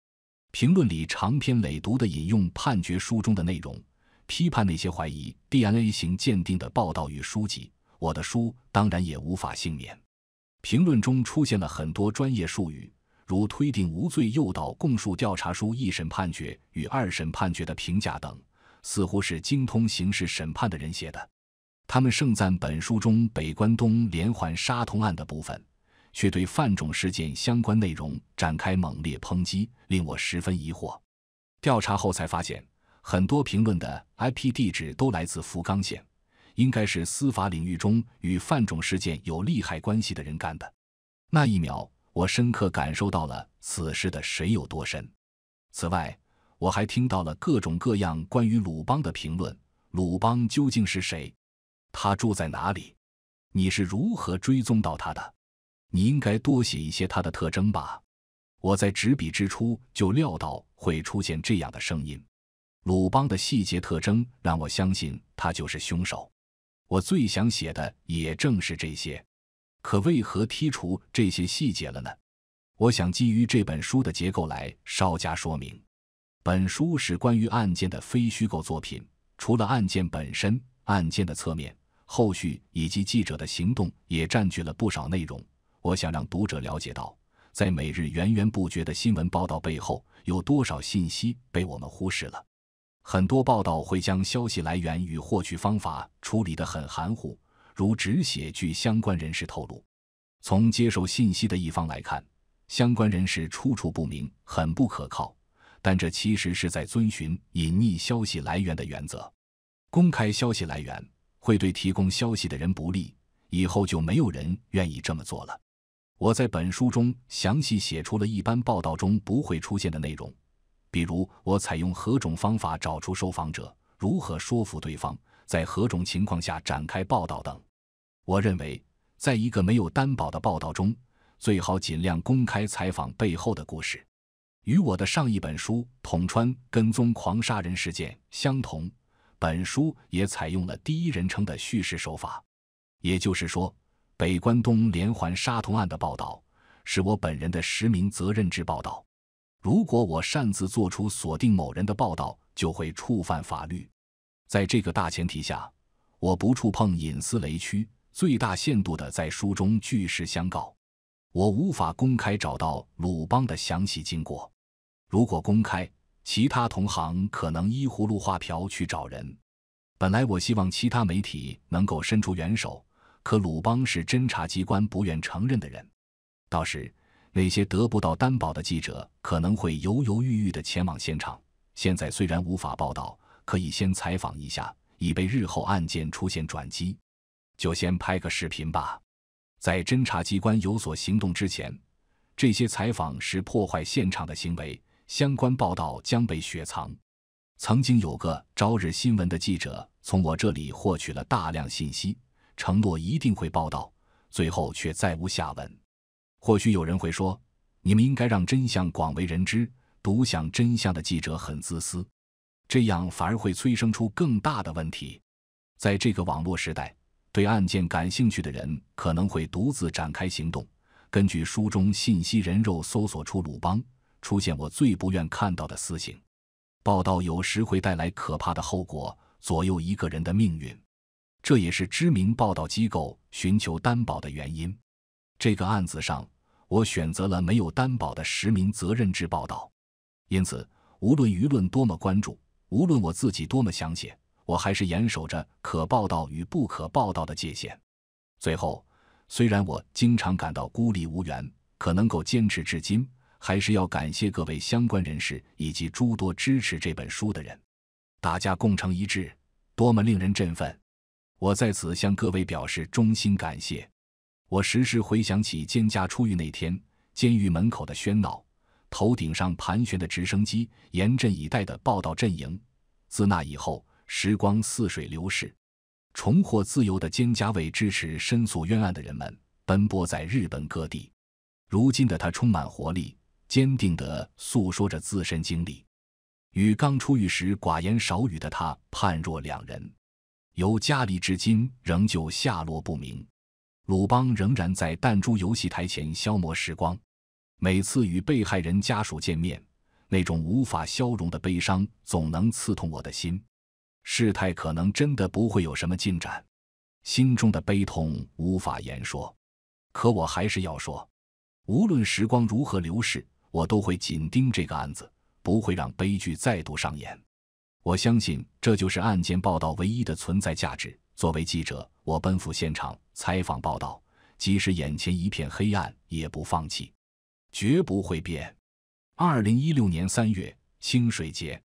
评论里长篇累牍的引用判决书中的内容，批判那些怀疑 DNA 型鉴定的报道与书籍。我的书当然也无法幸免。评论中出现了很多专业术语。如推定无罪、诱导供述、调查书、一审判决与二审判决的评价等，似乎是精通刑事审判的人写的。他们盛赞本书中北关东连环杀童案的部分，却对范种事件相关内容展开猛烈抨击，令我十分疑惑。调查后才发现，很多评论的 IP 地址都来自福冈县，应该是司法领域中与范种事件有利害关系的人干的。那一秒。我深刻感受到了此事的水有多深。此外，我还听到了各种各样关于鲁邦的评论。鲁邦究竟是谁？他住在哪里？你是如何追踪到他的？你应该多写一些他的特征吧。我在执笔之初就料到会出现这样的声音。鲁邦的细节特征让我相信他就是凶手。我最想写的也正是这些。可为何剔除这些细节了呢？我想基于这本书的结构来稍加说明。本书是关于案件的非虚构作品，除了案件本身、案件的侧面、后续以及记者的行动，也占据了不少内容。我想让读者了解到，在每日源源不绝的新闻报道背后，有多少信息被我们忽视了。很多报道会将消息来源与获取方法处理得很含糊。如只写，据相关人士透露，从接受信息的一方来看，相关人士出处不明，很不可靠。但这其实是在遵循隐匿消息来源的原则。公开消息来源会对提供消息的人不利，以后就没有人愿意这么做了。我在本书中详细写出了一般报道中不会出现的内容，比如我采用何种方法找出受访者，如何说服对方，在何种情况下展开报道等。我认为，在一个没有担保的报道中，最好尽量公开采访背后的故事。与我的上一本书《捅穿跟踪狂杀人事件》相同，本书也采用了第一人称的叙事手法。也就是说，北关东连环杀童案的报道是我本人的实名责任制报道。如果我擅自做出锁定某人的报道，就会触犯法律。在这个大前提下，我不触碰隐私雷区。最大限度的在书中据实相告，我无法公开找到鲁邦的详细经过。如果公开，其他同行可能依葫芦画瓢去找人。本来我希望其他媒体能够伸出援手，可鲁邦是侦查机关不愿承认的人。到时那些得不到担保的记者可能会犹犹豫豫的前往现场。现在虽然无法报道，可以先采访一下，以备日后案件出现转机。就先拍个视频吧。在侦查机关有所行动之前，这些采访是破坏现场的行为，相关报道将被雪藏。曾经有个朝日新闻的记者从我这里获取了大量信息，承诺一定会报道，最后却再无下文。或许有人会说，你们应该让真相广为人知，独享真相的记者很自私，这样反而会催生出更大的问题。在这个网络时代。对案件感兴趣的人可能会独自展开行动。根据书中信息，人肉搜索出鲁邦，出现我最不愿看到的私刑。报道有时会带来可怕的后果，左右一个人的命运。这也是知名报道机构寻求担保的原因。这个案子上，我选择了没有担保的实名责任制报道。因此，无论舆论多么关注，无论我自己多么想写。我还是严守着可报道与不可报道的界限。最后，虽然我经常感到孤立无援，可能够坚持至今，还是要感谢各位相关人士以及诸多支持这本书的人。大家共成一致，多么令人振奋！我在此向各位表示衷心感谢。我时时回想起监家出狱那天，监狱门口的喧闹，头顶上盘旋的直升机，严阵以待的报道阵营。自那以后。时光似水流逝，重获自由的兼家为支持申诉冤案的人们奔波在日本各地。如今的他充满活力，坚定的诉说着自身经历，与刚出狱时寡言少语的他判若两人。由家里至今仍旧下落不明。鲁邦仍然在弹珠游戏台前消磨时光。每次与被害人家属见面，那种无法消融的悲伤总能刺痛我的心。事态可能真的不会有什么进展，心中的悲痛无法言说，可我还是要说，无论时光如何流逝，我都会紧盯这个案子，不会让悲剧再度上演。我相信这就是案件报道唯一的存在价值。作为记者，我奔赴现场采访报道，即使眼前一片黑暗，也不放弃，绝不会变。二零一六年三月，清水节。